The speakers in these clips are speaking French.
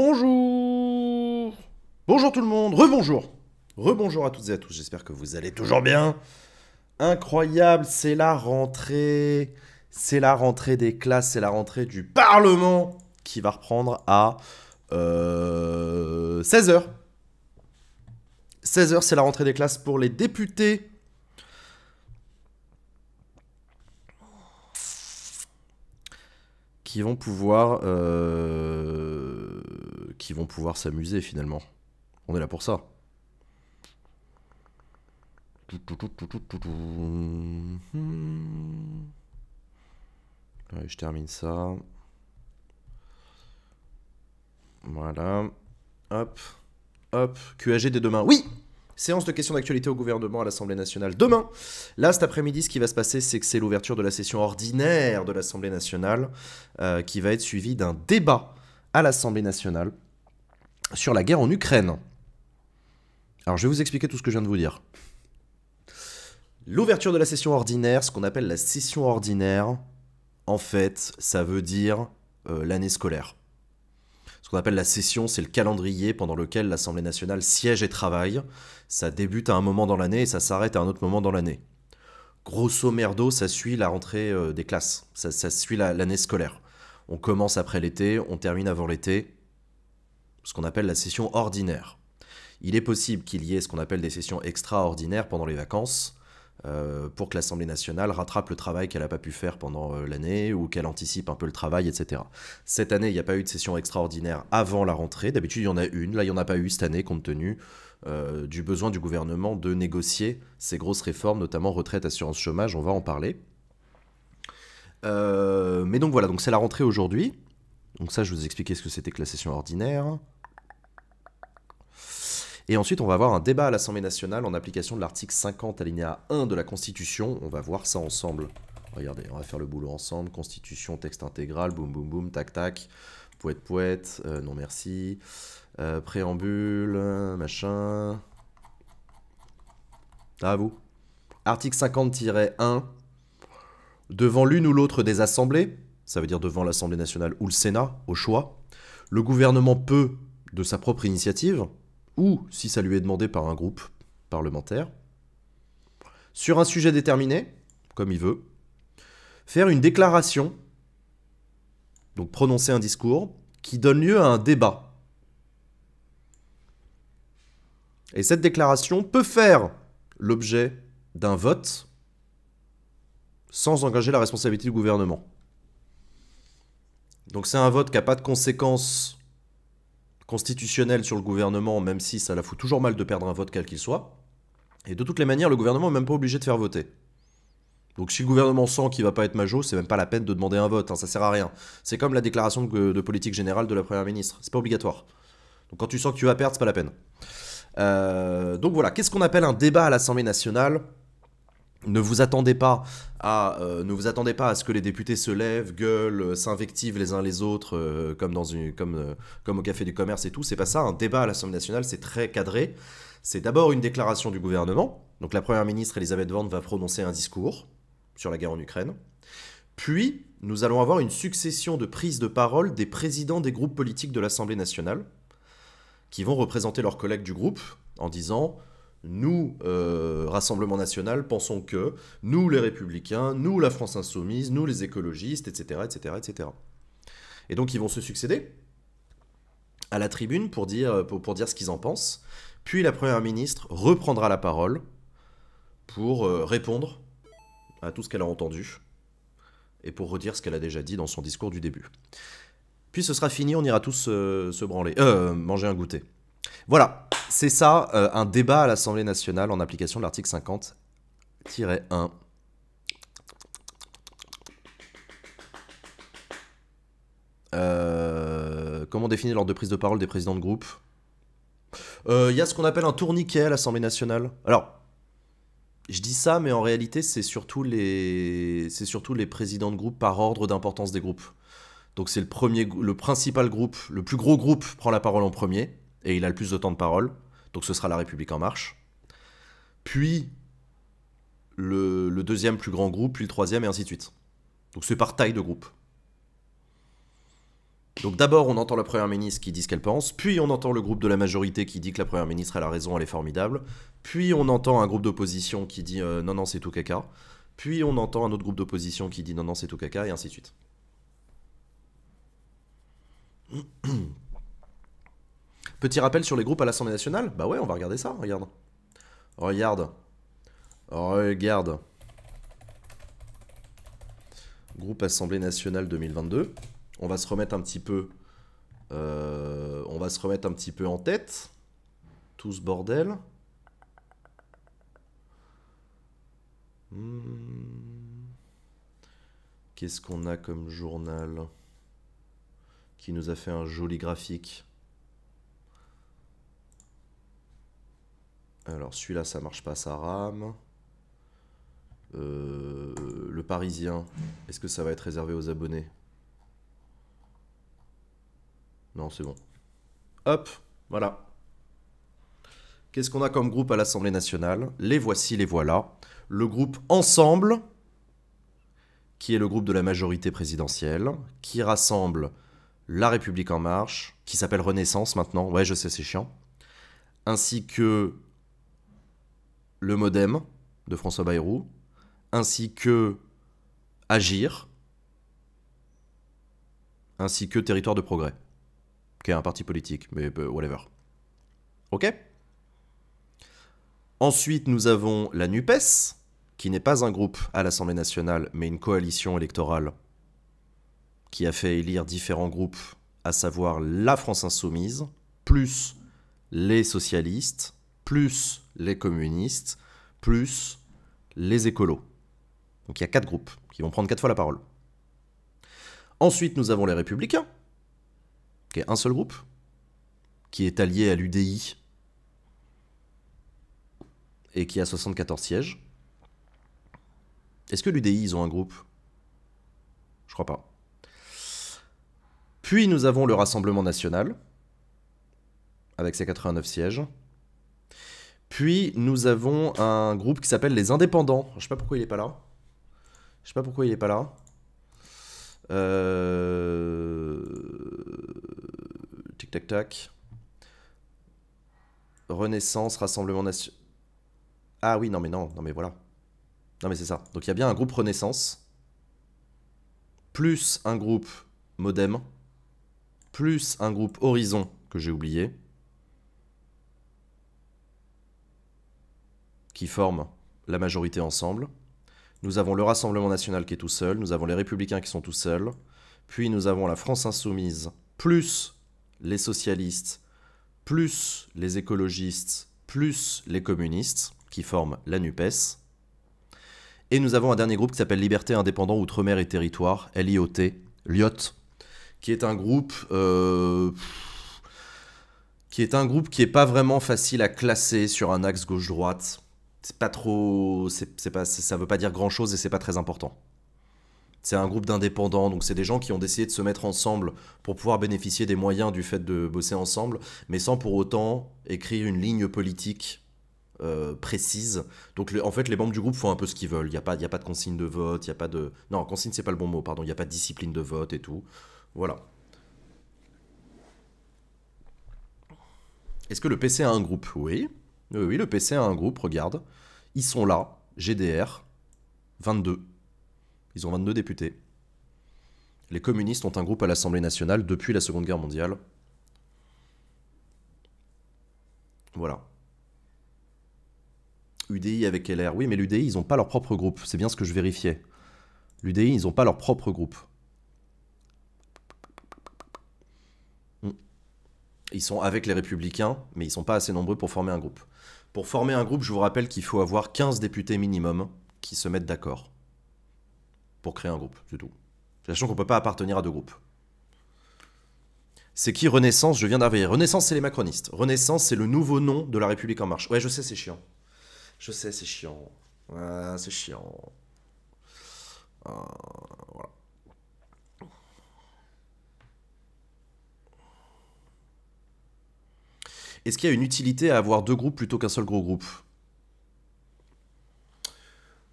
Bonjour Bonjour tout le monde, rebonjour Rebonjour à toutes et à tous, j'espère que vous allez toujours bien. Incroyable, c'est la rentrée C'est la rentrée des classes, c'est la rentrée du Parlement qui va reprendre à 16h. Euh, 16h, c'est la rentrée des classes pour les députés. Qui vont pouvoir... Euh, qui vont pouvoir s'amuser finalement. On est là pour ça. je termine ça. Voilà. Hop. Hop. QAG dès demain. Oui Séance de questions d'actualité au gouvernement à l'Assemblée nationale. Demain, là cet après-midi, ce qui va se passer, c'est que c'est l'ouverture de la session ordinaire de l'Assemblée nationale euh, qui va être suivie d'un débat à l'Assemblée nationale sur la guerre en Ukraine. Alors je vais vous expliquer tout ce que je viens de vous dire. L'ouverture de la session ordinaire, ce qu'on appelle la session ordinaire, en fait, ça veut dire euh, l'année scolaire. Ce qu'on appelle la session, c'est le calendrier pendant lequel l'Assemblée nationale siège et travaille. Ça débute à un moment dans l'année et ça s'arrête à un autre moment dans l'année. Grosso merdo, ça suit la rentrée euh, des classes, ça, suit l'année scolaire. On commence après l'été, on termine avant l'été, ce qu'on appelle la session ordinaire. Il est possible qu'il y ait ce qu'on appelle des sessions extraordinaires pendant les vacances, euh, pour que l'Assemblée nationale rattrape le travail qu'elle n'a pas pu faire pendant euh, l'année ou qu'elle anticipe un peu le travail, etc. Cette année, il n'y a pas eu de session extraordinaire avant la rentrée. D'habitude, il y en a une. Là, il n'y en a pas eu cette année, compte tenu euh, du besoin du gouvernement de négocier ces grosses réformes, notamment retraite, assurance chômage. On va en parler. mais donc voilà, donc c'est la rentrée aujourd'hui. Donc ça, je vous expliquais ce que c'était que la session ordinaire. Et ensuite, on va avoir un débat à l'Assemblée nationale en application de l'article 50 alinéa 1 de la Constitution. On va voir ça ensemble. Regardez, on va faire le boulot ensemble. Constitution, texte intégral, boum boum boum, tac tac, poète poète, euh, non merci, euh, préambule, machin. À ah, vous. Article 50-1. Devant l'une ou l'autre des assemblées, ça veut dire devant l'Assemblée nationale ou le Sénat, au choix, le gouvernement peut, de sa propre initiative, ou si ça lui est demandé par un groupe parlementaire, sur un sujet déterminé, comme il veut, faire une déclaration, donc prononcer un discours, qui donne lieu à un débat. Et cette déclaration peut faire l'objet d'un vote sans engager la responsabilité du gouvernement. Donc c'est un vote qui n'a pas de conséquences constitutionnel sur le gouvernement, même si ça la fout toujours mal de perdre un vote quel qu'il soit. Et de toutes les manières, le gouvernement n'est même pas obligé de faire voter. Donc si le gouvernement sent qu'il va pas être majo, c'est même pas la peine de demander un vote, hein, ça sert à rien. C'est comme la déclaration de, politique générale de la première ministre, c'est pas obligatoire. Donc quand tu sens que tu vas perdre, c'est pas la peine. Euh, donc voilà, qu'est-ce qu'on appelle un débat à l'Assemblée nationale ne vous attendez pas à, euh, ne vous attendez pas à ce que les députés se lèvent, gueulent, euh, s'invectivent les uns les autres, euh, comme, dans une, comme, comme au café du commerce et tout. C'est pas ça. Un débat à l'Assemblée nationale, c'est très cadré. C'est d'abord une déclaration du gouvernement. Donc la première ministre Elisabeth Borne va prononcer un discours sur la guerre en Ukraine. Puis nous allons avoir une succession de prises de parole des présidents des groupes politiques de l'Assemblée nationale qui vont représenter leurs collègues du groupe en disant nous, euh, Rassemblement national, pensons que, nous les républicains, nous la France insoumise, nous les écologistes, etc., etc., etc. Et donc ils vont se succéder à la tribune pour dire, pour, dire ce qu'ils en pensent. Puis la Première ministre reprendra la parole pour euh, répondre à tout ce qu'elle a entendu et pour redire ce qu'elle a déjà dit dans son discours du début. Puis ce sera fini, on ira tous euh, se branler, manger un goûter. Voilà, c'est ça, euh, un débat à l'Assemblée nationale en application de l'article 50-1. Euh, comment définir l'ordre de prise de parole des présidents de groupe Il euh, y a ce qu'on appelle un tourniquet à l'Assemblée nationale. Alors, je dis ça, mais en réalité, c'est surtout, les... surtout les présidents de groupe par ordre d'importance des groupes. Donc c'est le, premier, le principal groupe, le plus gros groupe prend la parole en premier et il a le plus de temps de parole, donc ce sera La République en marche. Puis le, deuxième plus grand groupe, puis le troisième, et ainsi de suite. Donc c'est par taille de groupe. Donc d'abord, on entend la première ministre qui dit ce qu'elle pense, puis on entend le groupe de la majorité qui dit que la première ministre a la raison, elle est formidable, puis on entend un groupe d'opposition qui dit euh, non non c'est tout caca, puis on entend un autre groupe d'opposition qui dit non non c'est tout caca et ainsi de suite. Petit rappel sur les groupes à l'Assemblée nationale Bah ouais, on va regarder ça, regarde. Regarde. Regarde. Groupe Assemblée nationale 2022. On va se remettre un petit peu... Euh, on va se remettre un petit peu en tête. Tout ce bordel. Hmm. Qu'est-ce qu'on a comme journal qui nous a fait un joli graphique Alors celui-là, ça marche pas, ça rame. Euh, le Parisien, est-ce que ça va être réservé aux abonnés Non, c'est bon. Hop, voilà. Qu'est-ce qu'on a comme groupe à l'Assemblée nationale Les voici, les voilà. Le groupe Ensemble, qui est le groupe de la majorité présidentielle, qui rassemble La République en marche, qui s'appelle Renaissance maintenant, ouais je sais c'est chiant, ainsi que le Modem de François Bayrou, ainsi que Agir, ainsi que Territoire de Progrès, qui est un parti politique, mais euh, whatever. Ok Ensuite, nous avons la NUPES, qui n'est pas un groupe à l'Assemblée nationale, mais une coalition électorale qui a fait élire différents groupes, à savoir la France insoumise, plus les socialistes, plus les communistes, plus les écolos. Donc il y a quatre groupes qui vont prendre quatre fois la parole. Ensuite, nous avons les républicains, qui est un seul groupe, qui est allié à l'UDI et qui a 74 sièges. Est-ce que l'UDI, ils ont un groupe Je crois pas. Puis nous avons le Rassemblement national, avec ses 89 sièges. Puis nous avons un groupe qui s'appelle Les Indépendants. Je sais pas pourquoi il est pas là. Je sais pas pourquoi il est pas là. Euh, Tic tac tac. Renaissance, Rassemblement National. Ah oui, non mais non, non mais voilà. Non mais c'est ça. Donc il y a bien un groupe Renaissance, plus un groupe Modem, plus un groupe Horizon que j'ai oublié, qui forment la majorité ensemble. Nous avons le Rassemblement national qui est tout seul, nous avons les Républicains qui sont tout seuls, puis nous avons la France insoumise, plus les socialistes, plus les écologistes, plus les communistes, qui forment la NUPES. Et nous avons un dernier groupe qui s'appelle Liberté indépendante, Outre-mer et territoire, LIOT, LIOT, euh, qui est un groupe... qui est un groupe qui n'est pas vraiment facile à classer sur un axe gauche-droite c'est pas trop, c'est pas, ça veut pas dire grand chose et c'est pas très important. C'est un groupe d'indépendants, donc c'est des gens qui ont décidé de se mettre ensemble pour pouvoir bénéficier des moyens du fait de bosser ensemble, mais sans pour autant écrire une ligne politique euh, précise. Donc en fait, les membres du groupe font un peu ce qu'ils veulent. Il n'y a, pas, y a pas de consigne de vote, il n'y a pas de... Non, consigne, c'est pas le bon mot, pardon. Il n'y a pas de discipline de vote et tout. Voilà. Est-ce que le PC a un groupe Oui. Oui, le PC a un groupe, regarde. Ils sont là, GDR, 22. Ils ont 22 députés. Les communistes ont un groupe à l'Assemblée nationale depuis la Seconde Guerre mondiale. Voilà. UDI avec LR. Oui, mais l'UDI, ils n'ont pas leur propre groupe. C'est bien ce que je vérifiais. L'UDI, ils n'ont pas leur propre groupe. Hmm. Ils sont avec les républicains, mais ils sont pas assez nombreux pour former un groupe. Pour former un groupe, je vous rappelle qu'il faut avoir 15 députés minimum qui se mettent d'accord pour créer un groupe, c'est tout. Sachant qu'on ne peut pas appartenir à deux groupes. C'est qui Renaissance Je viens d'arriver. Renaissance, c'est les macronistes. Renaissance, c'est le nouveau nom de la République en marche. Ouais, je sais, c'est chiant. Je sais, c'est chiant. c'est chiant. Euh, voilà. Est-ce qu'il y a une utilité à avoir deux groupes plutôt qu'un seul gros groupe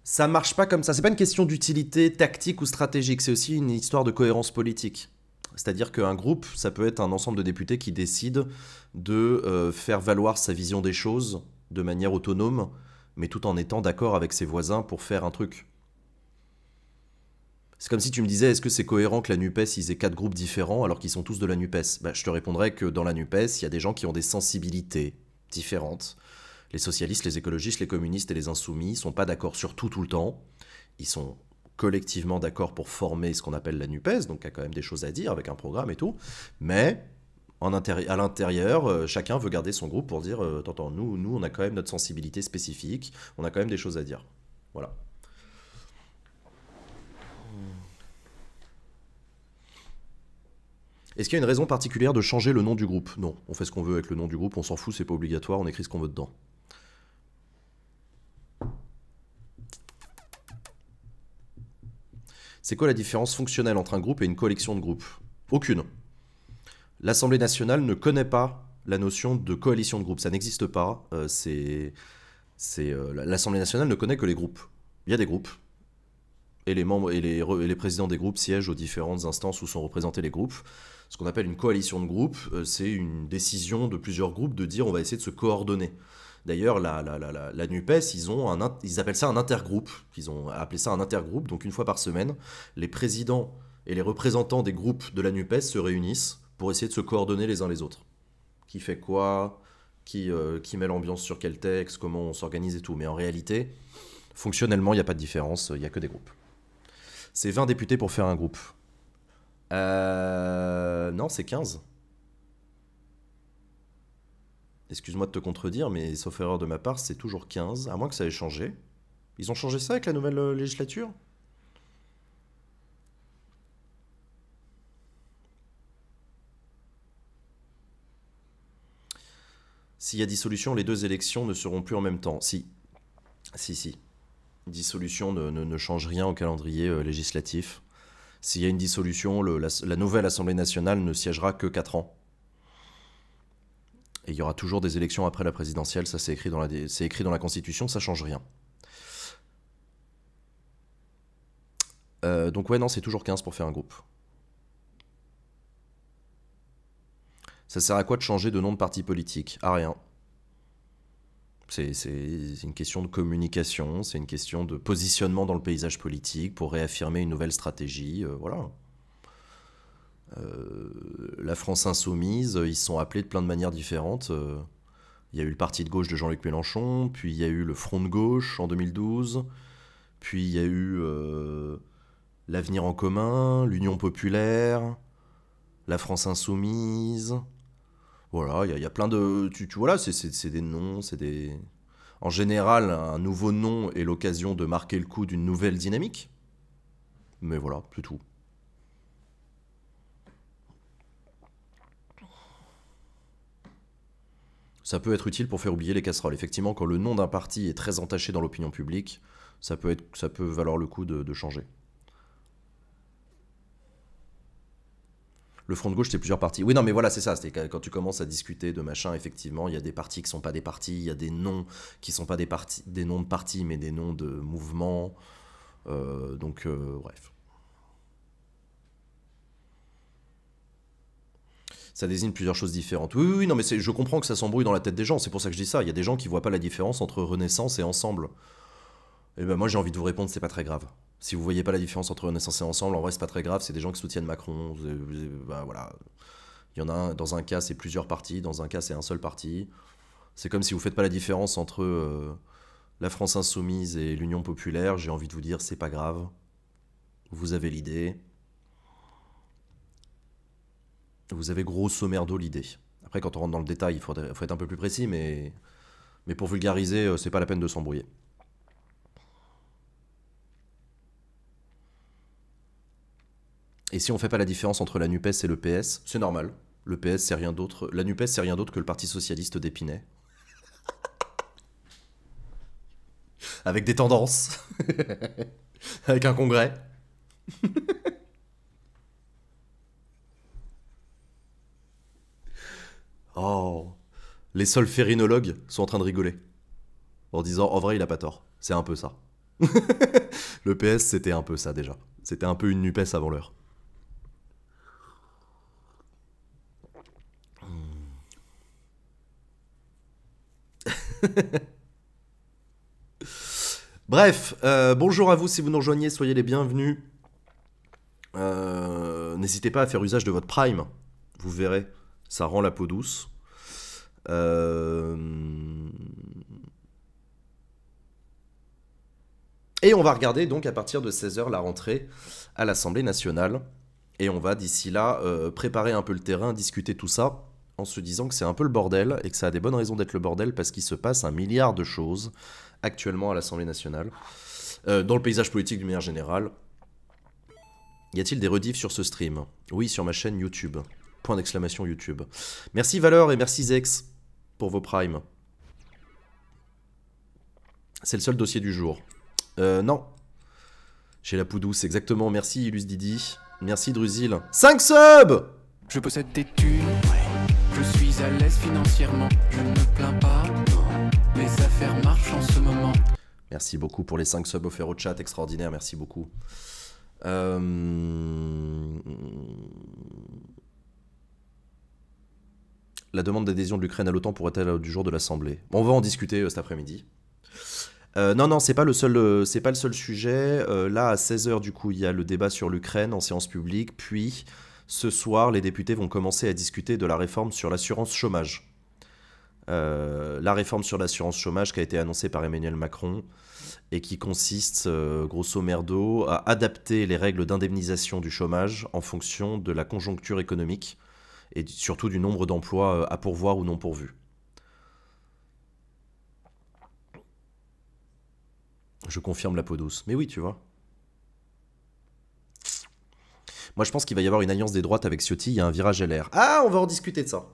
ça marche pas comme ça. C'est pas une question d'utilité tactique ou stratégique, c'est aussi une histoire de cohérence politique. C'est-à-dire qu'un groupe, ça peut être un ensemble de députés qui décident de euh, faire valoir sa vision des choses de manière autonome, mais tout en étant d'accord avec ses voisins pour faire un truc. C'est comme si tu me disais, est-ce que c'est cohérent que la NUPES, ils aient quatre groupes différents alors qu'ils sont tous de la NUPES bah, Je te répondrais que dans la NUPES, il y a des gens qui ont des sensibilités différentes. Les socialistes, les écologistes, les communistes et les insoumis sont pas d'accord sur tout tout le temps. Ils sont collectivement d'accord pour former ce qu'on appelle la NUPES, donc il y a quand même des choses à dire avec un programme et tout. Mais en à l'intérieur, euh, chacun veut garder son groupe pour dire, euh, nous, nous, on a quand même notre sensibilité spécifique, on a quand même des choses à dire. Voilà. Est-ce qu'il y a une raison particulière de changer le nom du groupe Non, on fait ce qu'on veut avec le nom du groupe, on s'en fout, c'est pas obligatoire, on écrit ce qu'on veut dedans. C'est quoi la différence fonctionnelle entre un groupe et une collection de groupes Aucune. L'Assemblée nationale ne connaît pas la notion de coalition de groupes, ça n'existe pas. Euh, euh, L'Assemblée nationale ne connaît que les groupes. Il y a des groupes. Et les membres et les présidents des groupes siègent aux différentes instances où sont représentés les groupes. Ce qu'on appelle une coalition de groupes, euh, c'est une décision de plusieurs groupes de dire on va essayer de se coordonner. D'ailleurs, la, la, NUPES, ils, ont un, appellent ça un intergroupe. Ils ont appelé ça un intergroupe. Donc, une fois par semaine, les présidents et les représentants des groupes de la NUPES se réunissent pour essayer de se coordonner les uns les autres. Qui fait quoi qui, euh, qui met l'ambiance sur quel texte Comment on s'organise et tout. Mais en réalité, fonctionnellement, il n'y a pas de différence. Il n'y a que des groupes. C'est 20 députés pour faire un groupe. Euh, non, c'est 15. Excuse-moi de te contredire, mais sauf erreur de ma part, c'est toujours 15, à moins que ça ait changé. Ils ont changé ça avec la nouvelle euh, législature S'il y a dissolution, les deux élections ne seront plus en même temps. Si. Si, si. Dissolution ne, change rien au calendrier euh, législatif. S'il y a une dissolution, la, nouvelle Assemblée nationale ne siégera que 4 ans. Et il y aura toujours des élections après la présidentielle, ça c'est écrit, dans la, Constitution, ça change rien. Euh, donc ouais, non, c'est toujours 15 pour faire un groupe. Ça sert à quoi de changer de nom de parti politique À rien. C'est une question de communication, c'est une question de positionnement dans le paysage politique pour réaffirmer une nouvelle stratégie. Euh, voilà. Euh, la France insoumise, ils sont appelés de plein de manières différentes. Euh. il y a eu le parti de gauche de Jean-Luc Mélenchon, puis il y a eu le Front de gauche en 2012, puis il y a eu l'Avenir en commun, l'Union populaire, la France insoumise. Voilà, il y, a plein de. Tu, tu vois, c'est des noms, c'est des. En général, un nouveau nom est l'occasion de marquer le coup d'une nouvelle dynamique. Mais voilà, c'est tout. Ça peut être utile pour faire oublier les casseroles. Effectivement, quand le nom d'un parti est très entaché dans l'opinion publique, ça peut, être, ça peut valoir le coup de changer. le front de gauche, c'est plusieurs parties. Oui, non, mais voilà, c'est ça. C'est quand tu commences à discuter de machin, effectivement, il y a des parties qui sont pas des parties, il y a des noms qui sont pas des parties, des noms de parties, mais des noms de mouvements. Euh, donc, euh, bref. ça désigne plusieurs choses différentes. Oui, oui, oui non, mais je comprends que ça s'embrouille dans la tête des gens, c'est pour ça que je dis ça. Il y a des gens qui voient pas la différence entre Renaissance et Ensemble. Et eh ben moi j'ai envie de vous répondre, c'est pas très grave. Si vous voyez pas la différence entre Renaissance et Ensemble, en vrai, c'est pas très grave. C'est des gens qui soutiennent Macron. Bah, voilà. Il y en a dans un cas, c'est plusieurs partis. Dans un cas, c'est un seul parti. C'est comme si vous faites pas la différence entre euh, la France Insoumise et l'Union Populaire. J'ai envie de vous dire, c'est pas grave. Vous avez l'idée. Vous avez gros sommaire d'eau l'idée. Après, quand on rentre dans le détail, il faudrait, faut être un peu plus précis, mais, mais pour vulgariser, euh, c'est pas la peine de s'embrouiller. Et si on fait pas la différence entre la NUPES et le PS, c'est normal. Le PS, c'est rien d'autre. La NUPES, c'est rien d'autre que le Parti Socialiste d'Épinay. Avec des tendances. Avec un congrès. oh. Les solférinologues sont en train de rigoler. En disant, en vrai, il a pas tort. C'est un peu ça. le PS, c'était un peu ça déjà. C'était un peu une NUPES avant l'heure. Bref, euh, bonjour à vous si vous nous rejoignez, soyez les bienvenus. Euh, n'hésitez pas à faire usage de votre Prime, vous verrez, ça rend la peau douce. Euh, et on va regarder donc à partir de 16h la rentrée à l'Assemblée nationale. Et on va d'ici là préparer un peu le terrain, discuter tout ça en se disant que c'est un peu le bordel et que ça a des bonnes raisons d'être le bordel parce qu'il se passe un milliard de choses actuellement à l'Assemblée nationale, euh, dans le paysage politique d'une manière générale. Y a-t-il des redifs sur ce stream Oui, sur ma chaîne YouTube. Point d'exclamation YouTube. Merci Valeur et merci Zex pour vos primes. C'est le seul dossier du jour. Euh, non. Chez la Poudouce, exactement. Merci Illus Didi. Merci Druzil. 5 subs Je possède tes tubes à financièrement, je ne pas, Merci beaucoup pour les 5 subs offerts au chat, extraordinaire, merci beaucoup. Euh, la demande d'adhésion de l'Ukraine à l'OTAN pourrait-elle du jour de l'Assemblée On va en discuter euh, cet après-midi. Euh, non, non, c'est pas c'est pas le seul sujet. là, à 16h, du coup, il y a le débat sur l'Ukraine en séance publique, puis ce soir, les députés vont commencer à discuter de la réforme sur l'assurance chômage. Euh, la réforme sur l'assurance chômage qui a été annoncée par Emmanuel Macron et qui consiste, euh, grosso merdo, à adapter les règles d'indemnisation du chômage en fonction de la conjoncture économique et surtout du nombre d'emplois euh, à pourvoir ou non pourvus. Je confirme la peau douce. Mais oui, tu vois. Moi, je pense qu'il va y avoir une alliance des droites avec Ciotti, il y a un virage à l'air. Ah, on va en discuter de ça.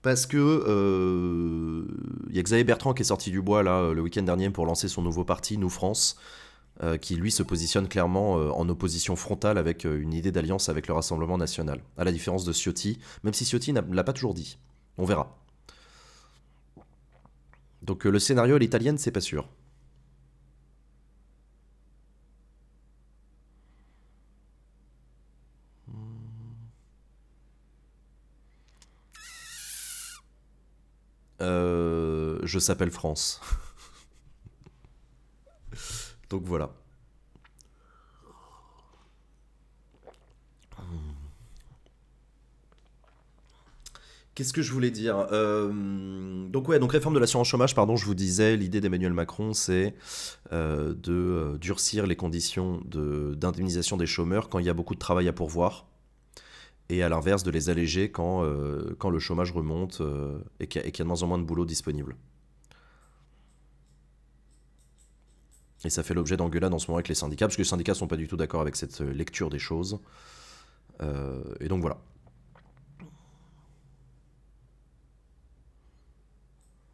Parce que euh, il y a Xavier Bertrand qui est sorti du bois là euh, le week-end dernier pour lancer son nouveau parti, Nous France, euh, qui lui se positionne clairement en opposition frontale avec une idée d'alliance avec le Rassemblement national, à la différence de Ciotti, même si Ciotti ne l'a pas toujours dit. On verra. Donc le scénario à l'italienne, c'est pas sûr. Euh, je s'appelle France. Donc voilà. Qu'est-ce que je voulais dire euh, Donc ouais, donc réforme de l'assurance chômage, pardon, je vous disais, l'idée d'Emmanuel Macron, c'est euh, de durcir les conditions d'indemnisation des chômeurs quand il y a beaucoup de travail à pourvoir et à l'inverse de les alléger quand, euh, quand le chômage remonte euh, et qu'il y, a de moins en moins de boulot disponible. Et ça fait l'objet d'engueulades en ce moment avec les syndicats, parce que les syndicats ne sont pas du tout d'accord avec cette euh, lecture des choses. et donc voilà.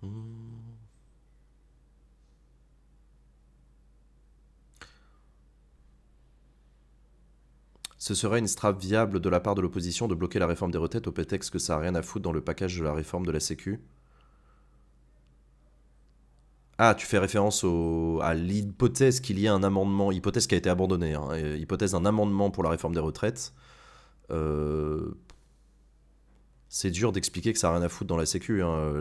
Hmm. ce serait une strafe viable de la part de l'opposition de bloquer la réforme des retraites au prétexte que ça n'a rien à foutre dans le package de la réforme de la Sécu ah, tu fais référence à l'hypothèse qu'il y ait un amendement, hypothèse qui a été abandonnée, hein, hypothèse d'un amendement pour la réforme des retraites. Euh, c'est dur d'expliquer que ça n'a rien à foutre dans la Sécu. Hein,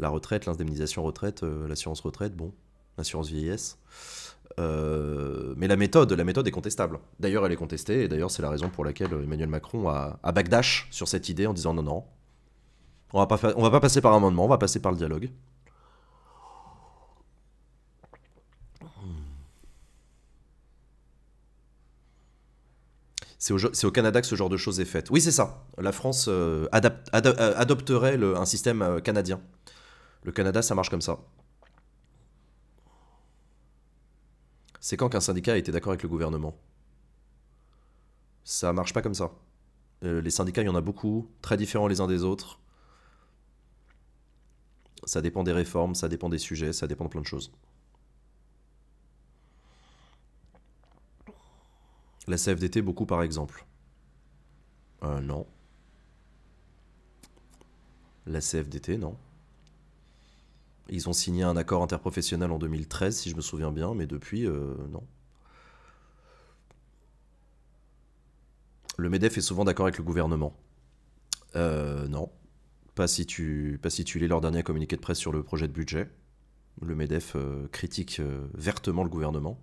la, retraite, l'indemnisation retraite, euh, l'assurance retraite, bon, l'assurance vieillesse. Euh, mais la méthode, la méthode est contestable. D'ailleurs, elle est contestée, et d'ailleurs, c'est la raison pour laquelle Emmanuel Macron a, a backdash sur cette idée en disant non, non, on va pas, on va pas passer par un amendement, on va passer par le dialogue. C'est au, Canada que ce genre de choses est faite. Oui, c'est ça. La France euh, euh, adopterait un système canadien. Le Canada, ça marche comme ça. C'est quand qu'un syndicat a été d'accord avec le gouvernement Ça marche pas comme ça. Euh, les syndicats, il y en a beaucoup, très différents les uns des autres. Ça dépend des réformes, ça dépend des sujets, ça dépend de plein de choses. La CFDT, beaucoup par exemple. Euh, non. La CFDT, non. Ils ont signé un accord interprofessionnel en 2013, si je me souviens bien, mais depuis, euh, non. Le MEDEF est souvent d'accord avec le gouvernement. Euh, non. Pas si, tu, pas lis leur dernier communiqué de presse sur le projet de budget. Le MEDEF euh, critique vertement le gouvernement.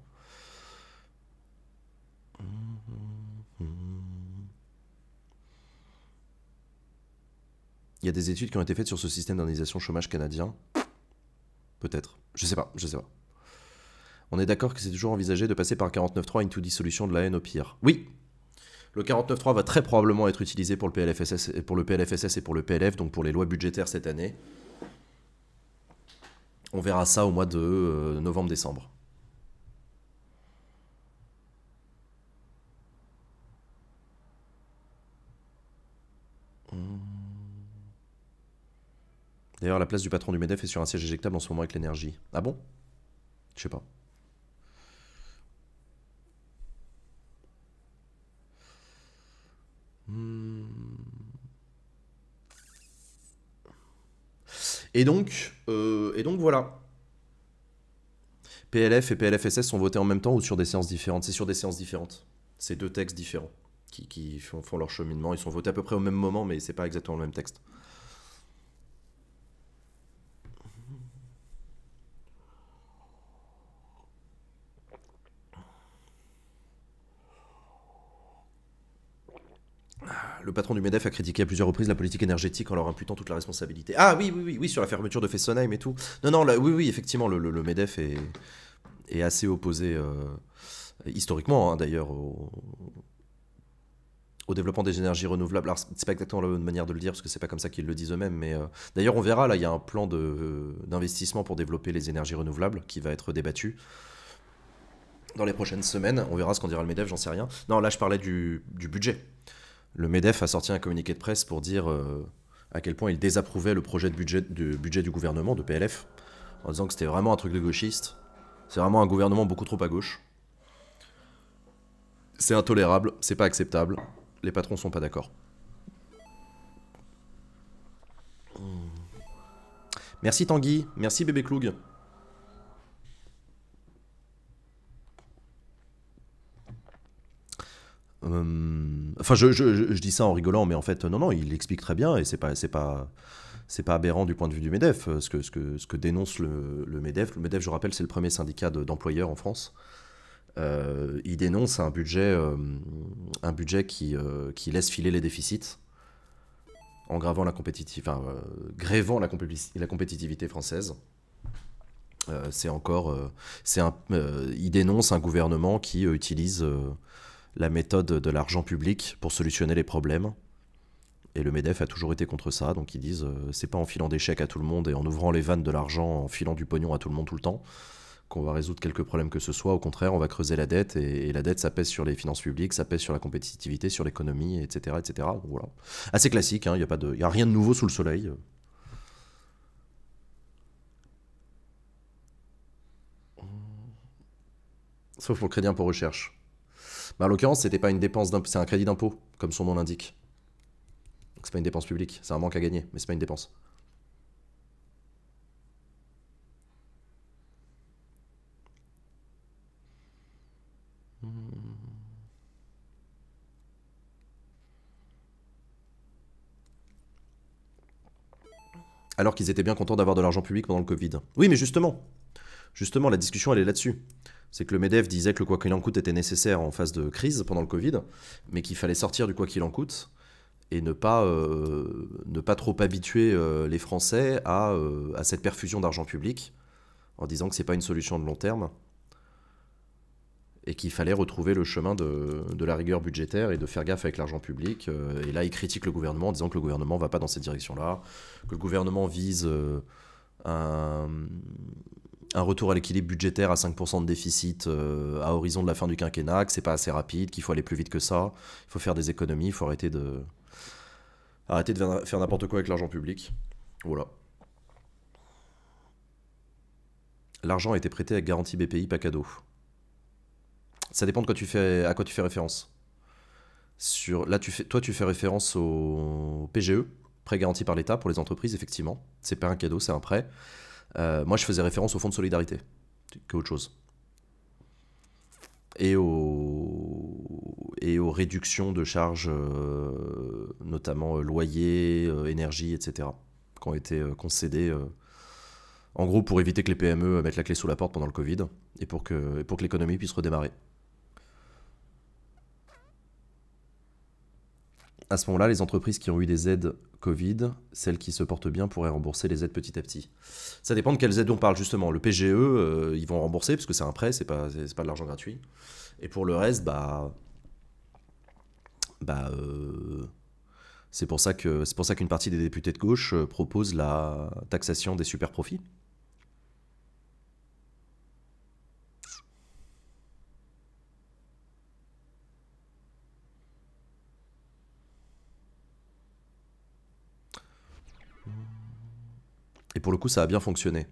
Il y a des études qui ont été faites sur ce système d'indemnisation chômage canadien. Peut-être. Je sais pas, je sais pas. On est d'accord que c'est toujours envisagé de passer par 49.3 une dissolution de la haine au pire. Oui Le 49.3 va très probablement être utilisé pour le, PLFSS, et pour le PLFSS et pour le PLF, donc pour les lois budgétaires cette année. On verra ça au mois de euh, novembre-décembre. Hum. D'ailleurs, la place du patron du MEDEF est sur un siège éjectable en ce moment avec l'énergie. Ah bon Je sais pas. Hmm. Et donc, euh, et donc voilà. PLF et PLFSS sont votés en même temps ou sur des séances différentes C'est sur des séances différentes. C'est deux textes différents qui, font, font, leur cheminement. Ils sont votés à peu près au même moment, mais c'est pas exactement le même texte. le patron du MEDEF a critiqué à plusieurs reprises la politique énergétique en leur imputant toute la responsabilité. Ah oui, oui, oui, oui sur la fermeture de Fessenheim et tout. Non, non, oui, oui, effectivement, le, MEDEF est, assez opposé, euh, historiquement hein, d'ailleurs, au, développement des énergies renouvelables. Alors, c'est pas exactement la bonne manière de le dire, parce que c'est pas comme ça qu'ils le disent eux-mêmes, mais euh, d'ailleurs, on verra, là, il y a un plan euh, d'investissement pour développer les énergies renouvelables qui va être débattu dans les prochaines semaines. On verra ce qu'en dira le MEDEF, j'en sais rien. Non, là, je parlais du budget le MEDEF a sorti un communiqué de presse pour dire euh, à quel point il désapprouvait le projet de budget, de budget du gouvernement, de PLF, en disant que c'était vraiment un truc de gauchiste. C'est vraiment un gouvernement beaucoup trop à gauche. C'est intolérable, c'est pas acceptable. Les patrons sont pas d'accord. Merci Tanguy, merci Bébé Cloug. Euh, enfin, je, dis ça en rigolant, mais en fait, non, non, il explique très bien et c'est pas, c'est pas, c'est pas aberrant du point de vue du Medef. Euh, ce que, ce que, ce que dénonce le, Medef, le Medef, je rappelle, c'est le premier syndicat d'employeurs en France. Euh, il dénonce un budget, un budget qui, qui laisse filer les déficits en gravant la compétitivité, grévant la, compétitivité française. c'est encore, c'est un, il dénonce un gouvernement qui utilise la méthode de l'argent public pour solutionner les problèmes. Et le MEDEF a toujours été contre ça, donc ils disent euh, c'est pas en filant des chèques à tout le monde et en ouvrant les vannes de l'argent, en filant du pognon à tout le monde tout le temps, qu'on va résoudre quelques problèmes que ce soit. Au contraire, on va creuser la dette et, la dette, ça pèse sur les finances publiques, ça pèse sur la compétitivité, sur l'économie, etc., etc. voilà, assez classique. Il hein, n'y a pas de, a rien de nouveau sous le soleil. Sauf pour le crédit pour recherche. Mais bah, en l'occurrence, c'était pas une dépense d'impôt, c'est un crédit d'impôt, comme son nom l'indique. Donc c'est pas une dépense publique, c'est un manque à gagner, mais c'est pas une dépense. Alors qu'ils étaient bien contents d'avoir de l'argent public pendant le Covid. Oui, mais justement, justement, la discussion, elle est là-dessus c'est que le MEDEF disait que le quoi qu'il en coûte était nécessaire en phase de crise pendant le Covid, mais qu'il fallait sortir du quoi qu'il en coûte et ne pas, euh, ne pas trop habituer euh, les Français à, euh, à cette perfusion d'argent public en disant que c'est pas une solution de long terme et qu'il fallait retrouver le chemin de, la rigueur budgétaire et de faire gaffe avec l'argent public. et là, il critique le gouvernement en disant que le gouvernement va pas dans cette direction-là, que le gouvernement vise un un retour à l'équilibre budgétaire à 5% de déficit euh, à horizon de la fin du quinquennat, que c'est pas assez rapide, qu'il faut aller plus vite que ça, il faut faire des économies, il faut arrêter de, arrêter de faire n'importe quoi avec l'argent public. Voilà. L'argent a été prêté avec garantie BPI, pas cadeau. Ça dépend de tu fais, à quoi tu fais référence. Sur, là, tu fais, toi, tu fais référence au PGE, prêt garanti par l'État pour les entreprises, effectivement. C'est pas un cadeau, c'est un prêt. Euh, moi, je faisais référence au fonds de solidarité, que autre chose. Et aux, et aux réductions de charges, euh, notamment euh, loyers, énergie, etc., qui ont été concédées. en gros, pour éviter que les PME mettent la clé sous la porte pendant le Covid et pour que l'économie puisse redémarrer. à ce moment-là, les entreprises qui ont eu des aides Covid, celles qui se portent bien pourraient rembourser les aides petit à petit. Ça dépend de quelles aides on parle justement. Le PGE, euh, ils vont rembourser parce que c'est un prêt, c'est pas, pas de l'argent gratuit. Et pour le reste, bah, bah, euh, c'est pour ça que c'est pour ça qu'une partie des députés de gauche euh, propose la taxation des super profits. Et pour le coup, ça a bien fonctionné.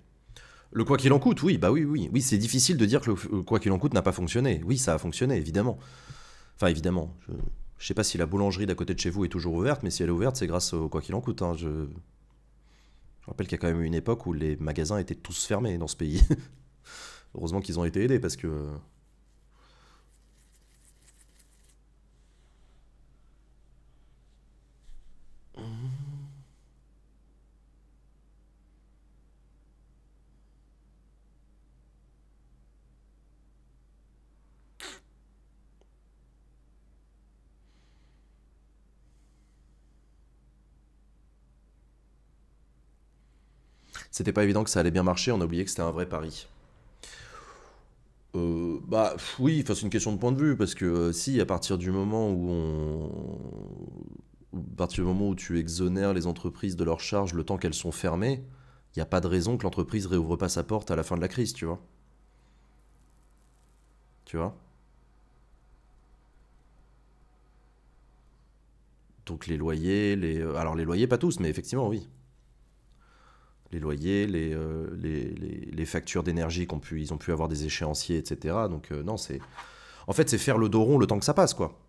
Le quoi qu'il en coûte, oui, bah oui, oui. Oui, c'est difficile de dire que le euh, quoi qu'il en coûte n'a pas fonctionné. Oui, ça a fonctionné, évidemment. Enfin, évidemment. Je ne sais pas si la boulangerie d'à côté de chez vous est toujours ouverte, mais si elle est ouverte, c'est grâce au quoi qu'il en coûte. Hein. Je... je rappelle qu'il y a quand même eu une époque où les magasins étaient tous fermés dans ce pays. Heureusement qu'ils ont été aidés parce que C'était pas évident que ça allait bien marcher, on a oublié que c'était un vrai pari. Euh, bah oui, c'est une question de point de vue, parce que euh, si à partir du moment où on. partir du moment où tu exonères les entreprises de leurs charges le temps qu'elles sont fermées, il n'y a pas de raison que l'entreprise réouvre pas sa porte à la fin de la crise, tu vois. Tu vois Donc les loyers, les. Euh, alors les loyers, pas tous, mais effectivement, oui les loyers, euh, les, les, factures d'énergie qu'on ils ont pu avoir des échéanciers, etc. Donc euh, non, c'est en fait c'est faire le dos rond le temps que ça passe quoi.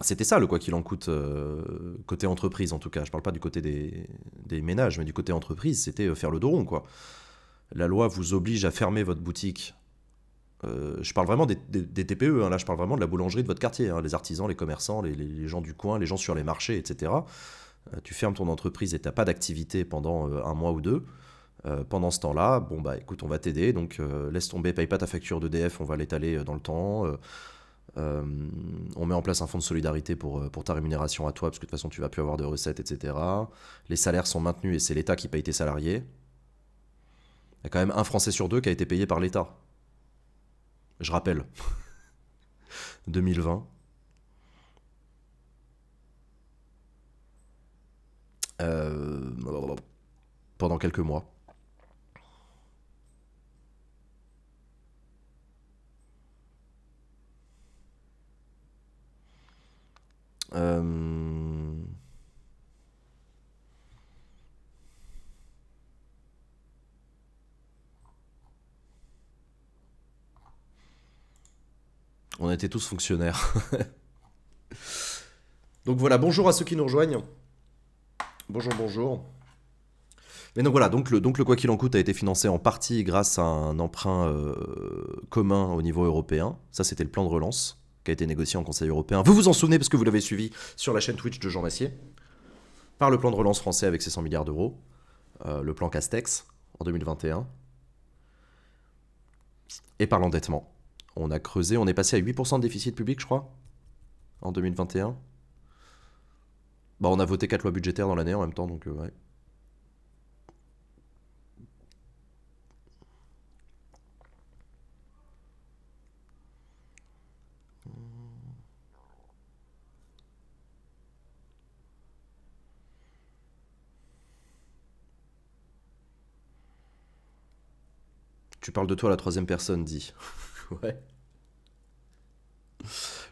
C'était ça le quoi qu'il en coûte euh, côté entreprise en tout cas. Je parle pas du côté des, ménages, mais du côté entreprise, c'était faire le dos rond quoi. La loi vous oblige à fermer votre boutique. je parle vraiment des, des, TPE, hein. là je parle vraiment de la boulangerie de votre quartier, hein. les artisans, les commerçants, les, les gens du coin, les gens sur les marchés, etc. Euh, tu fermes ton entreprise et tu pas d'activité pendant euh, un mois ou deux. Euh, pendant ce temps-là, bon bah écoute, on va t'aider, donc laisse tomber, paye pas ta facture d'EDF, on va l'étaler dans le temps. on met en place un fonds de solidarité pour, pour ta rémunération à toi, parce que de toute façon, tu vas plus avoir de recettes, etc. Les salaires sont maintenus et c'est l'État qui paye tes salariés. Il y a quand même un Français sur deux qui a été payé par l'État. Je rappelle. 2020. Euh, pendant quelques mois. Euh, on était tous fonctionnaires. Donc voilà, bonjour à ceux qui nous rejoignent. Bonjour, bonjour. Mais donc voilà, donc le, donc le quoi qu'il en coûte a été financé en partie grâce à un emprunt euh, commun au niveau européen. Ça, c'était le plan de relance qui a été négocié en Conseil européen. Vous vous en souvenez parce que vous l'avez suivi sur la chaîne Twitch de Jean Massier. Par le plan de relance français avec ses 100 milliards d'euros. Euh, le plan Castex en 2021. Et par l'endettement. On a creusé, on est passé à 8% de déficit public, je crois, en 2021. Bah, on a voté quatre lois budgétaires dans l'année en même temps, donc euh, ouais. Tu parles de toi à la troisième personne, dit. ouais.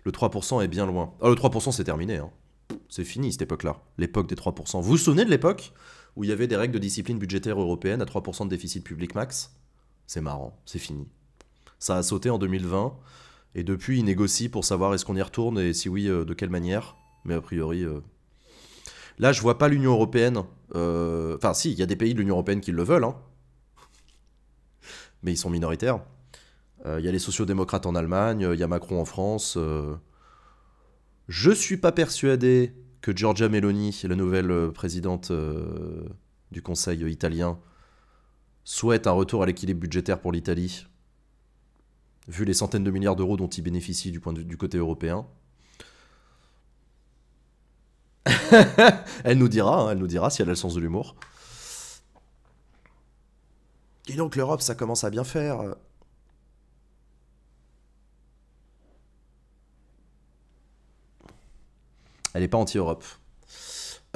Le 3% est bien loin. Ah, le 3% c'est terminé. Hein c'est fini cette époque-là, l'époque des 3%. Vous vous souvenez de l'époque où il y avait des règles de discipline budgétaire européenne à 3% de déficit public max C'est marrant, c'est fini. Ça a sauté en 2020, et depuis ils négocient pour savoir est-ce qu'on y retourne et si oui, euh, de quelle manière. Mais a priori... Euh, là, je vois pas l'Union Européenne... Euh, enfin si, il y a des pays de l'Union Européenne qui le veulent, hein. mais ils sont minoritaires. Il y a les sociodémocrates en Allemagne, il y a Macron en France... Je suis pas persuadé que Giorgia Meloni, la nouvelle euh, présidente euh, du Conseil euh, italien, souhaite un retour à l'équilibre budgétaire pour l'Italie, vu les centaines de milliards d'euros dont il bénéficie du, point de, du côté européen. elle nous dira, hein, elle nous dira si elle a le sens de l'humour. Et donc l'Europe, ça commence à bien faire. Elle n'est pas anti-Europe.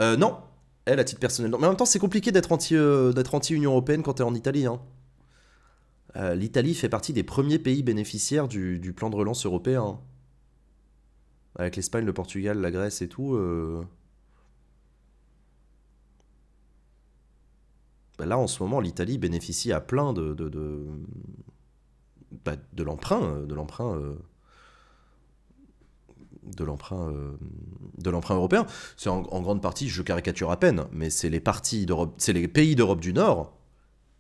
Euh, non, elle à titre personnel. Mais en même temps, c'est compliqué d'être euh, anti-Union européenne quand t'es en Italie. Hein. Euh, L'Italie fait partie des premiers pays bénéficiaires du, plan de relance européen. Hein. Avec l'Espagne, le Portugal, la Grèce et tout. Bah là, en ce moment, l'Italie bénéficie à plein de, de, de l'emprunt, bah, de l'emprunt de l'emprunt euh, de l'emprunt européen. C'est en, grande partie, je caricature à peine, mais c'est les parties d'Europe, c'est les pays d'Europe du Nord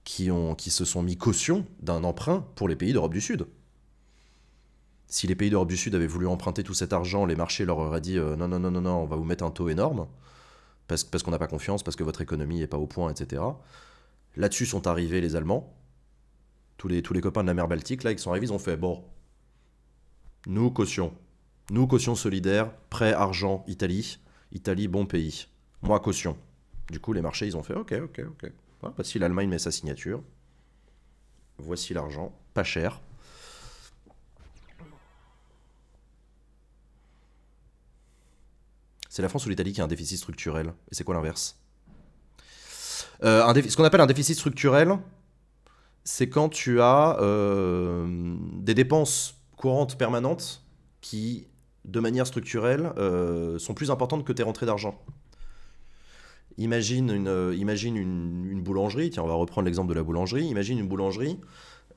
qui ont qui se sont mis caution d'un emprunt pour les pays d'Europe du Sud. Si les pays d'Europe du Sud avaient voulu emprunter tout cet argent, les marchés leur auraient dit euh, non non non non non, on va vous mettre un taux énorme parce, parce qu'on n'a pas confiance, parce que votre économie n'est pas au point, etc. Là-dessus sont arrivés les Allemands, tous les, tous les copains de la mer Baltique, là, ils sont arrivés, ont fait bon, nous caution. Nous, caution solidaire, prêt, argent, Italie. Italie, bon pays. Moi, caution. Du coup, les marchés, ils ont fait OK, OK, OK. Voilà, l'Allemagne met sa signature. Voici l'argent, pas cher. C'est la France ou l'Italie qui a un déficit structurel. Et c'est quoi l'inverse euh, Ce qu'on appelle un déficit structurel, c'est quand tu as euh, des dépenses courantes permanentes qui de manière structurelle, euh, sont plus importantes que tes rentrées d'argent. Imagine, une, euh, imagine une, une, boulangerie, tiens, on va reprendre l'exemple de la boulangerie, imagine une boulangerie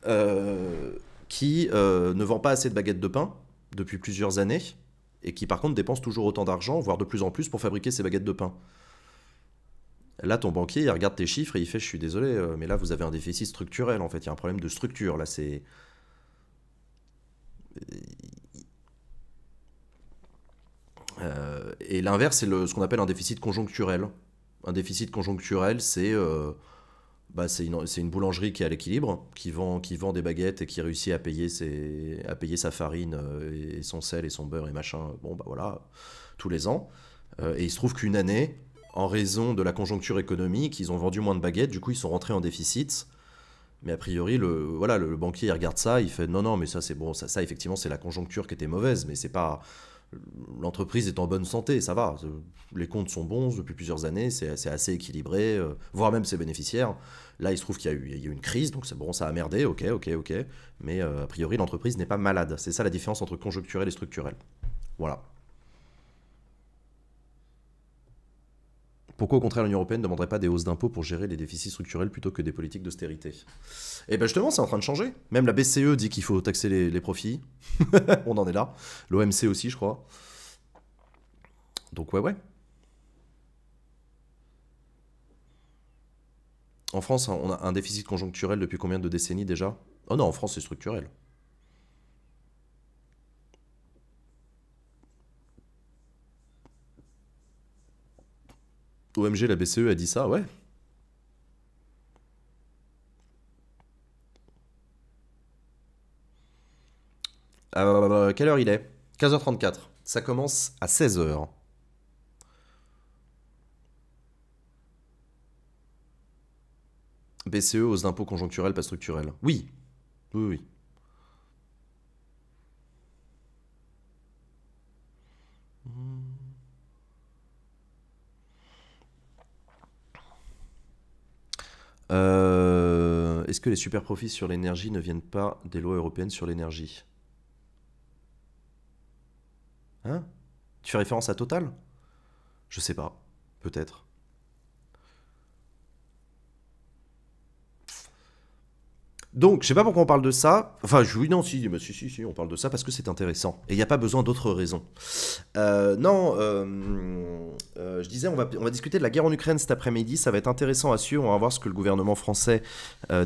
euh, qui ne vend pas assez de baguettes de pain depuis plusieurs années, et qui par contre dépense toujours autant d'argent, voire de plus en plus, pour fabriquer ses baguettes de pain. Là, ton banquier, il regarde tes chiffres et il fait Je suis désolé, mais là, vous avez un déficit structurel, en fait. Il y a un problème de structure. Là, c'est. Euh, et l'inverse, c'est ce qu'on appelle un déficit conjoncturel. Un déficit conjoncturel, c'est euh, bah, une, une, boulangerie qui est à l'équilibre, qui vend, qui vend des baguettes et qui réussit à payer, ses, à payer sa farine euh, et, son sel et son beurre et machin, bon, bah voilà, tous les ans. et il se trouve qu'une année, en raison de la conjoncture économique, ils ont vendu moins de baguettes, du coup ils sont rentrés en déficit. Mais a priori, le, voilà, le, banquier regarde ça, il fait non, non, mais ça c'est bon, ça, ça effectivement c'est la conjoncture qui était mauvaise, mais c'est pas, l'entreprise est en bonne santé, ça va. Les comptes sont bons depuis plusieurs années, c'est assez, équilibré, euh, voire même ses bénéficiaires. Là, il se trouve qu'il y, a eu une crise, donc c'est bon, ça a merdé, ok, ok, ok. Mais euh, a priori, l'entreprise n'est pas malade. C'est ça la différence entre conjoncturel et structurel. Voilà. Pourquoi au contraire l'Union européenne ne demanderait pas des hausses d'impôts pour gérer les déficits structurels plutôt que des politiques d'austérité Et eh bien justement, c'est en train de changer. Même la BCE dit qu'il faut taxer les, les profits. On en est là. L'OMC aussi, je crois. Donc ouais, ouais. En France, on a un déficit conjoncturel depuis combien de décennies déjà Oh non, en France, c'est structurel. OMG, la BCE a dit ça, ouais. Ah, bah, bah, bah, quelle heure il est 15h34. Ça commence à 16h. BCE, aux impôts conjoncturels, pas structurels. Oui. Oui, oui. Euh, Est-ce que les super profits sur l'énergie ne viennent pas des lois européennes sur l'énergie Hein Tu fais référence à Total Je sais pas. Peut-être. Donc, je sais pas pourquoi on parle de ça. Enfin, je oui, non, si, si, si, on parle de ça parce que c'est intéressant. Et il n'y a pas besoin d'autres raisons. Euh, non, euh, euh, je disais, on va, on va discuter de la guerre en Ukraine cet après-midi. Ça va être intéressant à suivre. On va voir ce que le gouvernement français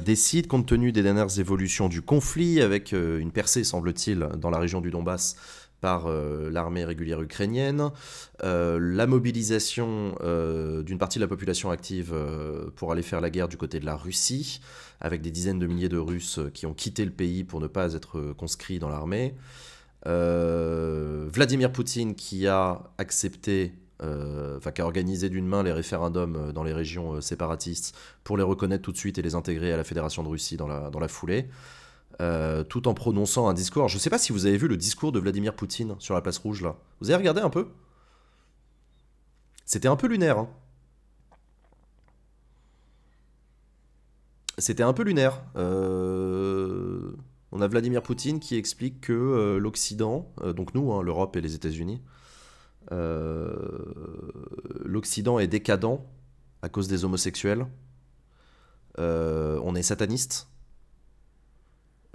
décide compte tenu des dernières évolutions du conflit, avec une percée, semble-t-il, dans la région du Donbass par euh, l'armée régulière ukrainienne, euh, la mobilisation euh, d'une partie de la population active pour aller faire la guerre du côté de la Russie, avec des dizaines de milliers de Russes qui ont quitté le pays pour ne pas être conscrits dans l'armée, Vladimir Poutine qui a accepté enfin, qui a organisé d'une main les référendums dans les régions séparatistes pour les reconnaître tout de suite et les intégrer à la Fédération de Russie dans la foulée. Euh, tout en prononçant un discours. Je ne sais pas si vous avez vu le discours de Vladimir Poutine sur la place rouge, là. Vous avez regardé un peu C'était un peu lunaire. Hein. C'était un peu lunaire. Euh, on a Vladimir Poutine qui explique que euh, l'Occident, donc nous, hein, l'Europe et les États-Unis, l'Occident est décadent à cause des homosexuels. on est sataniste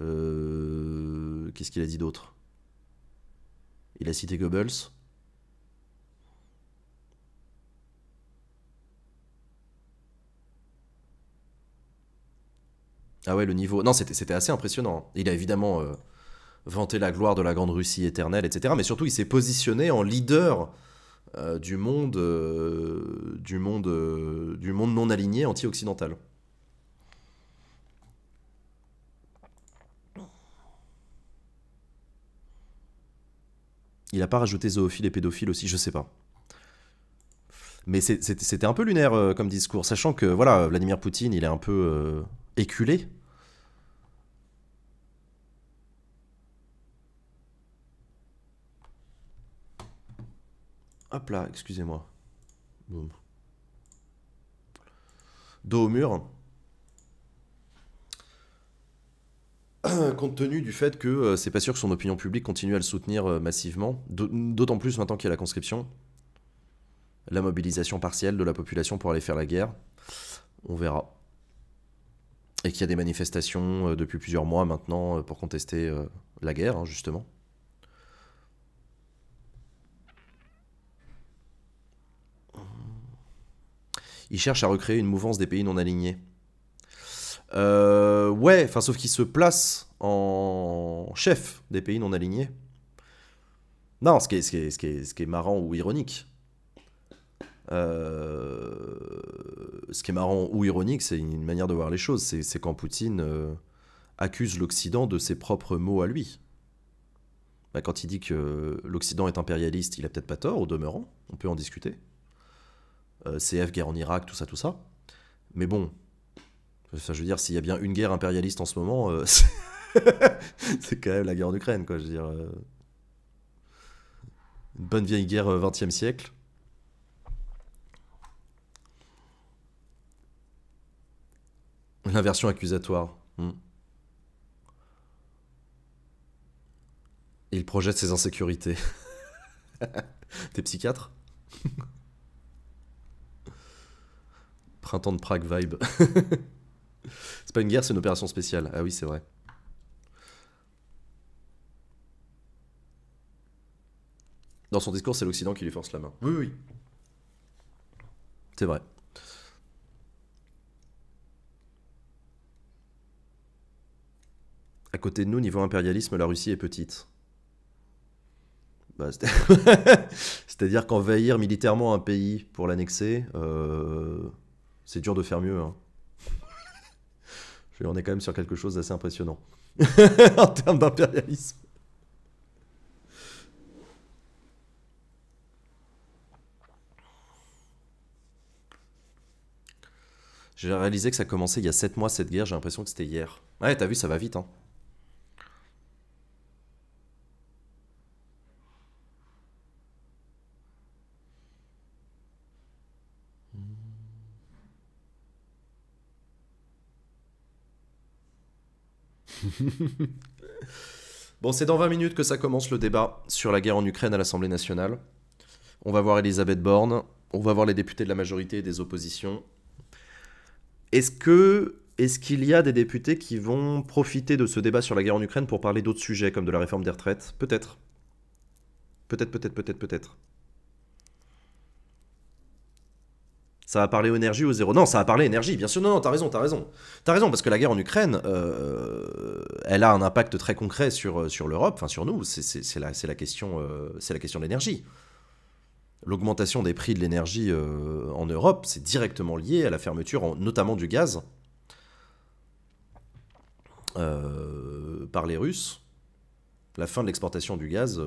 euh, qu'est-ce qu'il a dit d'autre Il a cité Goebbels. Ah ouais, le niveau. Non, c'était assez impressionnant. Il a évidemment euh, vanté la gloire de la Grande Russie éternelle, etc. Mais surtout, il s'est positionné en leader euh, du monde, du monde, du monde non aligné anti-occidental. Il n'a pas rajouté zoophile et pédophile aussi, je sais pas. Mais c'était un peu lunaire euh, comme discours, sachant que voilà, Vladimir Poutine, il est un peu euh, éculé. Hop là, excusez-moi. Boum. Dos au mur. compte tenu du fait que euh, c'est pas sûr que son opinion publique continue à le soutenir euh, massivement, d'autant plus maintenant qu'il y a la conscription, la mobilisation partielle de la population pour aller faire la guerre, on verra. Et qu'il y a des manifestations euh, depuis plusieurs mois maintenant pour contester la guerre, hein, justement. Il cherche à recréer une mouvance des pays non alignés. Euh, ouais, enfin, sauf qu'il se place en chef des pays non alignés. Non, ce qui est, ce qui est, ce qui est, marrant ou ironique. Euh, ce qui est marrant ou ironique, c'est une manière de voir les choses. C'est quand Poutine euh, accuse l'Occident de ses propres mots à lui. Bah, quand il dit que l'Occident est impérialiste, il a peut-être pas tort, au demeurant. On peut en discuter. CF, guerre en Irak, tout ça, tout ça. Mais bon, ça, je veux dire, s'il y a bien une guerre impérialiste en ce moment, euh, c'est quand même la guerre d'Ukraine, quoi. Je veux dire, euh. une bonne vieille guerre 20e euh, siècle. L'inversion accusatoire. Hmm. Il projette ses insécurités. T'es psychiatre Printemps de Prague vibe. C'est pas une guerre, c'est une opération spéciale. Ah oui, c'est vrai. Dans son discours, c'est l'Occident qui lui force la main. Oui, oui. C'est vrai. À côté de nous, niveau impérialisme, la Russie est petite. Bah, c'est-à-dire qu'envahir militairement un pays pour l'annexer, euh, c'est dur de faire mieux. Hein on est quand même sur quelque chose d'assez impressionnant en termes d'impérialisme. J'ai réalisé que ça commençait il y a 7 mois cette guerre, j'ai l'impression que c'était hier. Ouais, t'as vu, ça va vite. Hein. bon, c'est dans 20 minutes que ça commence le débat sur la guerre en Ukraine à l'Assemblée nationale. On va voir Elisabeth Borne, on va voir les députés de la majorité et des oppositions. Est-ce que est-ce qu'il y a des députés qui vont profiter de ce débat sur la guerre en Ukraine pour parler d'autres sujets comme de la réforme des retraites Peut-être. Peut-être, peut-être, peut-être, peut-être. Ça va parler énergie au zéro. Non, ça va parler énergie, bien sûr. Non, non, t'as raison, t'as raison. T'as raison, parce que la guerre en Ukraine, euh, elle a un impact très concret sur, euh, sur l'Europe, enfin sur nous. C'est la, la, question, euh, la question de l'énergie. L'augmentation des prix de l'énergie en Europe, c'est directement lié à la fermeture, notamment du gaz, par les Russes. La fin de l'exportation du gaz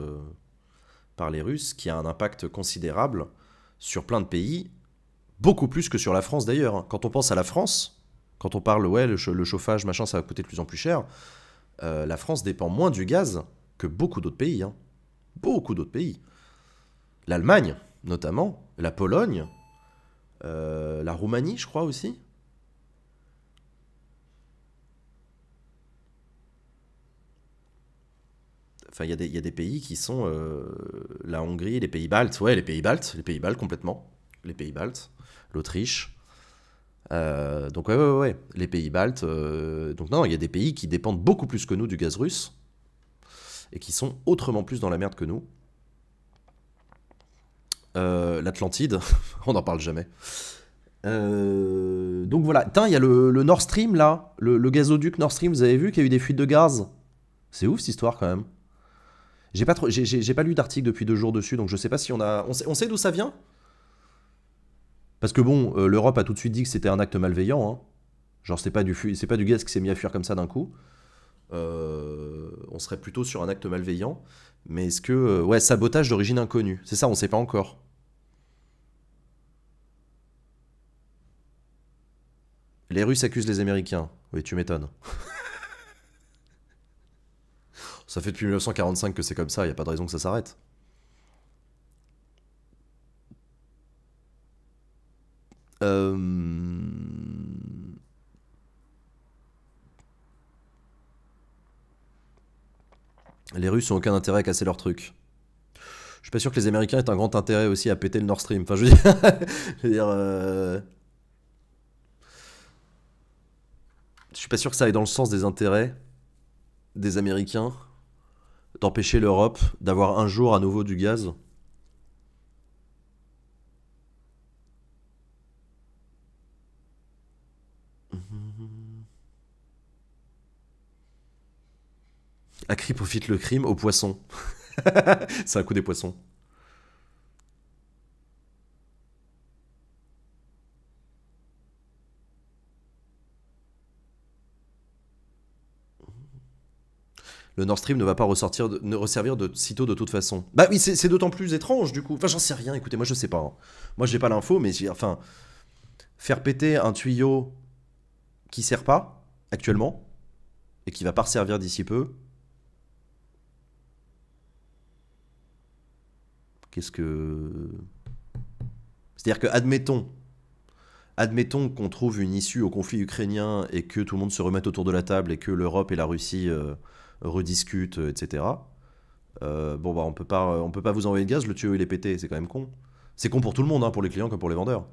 par les Russes, qui a un impact considérable sur plein de pays, beaucoup plus que sur la France d'ailleurs. Hein. Quand on pense à la France, quand on parle, ouais, le, chauffage, machin, ça va coûter de plus en plus cher, euh, la France dépend moins du gaz que beaucoup d'autres pays. Hein. Beaucoup d'autres pays. L'Allemagne, notamment, la Pologne, euh, la Roumanie, je crois aussi. Enfin, il y, a des pays qui sont euh, la Hongrie, les pays baltes, ouais, les pays baltes, les pays baltes complètement, les pays baltes l'Autriche. Euh, donc ouais, ouais, ouais, les pays baltes. Euh, donc non, il y a des pays qui dépendent beaucoup plus que nous du gaz russe et qui sont autrement plus dans la merde que nous. Euh, L'Atlantide, on n'en parle jamais. donc voilà, Tiens, il y a le, Nord Stream là, le, gazoduc Nord Stream, vous avez vu qu'il y a eu des fuites de gaz. C'est ouf cette histoire quand même. J'ai pas, pas lu d'article depuis deux jours dessus, donc je sais pas si on a... on sait d'où ça vient parce que bon, euh, l'Europe a tout de suite dit que c'était un acte malveillant. Hein. Genre, c'est pas, du c'est pas du gaz qui s'est mis à fuir comme ça d'un coup. Euh, on serait plutôt sur un acte malveillant. Mais est-ce que. Euh, ouais, sabotage d'origine inconnue. C'est ça, on sait pas encore. Les Russes accusent les Américains. Oui, tu m'étonnes. ça fait depuis 1945 que c'est comme ça, il n'y a pas de raison que ça s'arrête. Euh, les Russes ont aucun intérêt à casser leur truc. Je suis pas sûr que les Américains aient un grand intérêt aussi à péter le Nord Stream. Enfin, je veux dire. je, euh, je suis pas sûr que ça aille dans le sens des intérêts des Américains d'empêcher l'Europe d'avoir un jour à nouveau du gaz. À profite le crime Aux poissons. c'est un coup des poissons. le Nord Stream ne va pas ressortir, ne resservir de sitôt de toute façon. Bah oui, c'est d'autant plus étrange du coup. Enfin, j'en sais rien. Écoutez, moi je sais pas. Hein. Moi j'ai pas l'info, mais enfin, faire péter un tuyau qui sert pas actuellement et qui va pas resservir d'ici peu, Qu'est-ce que. C'est-à-dire que, admettons, admettons qu'on trouve une issue au conflit ukrainien et que tout le monde se remette autour de la table et que l'Europe et la Russie euh, rediscutent, euh, etc. Euh, bon, bah, on ne peut pas vous envoyer de gaz, le tuyau il est pété, c'est quand même con. C'est con pour tout le monde, hein, pour les clients comme pour les vendeurs.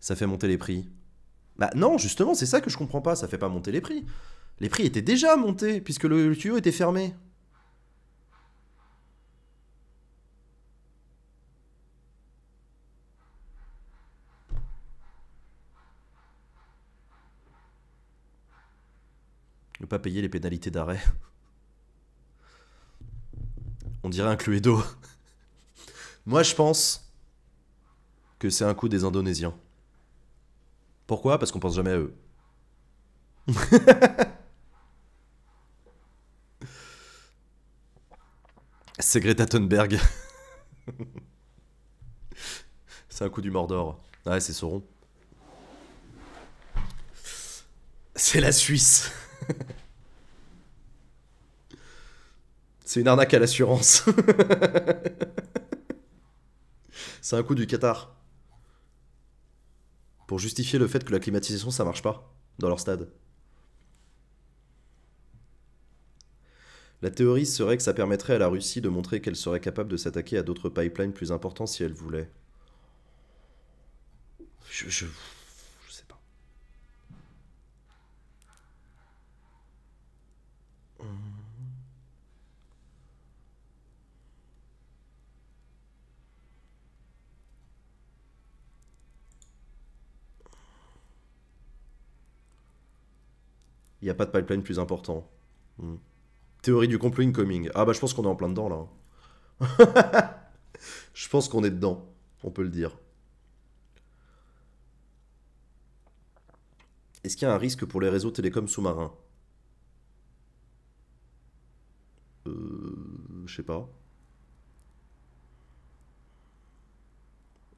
Ça fait monter les prix. Bah non, justement, c'est ça que je comprends pas, ça fait pas monter les prix. Les prix étaient déjà montés puisque le tuyau était fermé. pas payer les pénalités d'arrêt. On dirait un Cluedo. Moi, je pense que c'est un coup des Indonésiens. Pourquoi Parce qu'on pense jamais à eux. c'est Greta Thunberg. c'est un coup du Mordor. Ouais, ah, c'est Sauron. C'est la Suisse. C'est une arnaque à l'assurance. C'est un coup du Qatar. Pour justifier le fait que la climatisation, ça marche pas dans leur stade. La théorie serait que ça permettrait à la Russie de montrer qu'elle serait capable de s'attaquer à d'autres pipelines plus importants si elle voulait. Je, n'y a pas de pipeline plus important. Hmm. Théorie du complot incoming. Ah bah je pense qu'on est en plein dedans là. Hein. je pense qu'on est dedans, on peut le dire. Est-ce qu'il y a un risque pour les réseaux télécoms sous-marins euh, Je sais pas.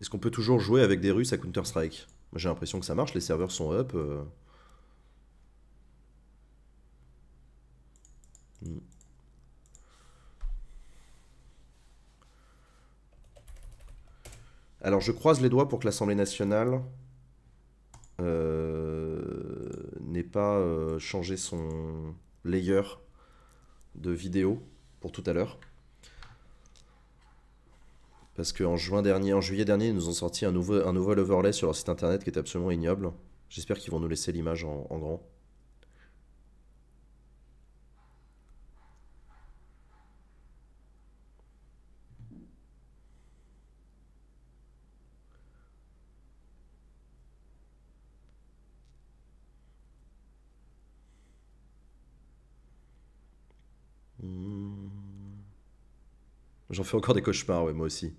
Est-ce qu'on peut toujours jouer avec des Russes à Counter-Strike J'ai l'impression que ça marche, les serveurs sont up. Euh. Mm. Alors je croise les doigts pour que l'Assemblée nationale euh, n'ait pas euh, changé son layer de vidéo pour tout à l'heure. Parce qu'en juin dernier, en juillet dernier, ils nous ont sorti un nouveau, un nouvel overlay sur leur site internet qui est absolument ignoble. J'espère qu'ils vont nous laisser l'image en grand. J'en fais encore des cauchemars, ouais, moi aussi.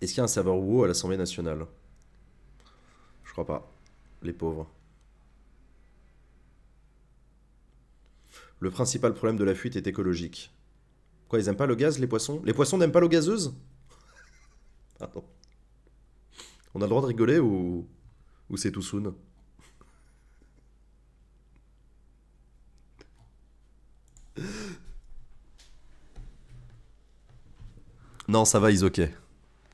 Est-ce qu'il y a un savoir WoW à l'Assemblée nationale Je crois pas. Les pauvres. Le principal problème de la fuite est écologique. Quoi, ils aiment pas le gaz, les poissons Les poissons n'aiment pas l'eau gazeuse Pardon. On a le droit de rigoler ou, ou c'est tout soon Non, ça va, ils ok.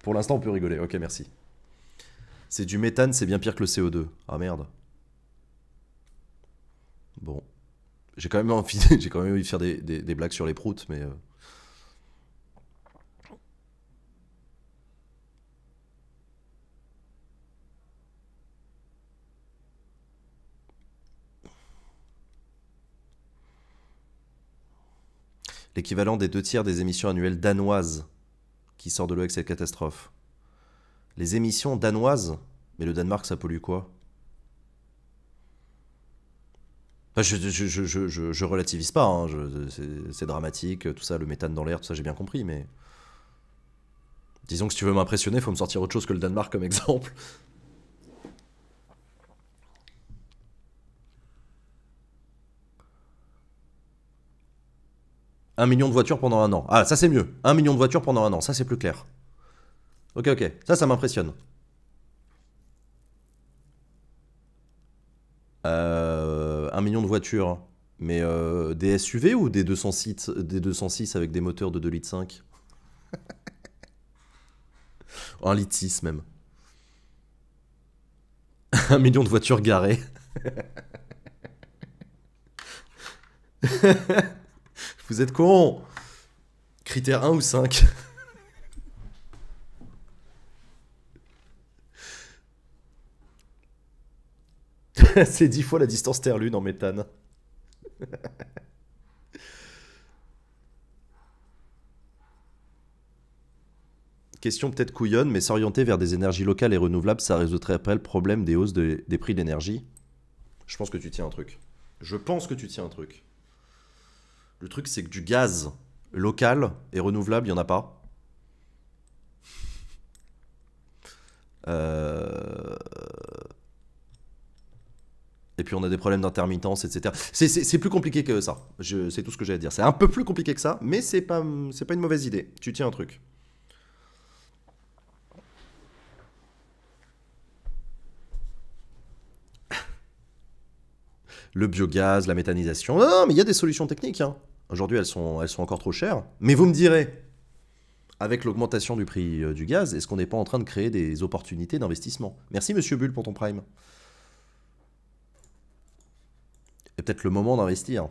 Pour l'instant, on peut rigoler. Ok, merci. C'est du méthane, c'est bien pire que le CO2. Ah merde. Bon. J'ai quand même envie, j'ai quand même de faire des, blagues sur les proutes, mais. Euh. L'équivalent des deux tiers des émissions annuelles danoises sort de l'eau avec cette catastrophe. Les émissions danoises, mais le Danemark ça pollue quoi je, relativise pas, hein, c'est dramatique, tout ça, le méthane dans l'air, tout ça j'ai bien compris, mais... Disons que si tu veux m'impressionner, il faut me sortir autre chose que le Danemark comme exemple. 1 million de voitures pendant un an. Ah, ça c'est mieux. 1 million de voitures pendant un an, ça c'est plus clair. Ok, ok, ça, ça m'impressionne. Euh, 1 million de voitures, mais euh, des SUV ou des 206, des 206 avec des moteurs de 2,5 litres 5 1 litre 6 même. 1 million de voitures garées. Vous êtes con Critère 1 ou 5 C'est 10 fois la distance Terre-Lune en méthane. Question peut-être couillonne, mais s'orienter vers des énergies locales et renouvelables, ça résoudrait après le problème des hausses des prix d'énergie Je pense que tu tiens un truc. Je pense que tu tiens un truc. Le truc, c'est que du gaz local et renouvelable, il n'y en a pas. Euh, et puis on a des problèmes d'intermittence, etc. C'est plus compliqué que ça. C'est tout ce que j'ai à dire. C'est un peu plus compliqué que ça, mais c'est pas, pas une mauvaise idée. Tu tiens un truc. le biogaz, la méthanisation. Non, mais il y a des solutions techniques. Hein. Aujourd'hui, elles sont, elles sont encore trop chères. Mais vous me direz, avec l'augmentation du prix euh, du gaz, est-ce qu'on n'est pas en train de créer des opportunités d'investissement Merci, monsieur Bull, pour ton prime. C'est peut-être le moment d'investir.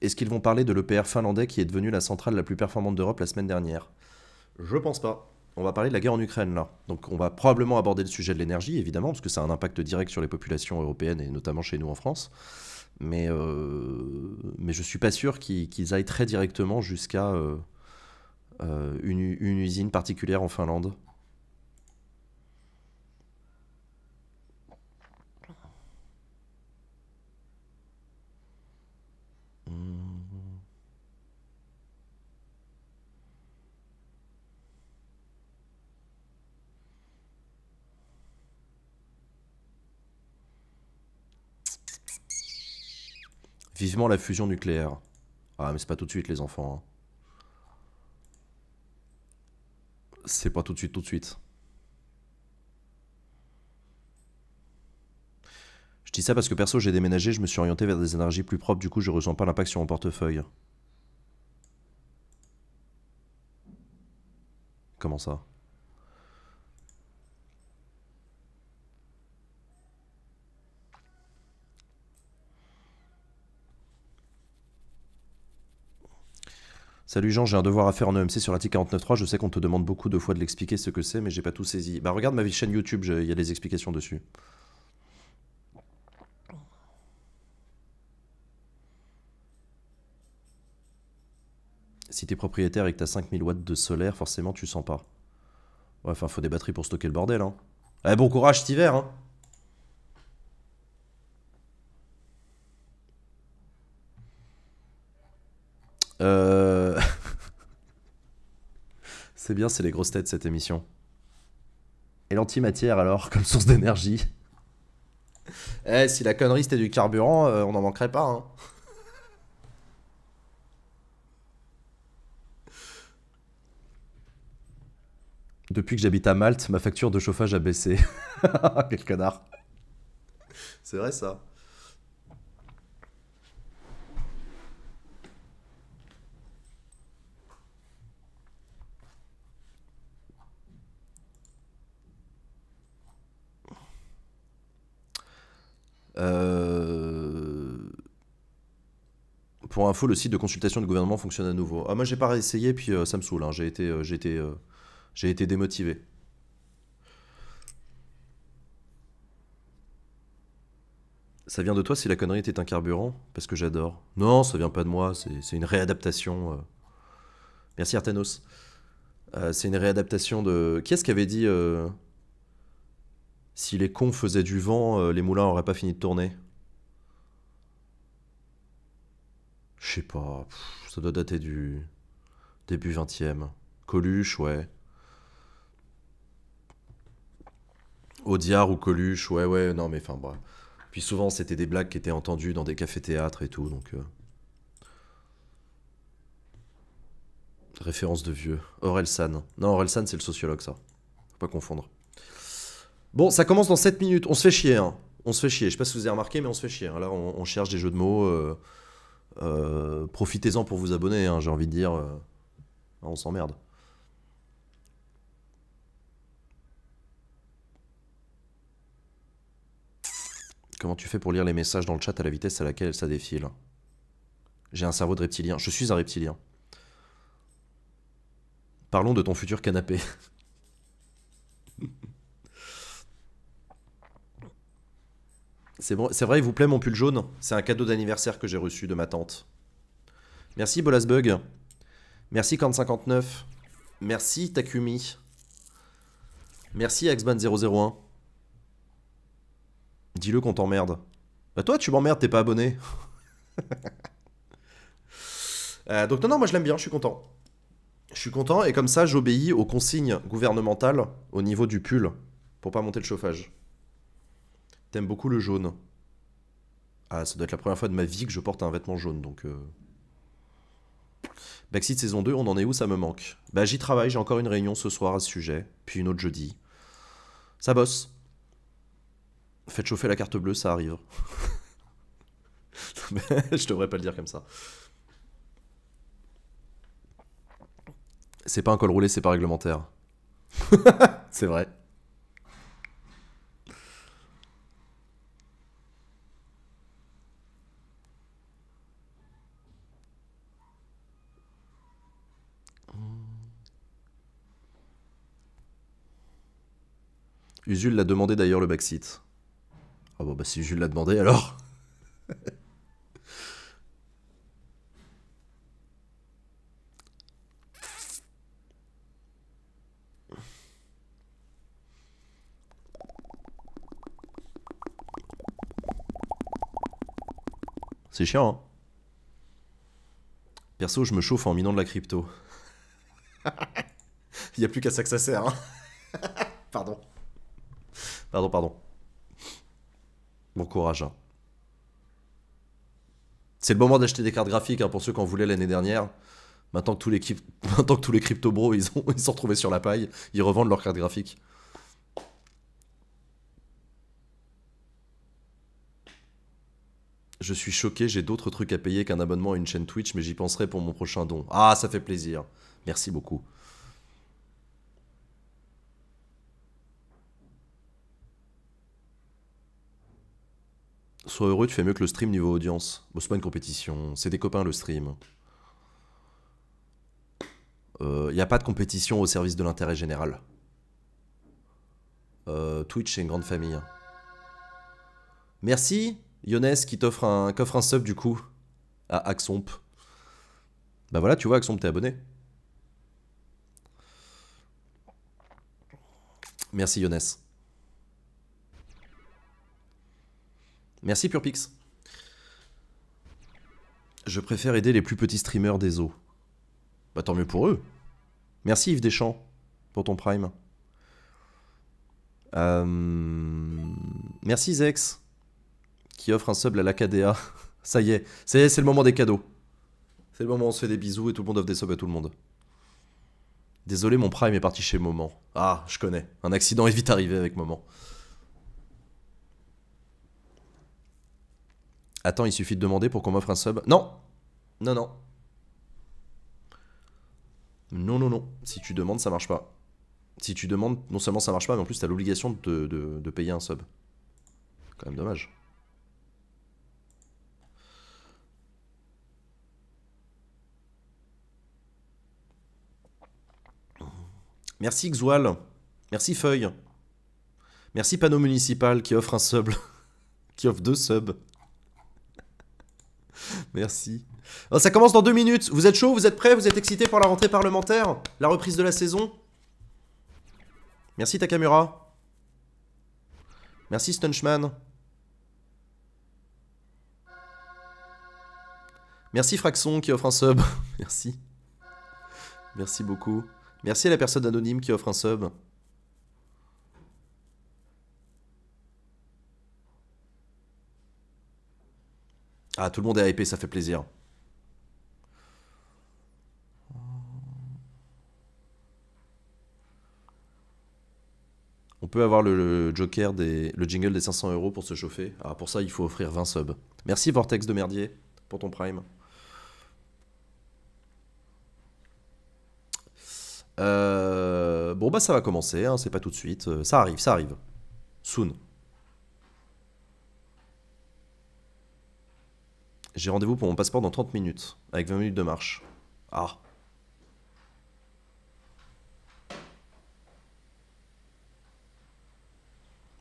Est-ce qu'ils vont parler de l'EPR finlandais qui est devenu la centrale la plus performante d'Europe la semaine dernière Je pense pas. On va parler de la guerre en Ukraine là. Donc on va probablement aborder le sujet de l'énergie, évidemment, parce que ça a un impact direct sur les populations européennes et notamment chez nous en France. Mais, je euh, mais je suis pas sûr qu'ils aillent très directement jusqu'à euh, euh, une usine particulière en Finlande. Vivement la fusion nucléaire. Ah, mais c'est pas tout de suite, les enfants. Hein. C'est pas tout de suite, tout de suite. Je dis ça parce que perso, j'ai déménagé, je me suis orienté vers des énergies plus propres, du coup, je ressens pas l'impact sur mon portefeuille. Comment ça Salut Jean, j'ai un devoir à faire en EMC sur la t 49.3. Je sais qu'on te demande beaucoup de fois de l'expliquer ce que c'est, mais j'ai pas tout saisi. Bah regarde ma chaîne YouTube, il y a des explications dessus. Si t'es propriétaire et que t'as 5000 watts de solaire, forcément tu sens pas. Ouais, enfin faut des batteries pour stocker le bordel, hein. Eh, bon courage cet hiver, hein. Euh c'est bien, c'est les grosses têtes cette émission. Et l'antimatière alors, comme source d'énergie Eh, si la connerie c'était du carburant, euh, on n'en manquerait pas. Hein. Depuis que j'habite à Malte, ma facture de chauffage a baissé. Quel connard. C'est vrai ça. Euh, pour info, le site de consultation du gouvernement fonctionne à nouveau. Ah, moi, j'ai pas essayé, puis euh, ça me saoule. Hein. J'ai été, euh, été, démotivé. Ça vient de toi si la connerie était un carburant Parce que j'adore. Non, ça vient pas de moi, c'est une réadaptation. Merci Artanos. c'est une réadaptation de. Qui est-ce qui avait dit si les cons faisaient du vent, euh, les moulins n'auraient pas fini de tourner. Je sais pas, ça doit dater du début 20e. Coluche, ouais. Audiard ou Coluche, ouais, ouais, non, mais enfin, bref. Puis souvent, c'était des blagues qui étaient entendues dans des cafés-théâtres et tout, donc. Euh. Référence de vieux. San. Non, San, c'est le sociologue, ça. Faut pas confondre. Bon, ça commence dans 7 minutes. On se fait chier. Hein. On se fait chier. Je sais pas si vous avez remarqué, mais on se fait chier. Là, on, cherche des jeux de mots. Euh, euh, profitez-en pour vous abonner, hein, j'ai envie de dire. Euh. Ah, on s'emmerde. Comment tu fais pour lire les messages dans le chat à la vitesse à laquelle ça défile J'ai un cerveau de reptilien. Je suis un reptilien. Parlons de ton futur canapé. C'est vrai, il vous plaît mon pull jaune C'est un cadeau d'anniversaire que j'ai reçu de ma tante. Merci Bolasbug. Merci Korn59. Merci Takumi. Merci Axban001. Dis-le qu'on t'emmerde. Bah toi tu m'emmerdes, t'es pas abonné. Euh, donc non, non, moi je l'aime bien, je suis content. Je suis content et comme ça j'obéis aux consignes gouvernementales au niveau du pull pour pas monter le chauffage. T'aimes beaucoup le jaune. Ah, ça doit être la première fois de ma vie que je porte un vêtement jaune, donc... Euh... Backseat saison 2, on en est où Ça me manque. Bah j'y travaille, j'ai encore une réunion ce soir à ce sujet, puis une autre jeudi. Ça bosse. Faites chauffer la carte bleue, ça arrive. je devrais pas le dire comme ça. C'est pas un col roulé, c'est pas réglementaire. c'est vrai. Usul l'a demandé d'ailleurs le backseat. Ah bon, bah si Usul l'a demandé alors. C'est chiant, hein Perso, je me chauffe en minant de la crypto. Il n'y a plus qu'à ça que ça sert. Hein Pardon. Pardon, pardon. Bon courage. Hein. C'est le moment d'acheter des cartes graphiques hein, pour ceux qui en voulaient l'année dernière. Maintenant que tous les, que tous les crypto bros ils, ont... ils sont retrouvés sur la paille, ils revendent leurs cartes graphiques. Je suis choqué, j'ai d'autres trucs à payer qu'un abonnement à une chaîne Twitch, mais j'y penserai pour mon prochain don. Ah, ça fait plaisir. Merci beaucoup. Sois heureux, tu fais mieux que le stream niveau audience. Bon, c'est pas une compétition, c'est des copains le stream. Il euh, n'y a pas de compétition au service de l'intérêt général. Euh, Twitch, c'est une grande famille. Hein. Merci, Yonès qui t'offre un, un sub du coup à Axomp. Bah voilà, tu vois, Axomp, t'es abonné. Merci, Yonès. Merci Purpix. Je préfère aider les plus petits streamers des eaux. Bah tant mieux pour eux. Merci Yves Deschamps pour ton prime. Euh, merci Zex qui offre un sub à la KDA. Ça y est, c'est le moment des cadeaux. C'est le moment où on se fait des bisous et tout le monde offre des subs à tout le monde. Désolé, mon prime est parti chez Moment. Ah, je connais. Un accident est vite arrivé avec Moment. Attends, il suffit de demander pour qu'on m'offre un sub. Non Non, non. Non, non, non. Si tu demandes, ça marche pas. Si tu demandes, non seulement ça marche pas, mais en plus as l'obligation de, payer un sub. Quand même dommage. Merci Xoal. Merci Feuille. Merci Panneau Municipal qui offre un sub. qui offre deux subs. Merci. ça commence dans deux minutes. Vous êtes chaud Vous êtes prêt Vous êtes excité pour la rentrée parlementaire La reprise de la saison Merci Takamura. Merci Stunchman. Merci Fraxon qui offre un sub. Merci. Merci beaucoup. Merci à la personne anonyme qui offre un sub. Ah, tout le monde est hypé, ça fait plaisir. On peut avoir le, joker des, le jingle des 500 euros pour se chauffer. Ah, pour ça, il faut offrir 20 subs. Merci Vortex de Merdier pour ton prime. Euh, bon bah ça va commencer, hein, c'est pas tout de suite, euh, ça arrive, ça arrive. Soon. J'ai rendez-vous pour mon passeport dans 30 minutes, avec 20 minutes de marche. Ah.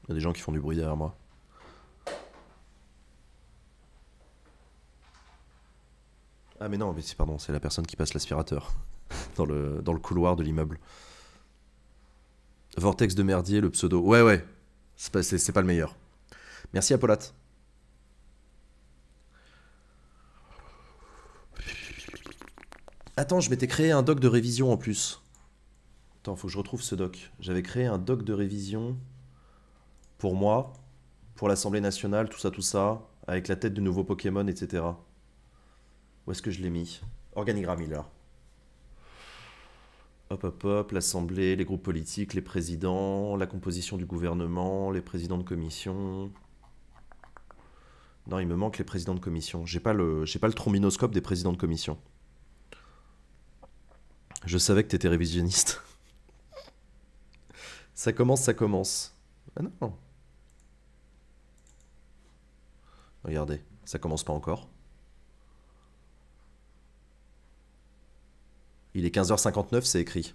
Il y a des gens qui font du bruit derrière moi. Ah mais non, mais c'est pardon, c'est la personne qui passe l'aspirateur dans le, dans le couloir de l'immeuble. Vortex de merdier, le pseudo. Ouais ouais, c'est pas, pas le meilleur. Merci Apollate. Attends, je m'étais créé un doc de révision en plus. Attends, faut que je retrouve ce doc. J'avais créé un doc de révision pour moi, pour l'Assemblée nationale, tout ça, tout ça, avec la tête du nouveau Pokémon, etc. Où est-ce que je l'ai mis Organigramme, là. Hop, hop, hop, l'Assemblée, les groupes politiques, les présidents, la composition du gouvernement, les présidents de commission. Non, il me manque les présidents de commission. J'ai pas le, j'ai pas le trombinoscope des présidents de commission. Je savais que t'étais révisionniste. ça commence, ça commence. Ah non. Regardez, ça commence pas encore. Il est 15h59, c'est écrit.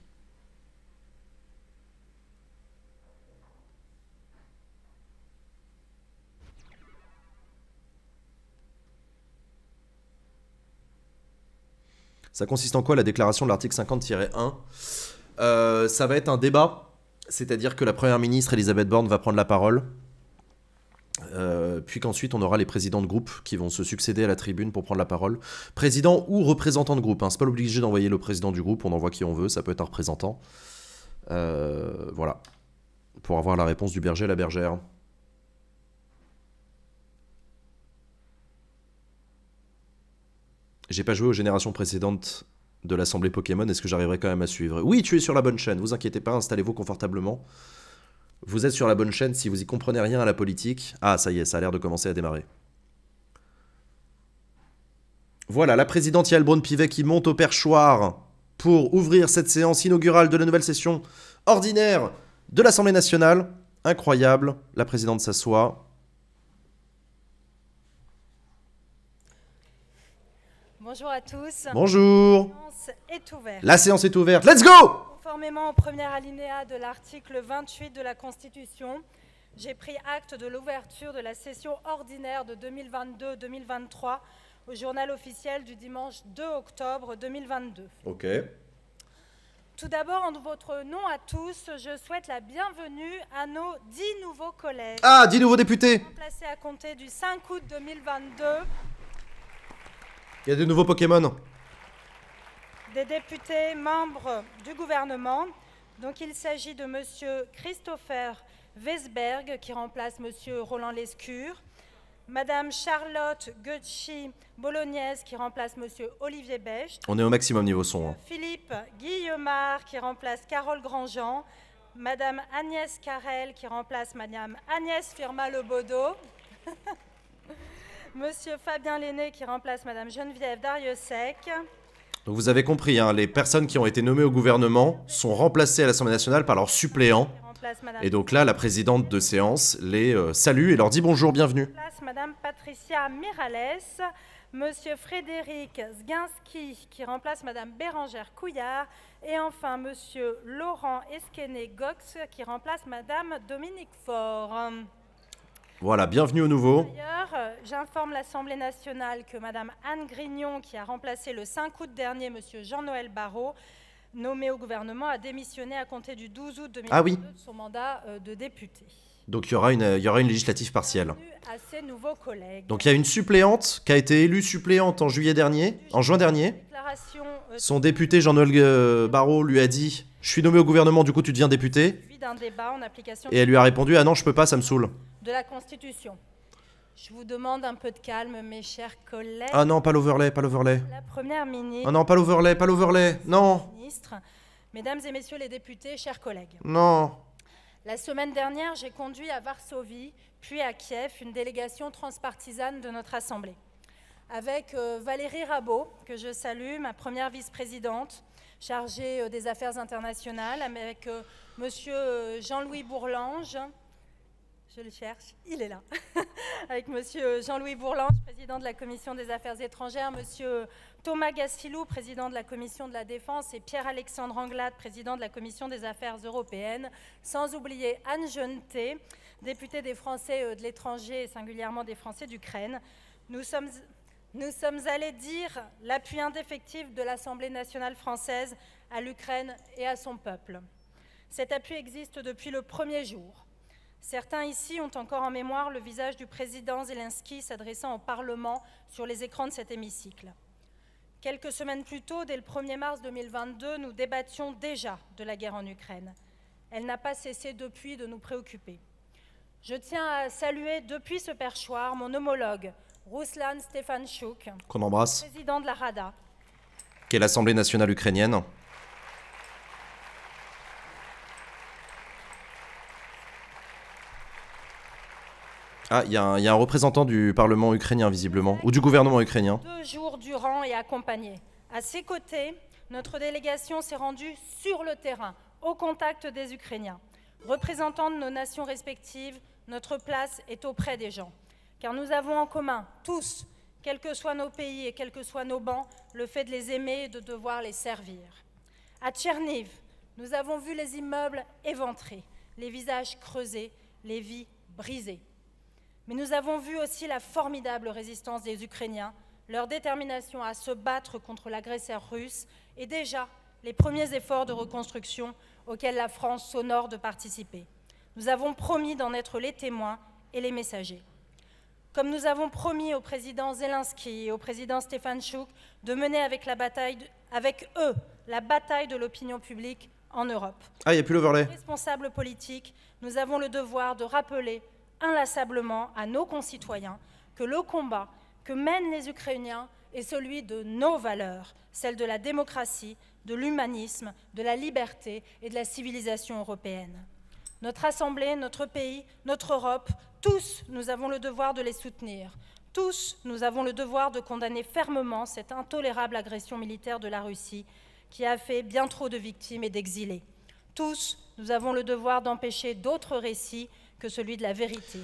Ça consiste en quoi la déclaration de l'article 50-1 euh, Ça va être un débat, c'est-à-dire que la Première ministre Elisabeth Borne va prendre la parole, euh, puis qu'ensuite on aura les présidents de groupe qui vont se succéder à la tribune pour prendre la parole. Président ou représentant de groupe, hein, c'est pas obligé d'envoyer le président du groupe, on envoie qui on veut, ça peut être un représentant. Euh, voilà, pour avoir la réponse du berger à la bergère. J'ai pas joué aux générations précédentes de l'assemblée Pokémon, est-ce que j'arriverai quand même à suivre Oui, tu es sur la bonne chaîne, vous inquiétez pas, installez-vous confortablement. Vous êtes sur la bonne chaîne si vous y comprenez rien à la politique. Ah, ça y est, ça a l'air de commencer à démarrer. Voilà, la présidente Brown Pivet qui monte au perchoir pour ouvrir cette séance inaugurale de la nouvelle session ordinaire de l'Assemblée nationale. Incroyable, la présidente s'assoit, Bonjour à tous. Bonjour. La séance est ouverte. La séance est ouverte. Let's go Conformément au premier alinéa de l'article 28 de la Constitution, j'ai pris acte de l'ouverture de la session ordinaire de 2022-2023 au journal officiel du dimanche 2 octobre 2022. OK. Tout d'abord, en votre nom à tous, je souhaite la bienvenue à nos dix nouveaux collègues. Ah, dix nouveaux députés Placés à compter du 5 août 2022 il y a des nouveaux Pokémon. Des députés membres du gouvernement. Donc il s'agit de Monsieur Christopher Weisberg qui remplace Monsieur Roland Lescure, Madame Charlotte Gucci Bolognese qui remplace Monsieur Olivier Becht. On est au maximum niveau son. Hein. Philippe Guillemard qui remplace Carole Grandjean, Madame Agnès Carrel qui remplace Madame Agnès Firma Lebodo. Monsieur Fabien Lenné qui remplace Madame Geneviève Dariussec. Donc vous avez compris, hein, les personnes qui ont été nommées au gouvernement sont remplacées à l'Assemblée nationale par leurs suppléants. Et donc là, la présidente de séance les euh, salue et leur dit bonjour, bienvenue. Madame Patricia Mirales, Monsieur Frédéric Zginski qui remplace Madame Bérangère Couillard et enfin Monsieur Laurent Esquené-Gox qui remplace Madame Dominique Faure. Voilà, bienvenue au nouveau. Euh, j'informe l'Assemblée nationale que Madame Anne Grignon, qui a remplacé le 5 août dernier Monsieur Jean-Noël Barrot, nommé au gouvernement, a démissionné à compter du 12 août 2022 ah de son mandat euh, de député. Donc il y, aura une, législative partielle. Donc il y a une suppléante qui a été élue suppléante en juillet dernier, en juin dernier. Euh, Son député Jean-Noël euh, Barrault lui a dit "Je suis nommé au gouvernement, du coup tu deviens député." Et elle lui a répondu "Ah non, je peux pas, ça me saoule." De la Constitution. Je vous demande un peu de calme, mes chers collègues. Ah non, pas l'overlay, pas l'overlay. Ah non, pas l'overlay, pas l'overlay. Non. mesdames et messieurs les députés, chers collègues. Non. La semaine dernière, j'ai conduit à Varsovie, puis à Kiev, une délégation transpartisane de notre Assemblée. Avec euh, Valérie Rabault, que je salue, ma première vice-présidente, chargée euh, des affaires internationales, avec euh, Monsieur Jean-Louis Bourlange, je le cherche, il est là, avec Monsieur Jean-Louis Bourlange, président de la Commission des affaires étrangères, Monsieur Thomas Gassilou, président de la Commission de la Défense, et Pierre-Alexandre Anglade, président de la Commission des Affaires européennes, sans oublier Anne Jeuneté, députée des Français euh, de l'étranger et singulièrement des Français d'Ukraine. Nous sommes, nous sommes allés dire l'appui indéfectible de l'Assemblée nationale française à l'Ukraine et à son peuple. Cet appui existe depuis le premier jour. Certains ici ont encore en mémoire le visage du président Zelensky s'adressant au Parlement sur les écrans de cet hémicycle. Quelques semaines plus tôt, dès le 1er mars 2022, nous débattions déjà de la guerre en Ukraine. Elle n'a pas cessé depuis de nous préoccuper. Je tiens à saluer depuis ce perchoir mon homologue, Ruslan Stefanchuk, qu'on président de la Rada, qui l'Assemblée nationale ukrainienne, Ah, il y, a un représentant du Parlement ukrainien, visiblement, ou du gouvernement ukrainien. Deux jours durant et accompagné. À ses côtés, notre délégation s'est rendue sur le terrain, au contact des Ukrainiens. Représentant de nos nations respectives, notre place est auprès des gens. Car nous avons en commun, tous, quels que soient nos pays et quels que soient nos bancs, le fait de les aimer et de devoir les servir. À Tcherniv, nous avons vu les immeubles éventrés, les visages creusés, les vies brisées. Mais nous avons vu aussi la formidable résistance des Ukrainiens, leur détermination à se battre contre l'agresseur russe et déjà les premiers efforts de reconstruction auxquels la France s'honore de participer. Nous avons promis d'en être les témoins et les messagers. Comme nous avons promis au président Zelensky et au président Chouk de mener avec, la bataille avec eux la bataille de l'opinion publique en Europe. Ah, il plus Responsables politiques, nous avons le devoir de rappeler inlassablement à nos concitoyens que le combat que mènent les Ukrainiens est celui de nos valeurs, celles de la démocratie, de l'humanisme, de la liberté et de la civilisation européenne. Notre Assemblée, notre pays, notre Europe, tous nous avons le devoir de les soutenir. Tous nous avons le devoir de condamner fermement cette intolérable agression militaire de la Russie qui a fait bien trop de victimes et d'exilés. Tous nous avons le devoir d'empêcher d'autres récits que celui de la vérité.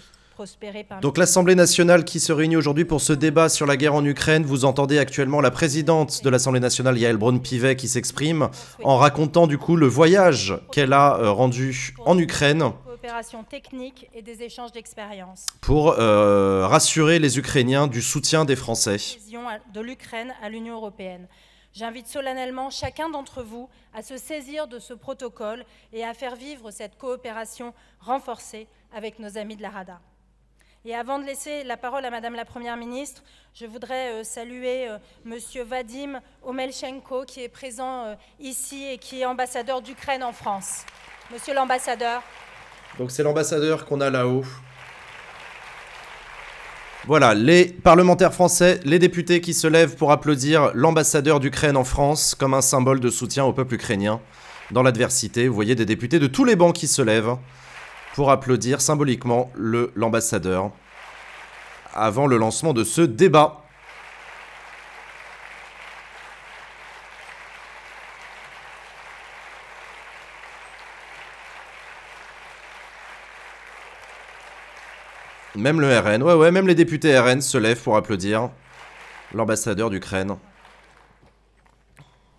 Donc l'Assemblée nationale qui se réunit aujourd'hui pour ce débat sur la guerre en Ukraine, vous entendez actuellement la présidente de l'Assemblée nationale, Yael Braun-Pivet, qui s'exprime en racontant du coup le voyage qu'elle a euh, rendu en Ukraine Pour euh, rassurer les Ukrainiens du soutien des Français. De l'Ukraine à l'Union européenne. J'invite solennellement chacun d'entre vous à se saisir de ce protocole et à faire vivre cette coopération renforcée avec nos amis de la RADA. Et avant de laisser la parole à Madame la Première ministre, je voudrais euh, saluer euh, Monsieur Vadim Omelchenko, qui est présent euh, ici et qui est ambassadeur d'Ukraine en France. Monsieur l'ambassadeur. Donc c'est l'ambassadeur qu'on a là-haut, voilà, les parlementaires français, les députés qui se lèvent pour applaudir l'ambassadeur d'Ukraine en France comme un symbole de soutien au peuple ukrainien dans l'adversité. Vous voyez des députés de tous les bancs qui se lèvent pour applaudir symboliquement l'ambassadeur avant le lancement de ce débat. Même le RN, ouais ouais, même les députés RN se lèvent pour applaudir l'ambassadeur d'Ukraine.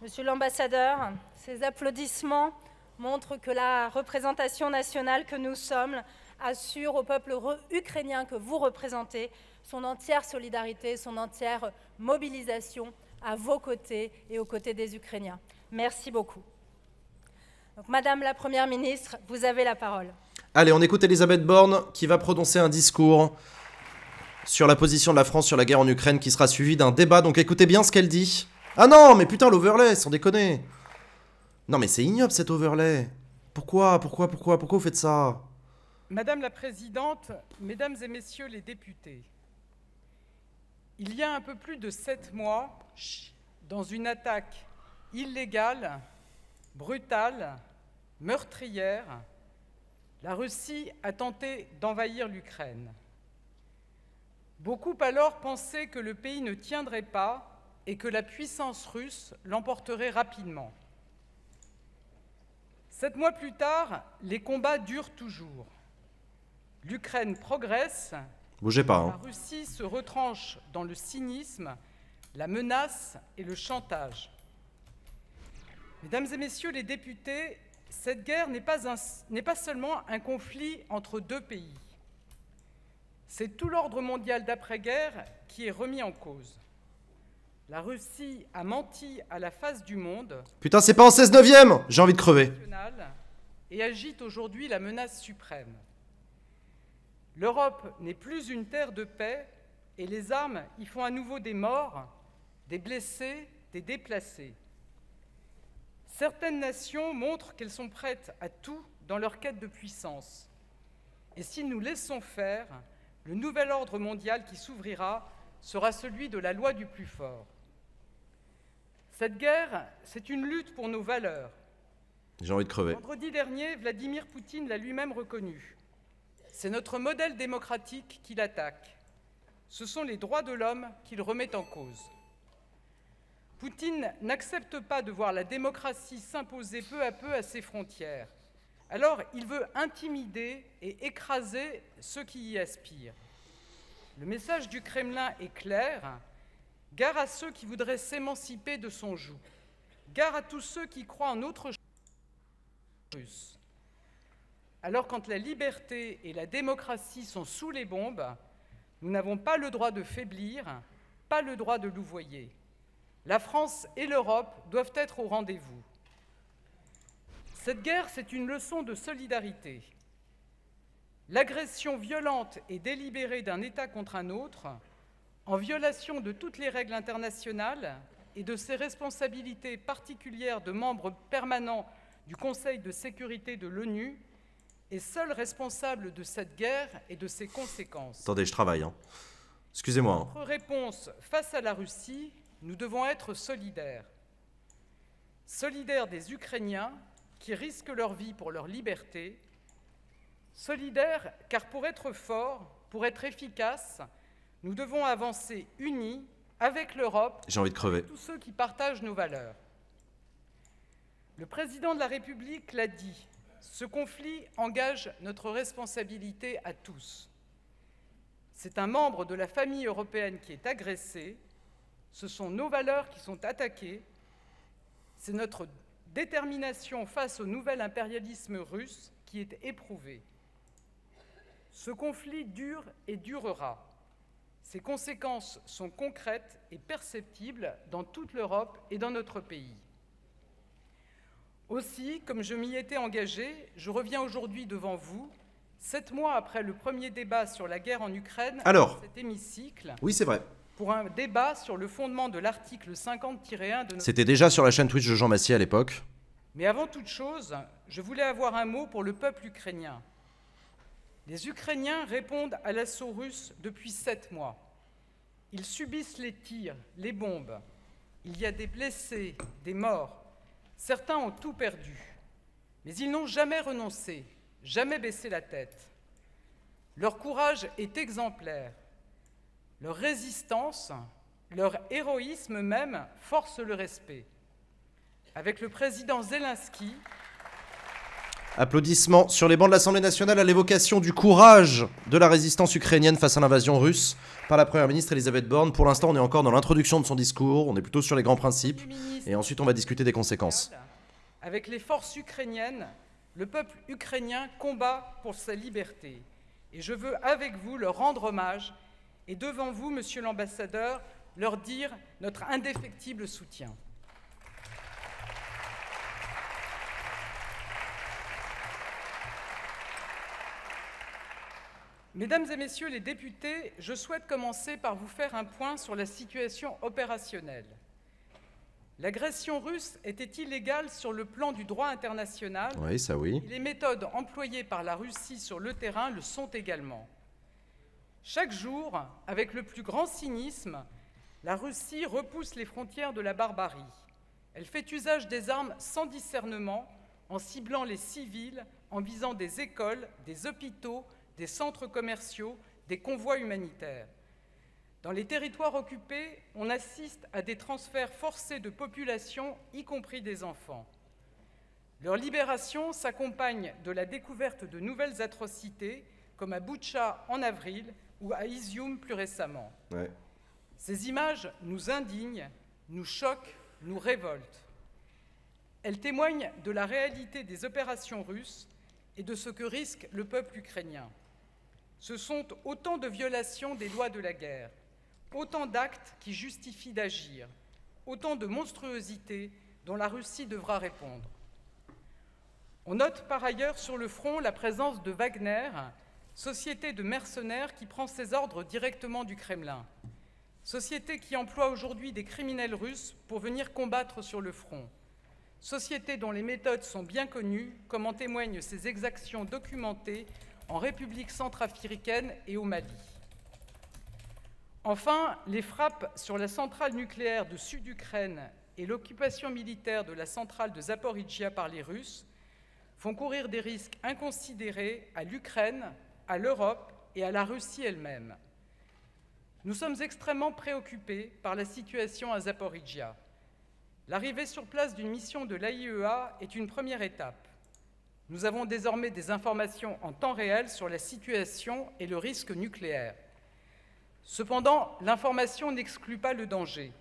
Monsieur l'ambassadeur, ces applaudissements montrent que la représentation nationale que nous sommes assure au peuple ukrainien que vous représentez son entière solidarité, son entière mobilisation à vos côtés et aux côtés des Ukrainiens. Merci beaucoup. Madame la Première ministre, vous avez la parole. Allez, on écoute Elisabeth Borne qui va prononcer un discours sur la position de la France sur la guerre en Ukraine qui sera suivi d'un débat. Donc écoutez bien ce qu'elle dit. Ah non, mais putain, l'overlay, sans déconner. Non, mais c'est ignoble cet overlay. Pourquoi, pourquoi, pourquoi, pourquoi vous faites ça Madame la Présidente, Mesdames et Messieurs les députés, il y a un peu plus de sept mois, dans une attaque illégale, brutale, meurtrière, la Russie a tenté d'envahir l'Ukraine. Beaucoup alors pensaient que le pays ne tiendrait pas et que la puissance russe l'emporterait rapidement. Sept mois plus tard, les combats durent toujours. L'Ukraine progresse. pas. Hein. La Russie se retranche dans le cynisme, la menace et le chantage. Mesdames et messieurs les députés, cette guerre n'est pas, seulement un conflit entre deux pays. C'est tout l'ordre mondial d'après-guerre qui est remis en cause. La Russie a menti à la face du monde. Putain, c'est pas en 16 9 J'ai envie de crever. Et agite aujourd'hui la menace suprême. L'Europe n'est plus une terre de paix et les armes y font à nouveau des morts, des blessés, des déplacés. Certaines nations montrent qu'elles sont prêtes à tout dans leur quête de puissance. Et si nous laissons faire, le nouvel ordre mondial qui s'ouvrira sera celui de la loi du plus fort. Cette guerre, c'est une lutte pour nos valeurs. J'ai envie de crever. Vendredi dernier, Vladimir Poutine l'a lui-même reconnu. C'est notre modèle démocratique qu'il attaque. Ce sont les droits de l'homme qu'il remet en cause. Poutine n'accepte pas de voir la démocratie s'imposer peu à peu à ses frontières. Alors, il veut intimider et écraser ceux qui y aspirent. Le message du Kremlin est clair. Gare à ceux qui voudraient s'émanciper de son joug. Gare à tous ceux qui croient en autre chose Alors quand la liberté et la démocratie sont sous les bombes, nous n'avons pas le droit de faiblir, pas le droit de louvoyer. La France et l'Europe doivent être au rendez-vous. Cette guerre, c'est une leçon de solidarité. L'agression violente et délibérée d'un État contre un autre, en violation de toutes les règles internationales et de ses responsabilités particulières de membre permanent du Conseil de sécurité de l'ONU, est seul responsable de cette guerre et de ses conséquences. Attendez, je travaille. Hein. Excusez-moi. Hein. réponse face à la Russie nous devons être solidaires. Solidaires des Ukrainiens qui risquent leur vie pour leur liberté. Solidaires car pour être forts, pour être efficaces, nous devons avancer unis avec l'Europe et tous ceux qui partagent nos valeurs. Le président de la République l'a dit, ce conflit engage notre responsabilité à tous. C'est un membre de la famille européenne qui est agressé, ce sont nos valeurs qui sont attaquées. C'est notre détermination face au nouvel impérialisme russe qui est éprouvée. Ce conflit dure et durera. Ses conséquences sont concrètes et perceptibles dans toute l'Europe et dans notre pays. Aussi, comme je m'y étais engagé, je reviens aujourd'hui devant vous, sept mois après le premier débat sur la guerre en Ukraine, Alors, dans cet hémicycle. Oui, c'est vrai pour un débat sur le fondement de l'article 50-1 de notre... C'était déjà sur la chaîne Twitch de Jean Massier à l'époque. Mais avant toute chose, je voulais avoir un mot pour le peuple ukrainien. Les Ukrainiens répondent à l'assaut russe depuis sept mois. Ils subissent les tirs, les bombes. Il y a des blessés, des morts. Certains ont tout perdu. Mais ils n'ont jamais renoncé, jamais baissé la tête. Leur courage est exemplaire. Leur résistance, leur héroïsme même force le respect. Avec le président Zelensky. Applaudissements sur les bancs de l'Assemblée nationale à l'évocation du courage de la résistance ukrainienne face à l'invasion russe par la Première ministre Elisabeth Borne. Pour l'instant, on est encore dans l'introduction de son discours, on est plutôt sur les grands principes, et ensuite on va discuter des conséquences. Avec les forces ukrainiennes, le peuple ukrainien combat pour sa liberté, et je veux avec vous leur rendre hommage et devant vous, Monsieur l'Ambassadeur, leur dire notre indéfectible soutien. Mesdames et Messieurs les députés, je souhaite commencer par vous faire un point sur la situation opérationnelle. L'agression russe était illégale sur le plan du droit international. Oui, ça oui. Les méthodes employées par la Russie sur le terrain le sont également. Chaque jour, avec le plus grand cynisme, la Russie repousse les frontières de la barbarie. Elle fait usage des armes sans discernement, en ciblant les civils, en visant des écoles, des hôpitaux, des centres commerciaux, des convois humanitaires. Dans les territoires occupés, on assiste à des transferts forcés de populations, y compris des enfants. Leur libération s'accompagne de la découverte de nouvelles atrocités, comme à Boutcha en avril, ou à Isium plus récemment. Ces images nous indignent, nous choquent, nous révoltent. Elles témoignent de la réalité des opérations russes et de ce que risque le peuple ukrainien. Ce sont autant de violations des lois de la guerre, autant d'actes qui justifient d'agir, autant de monstruosités dont la Russie devra répondre. On note par ailleurs sur le front la présence de Wagner, société de mercenaires qui prend ses ordres directement du Kremlin, société qui emploie aujourd'hui des criminels russes pour venir combattre sur le front, société dont les méthodes sont bien connues, comme en témoignent ces exactions documentées en République centrafricaine et au Mali. Enfin, les frappes sur la centrale nucléaire de Sud-Ukraine et l'occupation militaire de la centrale de Zaporizhia par les Russes font courir des risques inconsidérés à l'Ukraine, à l'Europe et à la Russie elle-même. Nous sommes extrêmement préoccupés par la situation à Zaporizhia. L'arrivée sur place d'une mission de l'AIEA est une première étape. Nous avons désormais des informations en temps réel sur la situation et le risque nucléaire. Cependant, l'information n'exclut pas le danger.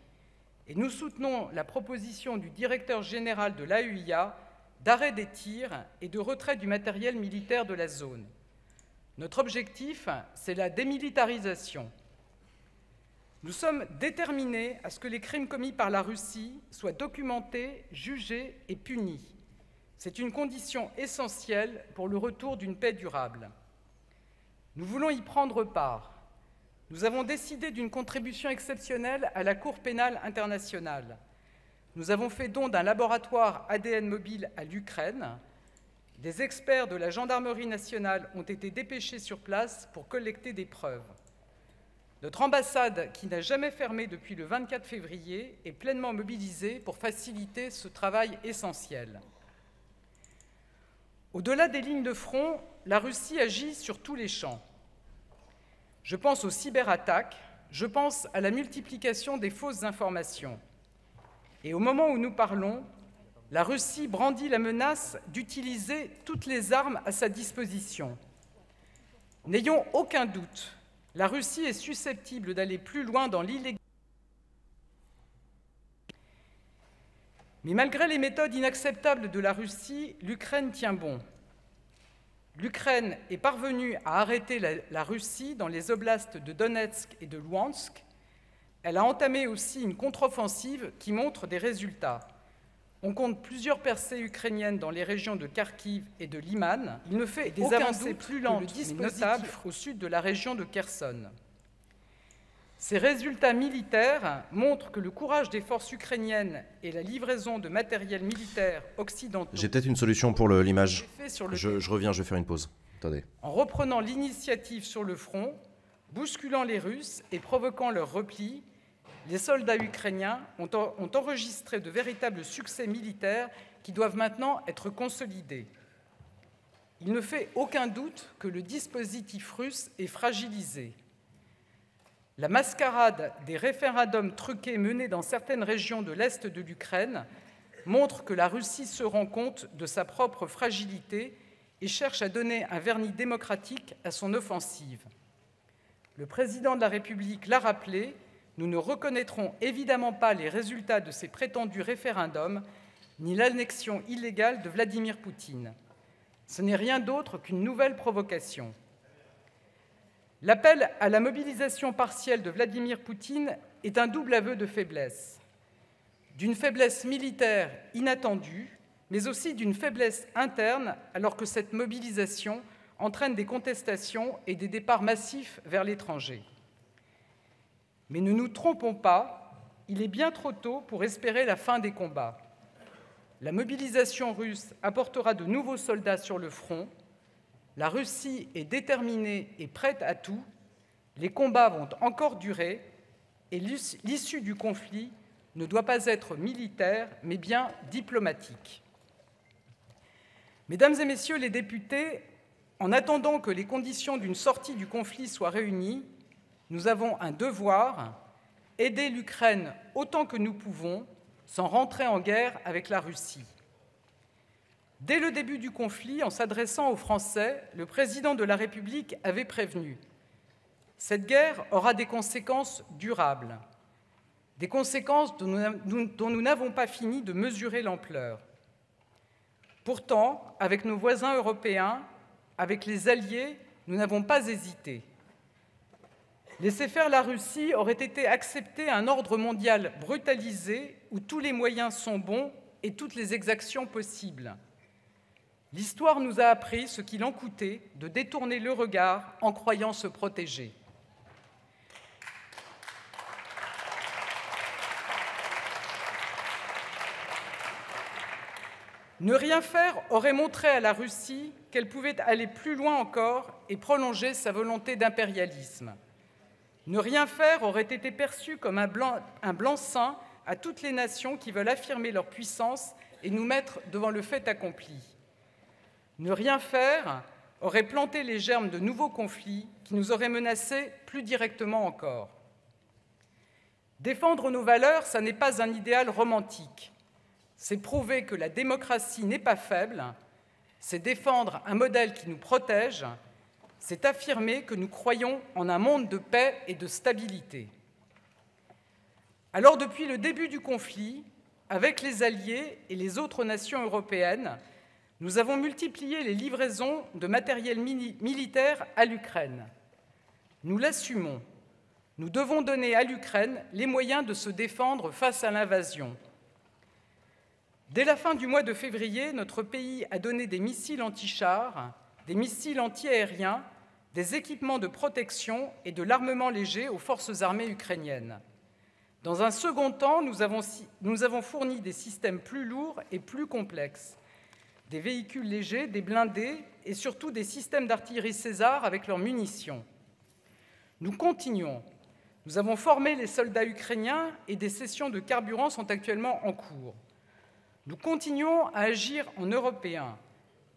Et nous soutenons la proposition du directeur général de l'AEIA d'arrêt des tirs et de retrait du matériel militaire de la zone. Notre objectif, c'est la démilitarisation. Nous sommes déterminés à ce que les crimes commis par la Russie soient documentés, jugés et punis. C'est une condition essentielle pour le retour d'une paix durable. Nous voulons y prendre part. Nous avons décidé d'une contribution exceptionnelle à la Cour pénale internationale. Nous avons fait don d'un laboratoire ADN mobile à l'Ukraine des experts de la gendarmerie nationale ont été dépêchés sur place pour collecter des preuves. Notre ambassade, qui n'a jamais fermé depuis le 24 février, est pleinement mobilisée pour faciliter ce travail essentiel. Au-delà des lignes de front, la Russie agit sur tous les champs. Je pense aux cyberattaques, je pense à la multiplication des fausses informations. Et au moment où nous parlons, la Russie brandit la menace d'utiliser toutes les armes à sa disposition. N'ayons aucun doute, la Russie est susceptible d'aller plus loin dans l'illégalité. Mais malgré les méthodes inacceptables de la Russie, l'Ukraine tient bon. L'Ukraine est parvenue à arrêter la, Russie dans les oblasts de Donetsk et de Luhansk. Elle a entamé aussi une contre-offensive qui montre des résultats. On compte plusieurs percées ukrainiennes dans les régions de Kharkiv et de Liman. Il ne fait des avancées plus lentes mais au sud de la région de Kherson. Ces résultats militaires montrent que le courage des forces ukrainiennes et la livraison de matériel militaire occidental. J'ai peut-être une solution pour l'image. je, reviens, je vais faire une pause. Attendez. En reprenant l'initiative sur le front, bousculant les Russes et provoquant leur repli, les soldats ukrainiens ont, enregistré de véritables succès militaires qui doivent maintenant être consolidés. Il ne fait aucun doute que le dispositif russe est fragilisé. La mascarade des référendums truqués menés dans certaines régions de l'Est de l'Ukraine montre que la Russie se rend compte de sa propre fragilité et cherche à donner un vernis démocratique à son offensive. Le président de la République l'a rappelé, nous ne reconnaîtrons évidemment pas les résultats de ces prétendus référendums, ni l'annexion illégale de Vladimir Poutine. Ce n'est rien d'autre qu'une nouvelle provocation. L'appel à la mobilisation partielle de Vladimir Poutine est un double aveu de faiblesse. D'une faiblesse militaire inattendue, mais aussi d'une faiblesse interne, alors que cette mobilisation entraîne des contestations et des départs massifs vers l'étranger. Mais ne nous trompons pas, il est bien trop tôt pour espérer la fin des combats. La mobilisation russe apportera de nouveaux soldats sur le front. La Russie est déterminée et prête à tout. Les combats vont encore durer et l'issue du conflit ne doit pas être militaire, mais bien diplomatique. Mesdames et Messieurs les députés, en attendant que les conditions d'une sortie du conflit soient réunies, nous avons un devoir, aider l'Ukraine autant que nous pouvons, sans rentrer en guerre avec la Russie. Dès le début du conflit, en s'adressant aux Français, le président de la République avait prévenu Cette guerre aura des conséquences durables, des conséquences dont nous n'avons pas fini de mesurer l'ampleur. Pourtant, avec nos voisins européens, avec les alliés, nous n'avons pas hésité. Laisser faire la Russie aurait été accepter un ordre mondial brutalisé où tous les moyens sont bons et toutes les exactions possibles. L'histoire nous a appris ce qu'il en coûtait de détourner le regard en croyant se protéger. Ne rien faire aurait montré à la Russie qu'elle pouvait aller plus loin encore et prolonger sa volonté d'impérialisme. Ne rien faire aurait été perçu comme un, blanc, un blanc-seing à toutes les nations qui veulent affirmer leur puissance et nous mettre devant le fait accompli. Ne rien faire aurait planté les germes de nouveaux conflits qui nous auraient menacés plus directement encore. Défendre nos valeurs, ça n'est pas un idéal romantique. C'est prouver que la démocratie n'est pas faible, c'est défendre un modèle qui nous protège c'est affirmer que nous croyons en un monde de paix et de stabilité. Alors depuis le début du conflit, avec les Alliés et les autres nations européennes, nous avons multiplié les livraisons de matériel militaire à l'Ukraine. Nous l'assumons. Nous devons donner à l'Ukraine les moyens de se défendre face à l'invasion. Dès la fin du mois de février, notre pays a donné des missiles anti-chars des missiles antiaériens, des équipements de protection et de l'armement léger aux forces armées ukrainiennes. Dans un second temps, nous avons, fourni des systèmes plus lourds et plus complexes, des véhicules légers, des blindés et surtout des systèmes d'artillerie César avec leurs munitions. Nous continuons. Nous avons formé les soldats ukrainiens et des sessions de carburant sont actuellement en cours. Nous continuons à agir en Européens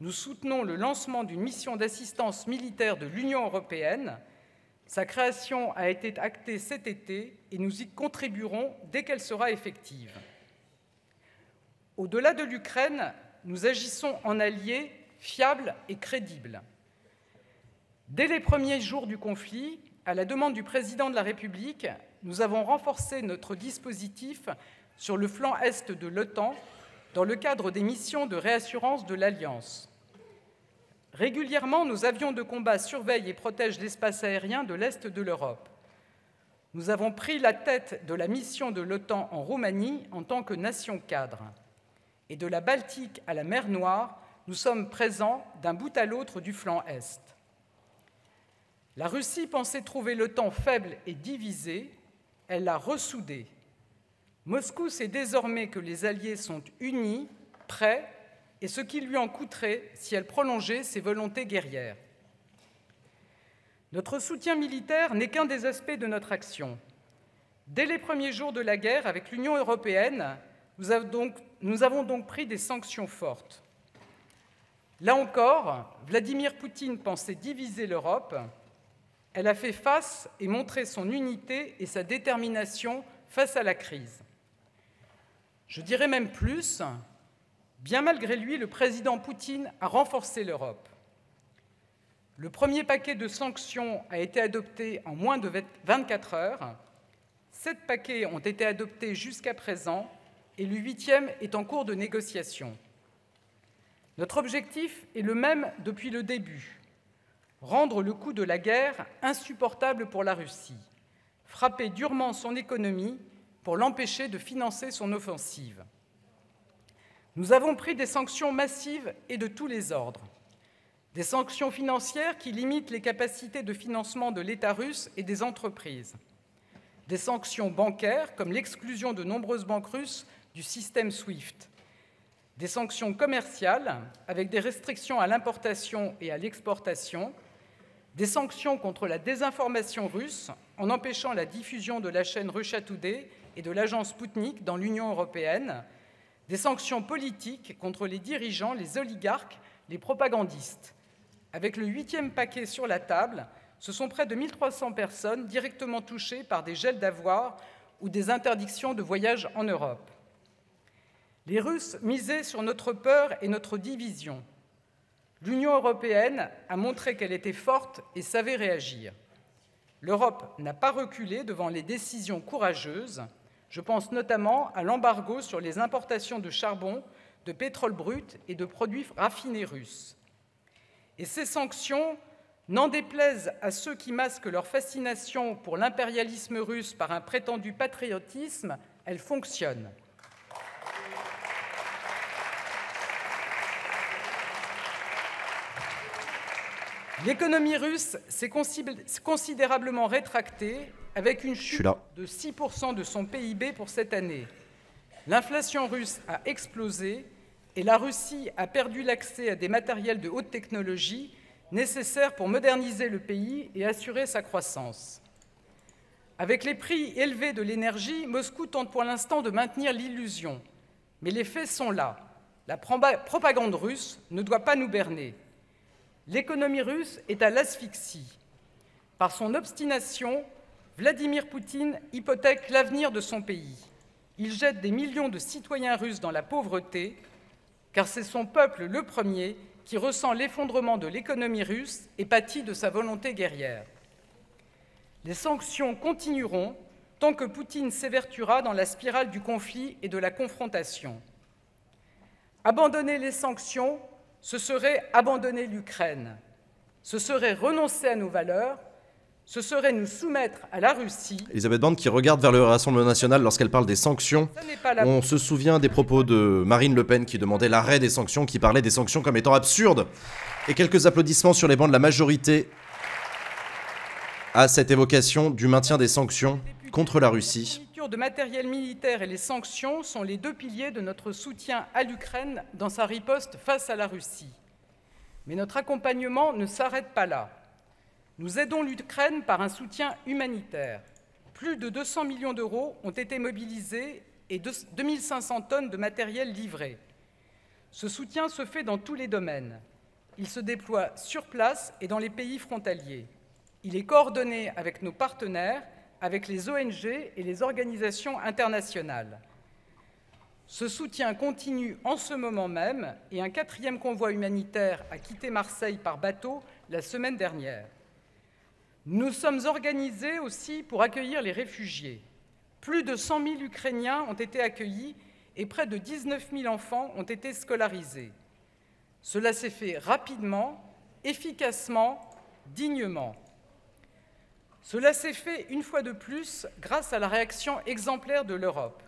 nous soutenons le lancement d'une mission d'assistance militaire de l'Union européenne. Sa création a été actée cet été et nous y contribuerons dès qu'elle sera effective. Au-delà de l'Ukraine, nous agissons en alliés fiables et crédibles. Dès les premiers jours du conflit, à la demande du président de la République, nous avons renforcé notre dispositif sur le flanc est de l'OTAN dans le cadre des missions de réassurance de l'Alliance. Régulièrement, nos avions de combat surveillent et protègent l'espace aérien de l'Est de l'Europe. Nous avons pris la tête de la mission de l'OTAN en Roumanie en tant que nation cadre. Et de la Baltique à la mer Noire, nous sommes présents d'un bout à l'autre du flanc Est. La Russie pensait trouver l'OTAN faible et divisé, elle l'a ressoudé. Moscou sait désormais que les Alliés sont unis, prêts et ce qui lui en coûterait si elle prolongeait ses volontés guerrières. Notre soutien militaire n'est qu'un des aspects de notre action. Dès les premiers jours de la guerre avec l'Union européenne, nous avons, donc, nous avons donc pris des sanctions fortes. Là encore, Vladimir Poutine pensait diviser l'Europe. Elle a fait face et montré son unité et sa détermination face à la crise. Je dirais même plus, Bien malgré lui, le président Poutine a renforcé l'Europe. Le premier paquet de sanctions a été adopté en moins de 24 heures. Sept paquets ont été adoptés jusqu'à présent et le huitième est en cours de négociation. Notre objectif est le même depuis le début, rendre le coût de la guerre insupportable pour la Russie, frapper durement son économie pour l'empêcher de financer son offensive. Nous avons pris des sanctions massives et de tous les ordres. Des sanctions financières qui limitent les capacités de financement de l'État russe et des entreprises. Des sanctions bancaires comme l'exclusion de nombreuses banques russes du système SWIFT. Des sanctions commerciales avec des restrictions à l'importation et à l'exportation. Des sanctions contre la désinformation russe en empêchant la diffusion de la chaîne Russia et de l'agence Sputnik dans l'Union européenne des sanctions politiques contre les dirigeants, les oligarques, les propagandistes. Avec le huitième paquet sur la table, ce sont près de 1300 personnes directement touchées par des gels d'avoir ou des interdictions de voyage en Europe. Les Russes misaient sur notre peur et notre division. L'Union européenne a montré qu'elle était forte et savait réagir. L'Europe n'a pas reculé devant les décisions courageuses je pense notamment à l'embargo sur les importations de charbon, de pétrole brut et de produits raffinés russes. Et ces sanctions, n'en déplaisent à ceux qui masquent leur fascination pour l'impérialisme russe par un prétendu patriotisme, elles fonctionnent. L'économie russe s'est considérablement rétractée avec une chute de 6% de son PIB pour cette année. L'inflation russe a explosé et la Russie a perdu l'accès à des matériels de haute technologie nécessaires pour moderniser le pays et assurer sa croissance. Avec les prix élevés de l'énergie, Moscou tente pour l'instant de maintenir l'illusion. Mais les faits sont là. La propagande russe ne doit pas nous berner. L'économie russe est à l'asphyxie. Par son obstination, Vladimir Poutine hypothèque l'avenir de son pays. Il jette des millions de citoyens russes dans la pauvreté, car c'est son peuple le premier qui ressent l'effondrement de l'économie russe et pâtit de sa volonté guerrière. Les sanctions continueront tant que Poutine s'évertuera dans la spirale du conflit et de la confrontation. Abandonner les sanctions, ce serait abandonner l'Ukraine, ce serait renoncer à nos valeurs ce serait nous soumettre à la Russie. Elisabeth Borne qui regarde vers le Rassemblement national lorsqu'elle parle des sanctions. On se souvient des propos de Marine Le Pen qui demandait l'arrêt des sanctions, qui parlait des sanctions comme étant absurdes. Et quelques applaudissements sur les bancs de la majorité à cette évocation du maintien des sanctions contre la Russie. La de matériel militaire et les sanctions sont les deux piliers de notre soutien à l'Ukraine dans sa riposte face à la Russie. Mais notre accompagnement ne s'arrête pas là. Nous aidons l'Ukraine par un soutien humanitaire. Plus de 200 millions d'euros ont été mobilisés et 2500 tonnes de matériel livrées. Ce soutien se fait dans tous les domaines. Il se déploie sur place et dans les pays frontaliers. Il est coordonné avec nos partenaires, avec les ONG et les organisations internationales. Ce soutien continue en ce moment même et un quatrième convoi humanitaire a quitté Marseille par bateau la semaine dernière. Nous sommes organisés aussi pour accueillir les réfugiés. Plus de 100 000 Ukrainiens ont été accueillis et près de 19 000 enfants ont été scolarisés. Cela s'est fait rapidement, efficacement, dignement. Cela s'est fait une fois de plus grâce à la réaction exemplaire de l'Europe.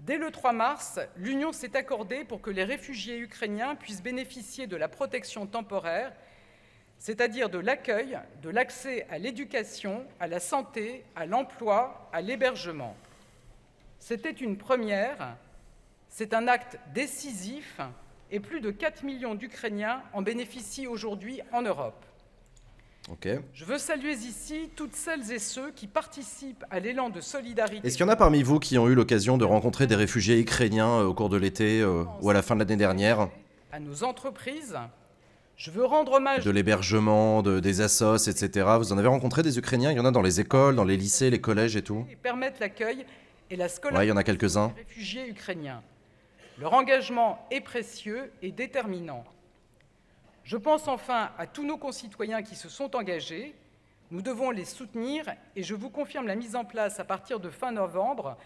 Dès le 3 mars, l'Union s'est accordée pour que les réfugiés ukrainiens puissent bénéficier de la protection temporaire c'est-à-dire de l'accueil, de l'accès à l'éducation, à la santé, à l'emploi, à l'hébergement. C'était une première, c'est un acte décisif et plus de 4 millions d'Ukrainiens en bénéficient aujourd'hui en Europe. Je veux saluer ici toutes celles et ceux qui participent à l'élan de solidarité. Est-ce qu'il y en a parmi vous qui ont eu l'occasion de rencontrer des réfugiés ukrainiens euh, au cours de l'été euh, ou à la fin de l'année dernière À nos entreprises, je veux rendre hommage. De l'hébergement, des assos, etc. Vous en avez rencontré des Ukrainiens Il y en a dans les écoles, dans les lycées, les collèges et tout l'accueil et la il y en a quelques-uns. réfugiés ukrainiens. Leur engagement est précieux et déterminant. Je pense enfin à tous nos concitoyens qui se sont engagés. Nous devons les soutenir et je vous confirme la mise en place à partir de fin novembre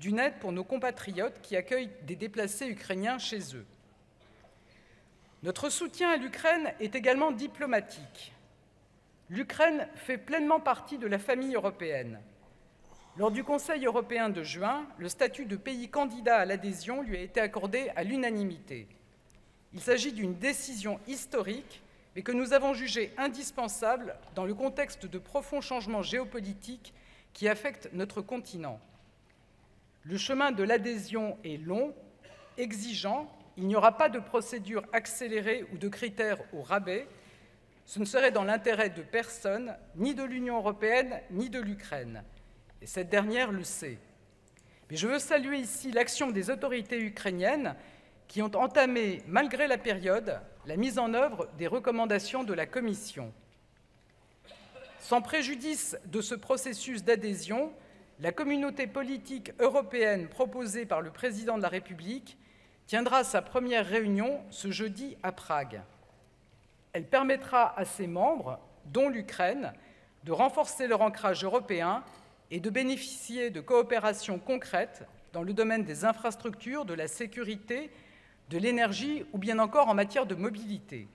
d'une aide pour nos compatriotes qui accueillent des déplacés ukrainiens chez eux. Notre soutien à l'Ukraine est également diplomatique. L'Ukraine fait pleinement partie de la famille européenne. Lors du Conseil européen de juin, le statut de pays candidat à l'adhésion lui a été accordé à l'unanimité. Il s'agit d'une décision historique, mais que nous avons jugée indispensable dans le contexte de profonds changements géopolitiques qui affectent notre continent. Le chemin de l'adhésion est long, exigeant il n'y aura pas de procédure accélérée ou de critères au rabais. Ce ne serait dans l'intérêt de personne, ni de l'Union européenne, ni de l'Ukraine. Et cette dernière le sait. Mais je veux saluer ici l'action des autorités ukrainiennes qui ont entamé, malgré la période, la mise en œuvre des recommandations de la Commission. Sans préjudice de ce processus d'adhésion, la communauté politique européenne proposée par le président de la République tiendra sa première réunion ce jeudi à Prague. Elle permettra à ses membres, dont l'Ukraine, de renforcer leur ancrage européen et de bénéficier de coopérations concrètes dans le domaine des infrastructures, de la sécurité, de l'énergie ou bien encore en matière de mobilité.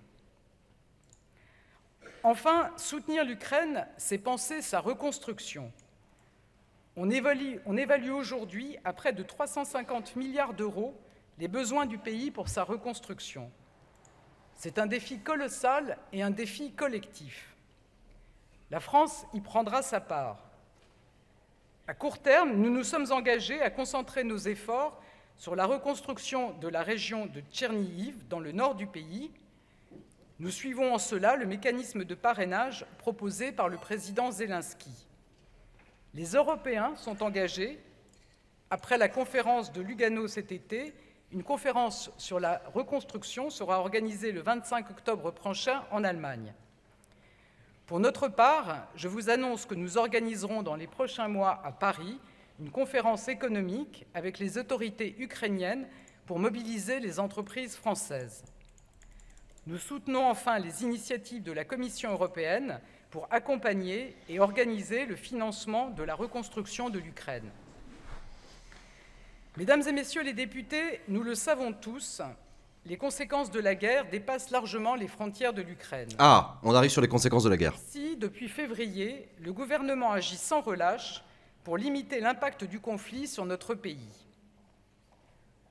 Enfin, soutenir l'Ukraine, c'est penser sa reconstruction. On évalue, aujourd'hui à près de 350 milliards d'euros les besoins du pays pour sa reconstruction. C'est un défi colossal et un défi collectif. La France y prendra sa part. À court terme, nous nous sommes engagés à concentrer nos efforts sur la reconstruction de la région de Tchernihiv, dans le nord du pays. Nous suivons en cela le mécanisme de parrainage proposé par le président Zelensky. Les Européens sont engagés, après la conférence de Lugano cet été, une conférence sur la reconstruction sera organisée le 25 octobre prochain en Allemagne. Pour notre part, je vous annonce que nous organiserons dans les prochains mois à Paris une conférence économique avec les autorités ukrainiennes pour mobiliser les entreprises françaises. Nous soutenons enfin les initiatives de la Commission européenne pour accompagner et organiser le financement de la reconstruction de l'Ukraine. Mesdames et Messieurs les députés, nous le savons tous, les conséquences de la guerre dépassent largement les frontières de l'Ukraine. Ah, on arrive sur les conséquences de la guerre. Si, depuis février, le gouvernement agit sans relâche pour limiter l'impact du conflit sur notre pays.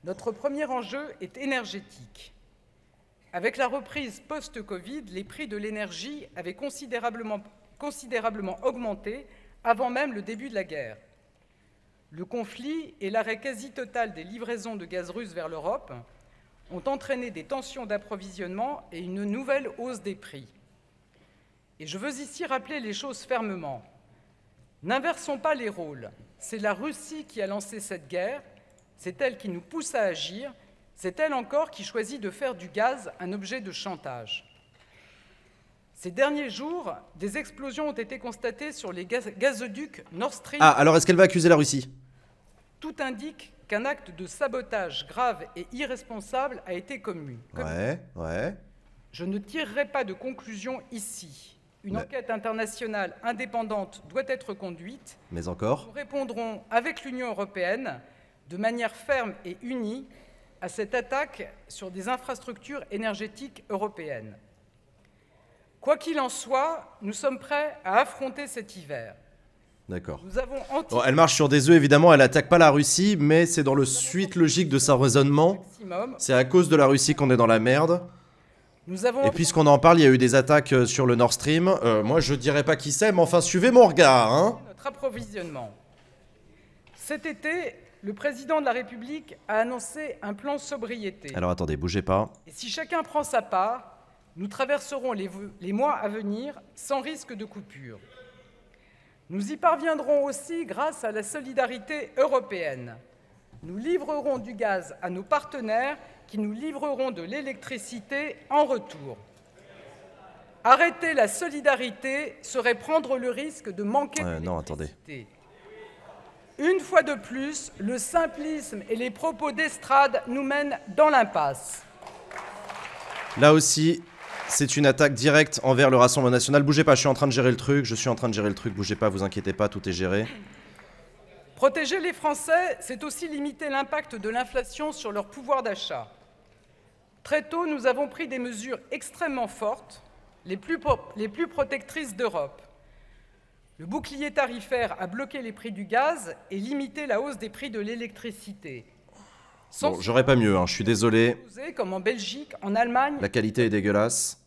Notre premier enjeu est énergétique. Avec la reprise post-Covid, les prix de l'énergie avaient considérablement, considérablement augmenté avant même le début de la guerre. Le conflit et l'arrêt quasi total des livraisons de gaz russe vers l'Europe ont entraîné des tensions d'approvisionnement et une nouvelle hausse des prix. Et je veux ici rappeler les choses fermement. N'inversons pas les rôles. C'est la Russie qui a lancé cette guerre, c'est elle qui nous pousse à agir, c'est elle encore qui choisit de faire du gaz un objet de chantage. Ces derniers jours, des explosions ont été constatées sur les gazoducs Nord Stream. Ah, alors est-ce qu'elle va accuser la Russie tout indique qu'un acte de sabotage grave et irresponsable a été commis. Je ne tirerai pas de conclusion ici. Une enquête internationale indépendante doit être conduite. Mais encore Nous répondrons avec l'Union européenne de manière ferme et unie à cette attaque sur des infrastructures énergétiques européennes. Quoi qu'il en soit, nous sommes prêts à affronter cet hiver. D'accord. elle marche sur des œufs, évidemment, elle n'attaque pas la Russie, mais c'est dans le suite logique de son raisonnement. C'est à cause de la Russie qu'on est dans la merde. Et puisqu'on en parle, il y a eu des attaques euh, sur le Nord Stream. Euh, moi, je dirais pas qui c'est, mais enfin, suivez mon regard, hein. Notre approvisionnement. Cet été, le président de la République a annoncé un plan sobriété. Alors attendez, bougez pas. si chacun prend sa part, nous traverserons les mois à venir sans risque de coupure. Nous y parviendrons aussi grâce à la solidarité européenne. Nous livrerons du gaz à nos partenaires qui nous livreront de l'électricité en retour. Arrêter la solidarité serait prendre le risque de manquer de Non, Une fois de plus, le simplisme et les propos d'estrade nous mènent dans l'impasse. Là aussi, c'est une attaque directe envers le Rassemblement National. Bougez pas, je suis en train de gérer le truc, je suis en train de gérer le truc, bougez pas, vous inquiétez pas, tout est géré. Protéger les Français, c'est aussi limiter l'impact de l'inflation sur leur pouvoir d'achat. Très tôt, nous avons pris des mesures extrêmement fortes, les plus, les plus protectrices d'Europe. Le bouclier tarifaire a bloqué les prix du gaz et limité la hausse des prix de l'électricité. Bon, j'aurais pas mieux, hein, je suis désolé. Comme en Belgique, en Allemagne. La qualité est dégueulasse.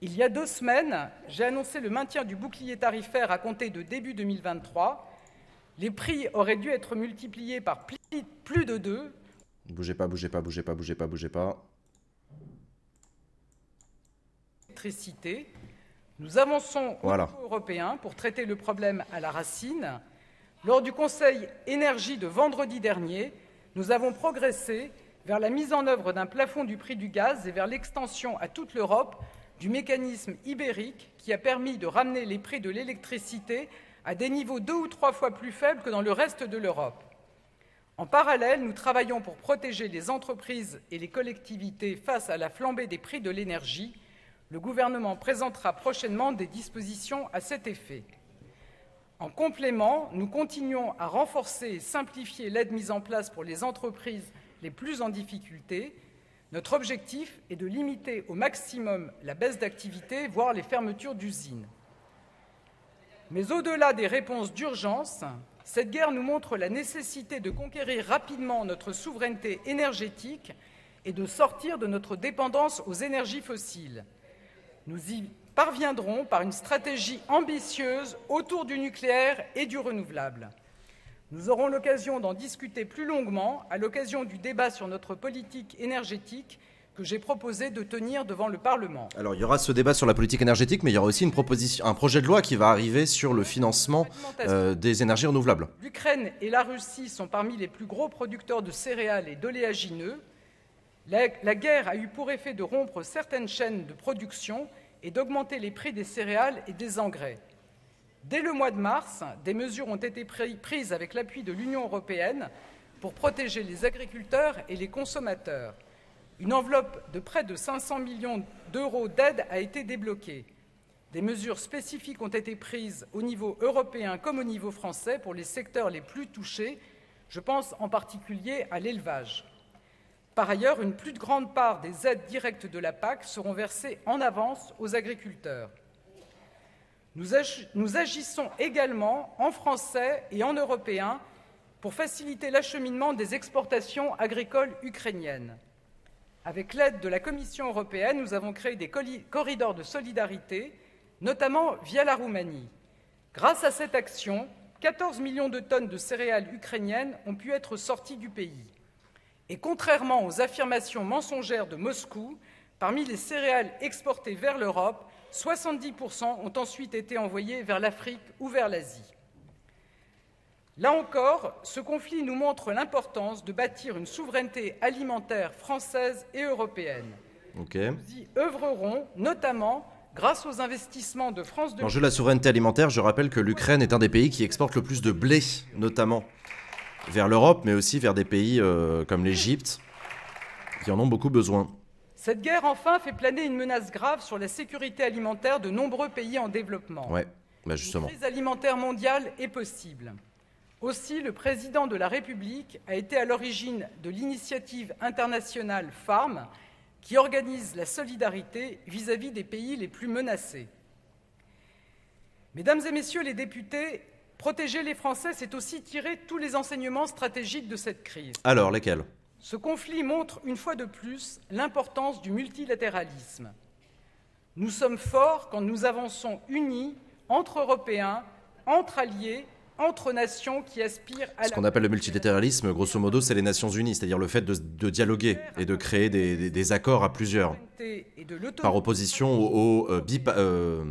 Il y a deux semaines, j'ai annoncé le maintien du bouclier tarifaire à compter de début 2023. Les prix auraient dû être multipliés par plus de deux. Bougez pas, bougez pas, bougez pas, bougez pas, bougez pas. Électricité. Nous avançons au niveau européen pour traiter le problème à la racine. Lors du Conseil énergie de vendredi dernier, nous avons progressé vers la mise en œuvre d'un plafond du prix du gaz et vers l'extension à toute l'Europe du mécanisme ibérique qui a permis de ramener les prix de l'électricité à des niveaux deux ou trois fois plus faibles que dans le reste de l'Europe. En parallèle, nous travaillons pour protéger les entreprises et les collectivités face à la flambée des prix de l'énergie. Le gouvernement présentera prochainement des dispositions à cet effet. En complément, nous continuons à renforcer et simplifier l'aide mise en place pour les entreprises les plus en difficulté. Notre objectif est de limiter au maximum la baisse d'activité, voire les fermetures d'usines. Mais au-delà des réponses d'urgence, cette guerre nous montre la nécessité de conquérir rapidement notre souveraineté énergétique et de sortir de notre dépendance aux énergies fossiles. Nous y parviendront par une stratégie ambitieuse autour du nucléaire et du renouvelable. Nous aurons l'occasion d'en discuter plus longuement à l'occasion du débat sur notre politique énergétique que j'ai proposé de tenir devant le Parlement. Alors il y aura ce débat sur la politique énergétique, mais il y aura aussi un projet de loi qui va arriver sur le financement euh, des énergies renouvelables. L'Ukraine et la Russie sont parmi les plus gros producteurs de céréales et d'oléagineux. la guerre a eu pour effet de rompre certaines chaînes de production et d'augmenter les prix des céréales et des engrais. Dès le mois de mars, des mesures ont été prises avec l'appui de l'Union européenne pour protéger les agriculteurs et les consommateurs. Une enveloppe de près de 500 millions d'euros d'aide a été débloquée. Des mesures spécifiques ont été prises au niveau européen comme au niveau français pour les secteurs les plus touchés. Je pense en particulier à l'élevage. Par ailleurs, une plus grande part des aides directes de la PAC seront versées en avance aux agriculteurs. Nous, agissons également en français et en européen pour faciliter l'acheminement des exportations agricoles ukrainiennes. Avec l'aide de la Commission européenne, nous avons créé des corridors de solidarité, notamment via la Roumanie. Grâce à cette action, 14 millions de tonnes de céréales ukrainiennes ont pu être sorties du pays. Et contrairement aux affirmations mensongères de Moscou, parmi les céréales exportées vers l'Europe, 70% ont ensuite été envoyées vers l'Afrique ou vers l'Asie. Là encore, ce conflit nous montre l'importance de bâtir une souveraineté alimentaire française et européenne. Nous y œuvrerons notamment grâce aux investissements de France. De de la souveraineté alimentaire, je rappelle que l'Ukraine est un des pays qui exporte le plus de blé, notamment vers l'Europe, mais aussi vers des pays euh, comme l'Égypte, qui en ont beaucoup besoin. Cette guerre, enfin, fait planer une menace grave sur la sécurité alimentaire de nombreux pays en développement. Oui, bah, justement. Une crise alimentaire mondiale est possible. Aussi, le président de la République a été à l'origine de l'initiative internationale Farm, qui organise la solidarité vis à -vis des pays les plus menacés. Mesdames et messieurs les députés, Protéger les Français, c'est aussi tirer tous les enseignements stratégiques de cette crise. Alors, lesquels Ce conflit montre une fois de plus l'importance du multilatéralisme. Nous sommes forts quand nous avançons unis, entre Européens, entre alliés, entre nations qui aspirent à... Ce qu'on appelle le multilatéralisme, grosso modo, c'est les Nations Unies, c'est-à-dire le fait de, dialoguer et de créer des, accords à plusieurs, par opposition au, euh, euh,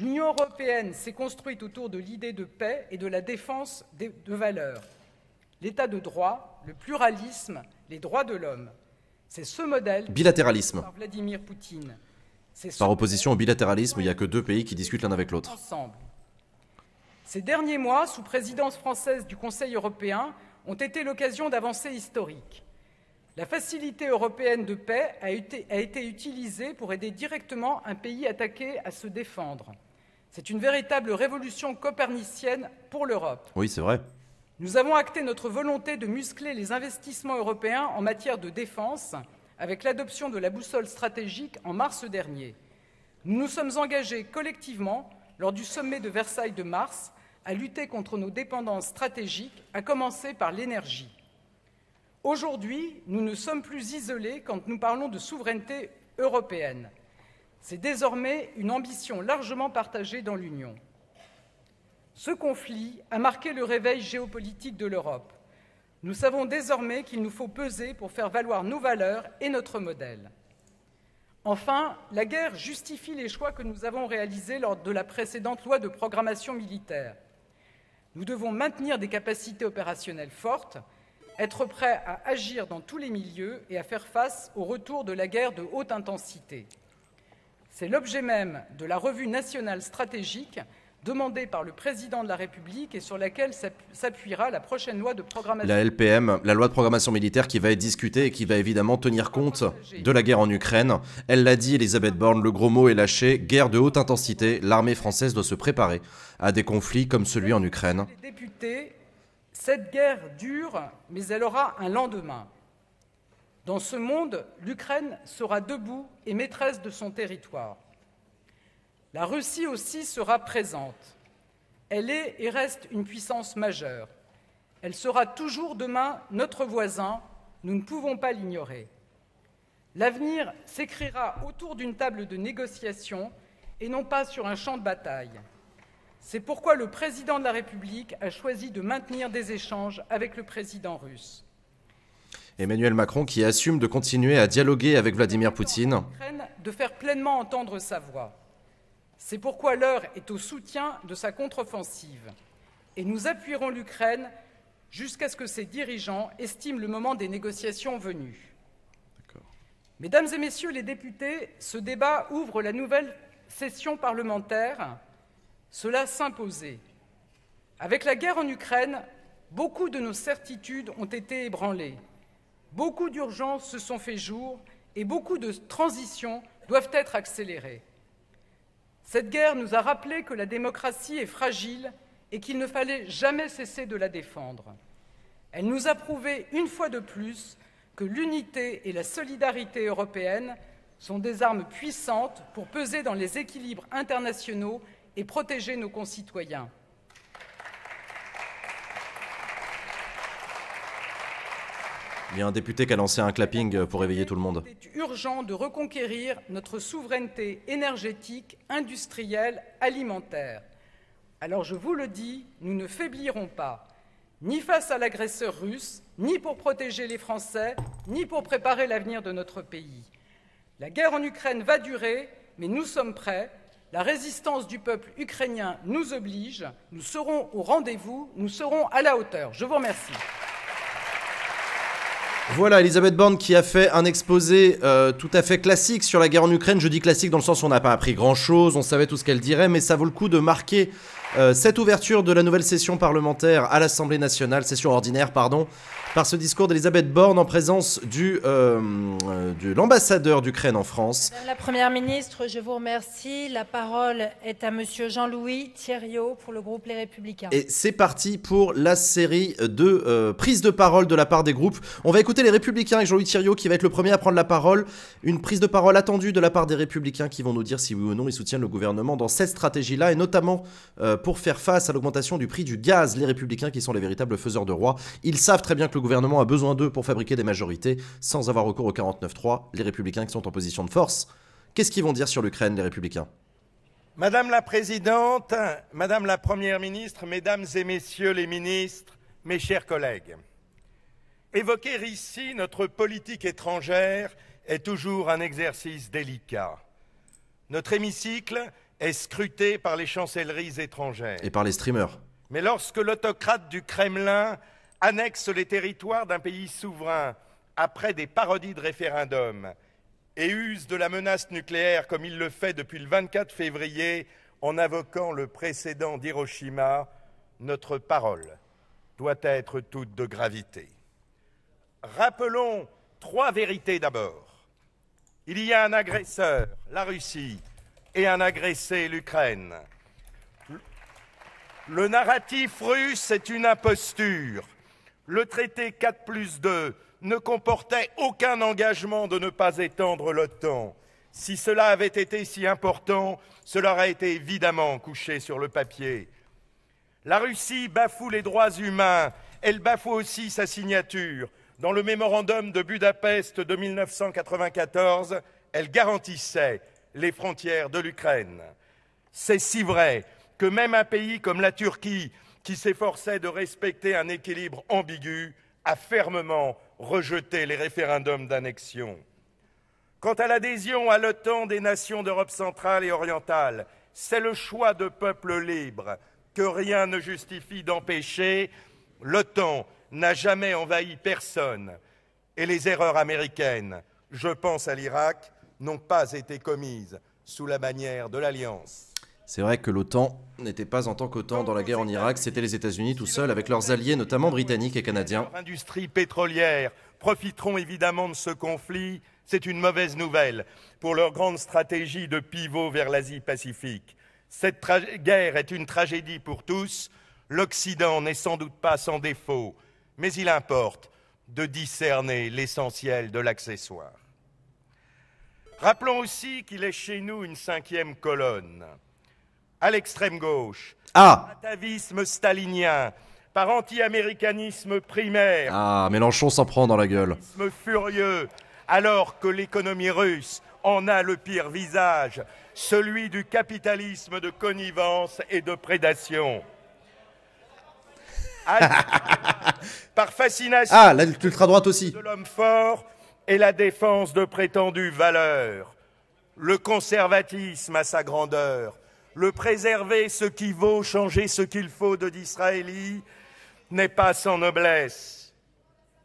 L'Union européenne s'est construite autour de l'idée de paix et de la défense de valeurs. L'état de droit, le pluralisme, les droits de l'homme. C'est ce modèle bilatéralisme. Par Vladimir Poutine. par opposition au bilatéralisme, il n'y a que deux pays qui discutent l'un avec l'autre. Ces derniers mois, sous présidence française du Conseil européen, ont été l'occasion d'avancées historiques. La facilité européenne de paix a été utilisée pour aider directement un pays attaqué à se défendre. C'est une véritable révolution copernicienne pour l'Europe. Oui, c'est vrai. Nous avons acté notre volonté de muscler les investissements européens en matière de défense avec l'adoption de la boussole stratégique en mars dernier. Nous nous sommes engagés collectivement lors du sommet de Versailles de mars à lutter contre nos dépendances stratégiques, à commencer par l'énergie. Aujourd'hui, nous ne sommes plus isolés quand nous parlons de souveraineté européenne. C'est désormais une ambition largement partagée dans l'Union. Ce conflit a marqué le réveil géopolitique de l'Europe. Nous savons désormais qu'il nous faut peser pour faire valoir nos valeurs et notre modèle. Enfin, la guerre justifie les choix que nous avons réalisés lors de la précédente loi de programmation militaire. Nous devons maintenir des capacités opérationnelles fortes, être prêts à agir dans tous les milieux et à faire face au retour de la guerre de haute intensité. C'est l'objet même de la revue nationale stratégique demandée par le président de la République et sur laquelle s'appuiera la prochaine loi de programmation. La LPM, la loi de programmation militaire qui va être discutée et qui va évidemment tenir compte de la guerre en Ukraine. Elle l'a dit, Elisabeth Borne, le gros mot est lâché. Guerre de haute intensité, l'armée française doit se préparer à des conflits comme celui en Ukraine. Les députés, cette guerre dure, mais elle aura un lendemain. Dans ce monde, l'Ukraine sera debout et maîtresse de son territoire. La Russie aussi sera présente. Elle est et reste une puissance majeure. Elle sera toujours demain notre voisin, nous ne pouvons pas l'ignorer. L'avenir s'écrira autour d'une table de négociation et non pas sur un champ de bataille. C'est pourquoi le président de la République a choisi de maintenir des échanges avec le président russe. Emmanuel Macron qui assume de continuer à dialoguer avec Vladimir Poutine. De faire pleinement entendre sa voix. C'est pourquoi l'heure est au soutien de sa contre-offensive. Et nous appuierons l'Ukraine jusqu'à ce que ses dirigeants estiment le moment des négociations venues. Mesdames et Messieurs les députés, ce débat ouvre la nouvelle session parlementaire. Cela s'imposait. Avec la guerre en Ukraine, beaucoup de nos certitudes ont été ébranlées. Beaucoup d'urgences se sont fait jour et beaucoup de transitions doivent être accélérées. Cette guerre nous a rappelé que la démocratie est fragile et qu'il ne fallait jamais cesser de la défendre. Elle nous a prouvé une fois de plus que l'unité et la solidarité européenne sont des armes puissantes pour peser dans les équilibres internationaux et protéger nos concitoyens. Il y a un député qui a lancé un clapping pour réveiller tout le monde. Il est urgent de reconquérir notre souveraineté énergétique, industrielle, alimentaire. Alors je vous le dis, nous ne faiblirons pas, ni face à l'agresseur russe, ni pour protéger les Français, ni pour préparer l'avenir de notre pays. La guerre en Ukraine va durer, mais nous sommes prêts. La résistance du peuple ukrainien nous oblige. Nous serons au rendez-vous, nous serons à la hauteur. Je vous remercie. Voilà, Elisabeth Borne qui a fait un exposé euh, tout à fait classique sur la guerre en Ukraine. Je dis classique dans le sens où on n'a pas appris grand-chose, on savait tout ce qu'elle dirait, mais ça vaut le coup de marquer euh, cette ouverture de la nouvelle session parlementaire à l'Assemblée nationale, session ordinaire, pardon, par ce discours d'Elisabeth Borne en présence du, euh, de l'ambassadeur d'Ukraine en France. Madame la Première ministre, je vous remercie. La parole est à Monsieur Jean-Louis thierriot pour le groupe Les Républicains. Et c'est parti pour la série de euh, prises de parole de la part des groupes. On va écouter les Républicains avec Jean-Louis Thierriot qui va être le premier à prendre la parole. Une prise de parole attendue de la part des Républicains qui vont nous dire si oui ou non ils soutiennent le gouvernement dans cette stratégie-là et notamment pour faire face à l'augmentation du prix du gaz. Les républicains qui sont les véritables faiseurs de roi, ils savent très bien que le gouvernement a besoin d'eux pour fabriquer des majorités sans avoir recours au 49-3. Les républicains qui sont en position de force. Qu'est-ce qu'ils vont dire sur l'Ukraine, les républicains Madame la Présidente, Madame la Première ministre, Mesdames et Messieurs les ministres, mes chers collègues, évoquer ici notre politique étrangère est toujours un exercice délicat. Notre hémicycle est scruté par les chancelleries étrangères. Et par les streamers. Mais lorsque l'autocrate du Kremlin annexe les territoires d'un pays souverain après des parodies de référendums et use de la menace nucléaire comme il le fait depuis le 24 février en invoquant le précédent d'Hiroshima, notre parole doit être toute de gravité. Rappelons trois vérités d'abord. Il y a un agresseur, la Russie, et en agresser l'Ukraine. Le narratif russe est une imposture. Le traité 4 plus 2 ne comportait aucun engagement de ne pas étendre l'OTAN. Si cela avait été si important, cela aurait été évidemment couché sur le papier. La Russie bafoue les droits humains, elle bafoue aussi sa signature. Dans le mémorandum de Budapest de 1994, elle garantissait les frontières de l'Ukraine. C'est si vrai que même un pays comme la Turquie, qui s'efforçait de respecter un équilibre ambigu, a fermement rejeté les référendums d'annexion. Quant à l'adhésion à l'OTAN des nations d'Europe centrale et orientale, c'est le choix de peuples libres que rien ne justifie d'empêcher. L'OTAN n'a jamais envahi personne. Et les erreurs américaines, je pense à l'Irak, n'ont pas été commises sous la bannière de l'Alliance. C'est vrai que l'OTAN n'était pas en tant qu'OTAN dans la guerre en Irak, c'était les États-Unis tout seuls avec leurs alliés, notamment britanniques et canadiens. industries pétrolière profiteront évidemment de ce conflit. C'est une mauvaise nouvelle pour leur grande stratégie de pivot vers l'Asie-Pacifique. Cette guerre est une tragédie pour tous. L'Occident n'est sans doute pas sans défaut, mais il importe de discerner l'essentiel de l'accessoire. Rappelons aussi qu'il est chez nous une cinquième colonne. À l'extrême gauche, ah. atavisme stalinien, par anti-américanisme primaire. Ah, Mélenchon s'en prend dans la gueule. furieux, alors que l'économie russe en a le pire visage, celui du capitalisme de connivence et de prédation. par fascination. Ah, l'ultra-droite aussi. De l'homme fort et la défense de prétendues valeurs. Le conservatisme à sa grandeur, le préserver ce qui vaut, changer ce qu'il faut de d'Israélie n'est pas sans noblesse.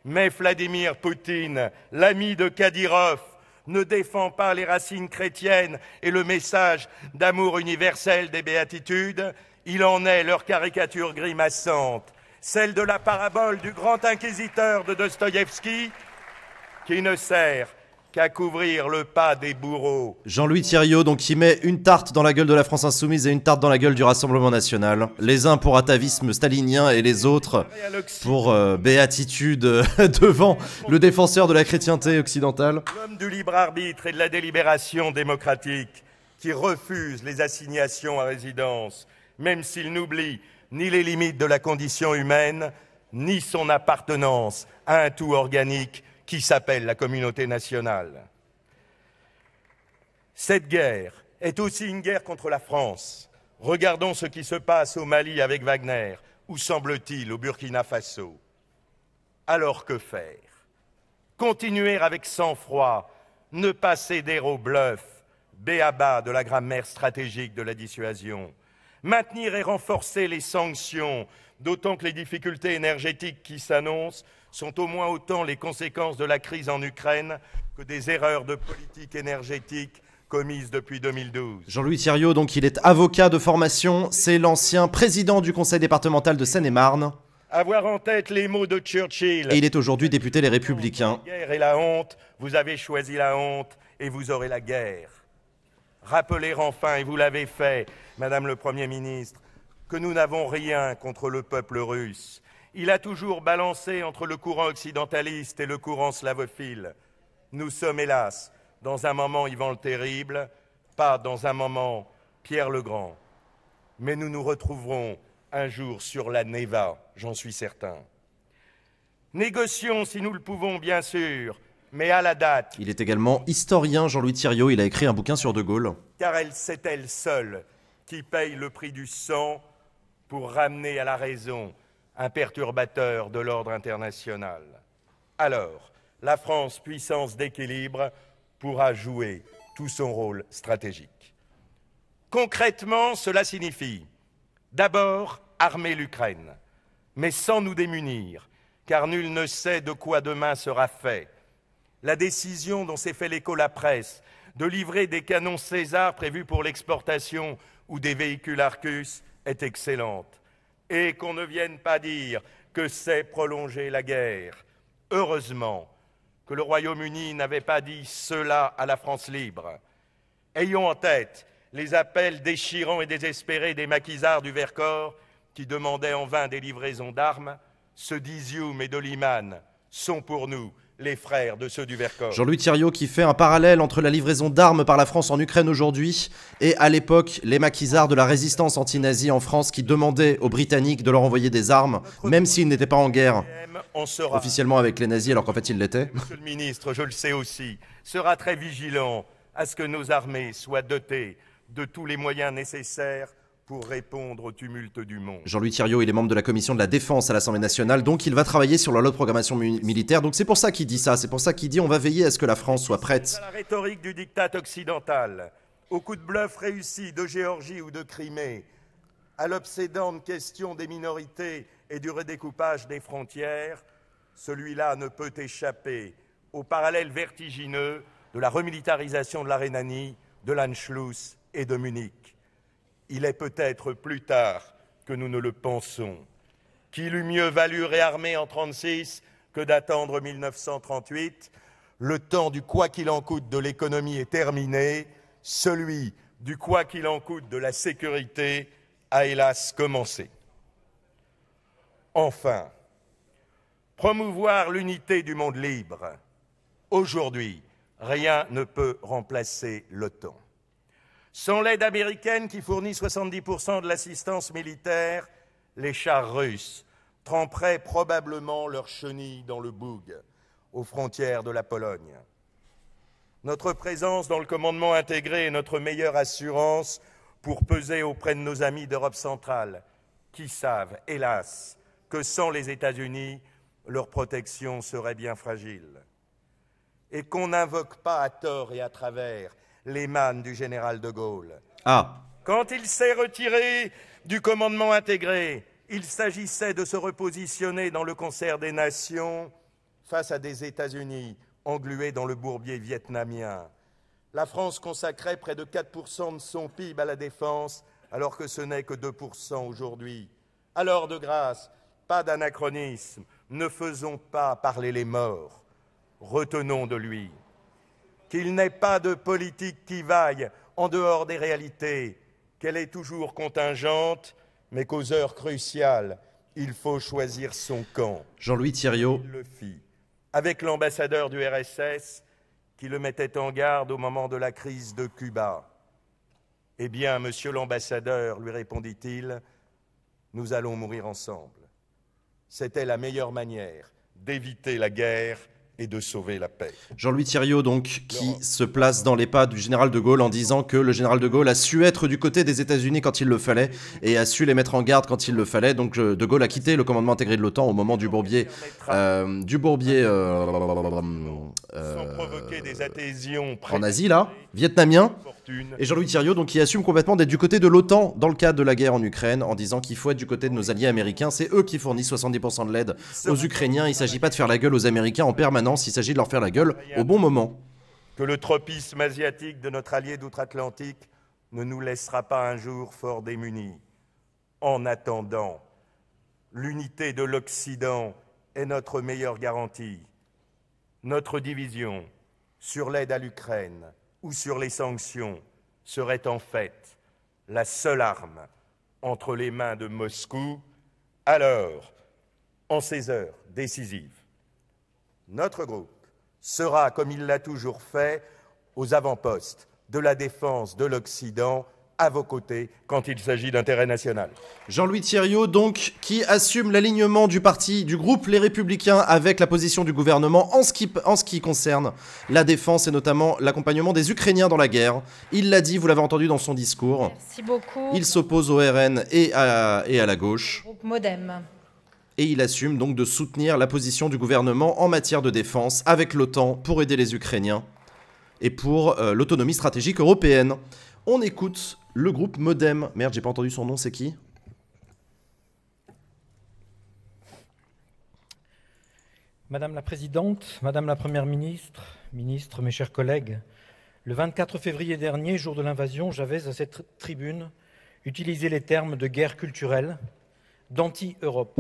Mais Vladimir Poutine, l'ami de Kadyrov, ne défend pas les racines chrétiennes et le message d'amour universel des béatitudes, il en est leur caricature grimaçante, celle de la parabole du grand inquisiteur de Dostoïevski, qui ne sert qu'à couvrir le pas des bourreaux. Jean-Louis Thiriot, donc, qui met une tarte dans la gueule de la France insoumise et une tarte dans la gueule du Rassemblement national. Les uns pour atavisme stalinien et les autres pour euh, béatitude euh, devant le défenseur de la chrétienté occidentale. L'homme du libre arbitre et de la délibération démocratique qui refuse les assignations à résidence, même s'il n'oublie ni les limites de la condition humaine, ni son appartenance à un tout organique qui s'appelle la communauté nationale. Cette guerre est aussi une guerre contre la France. Regardons ce qui se passe au Mali avec Wagner, ou semble-t-il au Burkina Faso. Alors que faire Continuer avec sang-froid, ne pas céder au bluff, béaba de la grammaire stratégique de la dissuasion. Maintenir et renforcer les sanctions, d'autant que les difficultés énergétiques qui s'annoncent sont au moins autant les conséquences de la crise en Ukraine que des erreurs de politique énergétique commises depuis 2012. Jean-Louis Thiriot, donc il est avocat de formation, c'est l'ancien président du conseil départemental de Seine-et-Marne. Avoir en tête les mots de Churchill. Et il est aujourd'hui député Les Républicains. La la honte, vous avez choisi la honte et vous aurez la guerre. Rappelez enfin, et vous l'avez fait, Madame le Premier ministre, que nous n'avons rien contre le peuple russe, il a toujours balancé entre le courant occidentaliste et le courant slavophile. Nous sommes, hélas, dans un moment Yvan le Terrible, pas dans un moment Pierre le Grand. Mais nous nous retrouverons un jour sur la Neva, j'en suis certain. Négocions si nous le pouvons, bien sûr, mais à la date. Il est également historien, Jean-Louis Thiriot. Il a écrit un bouquin sur De Gaulle. Car elle, c'est elle seule qui paye le prix du sang pour ramener à la raison un perturbateur de l'ordre international. Alors, la France, puissance d'équilibre, pourra jouer tout son rôle stratégique. Concrètement, cela signifie d'abord armer l'Ukraine, mais sans nous démunir, car nul ne sait de quoi demain sera fait. La décision dont s'est fait l'écho la presse de livrer des canons César prévus pour l'exportation ou des véhicules Arcus est excellente et qu'on ne vienne pas dire que c'est prolonger la guerre. Heureusement que le Royaume-Uni n'avait pas dit cela à la France libre. Ayons en tête les appels déchirants et désespérés des maquisards du Vercors qui demandaient en vain des livraisons d'armes. Ce d'Izioum et de sont pour nous les frères de ceux du Vercors. Jean-Louis Thiriot qui fait un parallèle entre la livraison d'armes par la France en Ukraine aujourd'hui et à l'époque les maquisards de la résistance anti-nazie en France qui demandaient aux Britanniques de leur envoyer des armes, même s'ils n'étaient pas en guerre officiellement avec les nazis alors qu'en fait ils l'étaient. Monsieur le ministre, je le sais aussi, sera très vigilant à ce que nos armées soient dotées de tous les moyens nécessaires pour répondre au tumulte du monde. Jean-Louis Thiriot, il est membre de la commission de la défense à l'Assemblée nationale, donc il va travailler sur la loi de programmation militaire. Donc c'est pour ça qu'il dit ça, c'est pour ça qu'il dit on va veiller à ce que la France soit prête. À la rhétorique du diktat occidental, au coup de bluff réussi de Géorgie ou de Crimée, à l'obsédante question des minorités et du redécoupage des frontières, celui-là ne peut échapper au parallèle vertigineux de la remilitarisation de la Rhénanie, de l'Anschluss et de Munich. Il est peut-être plus tard que nous ne le pensons. Qu'il eût mieux valu réarmer en 1936 que d'attendre 1938 Le temps du quoi qu'il en coûte de l'économie est terminé. Celui du quoi qu'il en coûte de la sécurité a hélas commencé. Enfin, promouvoir l'unité du monde libre. Aujourd'hui, rien ne peut remplacer l'OTAN sans l'aide américaine qui fournit 70% de l'assistance militaire, les chars russes tremperaient probablement leurs chenille dans le boug aux frontières de la Pologne. Notre présence dans le commandement intégré est notre meilleure assurance pour peser auprès de nos amis d'Europe centrale, qui savent, hélas, que sans les États-Unis, leur protection serait bien fragile. Et qu'on n'invoque pas à tort et à travers les mannes du général de Gaulle. Ah. Quand il s'est retiré du commandement intégré, il s'agissait de se repositionner dans le concert des nations face à des États-Unis englués dans le bourbier vietnamien. La France consacrait près de 4% de son PIB à la défense, alors que ce n'est que 2% aujourd'hui. Alors, de grâce, pas d'anachronisme, ne faisons pas parler les morts, retenons de lui qu'il n'ait pas de politique qui vaille en dehors des réalités, qu'elle est toujours contingente, mais qu'aux heures cruciales, il faut choisir son camp. Jean-Louis Thiriot. le fit, avec l'ambassadeur du RSS qui le mettait en garde au moment de la crise de Cuba. Eh bien, monsieur l'ambassadeur, lui répondit-il, nous allons mourir ensemble. C'était la meilleure manière d'éviter la guerre et de sauver la paix. Jean-Louis Thiriot, donc, qui se place dans les pas du général de Gaulle en disant que le général de Gaulle a su être du côté des États-Unis quand il le fallait et a su les mettre en garde quand il le fallait. Donc, euh, de Gaulle a quitté le commandement intégré de l'OTAN au moment du Bourbier. Euh, du Bourbier. des euh, adhésions en Asie, là, vietnamien. Et Jean-Louis Thiriot, donc, qui assume complètement d'être du côté de l'OTAN dans le cas de la guerre en Ukraine, en disant qu'il faut être du côté de nos alliés américains. C'est eux qui fournissent 70% de l'aide aux Ukrainiens. Il ne s'agit pas de faire la gueule aux Américains en permanence, il s'agit de leur faire la gueule au bon moment. Que le tropisme asiatique de notre allié d'outre-Atlantique ne nous laissera pas un jour fort démunis. En attendant, l'unité de l'Occident est notre meilleure garantie. Notre division sur l'aide à l'Ukraine ou sur les sanctions serait en fait la seule arme entre les mains de Moscou, alors, en ces heures décisives, notre groupe sera, comme il l'a toujours fait, aux avant-postes de la défense de l'Occident à vos côtés quand il s'agit d'intérêt national. Jean-Louis Thiriot, donc, qui assume l'alignement du parti, du groupe Les Républicains avec la position du gouvernement en ce qui, en ce qui concerne la défense et notamment l'accompagnement des Ukrainiens dans la guerre. Il l'a dit, vous l'avez entendu dans son discours. Merci beaucoup. Il s'oppose au RN et à, et à la gauche. Groupe Modem. Et il assume donc de soutenir la position du gouvernement en matière de défense avec l'OTAN pour aider les Ukrainiens et pour euh, l'autonomie stratégique européenne. On écoute le groupe Modem. Merde, j'ai pas entendu son nom, c'est qui Madame la Présidente, Madame la Première Ministre, Ministre, mes chers collègues, le 24 février dernier, jour de l'invasion, j'avais à cette tribune utilisé les termes de guerre culturelle, d'anti-Europe.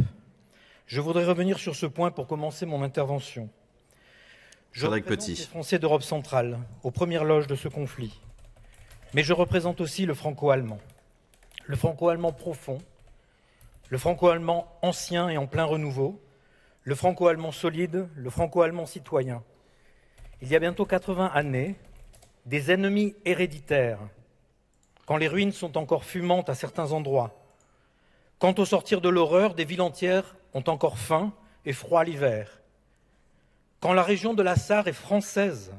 Je voudrais revenir sur ce point pour commencer mon intervention. Je Frédéric Petit. les Français d'Europe centrale, aux premières loges de ce conflit mais je représente aussi le franco-allemand. Le franco-allemand profond, le franco-allemand ancien et en plein renouveau, le franco-allemand solide, le franco-allemand citoyen. Il y a bientôt 80 années, des ennemis héréditaires, quand les ruines sont encore fumantes à certains endroits, quand au sortir de l'horreur, des villes entières ont encore faim et froid l'hiver, quand la région de la Sarre est française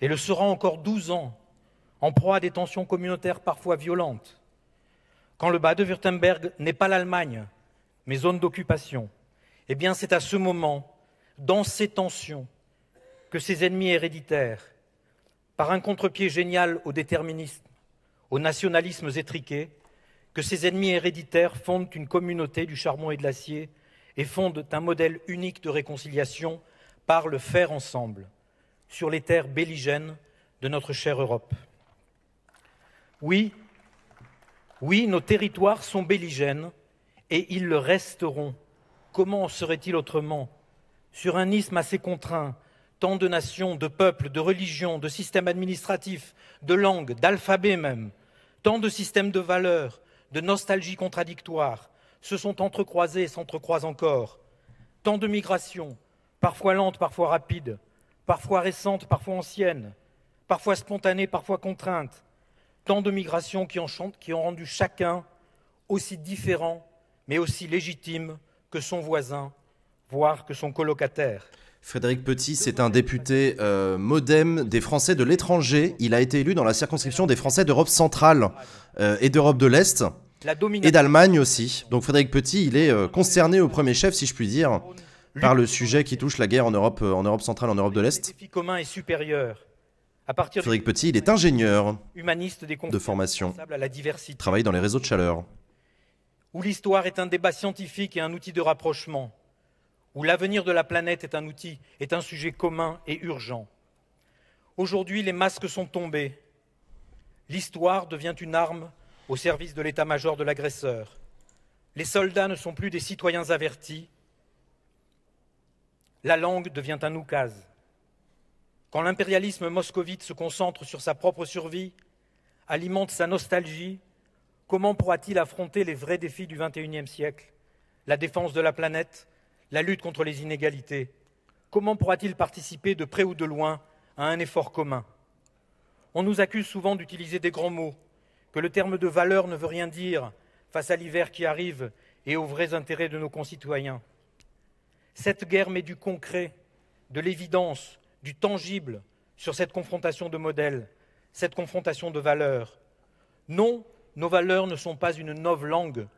et le sera encore 12 ans en proie à des tensions communautaires parfois violentes, quand le bas de Württemberg n'est pas l'Allemagne, mais zone d'occupation, eh bien c'est à ce moment, dans ces tensions, que ces ennemis héréditaires, par un contre-pied génial au déterminisme, aux nationalismes étriqués, que ces ennemis héréditaires fondent une communauté du charbon et de l'acier et fondent un modèle unique de réconciliation par le faire ensemble sur les terres belligènes de notre chère Europe. Oui, oui, nos territoires sont belligènes et ils le resteront. Comment serait-il autrement Sur un isthme assez contraint, tant de nations, de peuples, de religions, de systèmes administratifs, de langues, d'alphabets même, tant de systèmes de valeurs, de nostalgies contradictoires, se sont entrecroisés et s'entrecroisent encore. Tant de migrations, parfois lentes, parfois rapides, parfois récentes, parfois anciennes, parfois spontanées, parfois contraintes, tant de migrations qui ont, qui ont rendu chacun aussi différent, mais aussi légitime que son voisin, voire que son colocataire. Frédéric Petit, c'est un député euh, modem des Français de l'étranger. Il a été élu dans la circonscription des Français d'Europe centrale euh, et d'Europe de l'Est. Et d'Allemagne aussi. Donc Frédéric Petit, il est euh, concerné au premier chef, si je puis dire, par le sujet qui touche la guerre en Europe, en Europe centrale, en Europe de l'Est. commun est supérieur. Frédéric Petit, il est ingénieur humaniste des de formation, la diversité, travaille dans les réseaux de chaleur. Où l'histoire est un débat scientifique et un outil de rapprochement, où l'avenir de la planète est un outil, est un sujet commun et urgent. Aujourd'hui, les masques sont tombés. L'histoire devient une arme au service de l'état-major de l'agresseur. Les soldats ne sont plus des citoyens avertis. La langue devient un oukase. Quand l'impérialisme moscovite se concentre sur sa propre survie, alimente sa nostalgie, comment pourra-t-il affronter les vrais défis du XXIe siècle La défense de la planète, la lutte contre les inégalités Comment pourra-t-il participer de près ou de loin à un effort commun On nous accuse souvent d'utiliser des grands mots, que le terme de valeur ne veut rien dire face à l'hiver qui arrive et aux vrais intérêts de nos concitoyens. Cette guerre met du concret, de l'évidence, du tangible sur cette confrontation de modèles, cette confrontation de valeurs. Non, nos valeurs ne sont pas une langue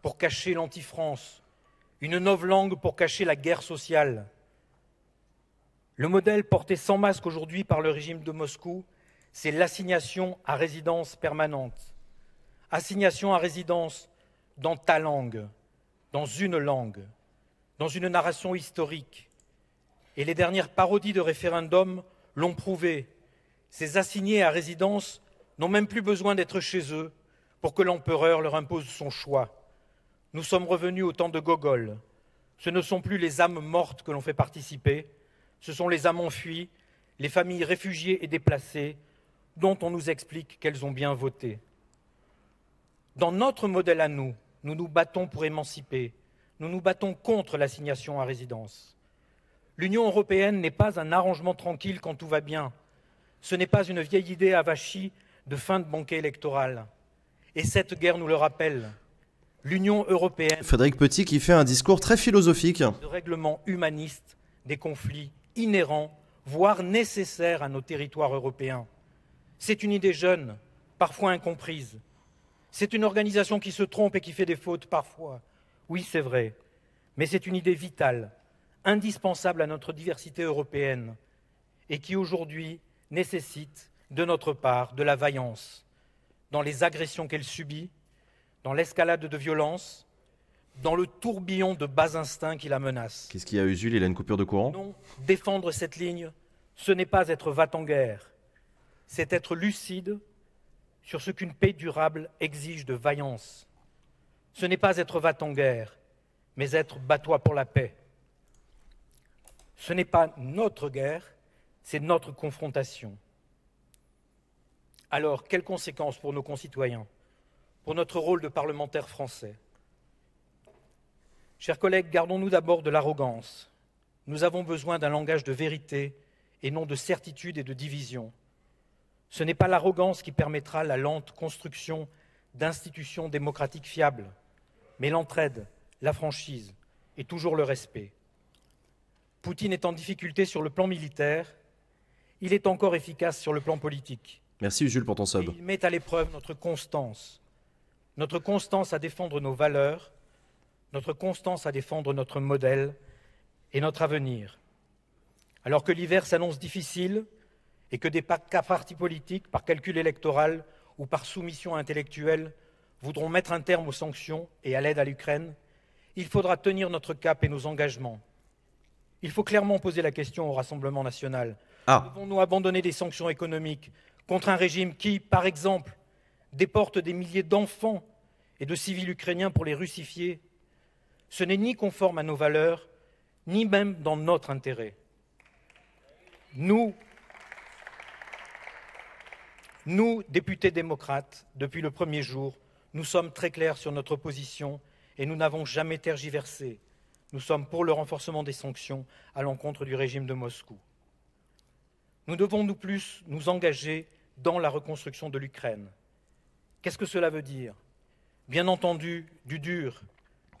pour cacher l'anti-France, une langue pour cacher la guerre sociale. Le modèle porté sans masque aujourd'hui par le régime de Moscou, c'est l'assignation à résidence permanente. Assignation à résidence dans ta langue, dans une langue, dans une narration historique, et les dernières parodies de référendum l'ont prouvé. Ces assignés à résidence n'ont même plus besoin d'être chez eux pour que l'empereur leur impose son choix. Nous sommes revenus au temps de Gogol. Ce ne sont plus les âmes mortes que l'on fait participer, ce sont les âmes enfuies, les familles réfugiées et déplacées, dont on nous explique qu'elles ont bien voté. Dans notre modèle à nous, nous nous battons pour émanciper, nous nous battons contre l'assignation à résidence. L'Union européenne n'est pas un arrangement tranquille quand tout va bien. Ce n'est pas une vieille idée avachie de fin de banquet électoral. Et cette guerre nous le rappelle. L'Union européenne. Frédéric Petit qui fait un discours très philosophique. De règlement humaniste des conflits inhérents, voire nécessaires à nos territoires européens. C'est une idée jeune, parfois incomprise. C'est une organisation qui se trompe et qui fait des fautes parfois. Oui, c'est vrai. Mais c'est une idée vitale, indispensable à notre diversité européenne et qui aujourd'hui nécessite de notre part de la vaillance dans les agressions qu'elle subit, dans l'escalade de violence, dans le tourbillon de bas instincts qui la menace. Qu'est-ce qu'il y a, Usul Il a une coupure de courant Non, défendre cette ligne, ce n'est pas être va en guerre, c'est être lucide sur ce qu'une paix durable exige de vaillance. Ce n'est pas être va en guerre, mais être batois pour la paix. Ce n'est pas notre guerre, c'est notre confrontation. Alors, quelles conséquences pour nos concitoyens, pour notre rôle de parlementaires français Chers collègues, gardons-nous d'abord de l'arrogance. Nous avons besoin d'un langage de vérité et non de certitude et de division. Ce n'est pas l'arrogance qui permettra la lente construction d'institutions démocratiques fiables, mais l'entraide, la franchise et toujours le respect. Poutine est en difficulté sur le plan militaire, il est encore efficace sur le plan politique. Merci Jules pour ton sub. il met à l'épreuve notre constance, notre constance à défendre nos valeurs, notre constance à défendre notre modèle et notre avenir. Alors que l'hiver s'annonce difficile et que des partis politiques, par calcul électoral ou par soumission intellectuelle, voudront mettre un terme aux sanctions et à l'aide à l'Ukraine, il faudra tenir notre cap et nos engagements. Il faut clairement poser la question au Rassemblement national. Ah. Devons-nous abandonner des sanctions économiques contre un régime qui, par exemple, déporte des milliers d'enfants et de civils ukrainiens pour les russifier Ce n'est ni conforme à nos valeurs, ni même dans notre intérêt. Nous, nous, députés démocrates, depuis le premier jour, nous sommes très clairs sur notre position et nous n'avons jamais tergiversé. Nous sommes pour le renforcement des sanctions à l'encontre du régime de Moscou. Nous devons nous plus nous engager dans la reconstruction de l'Ukraine. Qu'est-ce que cela veut dire Bien entendu, du dur,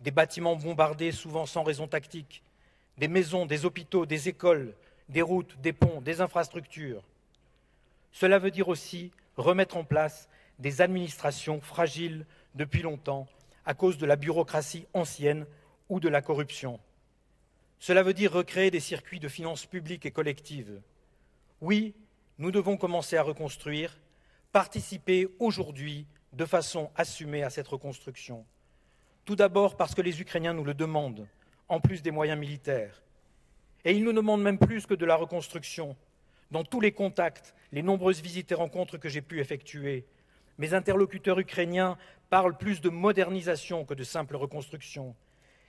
des bâtiments bombardés souvent sans raison tactique, des maisons, des hôpitaux, des écoles, des routes, des ponts, des infrastructures. Cela veut dire aussi remettre en place des administrations fragiles depuis longtemps à cause de la bureaucratie ancienne ou de la corruption. Cela veut dire recréer des circuits de finances publiques et collectives. Oui, nous devons commencer à reconstruire, participer aujourd'hui de façon assumée à cette reconstruction. Tout d'abord parce que les Ukrainiens nous le demandent, en plus des moyens militaires. Et ils nous demandent même plus que de la reconstruction. Dans tous les contacts, les nombreuses visites et rencontres que j'ai pu effectuer, mes interlocuteurs ukrainiens parlent plus de modernisation que de simple reconstruction.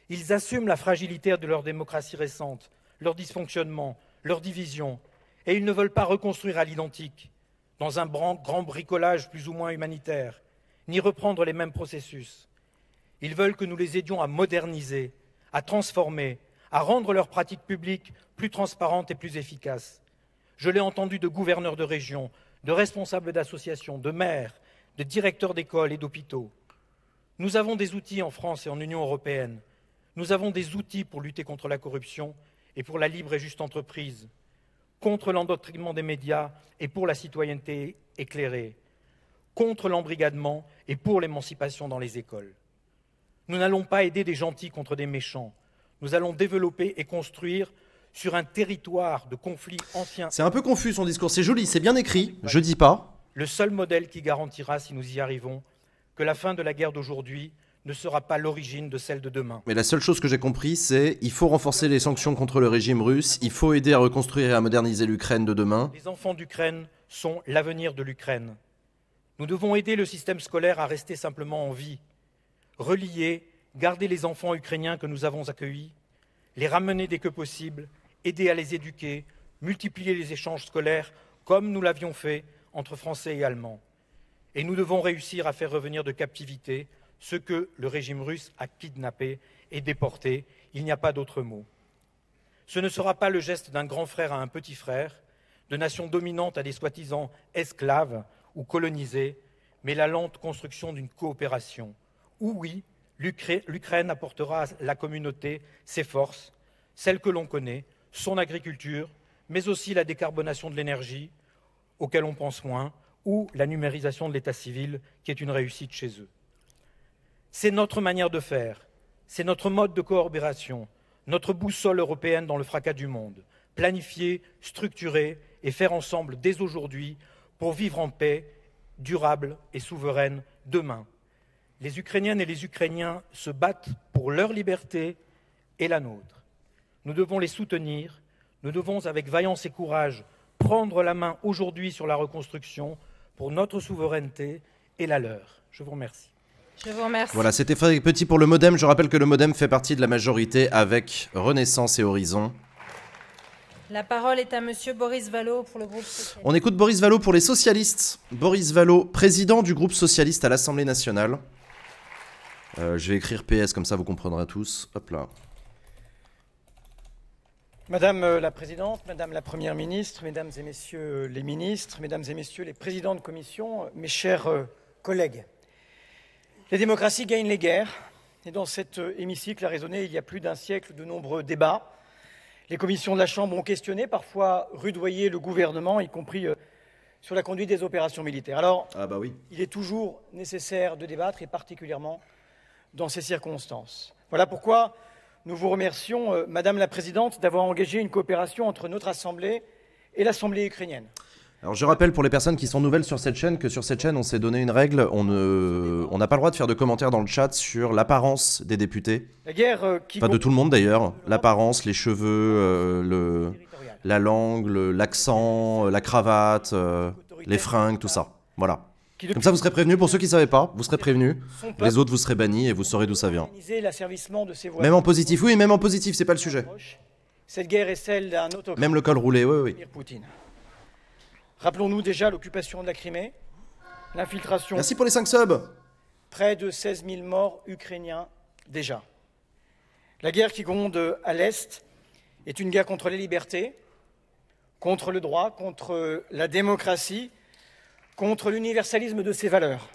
Ils assument la fragilité de leur démocratie récente, leur dysfonctionnement, leur division, et ils ne veulent pas reconstruire à l'identique, dans un grand bricolage plus ou moins humanitaire, ni reprendre les mêmes processus. Ils veulent que nous les aidions à moderniser, à transformer, à rendre leurs pratiques publiques plus transparentes et plus efficaces. Je l'ai entendu de gouverneurs de régions, de responsables d'associations, de maires, de directeurs d'écoles et d'hôpitaux. Nous avons des outils en France et en Union européenne. Nous avons des outils pour lutter contre la corruption et pour la libre et juste entreprise, contre l'endoctrinement des médias et pour la citoyenneté éclairée, contre l'embrigadement et pour l'émancipation dans les écoles. Nous n'allons pas aider des gentils contre des méchants. Nous allons développer et construire sur un territoire de conflits anciens. C'est un peu confus son discours, c'est joli, c'est bien écrit, je dis pas. Le seul modèle qui garantira, si nous y arrivons, que la fin de la guerre d'aujourd'hui ne sera pas l'origine de celle de demain. Mais la seule chose que j'ai compris, c'est il faut renforcer les sanctions contre le régime russe, il faut aider à reconstruire et à moderniser l'Ukraine de demain. Les enfants d'Ukraine sont l'avenir de l'Ukraine. Nous devons aider le système scolaire à rester simplement en vie, relier, garder les enfants ukrainiens que nous avons accueillis, les ramener dès que possible, aider à les éduquer, multiplier les échanges scolaires comme nous l'avions fait entre Français et Allemands. Et nous devons réussir à faire revenir de captivité ce que le régime russe a kidnappé et déporté, il n'y a pas d'autre mot. Ce ne sera pas le geste d'un grand frère à un petit frère, de nations dominantes à des soi-disant esclaves ou colonisés, mais la lente construction d'une coopération, où oui, l'Ukraine apportera à la communauté ses forces, celles que l'on connaît, son agriculture, mais aussi la décarbonation de l'énergie, auquel on pense moins, ou la numérisation de l'état civil, qui est une réussite chez eux. C'est notre manière de faire, c'est notre mode de coopération, notre boussole européenne dans le fracas du monde. Planifier, structurer et faire ensemble dès aujourd'hui pour vivre en paix, durable et souveraine demain. Les Ukrainiennes et les Ukrainiens se battent pour leur liberté et la nôtre. Nous devons les soutenir, nous devons avec vaillance et courage prendre la main aujourd'hui sur la reconstruction pour notre souveraineté et la leur. Je vous remercie. Je vous remercie. Voilà, c'était Frédéric Petit pour le Modem. Je rappelle que le Modem fait partie de la majorité avec Renaissance et Horizon. La parole est à monsieur Boris Vallot pour le groupe socialiste. On écoute Boris Vallot pour les socialistes. Boris Vallot, président du groupe socialiste à l'Assemblée nationale. Euh, je vais écrire PS, comme ça vous comprendrez tous. Hop là. Madame euh, la Présidente, Madame la Première Ministre, Mesdames et Messieurs euh, les ministres, Mesdames et Messieurs les présidents de commission, mes chers collègues. Les démocraties gagnent les guerres. Et dans cet euh, hémicycle a résonné il y a plus d'un siècle de nombreux débats. Les commissions de la Chambre ont questionné, parfois rudoyé le gouvernement, y compris euh, sur la conduite des opérations militaires. Alors, ah bah il est toujours nécessaire de débattre, et particulièrement dans ces circonstances. Voilà pourquoi nous vous remercions, euh, Madame la Présidente, d'avoir engagé une coopération entre notre Assemblée et l'Assemblée ukrainienne. Alors je rappelle pour les personnes qui sont nouvelles sur cette chaîne que sur cette chaîne on s'est donné une règle, on ne, on n'a pas le droit de faire de commentaires dans le chat sur l'apparence des députés. La guerre euh, qui enfin de tout le monde d'ailleurs, l'apparence, les cheveux, euh, le, la langue, l'accent, euh, la cravate, les fringues, tout ça. Voilà. Comme ça vous serez prévenus, pour ceux qui ne savaient pas, vous serez prévenus, les autres vous serez bannis et vous saurez d'où ça vient. Même en positif, oui, même en positif, c'est pas le sujet. Cette Même le col roulé, oui, oui. Rappelons-nous déjà l'occupation de la Crimée, l'infiltration. Merci pour les 5 subs. Près de 16 000 morts ukrainiens déjà. La guerre qui gronde à l'Est est une guerre contre les libertés, contre le droit, contre la démocratie, contre l'universalisme de ses valeurs.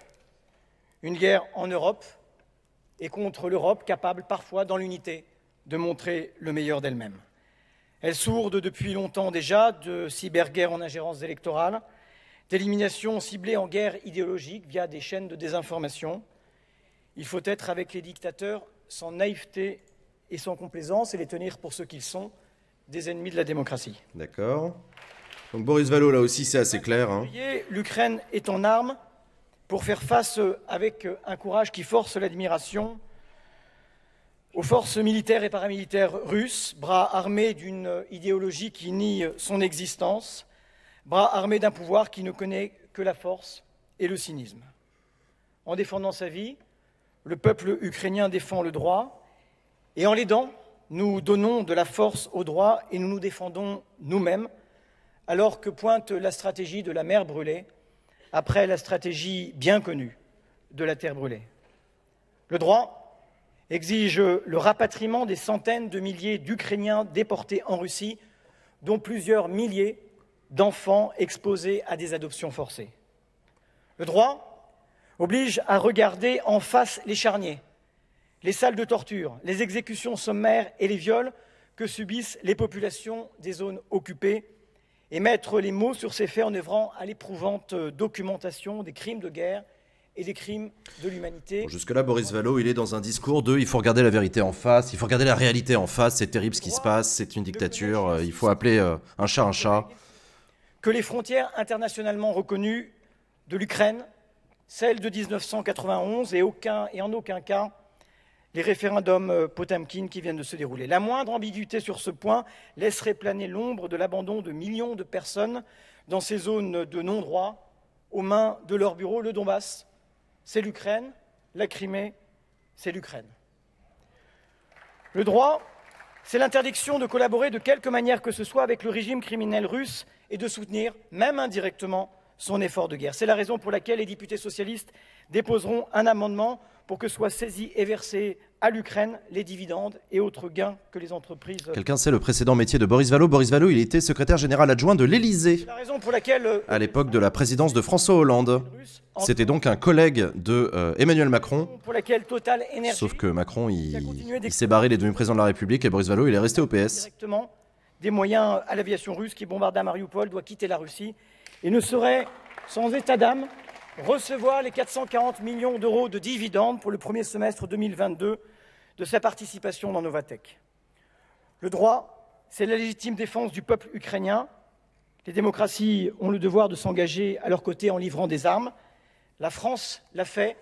Une guerre en Europe et contre l'Europe capable parfois dans l'unité de montrer le meilleur d'elle-même. Elle sourde depuis longtemps déjà de cyberguerre en ingérence électorale, d'élimination ciblée en guerre idéologique via des chaînes de désinformation. Il faut être avec les dictateurs sans naïveté et sans complaisance et les tenir pour ce qu'ils sont, des ennemis de la démocratie. D'accord. Donc Boris Vallaud là aussi, c'est assez clair. Hein. L'Ukraine est en armes pour faire face avec un courage qui force l'admiration aux forces militaires et paramilitaires russes, bras armés d'une idéologie qui nie son existence, bras armés d'un pouvoir qui ne connaît que la force et le cynisme. En défendant sa vie, le peuple ukrainien défend le droit, et en l'aidant, nous donnons de la force au droit et nous nous défendons nous-mêmes, alors que pointe la stratégie de la mer brûlée, après la stratégie bien connue de la terre brûlée. Le droit, exige le rapatriement des centaines de milliers d'Ukrainiens déportés en Russie, dont plusieurs milliers d'enfants exposés à des adoptions forcées. Le droit oblige à regarder en face les charniers, les salles de torture, les exécutions sommaires et les viols que subissent les populations des zones occupées et mettre les mots sur ces faits en œuvrant à l'éprouvante documentation des crimes de guerre et des crimes de l'humanité. Jusque-là, Boris Vallaud, il est dans un discours de il faut regarder la vérité en face, il faut regarder la réalité en face, c'est terrible ce qui se passe, c'est une dictature, euh, il faut appeler euh, un chat un chat. Que les frontières internationalement reconnues de l'Ukraine, celles de 1991 et, aucun, et en aucun cas les référendums euh, Potemkin qui viennent de se dérouler. La moindre ambiguïté sur ce point laisserait planer l'ombre de l'abandon de millions de personnes dans ces zones de non-droit aux mains de leur bureau, le Donbass, c'est l'Ukraine, la Crimée, c'est l'Ukraine. Le droit, c'est l'interdiction de collaborer de quelque manière que ce soit avec le régime criminel russe et de soutenir, même indirectement, son effort de guerre. C'est la raison pour laquelle les députés socialistes déposeront un amendement pour que soit saisi et versé à l'Ukraine les dividendes et autres gains que les entreprises. Quelqu'un sait le précédent métier de Boris Vallaud. Boris Vallaud, il était secrétaire général adjoint de l'Elysée, La raison pour laquelle. Euh, à l'époque de la présidence de François Hollande. C'était donc un collègue de euh, Emmanuel Macron. Pour laquelle Total Sauf que Macron, il, s'est barré, il est devenu président de la République et Boris Vallaud, il est resté au PS. des moyens à l'aviation russe qui bombarde Mariupol, doit quitter la Russie et ne saurait, sans état d'âme, recevoir les 440 millions d'euros de dividendes pour le premier semestre 2022 de sa participation dans Novatech. Le droit, c'est la légitime défense du peuple ukrainien. Les démocraties ont le devoir de s'engager à leur côté en livrant des armes. La France l'a fait.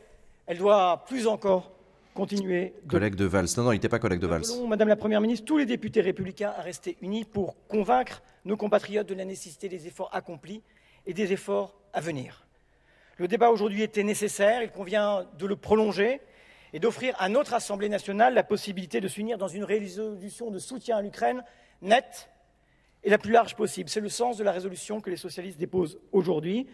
Elle doit plus encore continuer. Collègue de Non, non, il n'était pas collègue de Valls. Madame la Première ministre, tous les députés républicains à rester unis pour convaincre nos compatriotes de la nécessité des efforts accomplis et des efforts à venir. Le débat aujourd'hui était nécessaire, il convient de le prolonger et d'offrir à notre Assemblée nationale la possibilité de s'unir dans une résolution de soutien à l'Ukraine nette et la plus large possible. C'est le sens de la résolution que les socialistes déposent aujourd'hui.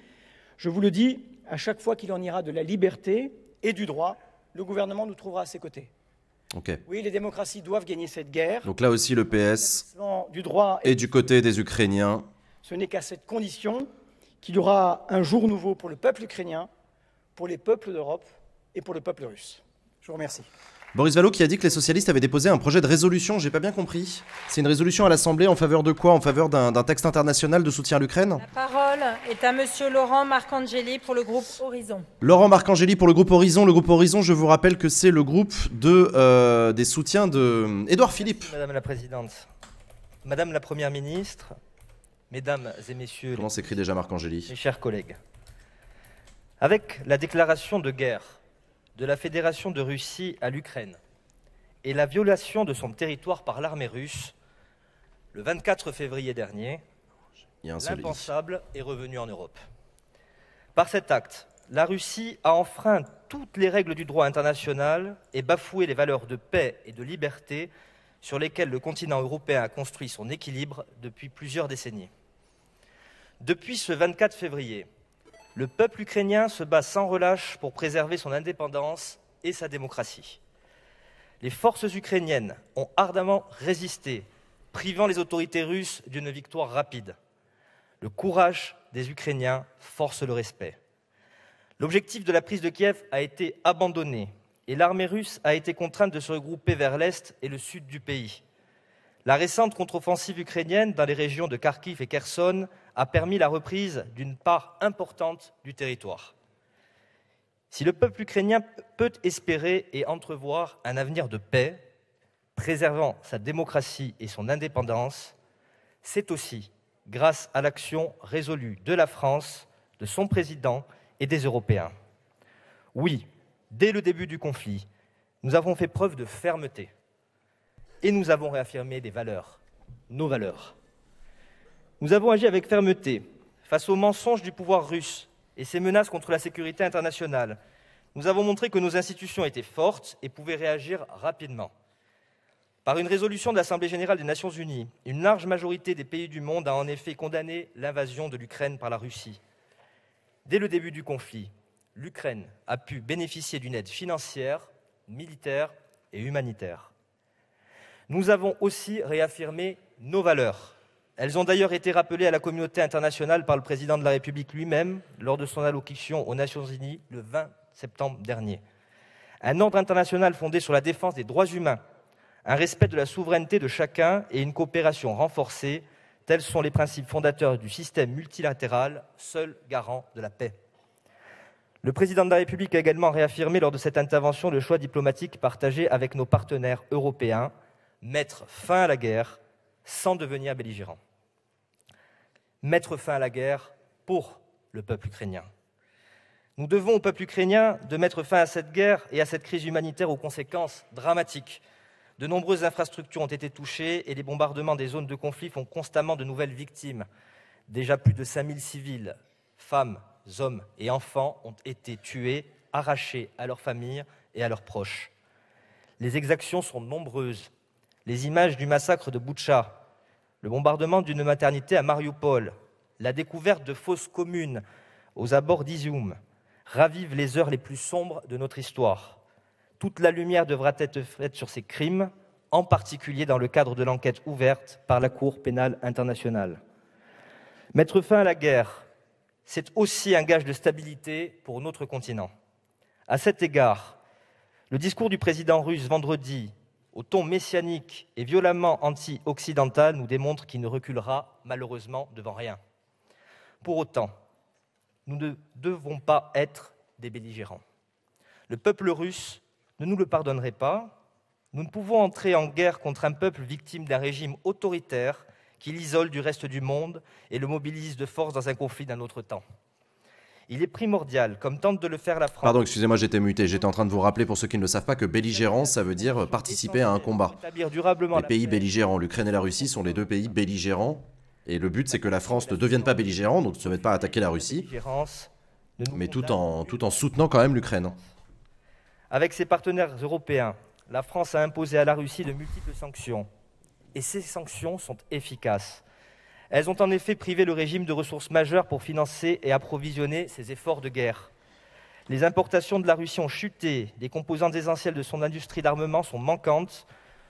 Je vous le dis, à chaque fois qu'il en ira de la liberté et du droit, le gouvernement nous trouvera à ses côtés. Oui, les démocraties doivent gagner cette guerre. Donc là aussi, le PS du du côté des Ukrainiens. Ce n'est qu'à cette condition qu'il y aura un jour nouveau pour le peuple ukrainien, pour les peuples d'Europe et pour le peuple russe. Je vous remercie. Boris Vallot qui a dit que les socialistes avaient déposé un projet de résolution, j'ai pas bien compris. C'est une résolution à l'Assemblée en faveur de quoi En faveur d'un texte international de soutien à l'Ukraine La parole est à monsieur Laurent Marcangeli pour le groupe Horizon. Laurent Marcangeli pour le groupe Horizon. Le groupe Horizon, je vous rappelle que c'est le groupe euh, des soutiens de euh, Édouard Philippe. Madame la Présidente, Madame la Première Ministre, Mesdames et Messieurs. Comment s'écrit déjà Marcangeli Mes chers collègues. Avec la déclaration de guerre de la Fédération de Russie à l'Ukraine et la violation de son territoire par l'armée russe, le 24 février dernier, l'impensable est revenu en Europe. Par cet acte, la Russie a enfreint toutes les règles du droit international et bafoué les valeurs de paix et de liberté sur lesquelles le continent européen a construit son équilibre depuis plusieurs décennies. Depuis ce 24 février, le peuple ukrainien se bat sans relâche pour préserver son indépendance et sa démocratie. Les forces ukrainiennes ont ardemment résisté, privant les autorités russes d'une victoire rapide. Le courage des Ukrainiens force le respect. L'objectif de la prise de Kiev a été abandonné et l'armée russe a été contrainte de se regrouper vers l'est et le sud du pays. La récente contre-offensive ukrainienne dans les régions de Kharkiv et Kherson a permis la reprise d'une part importante du territoire. Si le peuple ukrainien peut espérer et entrevoir un avenir de paix, préservant sa démocratie et son indépendance, c'est aussi grâce à l'action résolue de la France, de son président et des Européens. Oui, dès le début du conflit, nous avons fait preuve de fermeté et nous avons réaffirmé des valeurs, nos valeurs. Nous avons agi avec fermeté face aux mensonges du pouvoir russe et ses menaces contre la sécurité internationale. Nous avons montré que nos institutions étaient fortes et pouvaient réagir rapidement. Par une résolution de l'Assemblée générale des Nations unies, une large majorité des pays du monde a en effet condamné l'invasion de l'Ukraine par la Russie. Dès le début du conflit, l'Ukraine a pu bénéficier d'une aide financière, militaire et humanitaire. Nous avons aussi réaffirmé nos valeurs elles ont d'ailleurs été rappelées à la communauté internationale par le président de la République lui-même lors de son allocution aux Nations Unies le 20 septembre dernier. Un ordre international fondé sur la défense des droits humains, un respect de la souveraineté de chacun et une coopération renforcée, tels sont les principes fondateurs du système multilatéral, seul garant de la paix. Le président de la République a également réaffirmé lors de cette intervention le choix diplomatique partagé avec nos partenaires européens, mettre fin à la guerre sans devenir belligérant mettre fin à la guerre pour le peuple ukrainien. Nous devons au peuple ukrainien de mettre fin à cette guerre et à cette crise humanitaire aux conséquences dramatiques. De nombreuses infrastructures ont été touchées et les bombardements des zones de conflit font constamment de nouvelles victimes. Déjà plus de 5000 civils, femmes, hommes et enfants ont été tués, arrachés à leurs familles et à leurs proches. Les exactions sont nombreuses. Les images du massacre de Boutcha, le bombardement d'une maternité à Mariupol, la découverte de fosses communes aux abords d'Izium ravivent les heures les plus sombres de notre histoire. Toute la lumière devra être faite sur ces crimes, en particulier dans le cadre de l'enquête ouverte par la Cour pénale internationale. Mettre fin à la guerre, c'est aussi un gage de stabilité pour notre continent. À cet égard, le discours du président russe vendredi au ton messianique et violemment anti-occidental nous démontre qu'il ne reculera malheureusement devant rien. Pour autant, nous ne devons pas être des belligérants. Le peuple russe ne nous le pardonnerait pas. Nous ne pouvons entrer en guerre contre un peuple victime d'un régime autoritaire qui l'isole du reste du monde et le mobilise de force dans un conflit d'un autre temps il est primordial, comme tente de le faire la France. Pardon, excusez-moi, j'étais muté. J'étais en train de vous rappeler, pour ceux qui ne le savent pas, que belligérance, ça veut dire participer à un combat. Les pays belligérants, l'Ukraine et la Russie, sont les deux pays belligérants. Et le but, c'est que la France ne devienne pas belligérante, donc ne se mette pas à attaquer la Russie, mais tout en, tout en soutenant quand même l'Ukraine. Hein. Avec ses partenaires européens, la France a imposé à la Russie de multiples sanctions. Et ces sanctions sont efficaces. Elles ont en effet privé le régime de ressources majeures pour financer et approvisionner ses efforts de guerre. Les importations de la Russie ont chuté, les composantes essentielles de son industrie d'armement sont manquantes,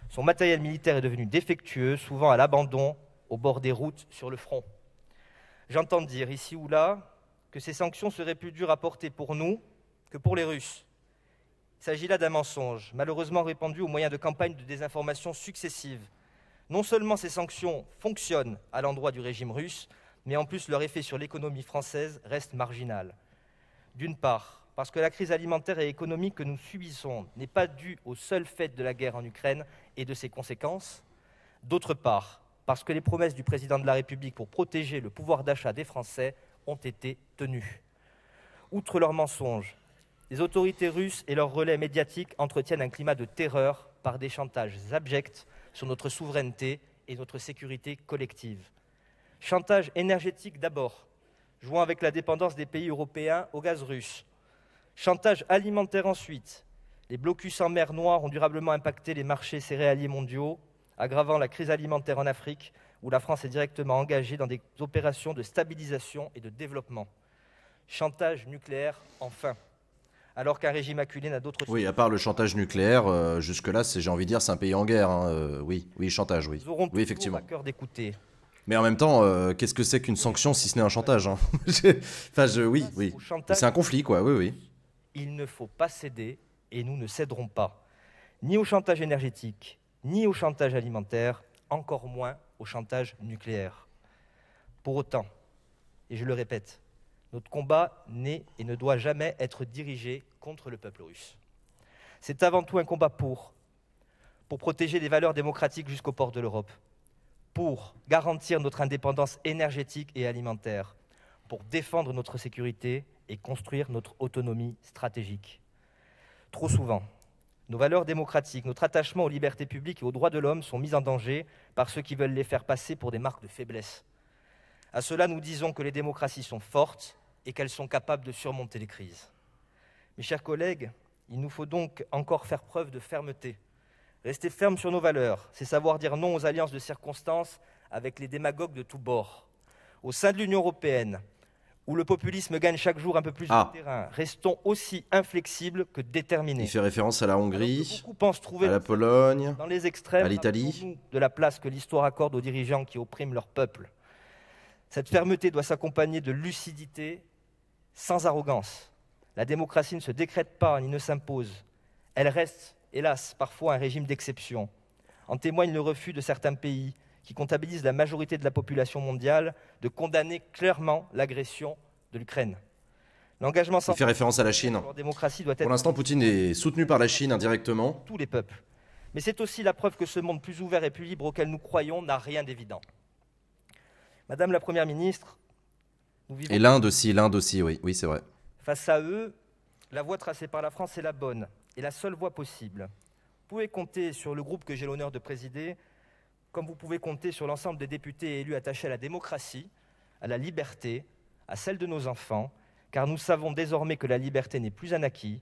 son matériel militaire est devenu défectueux, souvent à l'abandon, au bord des routes, sur le front. J'entends dire ici ou là que ces sanctions seraient plus dures à porter pour nous que pour les Russes. Il s'agit là d'un mensonge, malheureusement répandu au moyen de campagnes de désinformation successives non seulement ces sanctions fonctionnent à l'endroit du régime russe, mais en plus leur effet sur l'économie française reste marginal. D'une part, parce que la crise alimentaire et économique que nous subissons n'est pas due au seul fait de la guerre en Ukraine et de ses conséquences. D'autre part, parce que les promesses du président de la République pour protéger le pouvoir d'achat des Français ont été tenues. Outre leurs mensonges, les autorités russes et leurs relais médiatiques entretiennent un climat de terreur par des chantages abjects sur notre souveraineté et notre sécurité collective. Chantage énergétique d'abord, jouant avec la dépendance des pays européens au gaz russe. Chantage alimentaire ensuite. Les blocus en mer Noire ont durablement impacté les marchés céréaliers mondiaux, aggravant la crise alimentaire en Afrique, où la France est directement engagée dans des opérations de stabilisation et de développement. Chantage nucléaire, enfin alors qu'un régime acculé n'a d'autres... Oui, à part le chantage nucléaire, euh, jusque-là, c'est, j'ai envie de dire, c'est un pays en guerre. Hein, euh, oui, oui, chantage, oui. oui, effectivement. d'écouter. Mais en même temps, euh, qu'est-ce que c'est qu'une sanction si ce n'est un chantage hein? Enfin, oui, oui. C'est un conflit, quoi, oui, oui. Il ne faut pas céder et nous ne céderons pas. Ni au chantage énergétique, ni au chantage alimentaire, encore moins au chantage nucléaire. Pour autant, et je le répète, notre combat n'est et ne doit jamais être dirigé contre le peuple russe. C'est avant tout un combat pour, pour protéger les valeurs démocratiques jusqu'aux portes de l'Europe, pour garantir notre indépendance énergétique et alimentaire, pour défendre notre sécurité et construire notre autonomie stratégique. Trop souvent, nos valeurs démocratiques, notre attachement aux libertés publiques et aux droits de l'homme sont mis en danger par ceux qui veulent les faire passer pour des marques de faiblesse, à cela, nous disons que les démocraties sont fortes et qu'elles sont capables de surmonter les crises. Mes chers collègues, il nous faut donc encore faire preuve de fermeté. Rester ferme sur nos valeurs, c'est savoir dire non aux alliances de circonstances avec les démagogues de tous bords. Au sein de l'Union européenne, où le populisme gagne chaque jour un peu plus de ah. terrain, restons aussi inflexibles que déterminés. Il fait référence à la Hongrie, trouver à la Pologne, dans les extrêmes, à l'Italie, de la place que l'histoire accorde aux dirigeants qui oppriment leur peuple. Cette fermeté doit s'accompagner de lucidité sans arrogance. La démocratie ne se décrète pas ni ne s'impose. Elle reste, hélas, parfois un régime d'exception. En témoigne le refus de certains pays, qui comptabilisent la majorité de la population mondiale, de condamner clairement l'agression de l'Ukraine. L'engagement sans. Il fait référence à la Chine. doit être Pour l'instant, Poutine est soutenu par la Chine indirectement. Tous les peuples. Mais c'est aussi la preuve que ce monde plus ouvert et plus libre auquel nous croyons n'a rien d'évident. Madame la Première ministre, nous vivons. Et l'Inde aussi, l'Inde aussi, oui, oui, c'est vrai. Face à eux, la voie tracée par la France est la bonne et la seule voie possible. Vous pouvez compter sur le groupe que j'ai l'honneur de présider, comme vous pouvez compter sur l'ensemble des députés élus attachés à la démocratie, à la liberté, à celle de nos enfants, car nous savons désormais que la liberté n'est plus un acquis,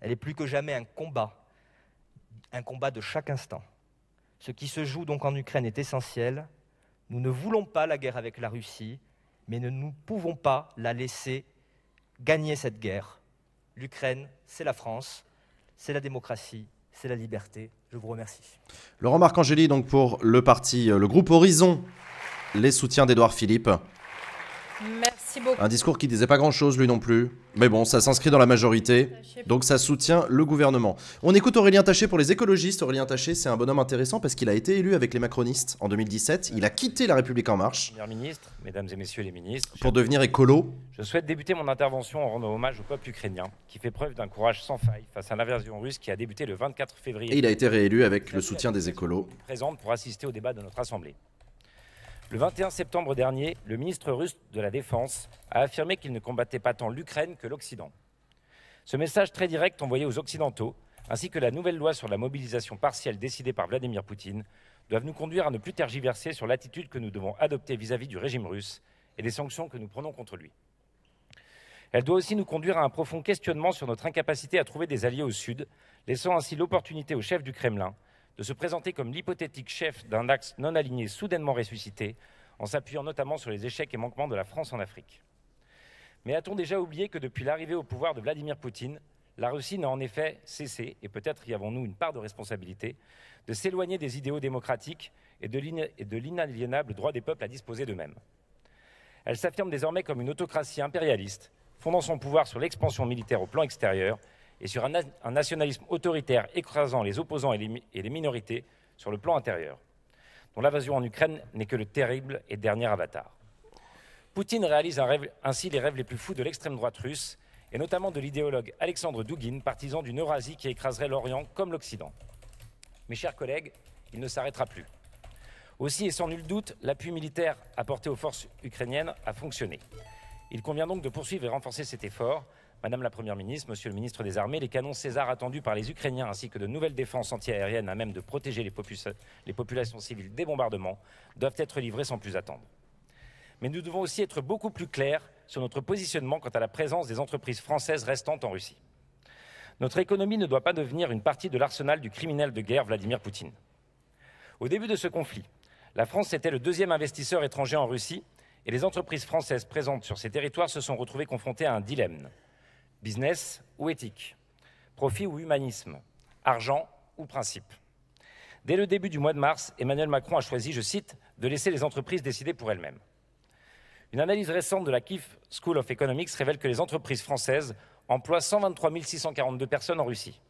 elle est plus que jamais un combat, un combat de chaque instant. Ce qui se joue donc en Ukraine est essentiel, nous ne voulons pas la guerre avec la Russie, mais nous ne pouvons pas la laisser gagner cette guerre. L'Ukraine, c'est la France, c'est la démocratie, c'est la liberté. Je vous remercie. Laurent Marcangeli, donc pour le parti, euh, le groupe Horizon, les soutiens d'Edouard Philippe. Merci. Un discours qui disait pas grand-chose lui non plus. Mais bon, ça s'inscrit dans la majorité, donc ça soutient le gouvernement. On écoute Aurélien Taché pour les écologistes. Aurélien Taché, c'est un bonhomme intéressant parce qu'il a été élu avec les macronistes en 2017. Il a quitté La République En Marche. ministre, mesdames et messieurs les ministres. Pour devenir écolo. Je souhaite débuter mon intervention en rendant hommage au peuple ukrainien qui fait preuve d'un courage sans faille face à l'invasion russe qui a débuté le 24 février. Et il a été réélu avec le soutien des écolos. Présente pour assister au débat de notre Assemblée. Le 21 septembre dernier, le ministre russe de la Défense a affirmé qu'il ne combattait pas tant l'Ukraine que l'Occident. Ce message très direct envoyé aux Occidentaux, ainsi que la nouvelle loi sur la mobilisation partielle décidée par Vladimir Poutine, doivent nous conduire à ne plus tergiverser sur l'attitude que nous devons adopter vis-à-vis du régime russe et des sanctions que nous prenons contre lui. Elle doit aussi nous conduire à un profond questionnement sur notre incapacité à trouver des alliés au Sud, laissant ainsi l'opportunité au chef du Kremlin de se présenter comme l'hypothétique chef d'un axe non aligné soudainement ressuscité, en s'appuyant notamment sur les échecs et manquements de la France en Afrique. Mais a-t-on déjà oublié que depuis l'arrivée au pouvoir de Vladimir Poutine, la Russie n'a en effet cessé, et peut-être y avons-nous une part de responsabilité, de s'éloigner des idéaux démocratiques et de l'inaliénable droit des peuples à disposer d'eux-mêmes. Elle s'affirme désormais comme une autocratie impérialiste, fondant son pouvoir sur l'expansion militaire au plan extérieur et sur un, nationalisme autoritaire écrasant les opposants et les, minorités sur le plan intérieur, dont l'invasion en Ukraine n'est que le terrible et dernier avatar. Poutine réalise ainsi les rêves les plus fous de l'extrême droite russe, et notamment de l'idéologue Alexandre Dugin, partisan d'une Eurasie qui écraserait l'Orient comme l'Occident. Mes chers collègues, il ne s'arrêtera plus. Aussi et sans nul doute, l'appui militaire apporté aux forces ukrainiennes a fonctionné. Il convient donc de poursuivre et renforcer cet effort Madame la Première ministre, Monsieur le ministre des Armées, les canons César attendus par les Ukrainiens ainsi que de nouvelles défenses antiaériennes à même de protéger les, populations civiles des bombardements doivent être livrés sans plus attendre. Mais nous devons aussi être beaucoup plus clairs sur notre positionnement quant à la présence des entreprises françaises restantes en Russie. Notre économie ne doit pas devenir une partie de l'arsenal du criminel de guerre Vladimir Poutine. Au début de ce conflit, la France était le deuxième investisseur étranger en Russie et les entreprises françaises présentes sur ces territoires se sont retrouvées confrontées à un dilemme. Business ou éthique Profit ou humanisme Argent ou principe Dès le début du mois de mars, Emmanuel Macron a choisi, je cite, de laisser les entreprises décider pour elles-mêmes. Une analyse récente de la KIF School of Economics révèle que les entreprises françaises emploient 123 642 personnes en Russie.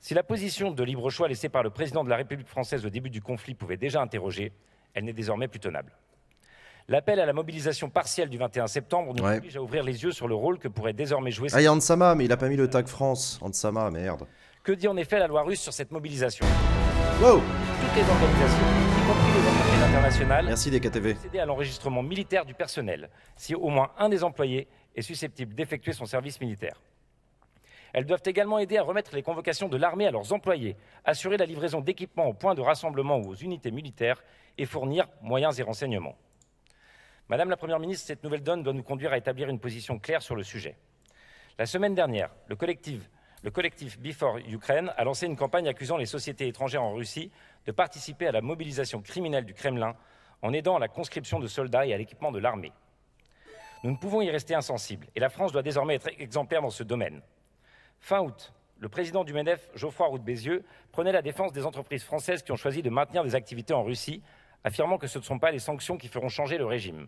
Si la position de libre choix laissée par le président de la République française au début du conflit pouvait déjà interroger, elle n'est désormais plus tenable. L'appel à la mobilisation partielle du 21 septembre nous oblige à ouvrir les yeux sur le rôle que pourrait désormais jouer. Ah, il a mais il n'a pas mis le tag France. Ansama, merde. Que dit en effet la loi russe sur cette mobilisation wow. Toutes les organisations, y compris les entreprises internationales, Merci DKTV. à l'enregistrement militaire du personnel si au moins un des employés est susceptible d'effectuer son service militaire. Elles doivent également aider à remettre les convocations de l'armée à leurs employés, assurer la livraison d'équipements aux points de rassemblement ou aux unités militaires et fournir moyens et renseignements. Madame la Première ministre, cette nouvelle donne doit nous conduire à établir une position claire sur le sujet. La semaine dernière, le collectif, Before Ukraine a lancé une campagne accusant les sociétés étrangères en Russie de participer à la mobilisation criminelle du Kremlin en aidant à la conscription de soldats et à l'équipement de l'armée. Nous ne pouvons y rester insensibles et la France doit désormais être exemplaire dans ce domaine. Fin août, le président du MEDEF, Geoffroy Roux-Bézieux, prenait la défense des entreprises françaises qui ont choisi de maintenir des activités en Russie affirmant que ce ne sont pas les sanctions qui feront changer le régime.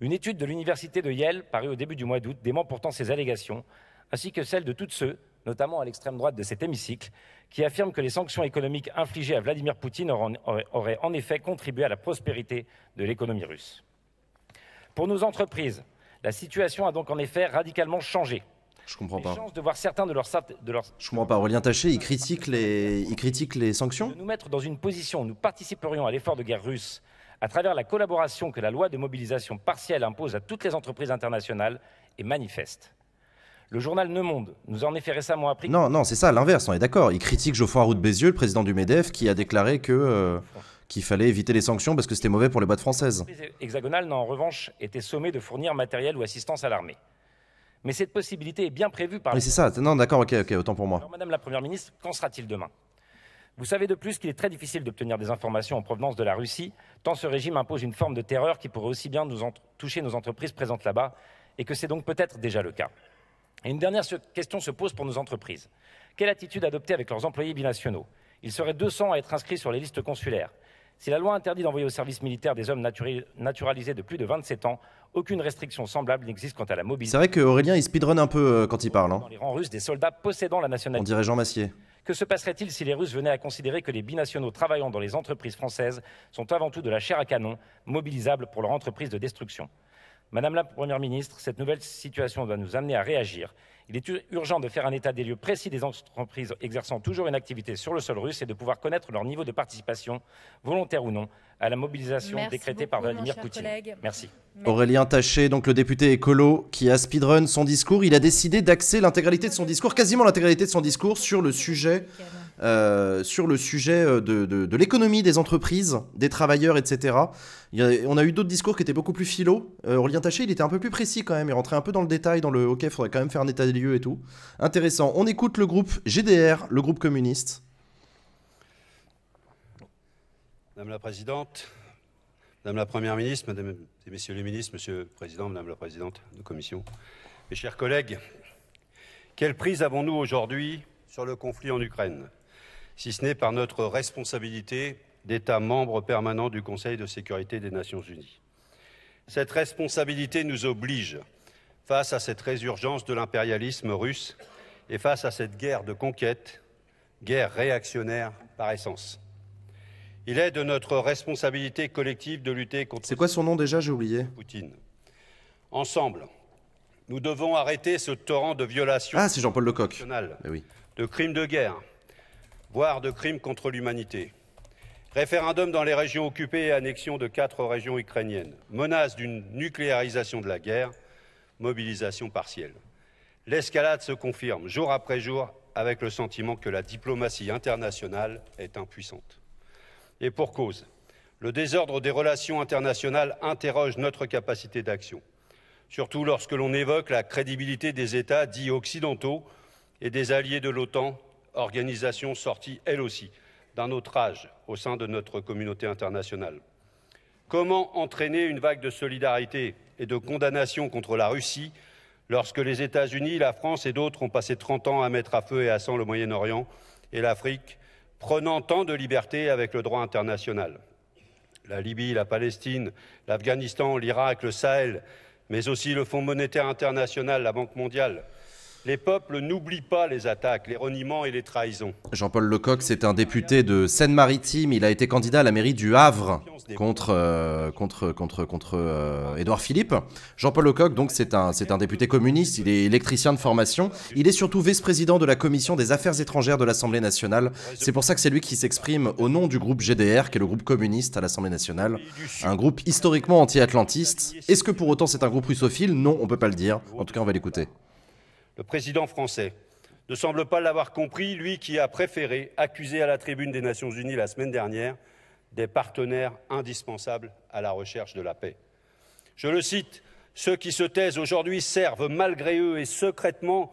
Une étude de l'université de Yale, parue au début du mois d'août, dément pourtant ces allégations, ainsi que celles de toutes ceux, notamment à l'extrême droite de cet hémicycle, qui affirment que les sanctions économiques infligées à Vladimir Poutine auraient en effet contribué à la prospérité de l'économie russe. Pour nos entreprises, la situation a donc en effet radicalement changé je comprends pas. de voir certains de leurs de Je comprends pas. Aurélien Taché, il critique les, il critique les sanctions. De nous mettre dans une position où nous participerions à l'effort de guerre russe à travers la collaboration que la loi de mobilisation partielle impose à toutes les entreprises internationales est manifeste. Le journal Neumonde Monde nous a en effet récemment appris. Non, non, c'est ça, l'inverse, on est d'accord. Il critique Geoffroy Roux de Bézieux, le président du MEDEF, qui a déclaré que. Euh, qu'il fallait éviter les sanctions parce que c'était mauvais pour les boîtes françaises. L'entreprise hexagonale n'a en revanche été sommé de fournir matériel ou assistance à l'armée. Mais cette possibilité est bien prévue par. Mais c'est ça, non, d'accord, ok, autant pour moi. Madame la Première ministre, qu'en sera-t-il demain Vous savez de plus qu'il est très difficile d'obtenir des informations en provenance de la Russie, tant ce régime impose une forme de terreur qui pourrait aussi bien nous toucher nos entreprises présentes là-bas, et que c'est donc peut-être déjà le cas. une dernière question se pose pour nos entreprises. Quelle attitude adopter avec leurs employés binationaux Ils seraient 200 à être inscrits sur les listes consulaires. Si la loi interdit d'envoyer au service militaire des hommes naturalisés de plus de 27 ans, aucune restriction semblable n'existe quant à la mobilité. C'est vrai qu'Aurélien, il speedrun un peu euh, quand il parle. Hein. russes, des soldats possédant la nationalité. On dirait Jean Massier. Que se passerait-il si les Russes venaient à considérer que les binationaux travaillant dans les entreprises françaises sont avant tout de la chair à canon, mobilisables pour leur entreprise de destruction Madame la Première ministre, cette nouvelle situation doit nous amener à réagir. Il est urgent de faire un état des lieux précis des entreprises exerçant toujours une activité sur le sol russe et de pouvoir connaître leur niveau de participation, volontaire ou non, à la mobilisation décrétée par Vladimir Poutine. Merci. Aurélien Taché, donc le député écolo qui a speedrun son discours, il a décidé d'axer l'intégralité de son discours, quasiment l'intégralité de son discours, sur le sujet. Euh, sur le sujet euh, de, l'économie des entreprises, des travailleurs, etc. on a eu d'autres discours qui étaient beaucoup plus philo. Euh, Aurélien Taché, il était un peu plus précis quand même. Il rentrait un peu dans le détail, dans le OK, il faudrait quand même faire un état des lieux et tout. Intéressant. On écoute le groupe GDR, le groupe communiste. Madame la Présidente, Madame la Première ministre, Mesdames et Messieurs les ministres, Monsieur le Président, Madame la Présidente de Commission, mes chers collègues, quelle prise avons-nous aujourd'hui sur le conflit en Ukraine si ce n'est par notre responsabilité d'État membre permanent du Conseil de sécurité des Nations unies. Cette responsabilité nous oblige, face à cette résurgence de l'impérialisme russe et face à cette guerre de conquête, guerre réactionnaire par essence. Il est de notre responsabilité collective de lutter contre. C'est quoi son nom déjà J'ai oublié. Poutine. Ensemble, nous devons arrêter ce torrent de violations. Ah, c'est Jean-Paul Lecoq. Eh de crimes de guerre, voire de crimes contre l'humanité. Référendum dans les régions occupées et annexion de quatre régions ukrainiennes. Menace d'une nucléarisation de la guerre. Mobilisation partielle. L'escalade se confirme jour après jour avec le sentiment que la diplomatie internationale est impuissante. Et pour cause, le désordre des relations internationales interroge notre capacité d'action, surtout lorsque l'on évoque la crédibilité des États dits occidentaux et des alliés de l'OTAN organisation sortie, elle aussi, d'un autre âge au sein de notre communauté internationale. Comment entraîner une vague de solidarité et de condamnation contre la Russie lorsque les États-Unis, la France et d'autres ont passé 30 ans à mettre à feu et à sang le Moyen-Orient et l'Afrique, prenant tant de liberté avec le droit international La Libye, la Palestine, l'Afghanistan, l'Irak, le Sahel, mais aussi le Fonds monétaire international, la Banque mondiale, les peuples n'oublient pas les attaques, les reniements et les trahisons. Jean-Paul Lecoq, c'est un député de Seine-Maritime. Il a été candidat à la mairie du Havre contre, euh, contre, contre, contre euh, Édouard Philippe. Jean-Paul Lecoq, donc, c'est un, c'est un député communiste. Il est électricien de formation. Il est surtout vice-président de la commission des affaires étrangères de l'Assemblée nationale. C'est pour ça que c'est lui qui s'exprime au nom du groupe GDR, qui est le groupe communiste à l'Assemblée nationale. Un groupe historiquement anti-atlantiste. Est-ce que pour autant c'est un groupe russophile Non, on ne peut pas le dire. En tout cas, on va l'écouter. Le président français ne semble pas l'avoir compris, lui qui a préféré accuser à la tribune des Nations Unies la semaine dernière des partenaires indispensables à la recherche de la paix. Je le cite Ceux qui se taisent aujourd'hui servent malgré eux et secrètement,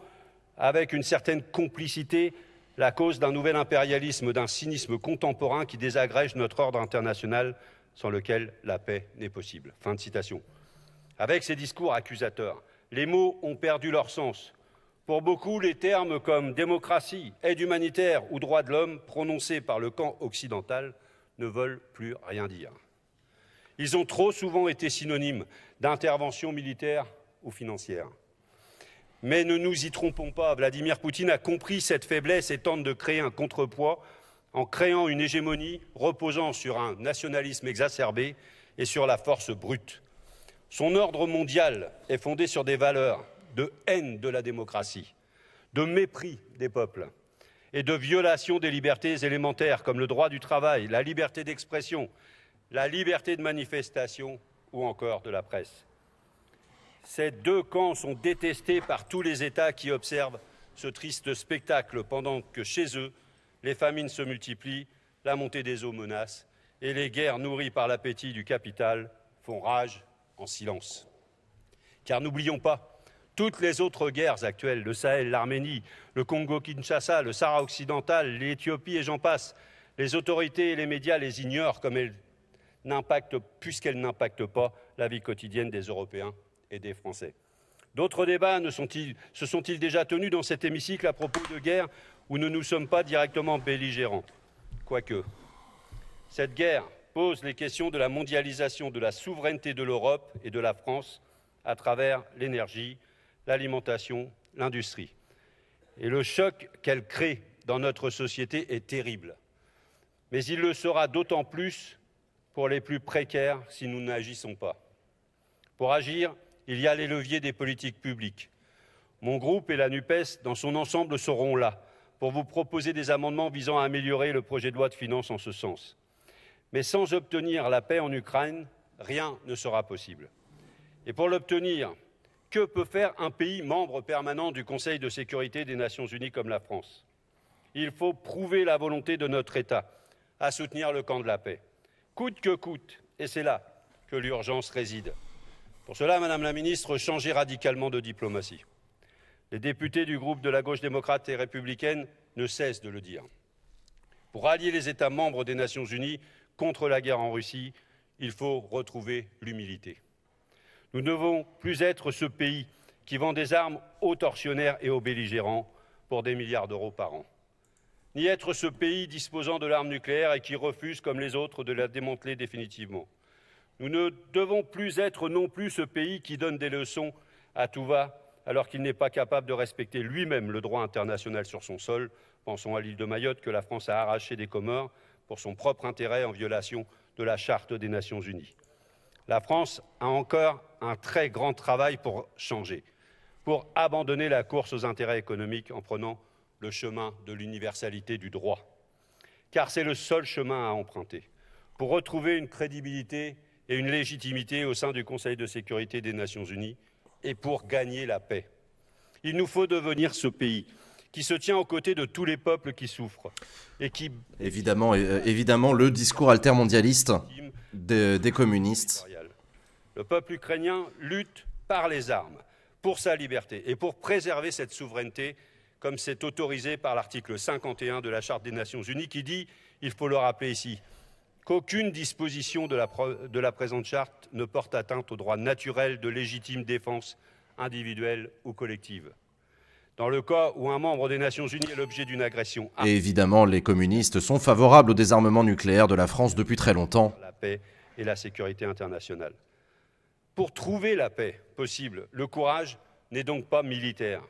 avec une certaine complicité, la cause d'un nouvel impérialisme, d'un cynisme contemporain qui désagrège notre ordre international sans lequel la paix n'est possible. Fin de citation. Avec ces discours accusateurs, les mots ont perdu leur sens. Pour beaucoup, les termes comme démocratie, aide humanitaire ou droit de l'homme prononcés par le camp occidental ne veulent plus rien dire. Ils ont trop souvent été synonymes d'intervention militaire ou financière. Mais ne nous y trompons pas, Vladimir Poutine a compris cette faiblesse et tente de créer un contrepoids en créant une hégémonie reposant sur un nationalisme exacerbé et sur la force brute. Son ordre mondial est fondé sur des valeurs de haine de la démocratie, de mépris des peuples et de violation des libertés élémentaires comme le droit du travail, la liberté d'expression, la liberté de manifestation ou encore de la presse. Ces deux camps sont détestés par tous les États qui observent ce triste spectacle pendant que chez eux, les famines se multiplient, la montée des eaux menace et les guerres nourries par l'appétit du capital font rage en silence. Car n'oublions pas toutes les autres guerres actuelles, le Sahel, l'Arménie, le Congo-Kinshasa, le Sahara occidental, l'Éthiopie et j'en passe, les autorités et les médias les ignorent comme elles n'impactent, puisqu'elles n'impactent pas la vie quotidienne des Européens et des Français. D'autres débats se sont-ils déjà tenus dans cet hémicycle à propos de guerres où nous ne nous sommes pas directement belligérants Quoique, cette guerre pose les questions de la mondialisation, de la souveraineté de l'Europe et de la France à travers l'énergie, l'alimentation, l'industrie. Et le choc qu'elle crée dans notre société est terrible. Mais il le sera d'autant plus pour les plus précaires si nous n'agissons pas. Pour agir, il y a les leviers des politiques publiques. Mon groupe et la NUPES, dans son ensemble, seront là pour vous proposer des amendements visant à améliorer le projet de loi de finances en ce sens. Mais sans obtenir la paix en Ukraine, rien ne sera possible. Et pour l'obtenir, que peut faire un pays membre permanent du Conseil de sécurité des Nations Unies comme la France Il faut prouver la volonté de notre État à soutenir le camp de la paix, coûte que coûte, et c'est là que l'urgence réside. Pour cela, Madame la Ministre, changez radicalement de diplomatie. Les députés du groupe de la gauche démocrate et républicaine ne cessent de le dire. Pour allier les États membres des Nations Unies contre la guerre en Russie, il faut retrouver l'humilité. Nous ne devons plus être ce pays qui vend des armes aux tortionnaires et aux belligérants pour des milliards d'euros par an, ni être ce pays disposant de l'arme nucléaire et qui refuse, comme les autres, de la démanteler définitivement. Nous ne devons plus être non plus ce pays qui donne des leçons à tout va alors qu'il n'est pas capable de respecter lui-même le droit international sur son sol. Pensons à l'île de Mayotte que la France a arrachée des Comores pour son propre intérêt en violation de la Charte des Nations Unies. La France a encore un très grand travail pour changer, pour abandonner la course aux intérêts économiques en prenant le chemin de l'universalité du droit. Car c'est le seul chemin à emprunter pour retrouver une crédibilité et une légitimité au sein du Conseil de sécurité des Nations Unies et pour gagner la paix. Il nous faut devenir ce pays qui se tient aux côtés de tous les peuples qui souffrent et qui... Évidemment, euh, évidemment le discours altermondialiste des communistes. Le peuple ukrainien lutte par les armes pour sa liberté et pour préserver cette souveraineté, comme c'est autorisé par l'article 51 de la Charte des Nations Unies, qui dit, il faut le rappeler ici, qu'aucune disposition de la, présente charte ne porte atteinte au droit naturel de légitime défense individuelle ou collective dans le cas où un membre des Nations Unies est l'objet d'une agression. évidemment, les communistes sont favorables au désarmement nucléaire de la France depuis très longtemps paix et la sécurité internationale. Pour trouver la paix possible, le courage n'est donc pas militaire,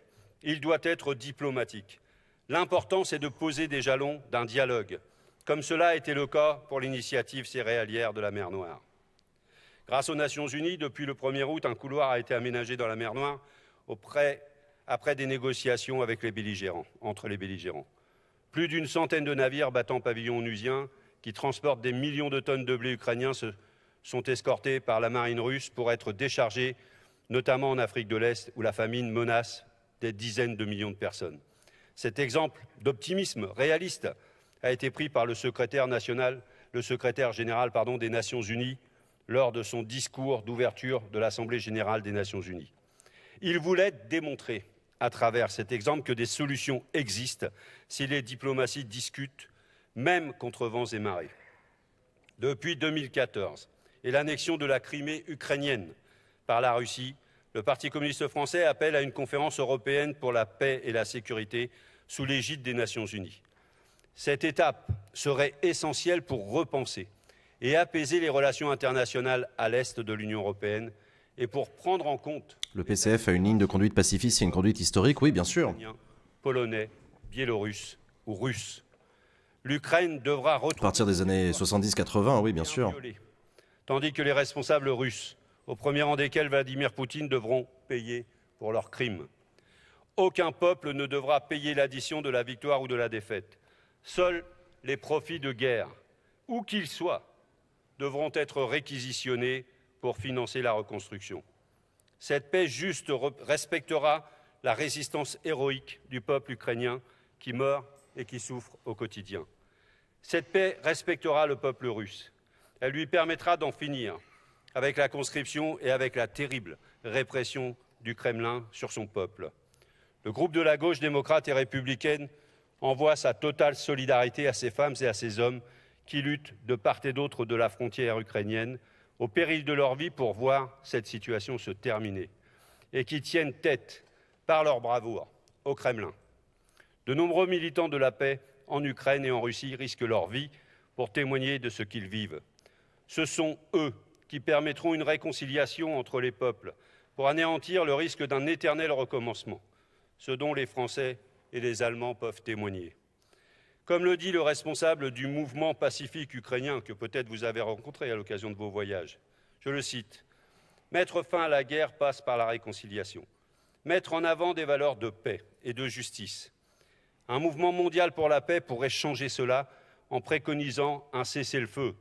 il doit être diplomatique. L'important, c'est de poser des jalons d'un dialogue, comme cela a été le cas pour l'initiative céréalière de la mer Noire. Grâce aux Nations Unies, depuis le 1er août, un couloir a été aménagé dans la mer Noire après des négociations avec les belligérants, entre les belligérants. Plus d'une centaine de navires battant pavillon onusien qui transportent des millions de tonnes de blé ukrainien sont escortés par la marine russe pour être déchargés, notamment en Afrique de l'Est, où la famine menace des dizaines de millions de personnes. Cet exemple d'optimisme réaliste a été pris par le secrétaire, national, le secrétaire général des Nations Unies lors de son discours d'ouverture de l'Assemblée générale des Nations Unies. Il voulait démontrer à travers cet exemple que des solutions existent si les diplomaties discutent même contre vents et marées. Depuis 2014 et l'annexion de la Crimée ukrainienne par la Russie, le Parti communiste français appelle à une conférence européenne pour la paix et la sécurité sous l'égide des Nations unies. Cette étape serait essentielle pour repenser et apaiser les relations internationales à l'est de l'Union européenne et pour prendre en compte. Le PCF a une ligne de conduite pacifiste et une conduite historique, oui, bien sûr. Polonais, biélorusse ou russe. L'Ukraine devra retrouver... À partir des années 70-80, oui, bien sûr. tandis que les responsables russes, au premier rang desquels Vladimir Poutine, devront payer pour leurs crimes. Aucun peuple ne devra payer l'addition de la victoire ou de la défaite. Seuls les profits de guerre, où qu'ils soient, devront être réquisitionnés pour financer la reconstruction. Cette paix juste respectera la résistance héroïque du peuple ukrainien qui meurt et qui souffre au quotidien. Cette paix respectera le peuple russe. Elle lui permettra d'en finir avec la conscription et avec la terrible répression du Kremlin sur son peuple. Le groupe de la gauche démocrate et républicaine envoie sa totale solidarité à ces femmes et à ces hommes qui luttent de part et d'autre de la frontière ukrainienne au péril de leur vie pour voir cette situation se terminer et qui tiennent tête par leur bravoure au Kremlin. De nombreux militants de la paix en Ukraine et en Russie risquent leur vie pour témoigner de ce qu'ils vivent. Ce sont eux qui permettront une réconciliation entre les peuples pour anéantir le risque d'un éternel recommencement, ce dont les Français et les Allemands peuvent témoigner. Comme le dit le responsable du mouvement pacifique ukrainien que peut-être vous avez rencontré à l'occasion de vos voyages, je le cite, Mettre fin à la guerre passe par la réconciliation, mettre en avant des valeurs de paix et de justice, un mouvement mondial pour la paix pourrait changer cela en préconisant un cessez-le-feu,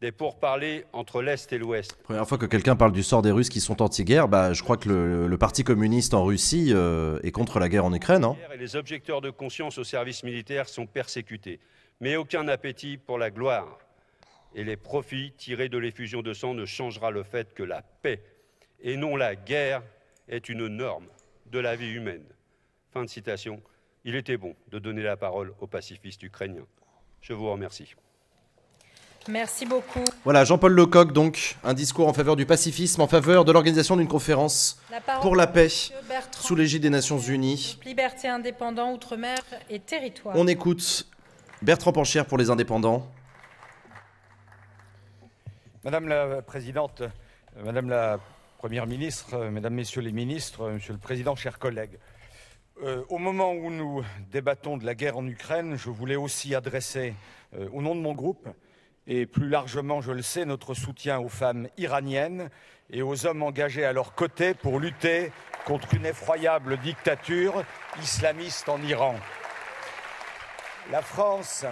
des pourparlers entre l'Est et l'Ouest. Première fois que quelqu'un parle du sort des Russes qui sont anti-guerre, bah, je crois que le, Parti communiste en Russie euh, est contre la guerre en Ukraine. Hein. Et les objecteurs de conscience au service militaire sont persécutés, mais aucun appétit pour la gloire. Et les profits tirés de l'effusion de sang ne changera le fait que la paix, et non la guerre, est une norme de la vie humaine. Fin de citation. Il était bon de donner la parole aux pacifistes ukrainiens. Je vous remercie. Merci beaucoup. Voilà, Jean-Paul Lecoq, donc, un discours en faveur du pacifisme, en faveur de l'organisation d'une conférence pour la paix sous l'égide des Nations Unies. Liberté, indépendant, outre-mer et territoire. On écoute Bertrand Pancher pour les indépendants. Madame la Présidente, Madame la Première ministre, Mesdames, Messieurs les ministres, Monsieur le Président, chers collègues. Euh, au moment où nous débattons de la guerre en Ukraine, je voulais aussi adresser, euh, au nom de mon groupe, et plus largement, je le sais, notre soutien aux femmes iraniennes et aux hommes engagés à leur côté pour lutter contre une effroyable dictature islamiste en Iran. La France.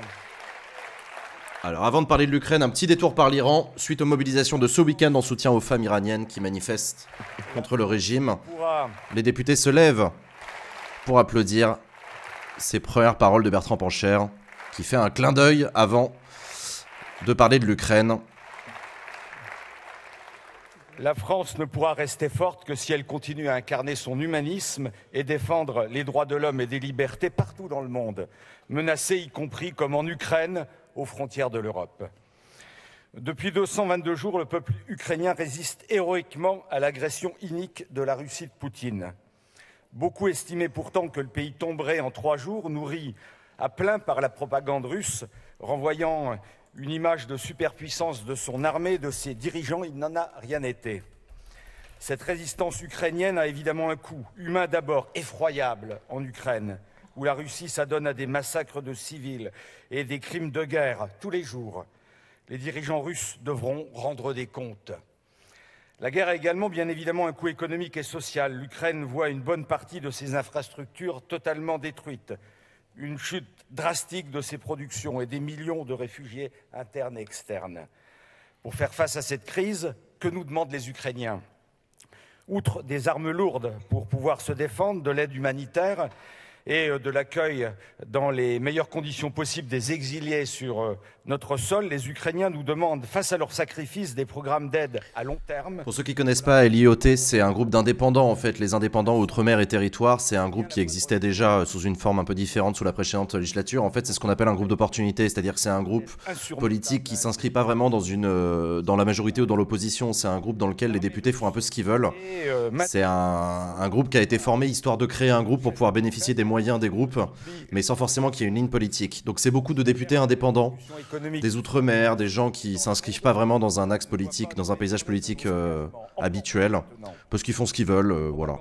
Alors avant de parler de l'Ukraine, un petit détour par l'Iran, suite aux mobilisations de ce week-end en soutien aux femmes iraniennes qui manifestent contre le régime. Les députés se lèvent pour applaudir ces premières paroles de Bertrand Pancher, qui fait un clin d'œil avant de parler de l'Ukraine. La France ne pourra rester forte que si elle continue à incarner son humanisme et défendre les droits de l'homme et des libertés partout dans le monde, menacés y compris comme en Ukraine aux frontières de l'Europe. Depuis 222 jours, le peuple ukrainien résiste héroïquement à l'agression inique de la Russie de Poutine. Beaucoup estimaient pourtant que le pays tomberait en trois jours, nourri à plein par la propagande russe, renvoyant une image de superpuissance de son armée, de ses dirigeants. Il n'en a rien été. Cette résistance ukrainienne a évidemment un coût, humain d'abord, effroyable en Ukraine, où la Russie s'adonne à des massacres de civils et des crimes de guerre tous les jours. Les dirigeants russes devront rendre des comptes. La guerre a également bien évidemment un coût économique et social. L'Ukraine voit une bonne partie de ses infrastructures totalement détruites, une chute drastique de ses productions et des millions de réfugiés internes et externes. Pour faire face à cette crise, que nous demandent les Ukrainiens Outre des armes lourdes pour pouvoir se défendre, de l'aide humanitaire, et euh, de l'accueil dans les meilleures conditions possibles des exilés sur euh, notre sol, les Ukrainiens nous demandent, face à leur sacrifice, des programmes d'aide à long terme. Pour ceux qui ne connaissent pas, l'IOT, c'est un groupe d'indépendants, en fait. Les indépendants outre-mer et territoire, c'est un groupe qui existait déjà sous une forme un peu différente sous la précédente législature. En fait, c'est ce qu'on appelle un groupe d'opportunité, c'est-à-dire que c'est un groupe politique qui s'inscrit pas vraiment dans, une, euh, dans la majorité ou dans l'opposition. C'est un groupe dans lequel les députés font un peu ce qu'ils veulent. C'est un, un groupe qui a été formé histoire de créer un groupe pour pouvoir bénéficier des moyens moyens des groupes, mais sans forcément qu'il y ait une ligne politique. Donc c'est beaucoup de députés indépendants, des outre-mer, des gens qui s'inscrivent pas vraiment dans un axe politique, dans un paysage politique euh, habituel, parce qu'ils font ce qu'ils veulent, euh, voilà.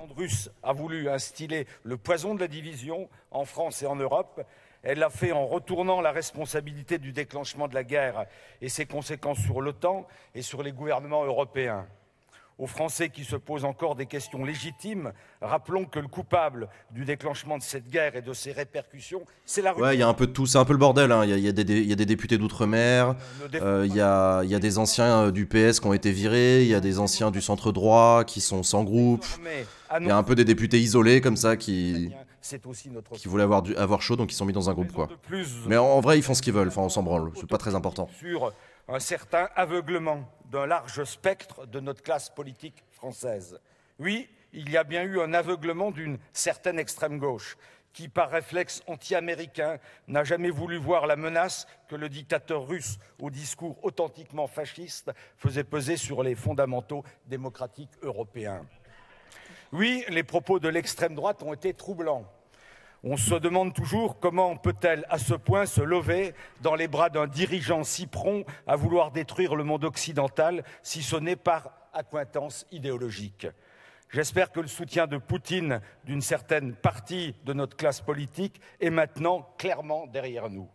a voulu instiller le poison de la division en France et en Europe. Elle l'a fait en retournant la responsabilité du déclenchement de la guerre et ses conséquences sur l'OTAN et sur les gouvernements européens. Aux Français qui se posent encore des questions légitimes, rappelons que le coupable du déclenchement de cette guerre et de ses répercussions, c'est la Russie. Ouais, il y a un peu de tout, c'est un peu le bordel. Hein. Il y, a, des députés d'outre-mer, euh, euh, il y, a, des anciens euh, du PS qui ont été virés, il y a des anciens du centre droit qui sont sans groupe. Il y a un peu des députés isolés comme ça qui, qui voulaient avoir, chaud, donc ils sont mis dans un groupe. quoi. Mais en, vrai, ils font ce qu'ils veulent, enfin, on s'en branle, c'est pas très important. Sur un certain aveuglement d'un large spectre de notre classe politique française. Oui, il y a bien eu un aveuglement d'une certaine extrême gauche qui, par réflexe anti-américain, n'a jamais voulu voir la menace que le dictateur russe, au discours authentiquement fasciste, faisait peser sur les fondamentaux démocratiques européens. Oui, les propos de l'extrême droite ont été troublants on se demande toujours comment peut-elle à ce point se lever dans les bras d'un dirigeant si prompt à vouloir détruire le monde occidental, si ce n'est par accointance idéologique. J'espère que le soutien de Poutine d'une certaine partie de notre classe politique est maintenant clairement derrière nous.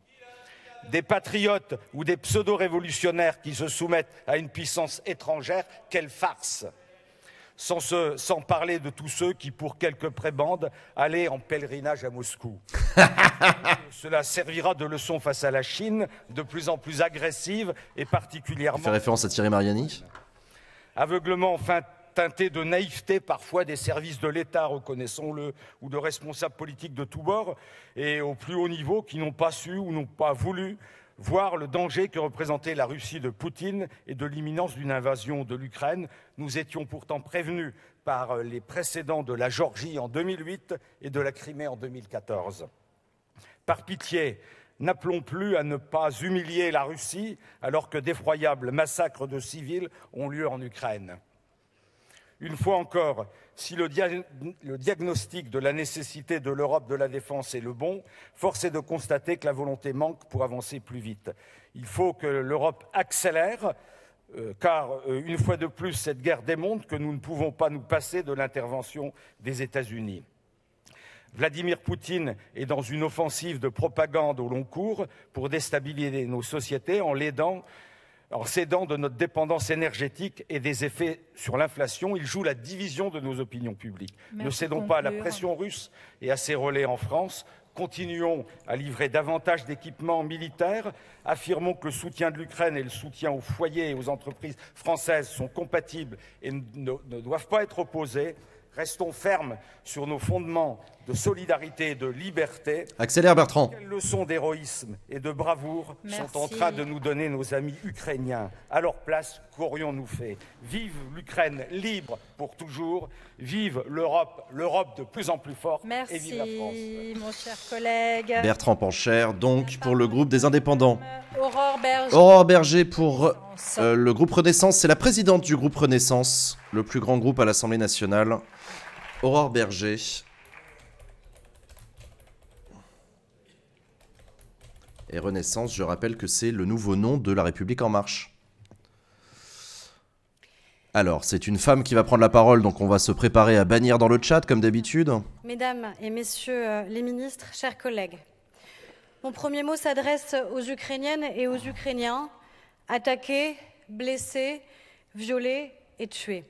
Des patriotes ou des pseudo-révolutionnaires qui se soumettent à une puissance étrangère, quelle farce sans, parler de tous ceux qui, pour quelques prébandes, allaient en pèlerinage à Moscou. Cela servira de leçon face à la Chine, de plus en plus agressive et particulièrement. Il fait référence à Thierry Mariani Aveuglement, enfin teinté de naïveté parfois des services de l'État, reconnaissons-le, ou de responsables politiques de tous bords et au plus haut niveau qui n'ont pas su ou n'ont pas voulu Voir le danger que représentait la Russie de Poutine et de l'imminence d'une invasion de l'Ukraine, nous étions pourtant prévenus par euh, les précédents de la Géorgie en 2008 et de la Crimée en 2014. Par pitié, n'appelons plus à ne pas humilier la Russie alors que d'effroyables massacres de civils ont lieu en Ukraine. Une fois encore, si le, diagnostic de la nécessité de l'Europe de la défense est le bon, force est de constater que la volonté manque pour avancer plus vite. Il faut que l'Europe accélère, euh, car euh, une fois de plus, cette guerre démontre que nous ne pouvons pas nous passer de l'intervention des États-Unis. Vladimir Poutine est dans une offensive de propagande au long cours pour déstabiliser nos sociétés en l'aidant en cédant de notre dépendance énergétique et des effets sur l'inflation, il joue la division de nos opinions publiques. ne cédons pas à la pression russe et à ses relais en France. Continuons à livrer davantage d'équipements militaires. Affirmons que le soutien de l'Ukraine et le soutien aux foyers et aux entreprises françaises sont compatibles et ne doivent pas être opposés. Restons fermes sur nos fondements de solidarité et de liberté. Accélère Bertrand. Quelles leçons d'héroïsme et de bravoure sont en train de nous donner nos amis ukrainiens À leur place, qu'aurions-nous fait Vive l'Ukraine libre pour toujours, vive l'Europe, l'Europe de plus en plus forte Merci, et vive la France. mon cher collègue. Bertrand Pancher, donc pour le groupe des indépendants. Aurore Berger. Aurore Berger pour euh, le groupe Renaissance, c'est la présidente du groupe Renaissance, le plus grand groupe à l'Assemblée nationale. Aurore Berger. Et Renaissance, je rappelle que c'est le nouveau nom de La République en marche. Alors, c'est une femme qui va prendre la parole, donc on va se préparer à bannir dans le chat, comme d'habitude. Mesdames et messieurs euh, les ministres, chers collègues, mon premier mot s'adresse aux Ukrainiennes et aux Ukrainiens attaqués, blessés, violés et tués.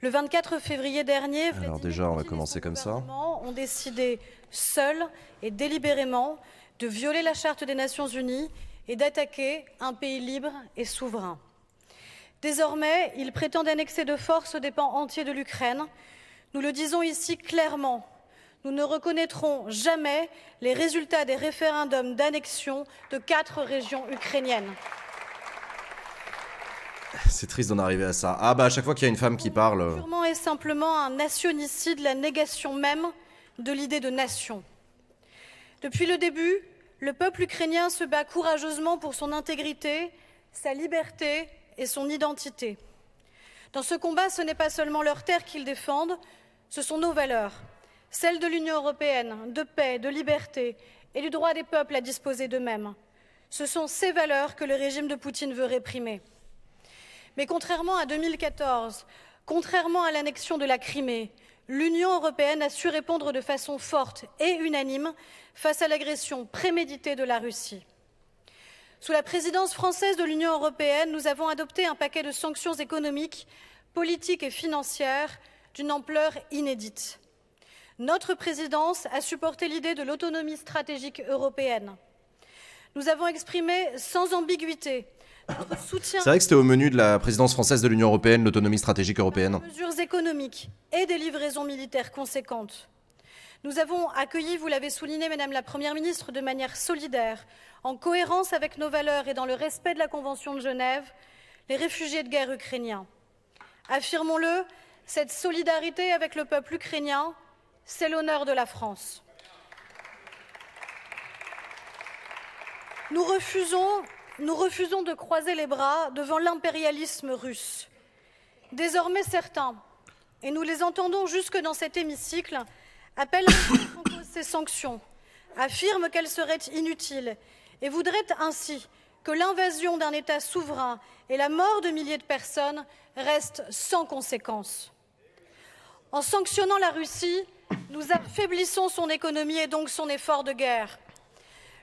Le 24 février dernier, Alors déjà, on va commencer comme ça. ont décidé seuls et délibérément de violer la Charte des Nations Unies et d'attaquer un pays libre et souverain. Désormais, il prétend annexer de force des pans entiers de l'Ukraine. Nous le disons ici clairement, nous ne reconnaîtrons jamais les résultats des référendums d'annexion de quatre régions ukrainiennes. C'est triste d'en arriver à ça. Ah bah à chaque fois qu'il y a une femme qui parle... Euh, Purement et simplement un nationicide, la négation même de l'idée de nation. Depuis le début, le peuple ukrainien se bat courageusement pour son intégrité, sa liberté et son identité. Dans ce combat, ce n'est pas seulement leurs terres qu'ils défendent, ce sont nos valeurs, celles de l'Union européenne, de paix, de liberté et du droit des peuples à disposer d'eux-mêmes. Ce sont ces valeurs que le régime de Poutine veut réprimer. Mais contrairement à 2014, contrairement à l'annexion de la Crimée, l'Union européenne a su répondre de façon forte et unanime face à l'agression préméditée de la Russie. Sous la présidence française de l'Union européenne, nous avons adopté un paquet de sanctions économiques, politiques et financières d'une ampleur inédite. Notre présidence a supporté l'idée de l'autonomie stratégique européenne. Nous avons exprimé sans ambiguïté c'est vrai que c'était au menu de la présidence française de l'Union européenne, l'autonomie stratégique européenne. Mesures économiques et des livraisons militaires conséquentes. Nous avons accueilli, vous l'avez souligné, Madame la Première ministre, de manière solidaire, en cohérence avec nos valeurs et dans le respect de la Convention de Genève, les réfugiés de guerre ukrainiens. Affirmons-le, cette solidarité avec le peuple ukrainien, c'est l'honneur de la France. Nous refusons nous refusons de croiser les bras devant l'impérialisme russe. Désormais, certains, et nous les entendons jusque dans cet hémicycle, appellent à ces sanctions, affirment qu'elles seraient inutiles et voudraient ainsi que l'invasion d'un État souverain et la mort de milliers de personnes restent sans conséquence. En sanctionnant la Russie, nous affaiblissons son économie et donc son effort de guerre.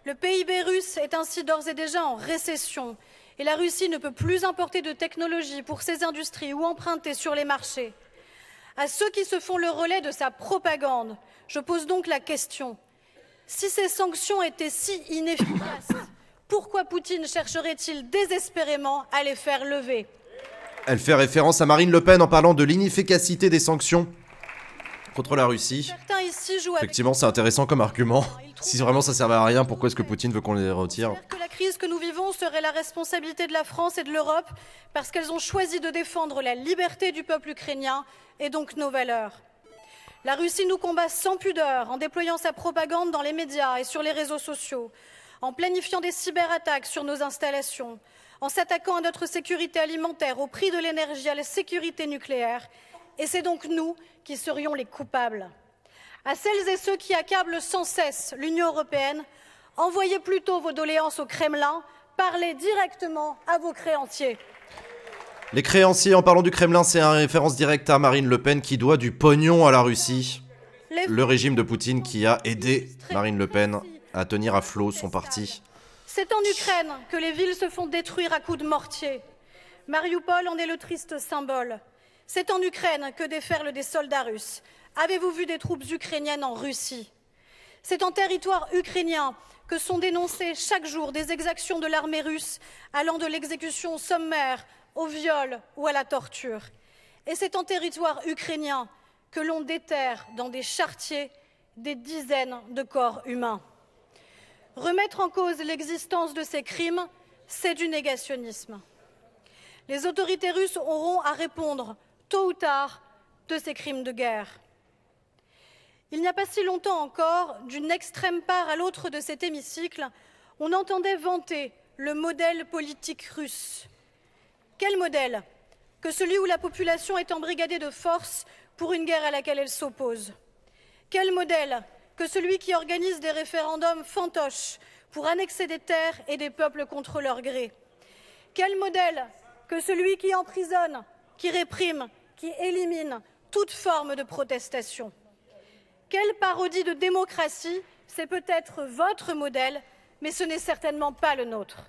Le PIB russe est ainsi d'ores et déjà en récession et la Russie ne peut plus importer de technologies pour ses industries ou emprunter sur les marchés. À ceux qui se font le relais de sa propagande, je pose donc la question si ces sanctions étaient si inefficaces, pourquoi Poutine chercherait-il désespérément à les faire lever Elle fait référence à Marine Le Pen en parlant de l'inefficacité des sanctions contre la Russie. Effectivement, c'est intéressant comme argument. Si vraiment ça servait à rien, pourquoi est-ce que Poutine veut qu'on les retire la crise que nous vivons serait la responsabilité de la France et de l'Europe parce qu'elles ont choisi de défendre la liberté du peuple ukrainien et donc nos valeurs. La Russie nous combat sans pudeur en déployant sa propagande dans les médias et sur les réseaux sociaux, en planifiant des cyberattaques sur nos installations, en s'attaquant à notre sécurité alimentaire, au prix de l'énergie, à la sécurité nucléaire. Et c'est donc nous qui serions les coupables à celles et ceux qui accablent sans cesse l'Union européenne, envoyez plutôt vos doléances au Kremlin, parlez directement à vos créanciers. Les créanciers, en parlant du Kremlin, c'est une référence directe à Marine Le Pen qui doit du pognon à la Russie. Le régime de Poutine qui a aidé Marine Le Pen à tenir à flot son parti. C'est en Ukraine que les villes se font détruire à coups de mortier. Mariupol en est le triste symbole. C'est en Ukraine que déferlent des soldats russes. Avez-vous vu des troupes ukrainiennes en Russie C'est en territoire ukrainien que sont dénoncées chaque jour des exactions de l'armée russe allant de l'exécution sommaire au viol ou à la torture. Et c'est en territoire ukrainien que l'on déterre dans des chartiers des dizaines de corps humains. Remettre en cause l'existence de ces crimes, c'est du négationnisme. Les autorités russes auront à répondre, tôt ou tard, de ces crimes de guerre. Il n'y a pas si longtemps encore, d'une extrême part à l'autre de cet hémicycle, on entendait vanter le modèle politique russe. Quel modèle Que celui où la population est embrigadée de force pour une guerre à laquelle elle s'oppose. Quel modèle Que celui qui organise des référendums fantoches pour annexer des terres et des peuples contre leur gré. Quel modèle Que celui qui emprisonne, qui réprime, qui élimine toute forme de protestation. Quelle parodie de démocratie C'est peut-être votre modèle, mais ce n'est certainement pas le nôtre.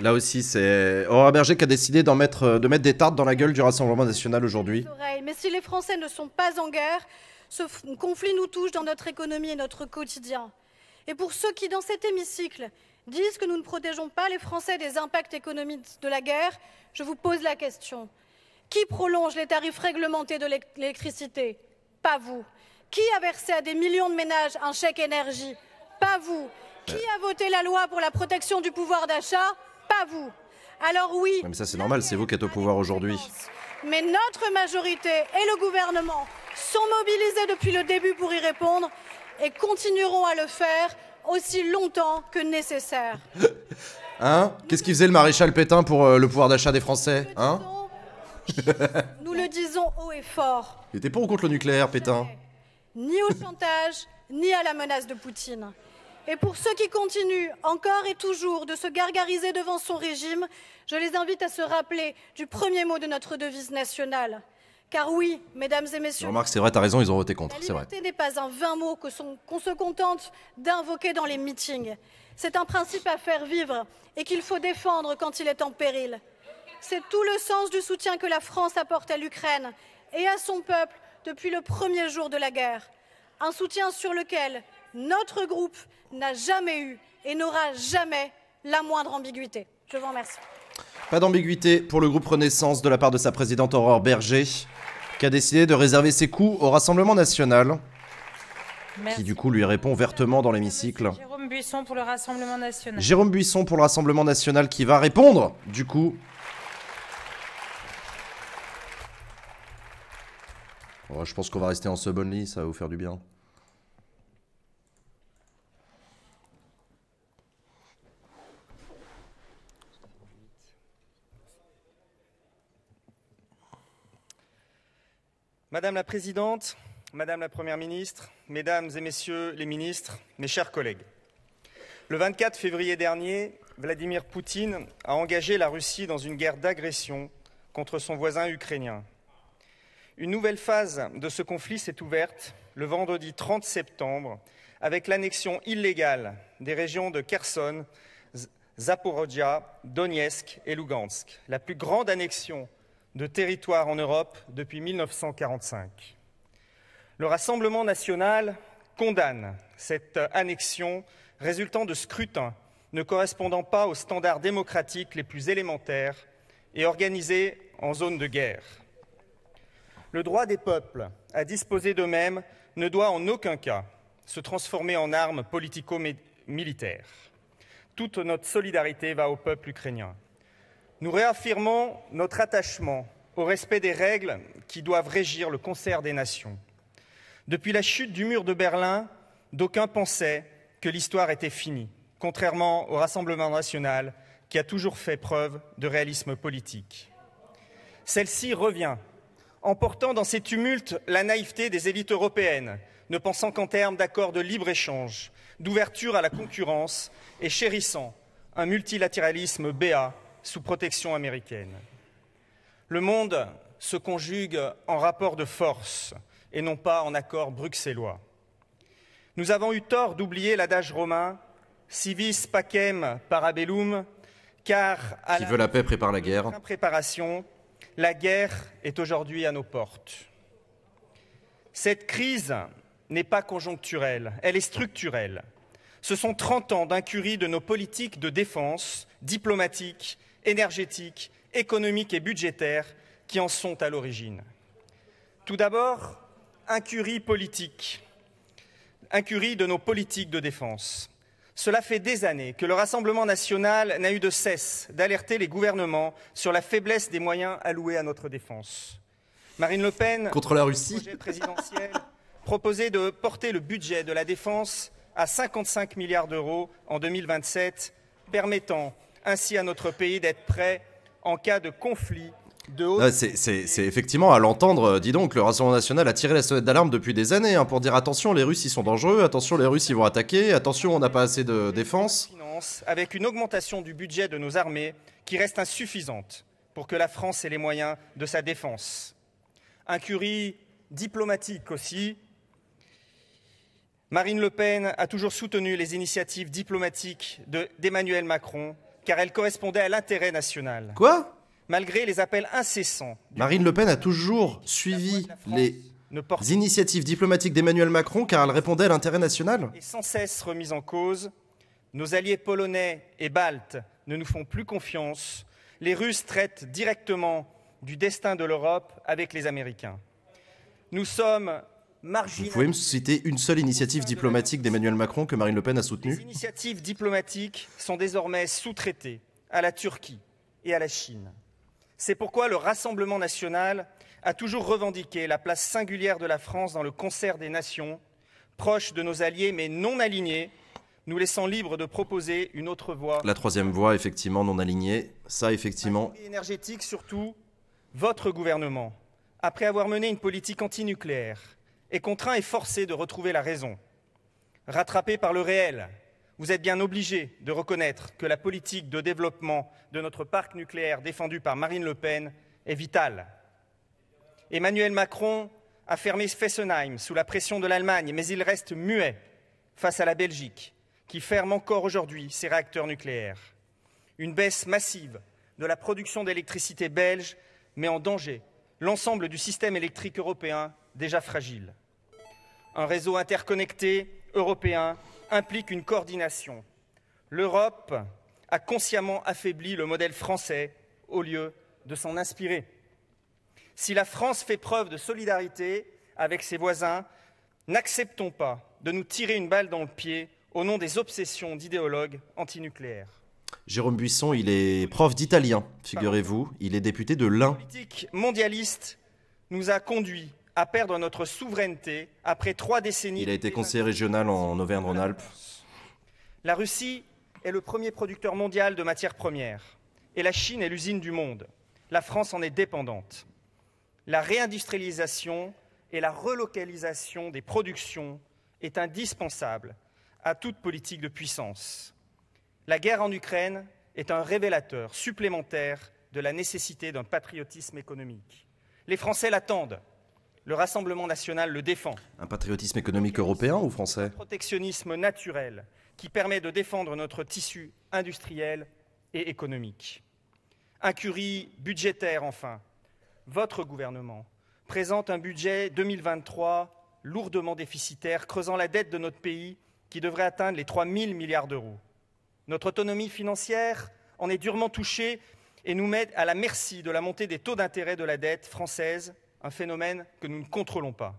Là aussi, c'est Aurore Berger qui a décidé mettre, de mettre des tartes dans la gueule du Rassemblement national aujourd'hui. Mais si les Français ne sont pas en guerre, ce conflit nous touche dans notre économie et notre quotidien. Et pour ceux qui, dans cet hémicycle, disent que nous ne protégeons pas les Français des impacts économiques de la guerre, je vous pose la question. Qui prolonge les tarifs réglementés de l'électricité Pas vous. Qui a versé à des millions de ménages un chèque énergie Pas vous. Qui a voté la loi pour la protection du pouvoir d'achat Pas vous. Alors oui. Mais ça c'est normal, c'est vous qui êtes au pouvoir aujourd'hui. Mais notre majorité et le gouvernement sont mobilisés depuis le début pour y répondre et continueront à le faire aussi longtemps que nécessaire. hein Qu'est-ce qu'il faisait le maréchal Pétain pour euh, le pouvoir d'achat des Français Hein Nous le disons haut et fort. Il était pas contre le nucléaire, Pétain. Ni au chantage, ni à la menace de Poutine. Et pour ceux qui continuent encore et toujours de se gargariser devant son régime, je les invite à se rappeler du premier mot de notre devise nationale. Car oui, mesdames et messieurs. Remarque, c'est vrai, raison, ils ont voté contre, n'est pas un vain mot qu'on se contente d'invoquer dans les meetings. C'est un principe à faire vivre et qu'il faut défendre quand il est en péril. C'est tout le sens du soutien que la France apporte à l'Ukraine et à son peuple depuis le premier jour de la guerre. Un soutien sur lequel notre groupe n'a jamais eu et n'aura jamais la moindre ambiguïté. Je vous remercie. Pas d'ambiguïté pour le groupe Renaissance de la part de sa présidente Aurore Berger, qui a décidé de réserver ses coups au Rassemblement national. Qui du coup lui répond vertement dans l'hémicycle. Jérôme Buisson pour le Rassemblement national. Jérôme Buisson pour le Rassemblement national qui va répondre du coup je pense qu'on va rester en bon lit, ça va vous faire du bien. Madame la Présidente, Madame la Première ministre, Mesdames et Messieurs les ministres, mes chers collègues. Le 24 février dernier, Vladimir Poutine a engagé la Russie dans une guerre d'agression contre son voisin ukrainien, une nouvelle phase de ce conflit s'est ouverte le vendredi 30 septembre avec l'annexion illégale des régions de Kherson, Zaporodia, Donetsk et Lugansk, la plus grande annexion de territoire en Europe depuis 1945. Le Rassemblement national condamne cette annexion résultant de scrutins ne correspondant pas aux standards démocratiques les plus élémentaires et organisés en zone de guerre. Le droit des peuples à disposer d'eux-mêmes ne doit en aucun cas se transformer en armes politico-militaires. Toute notre solidarité va au peuple ukrainien. Nous réaffirmons notre attachement au respect des règles qui doivent régir le concert des nations. Depuis la chute du mur de Berlin, d'aucuns pensaient que l'histoire était finie, contrairement au Rassemblement national qui a toujours fait preuve de réalisme politique. Celle-ci revient emportant dans ces tumultes la naïveté des élites européennes, ne pensant qu'en termes d'accords de libre-échange, d'ouverture à la concurrence et chérissant un multilatéralisme béat sous protection américaine. Le monde se conjugue en rapport de force et non pas en accord bruxellois. Nous avons eu tort d'oublier l'adage romain civis pacem parabellum car à qui veut la paix prépare la guerre. Préparation, la guerre est aujourd'hui à nos portes. Cette crise n'est pas conjoncturelle, elle est structurelle. Ce sont 30 ans d'incurie de nos politiques de défense, diplomatiques, énergétiques, économiques et budgétaires, qui en sont à l'origine. Tout d'abord, incurie politique, incurie de nos politiques de défense. Cela fait des années que le Rassemblement national n'a eu de cesse d'alerter les gouvernements sur la faiblesse des moyens alloués à notre défense. Marine Le Pen, contre la présidentiel, proposait de porter le budget de la défense à 55 milliards d'euros en 2027, permettant ainsi à notre pays d'être prêt en cas de conflit c'est effectivement à l'entendre, euh, dis donc, le Rassemblement national a tiré la sonnette d'alarme depuis des années hein, pour dire attention, les Russes ils sont dangereux, attention, les Russes ils vont attaquer, attention, on n'a pas assez de défense. Avec une augmentation du budget de nos armées qui reste insuffisante pour que la France ait les moyens de sa défense. Incurie diplomatique aussi. Marine Le Pen a toujours soutenu les initiatives diplomatiques d'Emmanuel Macron car elles correspondaient à l'intérêt national. Quoi malgré les appels incessants. Marine Le Pen a toujours suivi les initiatives diplomatiques d'Emmanuel Macron car elle répondait à l'intérêt national. Et sans cesse remise en cause, nos alliés polonais et baltes ne nous font plus confiance. Les Russes traitent directement du destin de l'Europe avec les Américains. Nous sommes marginaux. Vous pouvez me citer une seule initiative diplomatique d'Emmanuel Macron que Marine Le Pen a soutenue Les initiatives diplomatiques sont désormais sous-traitées à la Turquie et à la Chine. C'est pourquoi le Rassemblement national a toujours revendiqué la place singulière de la France dans le concert des nations, proche de nos alliés mais non alignés, nous laissant libres de proposer une autre voie. La troisième voie, effectivement, non alignée, ça, effectivement. énergétique, surtout, votre gouvernement, après avoir mené une politique antinucléaire, est contraint et forcé de retrouver la raison, rattrapé par le réel, vous êtes bien obligé de reconnaître que la politique de développement de notre parc nucléaire défendue par Marine Le Pen est vitale. Emmanuel Macron a fermé Fessenheim sous la pression de l'Allemagne, mais il reste muet face à la Belgique, qui ferme encore aujourd'hui ses réacteurs nucléaires. Une baisse massive de la production d'électricité belge met en danger l'ensemble du système électrique européen déjà fragile. Un réseau interconnecté européen implique une coordination. L'Europe a consciemment affaibli le modèle français au lieu de s'en inspirer. Si la France fait preuve de solidarité avec ses voisins, n'acceptons pas de nous tirer une balle dans le pied au nom des obsessions d'idéologues antinucléaires. Jérôme Buisson, il est prof d'italien, figurez-vous. Il est député de l'Ain. La politique mondialiste nous a conduits à perdre notre souveraineté après trois décennies. Il a été conseiller régional en Auvergne-Rhône-Alpes. La Russie est le premier producteur mondial de matières premières et la Chine est l'usine du monde. La France en est dépendante. La réindustrialisation et la relocalisation des productions est indispensable à toute politique de puissance. La guerre en Ukraine est un révélateur supplémentaire de la nécessité d'un patriotisme économique. Les Français l'attendent. Le Rassemblement national le défend. Un patriotisme économique européen ou français Un protectionnisme naturel qui permet de défendre notre tissu industriel et économique. Incurie budgétaire enfin. Votre gouvernement présente un budget 2023 lourdement déficitaire, creusant la dette de notre pays qui devrait atteindre les 3 000 milliards d'euros. Notre autonomie financière en est durement touchée et nous met à la merci de la montée des taux d'intérêt de la dette française un phénomène que nous ne contrôlons pas.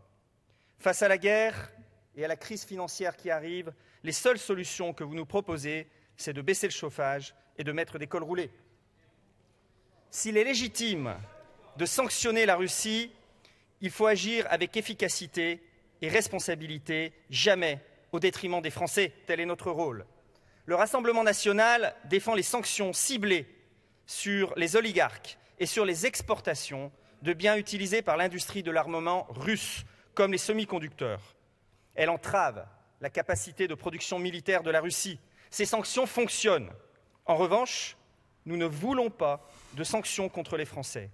Face à la guerre et à la crise financière qui arrive, les seules solutions que vous nous proposez, c'est de baisser le chauffage et de mettre des cols roulés. S'il est légitime de sanctionner la Russie, il faut agir avec efficacité et responsabilité, jamais au détriment des Français. Tel est notre rôle. Le Rassemblement national défend les sanctions ciblées sur les oligarques et sur les exportations de biens utilisés par l'industrie de l'armement russe, comme les semi-conducteurs. Elle entrave la capacité de production militaire de la Russie. Ces sanctions fonctionnent. En revanche, nous ne voulons pas de sanctions contre les Français.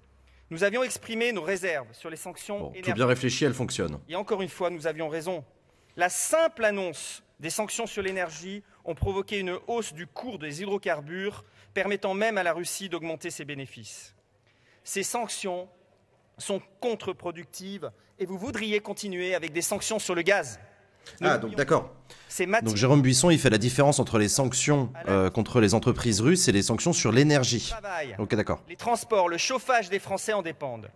Nous avions exprimé nos réserves sur les sanctions. tout bien réfléchi, elles fonctionnent. Et encore une fois, nous avions raison. La simple annonce des sanctions sur l'énergie ont provoqué une hausse du cours des hydrocarbures, permettant même à la Russie d'augmenter ses bénéfices. Ces sanctions sont contre-productives et vous voudriez continuer avec des sanctions sur le gaz. ah, donc d'accord. Donc Jérôme Buisson, il fait la différence entre les sanctions euh, contre les entreprises russes et les sanctions sur l'énergie. Ok, d'accord. Les transports, le chauffage des Français en dépendent.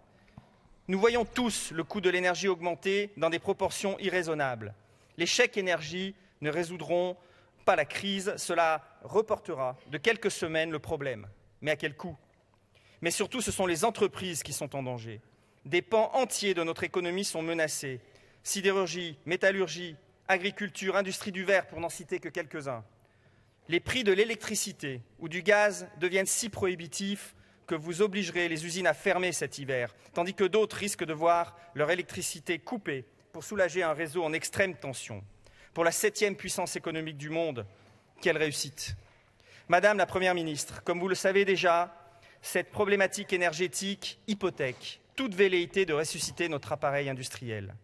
Nous voyons tous le coût de l'énergie augmenter dans des proportions irraisonnables. Les chèques énergie ne résoudront pas la crise, cela reportera de quelques semaines le problème. Mais à quel coût mais surtout, ce sont les entreprises qui sont en danger. Des pans entiers de notre économie sont menacés. Sidérurgie, métallurgie, agriculture, industrie du verre, pour n'en citer que quelques-uns. Les prix de l'électricité ou du gaz deviennent si prohibitifs que vous obligerez les usines à fermer cet hiver, tandis que d'autres risquent de voir leur électricité coupée pour soulager un réseau en extrême tension. Pour la septième puissance économique du monde, quelle réussite Madame la Première ministre, comme vous le savez déjà, cette problématique énergétique hypothèque toute velléité de ressusciter notre appareil industriel.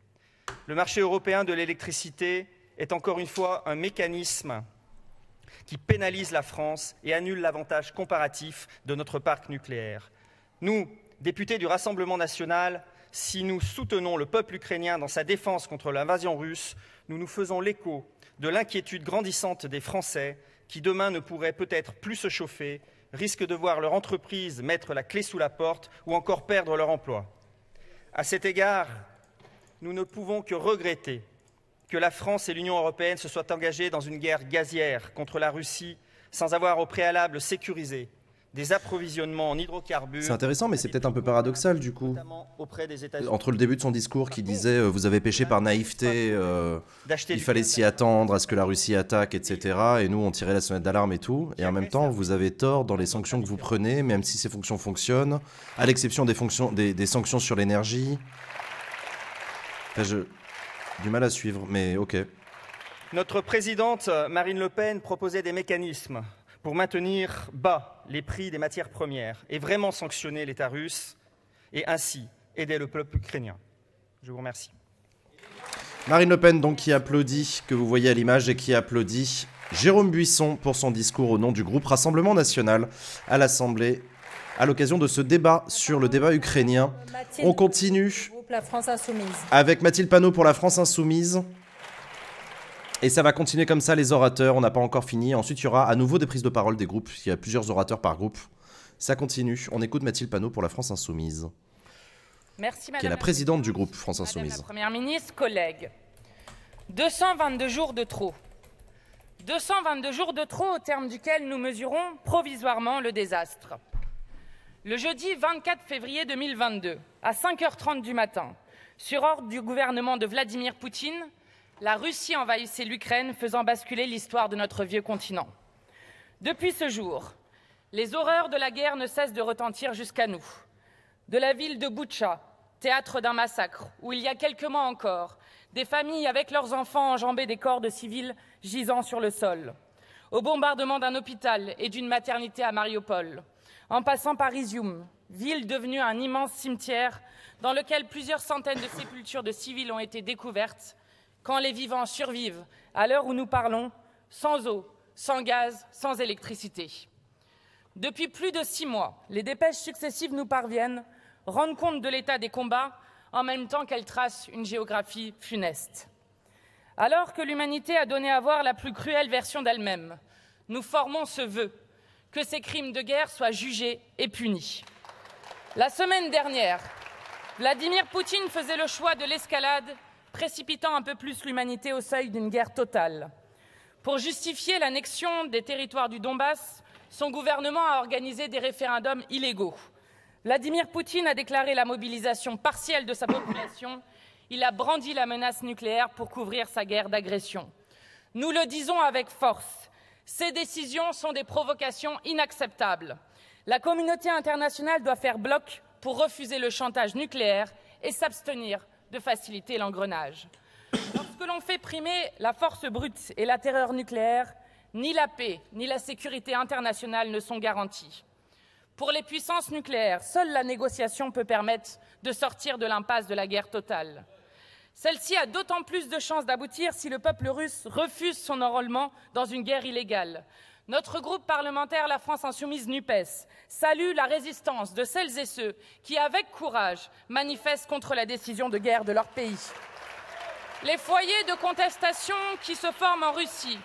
Le marché européen de l'électricité est encore une fois un mécanisme qui pénalise la France et annule l'avantage comparatif de notre parc nucléaire. Nous, députés du Rassemblement national, si nous soutenons le peuple ukrainien dans sa défense contre l'invasion russe, nous nous faisons l'écho de l'inquiétude grandissante des Français qui demain ne pourraient peut-être plus se chauffer risquent de voir leur entreprise mettre la clé sous la porte ou encore perdre leur emploi. À cet égard, nous ne pouvons que regretter que la France et l'Union européenne se soient engagées dans une guerre gazière contre la Russie sans avoir au préalable sécurisé des approvisionnements en hydrocarbures. C'est intéressant, mais c'est peut-être un peu paradoxal du coup. Entre le début de son discours qui disait euh, vous avez pêché par naïveté, il euh, fallait s'y attendre à ce que la Russie attaque, etc. Et nous on tirait la sonnette d'alarme et tout. Et en même temps vous avez tort dans les sanctions que vous prenez, même si ces fonctions fonctionnent, à l'exception des, des, sanctions sur l'énergie. je du mal à suivre, mais ok. Notre présidente Marine Le Pen proposait des mécanismes pour maintenir bas les prix des matières premières et vraiment sanctionner l'État russe et ainsi aider le peuple ukrainien. Je vous remercie. Marine Le Pen, donc, qui applaudit, que vous voyez à l'image, et qui applaudit Jérôme Buisson pour son discours au nom du groupe Rassemblement National à l'Assemblée à l'occasion de ce débat sur le débat ukrainien. On continue avec Mathilde Panot pour la France Insoumise. Et ça va continuer comme ça, les orateurs. On n'a pas encore fini. Ensuite, il y aura à nouveau des prises de parole des groupes. Il y a plusieurs orateurs par groupe. Ça continue. On écoute Mathilde Panot pour la France Insoumise. Merci, madame. Qui est la présidente du groupe France Insoumise. Madame la première ministre, collègues. 222 jours de trop. 222 jours de trop au terme duquel nous mesurons provisoirement le désastre. Le jeudi 24 février 2022, à 5h30 du matin, sur ordre du gouvernement de Vladimir Poutine, la Russie envahissait l'Ukraine, faisant basculer l'histoire de notre vieux continent. Depuis ce jour, les horreurs de la guerre ne cessent de retentir jusqu'à nous. De la ville de Boucha, théâtre d'un massacre, où il y a quelques mois encore, des familles avec leurs enfants enjambaient des corps de civils gisant sur le sol, au bombardement d'un hôpital et d'une maternité à Mariupol, en passant par Izium, ville devenue un immense cimetière dans lequel plusieurs centaines de sépultures de civils ont été découvertes quand les vivants survivent à l'heure où nous parlons, sans eau, sans gaz, sans électricité. Depuis plus de six mois, les dépêches successives nous parviennent, rendent compte de l'état des combats, en même temps qu'elles tracent une géographie funeste. Alors que l'humanité a donné à voir la plus cruelle version d'elle-même, nous formons ce vœu que ces crimes de guerre soient jugés et punis. La semaine dernière, Vladimir Poutine faisait le choix de l'escalade précipitant un peu plus l'humanité au seuil d'une guerre totale. Pour justifier l'annexion des territoires du Donbass, son gouvernement a organisé des référendums illégaux. Vladimir Poutine a déclaré la mobilisation partielle de sa population. Il a brandi la menace nucléaire pour couvrir sa guerre d'agression. Nous le disons avec force. Ces décisions sont des provocations inacceptables. La communauté internationale doit faire bloc pour refuser le chantage nucléaire et s'abstenir de faciliter l'engrenage. Lorsque l'on fait primer la force brute et la terreur nucléaire, ni la paix ni la sécurité internationale ne sont garanties. Pour les puissances nucléaires, seule la négociation peut permettre de sortir de l'impasse de la guerre totale. Celle-ci a d'autant plus de chances d'aboutir si le peuple russe refuse son enrôlement dans une guerre illégale, notre groupe parlementaire La France Insoumise NUPES salue la résistance de celles et ceux qui, avec courage, manifestent contre la décision de guerre de leur pays. Les foyers de contestation qui se forment en Russie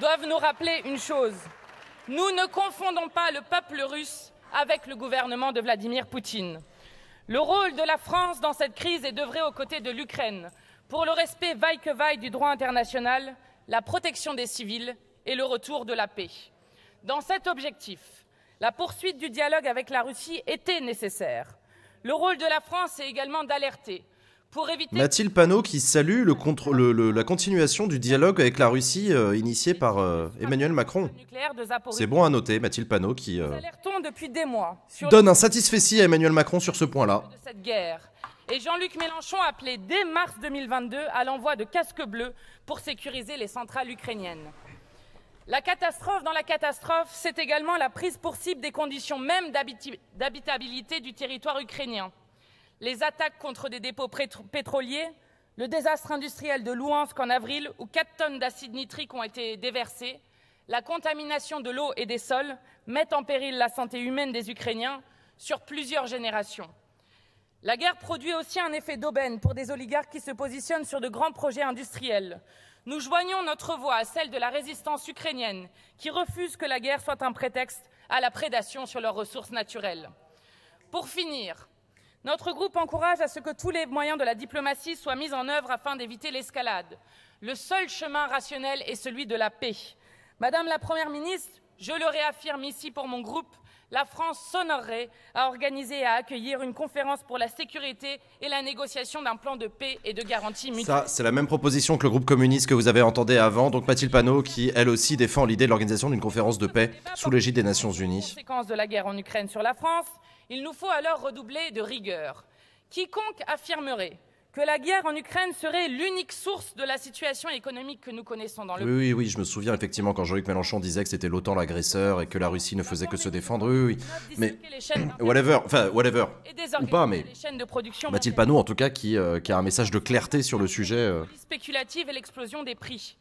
doivent nous rappeler une chose. Nous ne confondons pas le peuple russe avec le gouvernement de Vladimir Poutine. Le rôle de la France dans cette crise est d'œuvrer aux côtés de l'Ukraine pour le respect vaille que vaille du droit international, la protection des civils et le retour de la paix. Dans cet objectif, la poursuite du dialogue avec la Russie était nécessaire. Le rôle de la France est également d'alerter, pour Éviter... Mathilde Panot qui salue la continuation du dialogue avec la Russie euh, initié par euh, Emmanuel Macron. C'est bon à noter, Mathilde Panot qui euh, donne un satisfait à Emmanuel Macron sur ce point-là. Et Jean-Luc Mélenchon appelé dès mars 2022 à l'envoi de casques bleus pour sécuriser les centrales ukrainiennes. La catastrophe dans la catastrophe, c'est également la prise pour cible des conditions même d'habitabilité du territoire ukrainien. Les attaques contre des dépôts pétroliers, le désastre industriel de Louhansk en avril où 4 tonnes d'acide nitrique ont été déversées, la contamination de l'eau et des sols mettent en péril la santé humaine des Ukrainiens sur plusieurs générations. La guerre produit aussi un effet d'aubaine pour des oligarques qui se positionnent sur de grands projets industriels, nous joignons notre voix à celle de la résistance ukrainienne, qui refuse que la guerre soit un prétexte à la prédation sur leurs ressources naturelles. Pour finir, notre groupe encourage à ce que tous les moyens de la diplomatie soient mis en œuvre afin d'éviter l'escalade. Le seul chemin rationnel est celui de la paix. Madame la Première ministre, je le réaffirme ici pour mon groupe, la France s'honorerait à organiser et à accueillir une conférence pour la sécurité et la négociation d'un plan de paix et de garantie mutuelle. Ça, c'est la même proposition que le groupe communiste que vous avez entendu avant, donc Mathilde Panot, qui elle aussi défend l'idée de l'organisation d'une conférence de paix sous l'égide des Nations Unies. de la guerre en Ukraine sur la France, il nous faut alors redoubler de rigueur. Quiconque affirmerait que la guerre en Ukraine serait l'unique source de la situation économique que nous connaissons dans le Oui, oui, oui, je me souviens effectivement quand Jean-Luc Mélenchon disait que c'était l'OTAN l'agresseur et que la Russie ne faisait que se défendre. Oui, oui, mais whatever, enfin whatever, ou pas, mais Mathilde Panot en tout cas euh, qui, a un message de clarté sur le sujet. Euh. Spéculative et l'explosion des prix.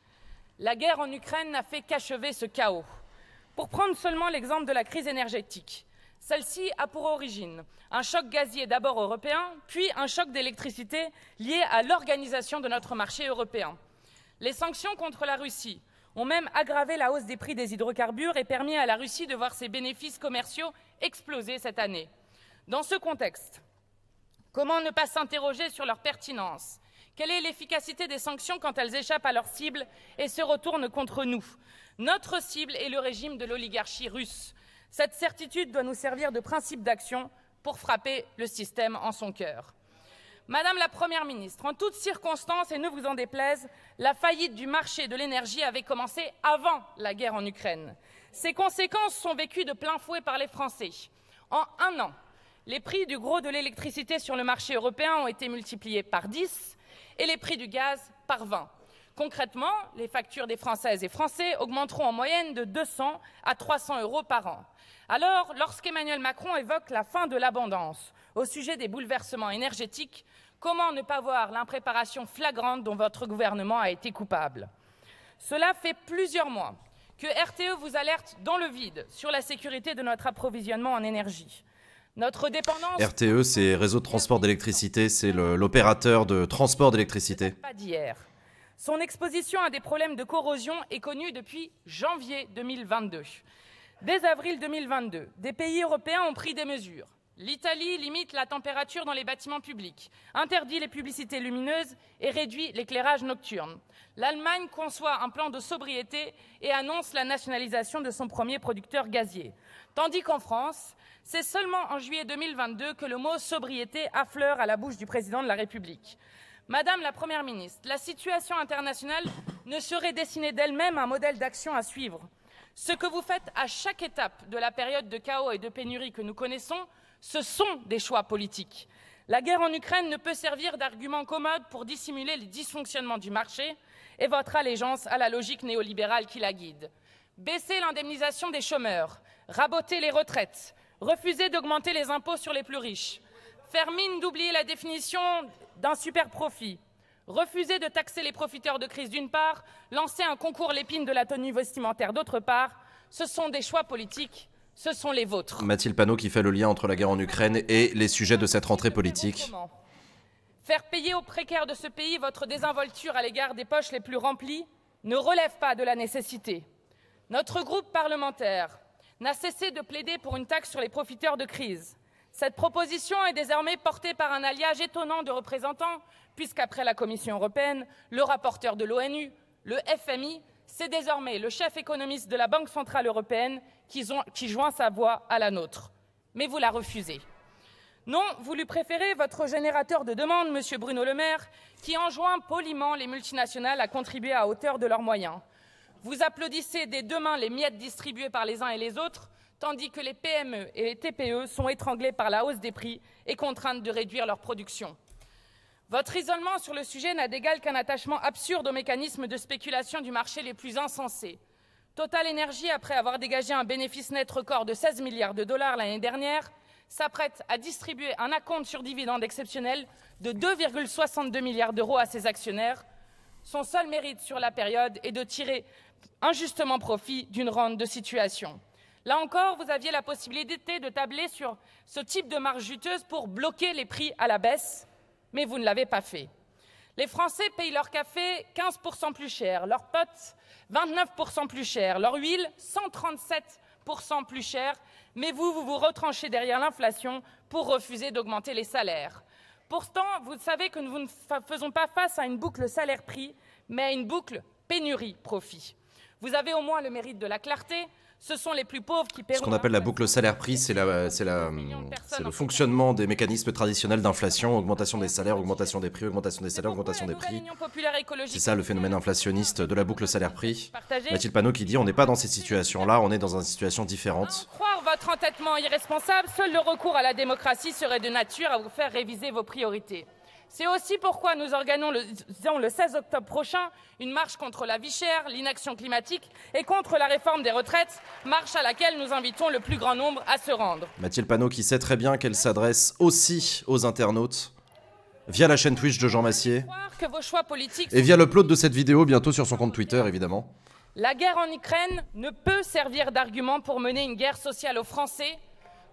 La guerre en Ukraine n'a fait qu'achever ce chaos. Pour prendre seulement l'exemple de la crise énergétique, celle-ci a pour origine un choc gazier d'abord européen, puis un choc d'électricité lié à l'organisation de notre marché européen. Les sanctions contre la Russie ont même aggravé la hausse des prix des hydrocarbures et permis à la Russie de voir ses bénéfices commerciaux exploser cette année. Dans ce contexte, comment ne pas s'interroger sur leur pertinence Quelle est l'efficacité des sanctions quand elles échappent à leur cible et se retournent contre nous Notre cible est le régime de l'oligarchie russe cette certitude doit nous servir de principe d'action pour frapper le système en son cœur. Madame la Première ministre, en toutes circonstances, et ne vous en déplaise, la faillite du marché de l'énergie avait commencé avant la guerre en Ukraine. Ses conséquences sont vécues de plein fouet par les Français. En un an, les prix du gros de l'électricité sur le marché européen ont été multipliés par 10 et les prix du gaz par 20. Concrètement, les factures des Françaises et Français augmenteront en moyenne de 200 à 300 euros par an. Alors, lorsqu'Emmanuel Macron évoque la fin de l'abondance au sujet des bouleversements énergétiques, comment ne pas voir l'impréparation flagrante dont votre gouvernement a été coupable Cela fait plusieurs mois que RTE vous alerte dans le vide sur la sécurité de notre approvisionnement en énergie. Notre dépendance... RTE, c'est Réseau de transport d'électricité, c'est l'opérateur de transport d'électricité. Son exposition à des problèmes de corrosion est connue depuis janvier 2022. Dès avril 2022, des pays européens ont pris des mesures. L'Italie limite la température dans les bâtiments publics, interdit les publicités lumineuses et réduit l'éclairage nocturne. L'Allemagne conçoit un plan de sobriété et annonce la nationalisation de son premier producteur gazier. Tandis qu'en France, c'est seulement en juillet 2022 que le mot sobriété affleure à la bouche du président de la République. Madame la Première ministre, la situation internationale ne saurait dessiner d'elle-même un modèle d'action à suivre. Ce que vous faites à chaque étape de la période de chaos et de pénurie que nous connaissons, ce sont des choix politiques. La guerre en Ukraine ne peut servir d'argument commode pour dissimuler les dysfonctionnements du marché et votre allégeance à la logique néolibérale qui la guide. Baisser l'indemnisation des chômeurs, raboter les retraites, refuser d'augmenter les impôts sur les plus riches, faire mine d'oublier la définition d'un super profit. Refuser de taxer les profiteurs de crise d'une part, lancer un concours l'épine de la tenue vestimentaire d'autre part, ce sont des choix politiques, ce sont les vôtres. Mathilde Panot qui fait le lien entre la guerre en Ukraine et les sujets de cette rentrée politique. Faire payer aux précaires de ce pays votre désinvolture à l'égard des poches les plus remplies ne relève pas de la nécessité. Notre groupe parlementaire n'a cessé de plaider pour une taxe sur les profiteurs de crise. Cette proposition est désormais portée par un alliage étonnant de représentants, puisqu'après la Commission européenne, le rapporteur de l'ONU, le FMI, c'est désormais le chef économiste de la Banque centrale européenne qui, joint sa voix à la nôtre. Mais vous la refusez. Non, vous lui préférez votre générateur de demande, Monsieur Bruno Le Maire, qui enjoint poliment les multinationales à contribuer à hauteur de leurs moyens. Vous applaudissez dès demain les miettes distribuées par les uns et les autres, tandis que les PME et les TPE sont étranglés par la hausse des prix et contraintes de réduire leur production. Votre isolement sur le sujet n'a d'égal qu'un attachement absurde aux mécanismes de spéculation du marché les plus insensés. Total Energy, après avoir dégagé un bénéfice net record de 16 milliards de dollars l'année dernière, s'apprête à distribuer un acompte sur dividende exceptionnel de 2,62 milliards d'euros à ses actionnaires. Son seul mérite sur la période est de tirer injustement profit d'une rente de situation. Là encore, vous aviez la possibilité de tabler sur ce type de marge juteuse pour bloquer les prix à la baisse, mais vous ne l'avez pas fait. Les Français payent leur café 15% plus cher, leur potes 29% plus cher, leur huile 137% plus cher, mais vous, vous vous retranchez derrière l'inflation pour refuser d'augmenter les salaires. Pourtant, vous savez que nous ne faisons pas face à une boucle salaire-prix, mais à une boucle pénurie-profit. Vous avez au moins le mérite de la clarté, ce sont les plus pauvres qui Ce qu'on appelle la boucle salaire-prix, c'est le fonctionnement des mécanismes traditionnels d'inflation, augmentation des salaires, augmentation des prix, augmentation des salaires, augmentation des prix. C'est ça le phénomène inflationniste de la boucle salaire-prix. Mathilde Panot qui dit on n'est pas dans cette situation là on est dans une situation différente. Croire votre entêtement irresponsable, seul le recours à la démocratie serait de nature à vous faire réviser vos priorités. C'est aussi pourquoi nous organisons le 16 octobre prochain une marche contre la vie chère, l'inaction climatique et contre la réforme des retraites, marche à laquelle nous invitons le plus grand nombre à se rendre. Mathilde Panot qui sait très bien qu'elle s'adresse aussi aux internautes via la chaîne Twitch de Jean Massier et via plot de cette vidéo bientôt sur son compte Twitter évidemment. La guerre en Ukraine ne peut servir d'argument pour mener une guerre sociale aux Français.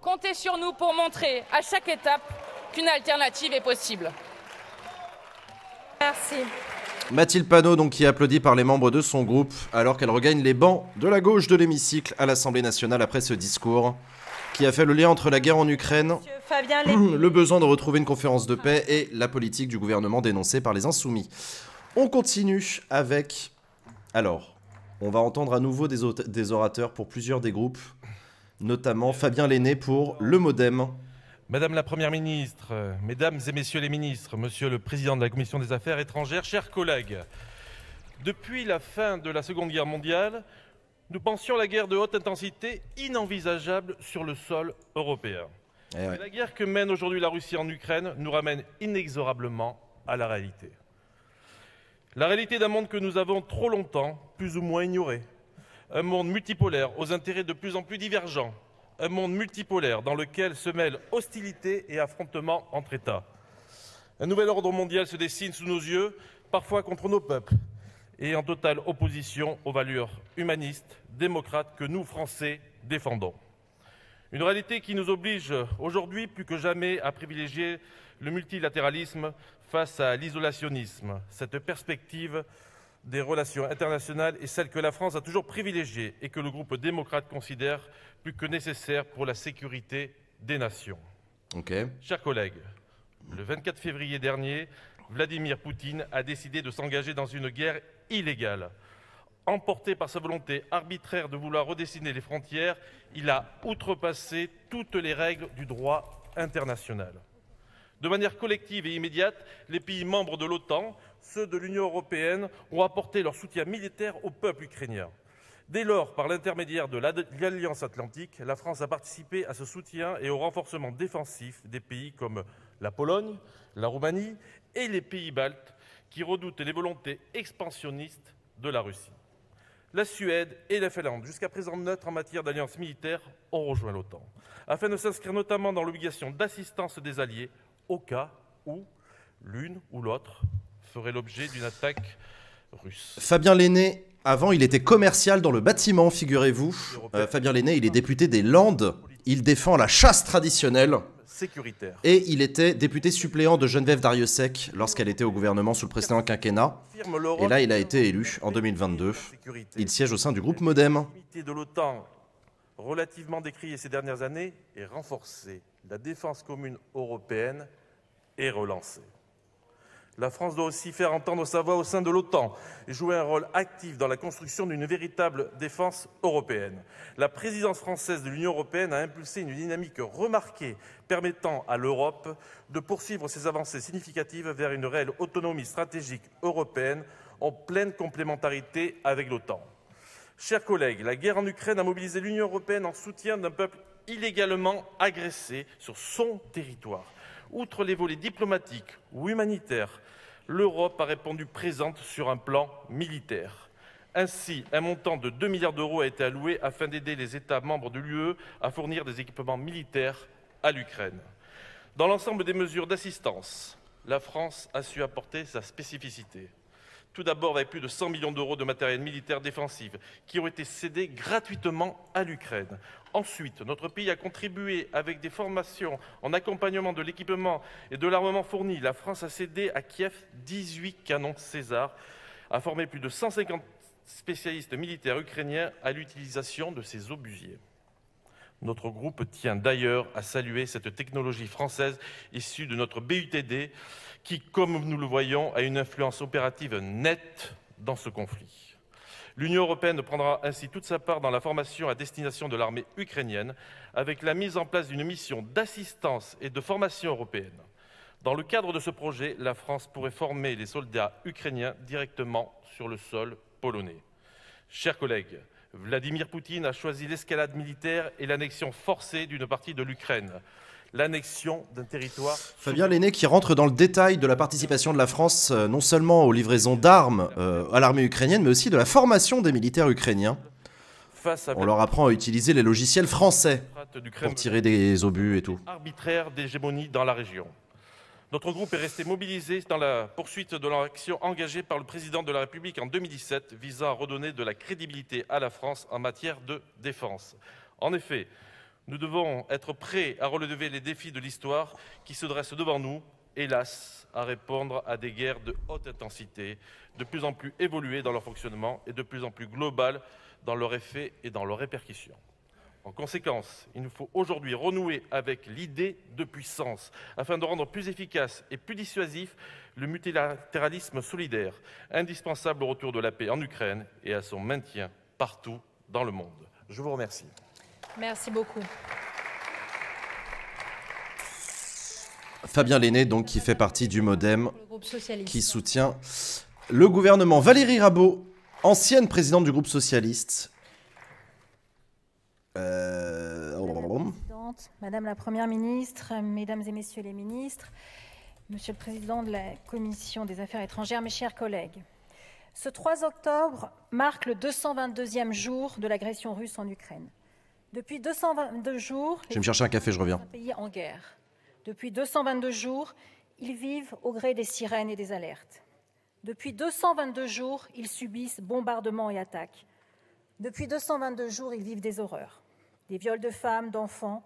Comptez sur nous pour montrer à chaque étape qu'une alternative est possible. Merci. Mathilde Panot, donc, qui est applaudie par les membres de son groupe, alors qu'elle regagne les bancs de la gauche de l'hémicycle à l'Assemblée nationale après ce discours, qui a fait le lien entre la guerre en Ukraine, le besoin de retrouver une conférence de paix et la politique du gouvernement dénoncée par les insoumis. On continue avec. Alors, on va entendre à nouveau des, des orateurs pour plusieurs des groupes, notamment Fabien Lenné pour Le Modem. Madame la Première ministre, euh, Mesdames et Messieurs les ministres, Monsieur le Président de la Commission des Affaires étrangères, chers collègues, depuis la fin de la Seconde Guerre mondiale, nous pensions la guerre de haute intensité inenvisageable sur le sol européen. Eh la guerre que mène aujourd'hui la Russie en Ukraine nous ramène inexorablement à la réalité. La réalité d'un monde que nous avons trop longtemps, plus ou moins ignoré. Un monde multipolaire, aux intérêts de plus en plus divergents, un monde multipolaire dans lequel se mêlent hostilité et affrontements entre États. Un nouvel ordre mondial se dessine sous nos yeux, parfois contre nos peuples, et en totale opposition aux valeurs humanistes, démocrates que nous, Français, défendons. Une réalité qui nous oblige aujourd'hui plus que jamais à privilégier le multilatéralisme face à l'isolationnisme, cette perspective des relations internationales et celles que la France a toujours privilégiées et que le groupe démocrate considère plus que nécessaire pour la sécurité des nations. Chers collègues, le 24 février dernier, Vladimir Poutine a décidé de s'engager dans une guerre illégale. Emporté par sa volonté arbitraire de vouloir redessiner les frontières, il a outrepassé toutes les règles du droit international. De manière collective et immédiate, les pays membres de l'OTAN ceux de l'Union européenne ont apporté leur soutien militaire au peuple ukrainien. Dès lors, par l'intermédiaire de l'Alliance atlantique, la France a participé à ce soutien et au renforcement défensif des pays comme la Pologne, la Roumanie et les pays baltes qui redoutent les volontés expansionnistes de la Russie. La Suède et la Finlande, jusqu'à présent neutres en matière d'alliance militaire, ont rejoint l'OTAN, afin de s'inscrire notamment dans l'obligation d'assistance des Alliés au cas où l'une ou l'autre ferait l'objet d'une attaque russe. Fabien Lenné, avant, il était commercial dans le bâtiment, figurez-vous. Euh, Fabien Lenné, il est député des Landes. Il défend la chasse traditionnelle. Et il était député suppléant de Geneviève Dariussec lorsqu'elle était au gouvernement sous le précédent quinquennat. Et là, il a été élu en 2022. Il siège au sein du groupe Modem. de l'OTAN, relativement décriée ces dernières années, est renforcée. La défense commune européenne est relancée. La France doit aussi faire entendre sa voix au sein de l'OTAN et jouer un rôle actif dans la construction d'une véritable défense européenne. La présidence française de l'Union européenne a impulsé une dynamique remarquée permettant à l'Europe de poursuivre ses avancées significatives vers une réelle autonomie stratégique européenne en pleine complémentarité avec l'OTAN. Chers collègues, la guerre en Ukraine a mobilisé l'Union européenne en soutien d'un peuple illégalement agressé sur son territoire. Outre les volets diplomatiques ou humanitaires, l'Europe a répondu présente sur un plan militaire. Ainsi, un montant de 2 milliards d'euros a été alloué afin d'aider les États membres de l'UE à fournir des équipements militaires à l'Ukraine. Dans l'ensemble des mesures d'assistance, la France a su apporter sa spécificité. Tout d'abord avec plus de 100 millions d'euros de matériel militaire défensif qui ont été cédés gratuitement à l'Ukraine. Ensuite, notre pays a contribué avec des formations en accompagnement de l'équipement et de l'armement fourni. La France a cédé à Kiev 18 canons César, a formé plus de 150 spécialistes militaires ukrainiens à l'utilisation de ces obusiers. Notre groupe tient d'ailleurs à saluer cette technologie française issue de notre BUTD qui, comme nous le voyons, a une influence opérative nette dans ce conflit. L'Union européenne prendra ainsi toute sa part dans la formation à destination de l'armée ukrainienne, avec la mise en place d'une mission d'assistance et de formation européenne. Dans le cadre de ce projet, la France pourrait former les soldats ukrainiens directement sur le sol polonais. Chers collègues, Vladimir Poutine a choisi l'escalade militaire et l'annexion forcée d'une partie de l'Ukraine l'annexion d'un territoire. Fabien Lenné qui rentre dans le détail de la participation de la France euh, non seulement aux livraisons d'armes euh, à l'armée ukrainienne, mais aussi de la formation des militaires ukrainiens. On leur apprend à utiliser les logiciels français pour tirer des obus et tout. Arbitraire d'hégémonie dans la région. Notre groupe est resté mobilisé dans la poursuite de l'action engagée par le président de la République en 2017 visant à redonner de la crédibilité à la France en matière de défense. En effet, nous devons être prêts à relever les défis de l'histoire qui se dressent devant nous, hélas, à répondre à des guerres de haute intensité, de plus en plus évoluées dans leur fonctionnement et de plus en plus globales dans leurs effets et dans leurs répercussions. En conséquence, il nous faut aujourd'hui renouer avec l'idée de puissance afin de rendre plus efficace et plus dissuasif le multilatéralisme solidaire, indispensable au retour de la paix en Ukraine et à son maintien partout dans le monde. Je vous remercie. Merci beaucoup. Fabien Léné, donc, qui fait partie du Modem, qui soutient le gouvernement. Valérie Rabault, ancienne présidente du groupe socialiste. Euh, Madame, la Madame la Première ministre, Mesdames et Messieurs les ministres, Monsieur le Président de la Commission des Affaires étrangères, mes chers collègues, ce 3 octobre marque le 222e jour de l'agression russe en Ukraine. Depuis 222 jours, je me un café, je reviens. pays en guerre. Depuis 222 jours, ils vivent au gré des sirènes et des alertes. Depuis 222 jours, ils subissent bombardements et attaques. Depuis 222 jours, ils vivent des horreurs, des viols de femmes, d'enfants,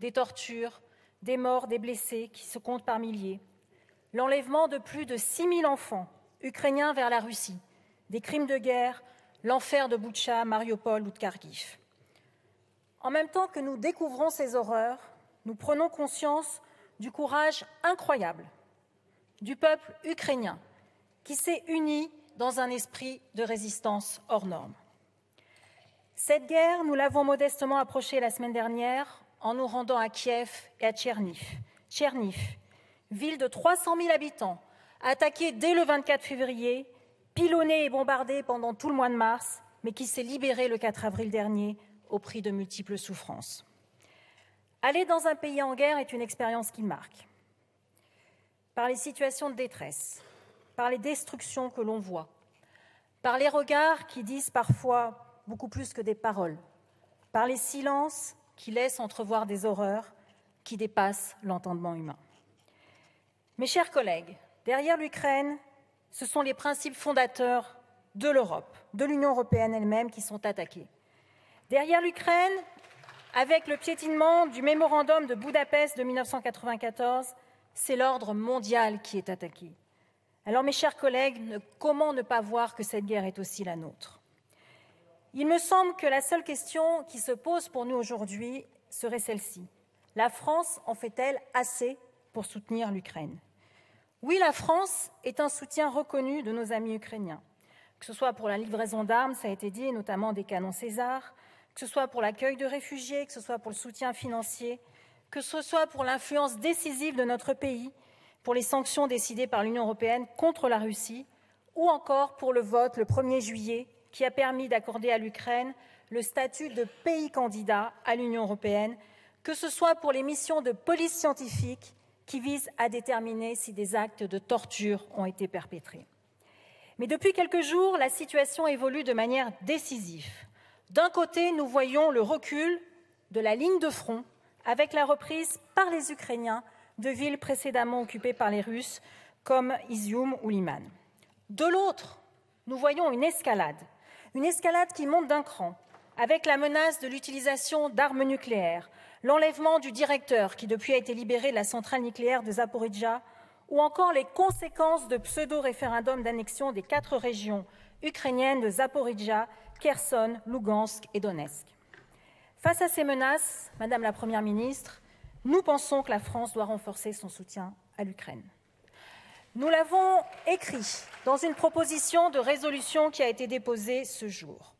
des tortures, des morts, des blessés qui se comptent par milliers, l'enlèvement de plus de 6000 enfants ukrainiens vers la Russie, des crimes de guerre, l'enfer de Boutcha, Mariupol ou de Kharkiv. En même temps que nous découvrons ces horreurs, nous prenons conscience du courage incroyable du peuple ukrainien qui s'est uni dans un esprit de résistance hors norme. Cette guerre, nous l'avons modestement approchée la semaine dernière en nous rendant à Kiev et à Tcherniv. Tcherniv, ville de 300 000 habitants, attaquée dès le 24 février, pilonnée et bombardée pendant tout le mois de mars, mais qui s'est libérée le 4 avril dernier au prix de multiples souffrances. Aller dans un pays en guerre est une expérience qui marque. Par les situations de détresse, par les destructions que l'on voit, par les regards qui disent parfois beaucoup plus que des paroles, par les silences qui laissent entrevoir des horreurs qui dépassent l'entendement humain. Mes chers collègues, derrière l'Ukraine, ce sont les principes fondateurs de l'Europe, de l'Union européenne elle-même qui sont attaqués. Derrière l'Ukraine, avec le piétinement du mémorandum de Budapest de 1994, c'est l'ordre mondial qui est attaqué. Alors mes chers collègues, comment ne pas voir que cette guerre est aussi la nôtre Il me semble que la seule question qui se pose pour nous aujourd'hui serait celle-ci. La France en fait-elle assez pour soutenir l'Ukraine Oui, la France est un soutien reconnu de nos amis ukrainiens, que ce soit pour la livraison d'armes, ça a été dit, notamment des canons César, que ce soit pour l'accueil de réfugiés, que ce soit pour le soutien financier, que ce soit pour l'influence décisive de notre pays, pour les sanctions décidées par l'Union européenne contre la Russie, ou encore pour le vote le 1er juillet qui a permis d'accorder à l'Ukraine le statut de pays candidat à l'Union européenne, que ce soit pour les missions de police scientifique qui visent à déterminer si des actes de torture ont été perpétrés. Mais depuis quelques jours, la situation évolue de manière décisive. D'un côté, nous voyons le recul de la ligne de front avec la reprise par les Ukrainiens de villes précédemment occupées par les Russes comme Izium ou Liman. De l'autre, nous voyons une escalade, une escalade qui monte d'un cran avec la menace de l'utilisation d'armes nucléaires, l'enlèvement du directeur qui depuis a été libéré de la centrale nucléaire de Zaporizhzhia ou encore les conséquences de pseudo-référendums d'annexion des quatre régions ukrainiennes de Zaporizhzhia Kherson, Lugansk et Donetsk. Face à ces menaces, Madame la Première ministre, nous pensons que la France doit renforcer son soutien à l'Ukraine. Nous l'avons écrit dans une proposition de résolution qui a été déposée ce jour.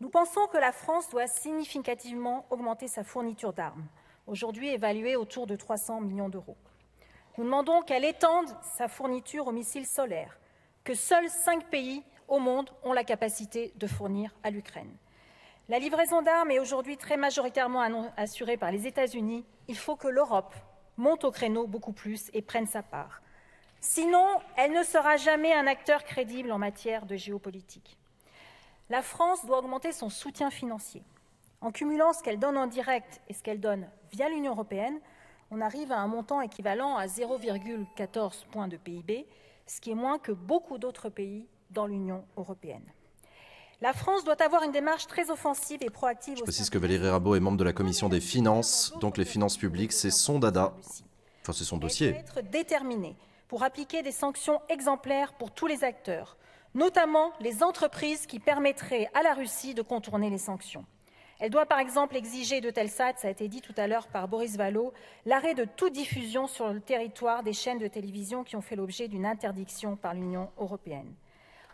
Nous pensons que la France doit significativement augmenter sa fourniture d'armes, aujourd'hui évaluée autour de 300 millions d'euros. Nous demandons qu'elle étende sa fourniture aux missiles solaires, que seuls cinq pays au monde ont la capacité de fournir à l'Ukraine. La livraison d'armes est aujourd'hui très majoritairement assurée par les États-Unis. Il faut que l'Europe monte au créneau beaucoup plus et prenne sa part. Sinon, elle ne sera jamais un acteur crédible en matière de géopolitique. La France doit augmenter son soutien financier. En cumulant ce qu'elle donne en direct et ce qu'elle donne via l'Union européenne, on arrive à un montant équivalent à 0,14 points de PIB, ce qui est moins que beaucoup d'autres pays dans l'Union européenne. La France doit avoir une démarche très offensive et proactive. Je précise que Valérie Rabault est membre de la commission des finances, donc les finances publiques, c'est son dada. Enfin, c'est son dossier. Elle doit être déterminée pour appliquer des sanctions exemplaires pour tous les acteurs, notamment les entreprises qui permettraient à la Russie de contourner les sanctions. Elle doit par exemple exiger de Telsat, ça a été dit tout à l'heure par Boris Vallot, l'arrêt de toute diffusion sur le territoire des chaînes de télévision qui ont fait l'objet d'une interdiction par l'Union européenne.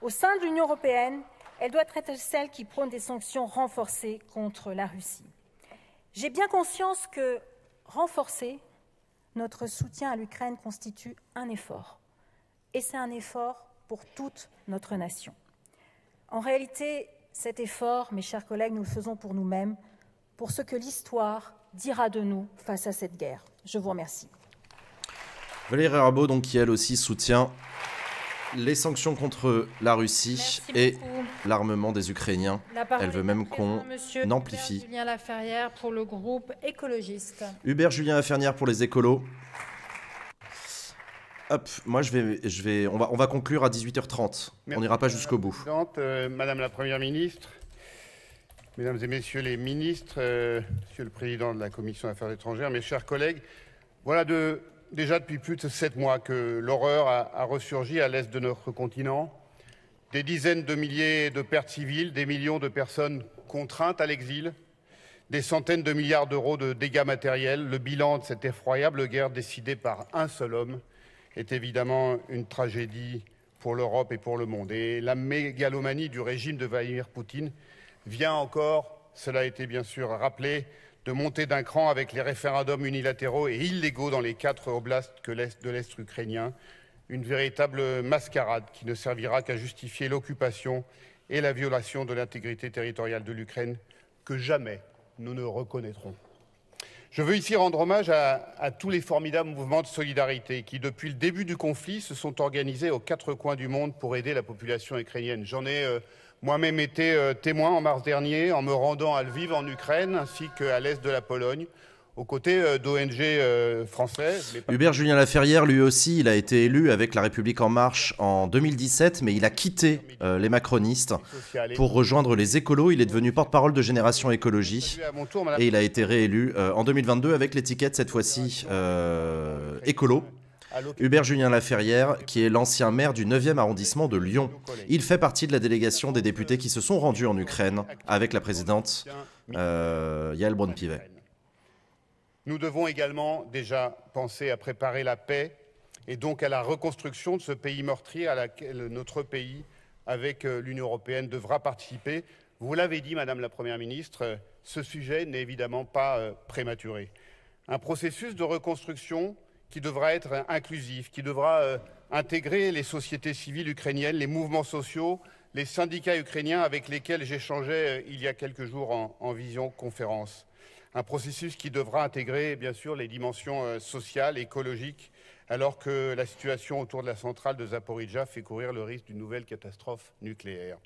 Au sein de l'Union européenne, elle doit être celle qui prône des sanctions renforcées contre la Russie. J'ai bien conscience que renforcer notre soutien à l'Ukraine constitue un effort. Et c'est un effort pour toute notre nation. En réalité, cet effort, mes chers collègues, nous le faisons pour nous-mêmes, pour ce que l'histoire dira de nous face à cette guerre. Je vous remercie. donc, qui elle aussi soutient les sanctions contre la Russie et l'armement des Ukrainiens. Elle veut même qu'on amplifie. Hubert Julien Laferrière pour le groupe écologiste. Hubert Julien Laferrière pour les écolos. Hop, moi je vais, je vais, on va, on va conclure à 18h30. on n'ira pas jusqu'au bout. Euh, Madame la Première ministre, Mesdames et Messieurs les ministres, euh, Monsieur le Président de la Commission Affaires étrangères, mes chers collègues, voilà de déjà depuis plus de sept mois que l'horreur a, a ressurgi à l'est de notre continent. Des dizaines de milliers de pertes civiles, des millions de personnes contraintes à l'exil, des centaines de milliards d'euros de dégâts matériels. Le bilan de cette effroyable guerre décidée par un seul homme est évidemment une tragédie pour l'Europe et pour le monde. Et la mégalomanie du régime de Vladimir Poutine vient encore, cela a été bien sûr rappelé, de monter d'un cran avec les référendums unilatéraux et illégaux dans les quatre oblasts que de l'Est ukrainien, une véritable mascarade qui ne servira qu'à justifier l'occupation et la violation de l'intégrité territoriale de l'Ukraine que jamais nous ne reconnaîtrons. Je veux ici rendre hommage à, tous les formidables mouvements de solidarité qui, depuis le début du conflit, se sont organisés aux quatre coins du monde pour aider la population ukrainienne. J'en ai euh, moi-même été euh, témoin en mars dernier en me rendant à Lviv en Ukraine ainsi qu'à l'est de la Pologne aux côtés euh, d'ONG euh, françaises. Hubert Julien Laferrière, lui aussi, il a été élu avec La République en marche en 2017, mais il a quitté les macronistes pour rejoindre les écolos. Il est devenu porte-parole de Génération Écologie et il a été réélu en 2022 avec l'étiquette cette fois-ci écolo. Hubert Julien Laferrière, qui est l'ancien maire du 9e arrondissement de Lyon. Il fait partie de la délégation des députés qui se sont rendus en Ukraine avec la présidente euh, Yael Braun-Pivet. Nous devons également déjà penser à préparer la paix et donc à la reconstruction de ce pays meurtrier à laquelle notre pays, avec euh, l'Union européenne, devra participer. Vous l'avez dit, Madame la Première ministre, euh, ce sujet n'est évidemment pas prématuré. Un processus de reconstruction qui devra être euh, inclusif, qui devra euh, intégrer les sociétés civiles ukrainiennes, les mouvements sociaux, les syndicats ukrainiens avec lesquels j'échangeais euh, il y a quelques jours en, vision conférence. Un processus qui devra intégrer, bien sûr, les dimensions sociales, écologiques, alors que la situation autour de la centrale de Zaporizhzhia fait courir le risque d'une nouvelle catastrophe nucléaire.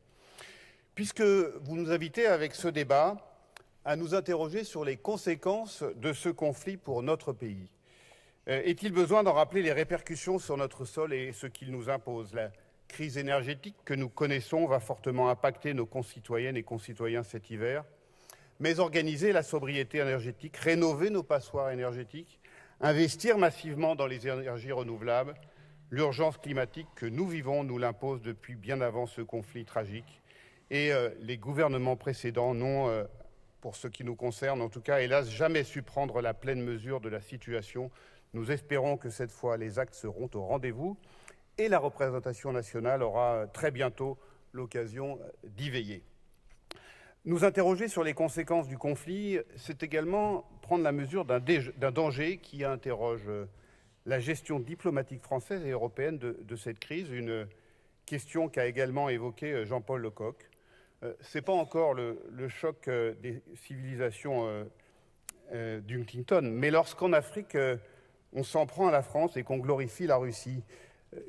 Puisque vous nous invitez avec ce débat à nous interroger sur les conséquences de ce conflit pour notre pays. Euh, est-il besoin d'en rappeler les répercussions sur notre sol et ce qu'il nous impose La crise énergétique que nous connaissons va fortement impacter nos concitoyennes et concitoyens cet hiver. Mais organiser la sobriété énergétique, rénover nos passoires énergétiques, investir massivement dans les énergies renouvelables, l'urgence climatique que nous vivons nous l'impose depuis bien avant ce conflit tragique. Et euh, les gouvernements précédents n'ont euh, pour ce qui nous concerne, en tout cas, hélas, jamais su prendre la pleine mesure de la situation, nous espérons que cette fois, les actes seront au rendez-vous et la représentation nationale aura très bientôt l'occasion d'y veiller. Nous interroger sur les conséquences du conflit, c'est également prendre la mesure d'un danger qui interroge euh, la gestion diplomatique française et européenne de, cette crise, une question qu'a également évoquée euh, Jean-Paul Lecoq. Euh, c'est Ce n'est pas encore le, choc des civilisations d'Huntington, mais lorsqu'en Afrique, on s'en prend à la France et qu'on glorifie la Russie.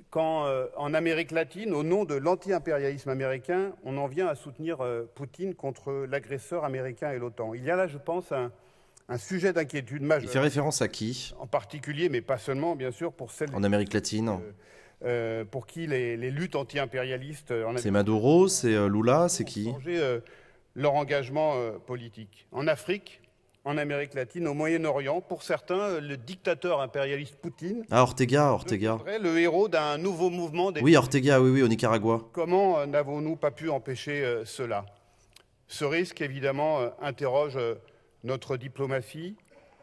Quand euh, en Amérique latine, au nom de l'anti-impérialisme américain, on en vient à soutenir euh, Poutine contre l'agresseur américain et l'OTAN. Il y a là, je pense, un, sujet d'inquiétude majeur. Il fait référence à qui En particulier, mais pas seulement, bien sûr, pour celles. En Amérique latine euh, pour qui les, luttes anti-impérialistes. c'est Maduro, c'est Lula, c'est qui leur engagement politique. En Afrique, en Amérique latine, au Moyen-Orient. Pour certains, euh, le dictateur impérialiste Poutine. Ah, Ortega, Ortega. Le héros d'un nouveau mouvement des. Oui, Ortega, oui, oui, au Nicaragua. Comment euh, n'avons-nous pas pu empêcher euh, cela Ce risque, évidemment, interroge notre diplomatie.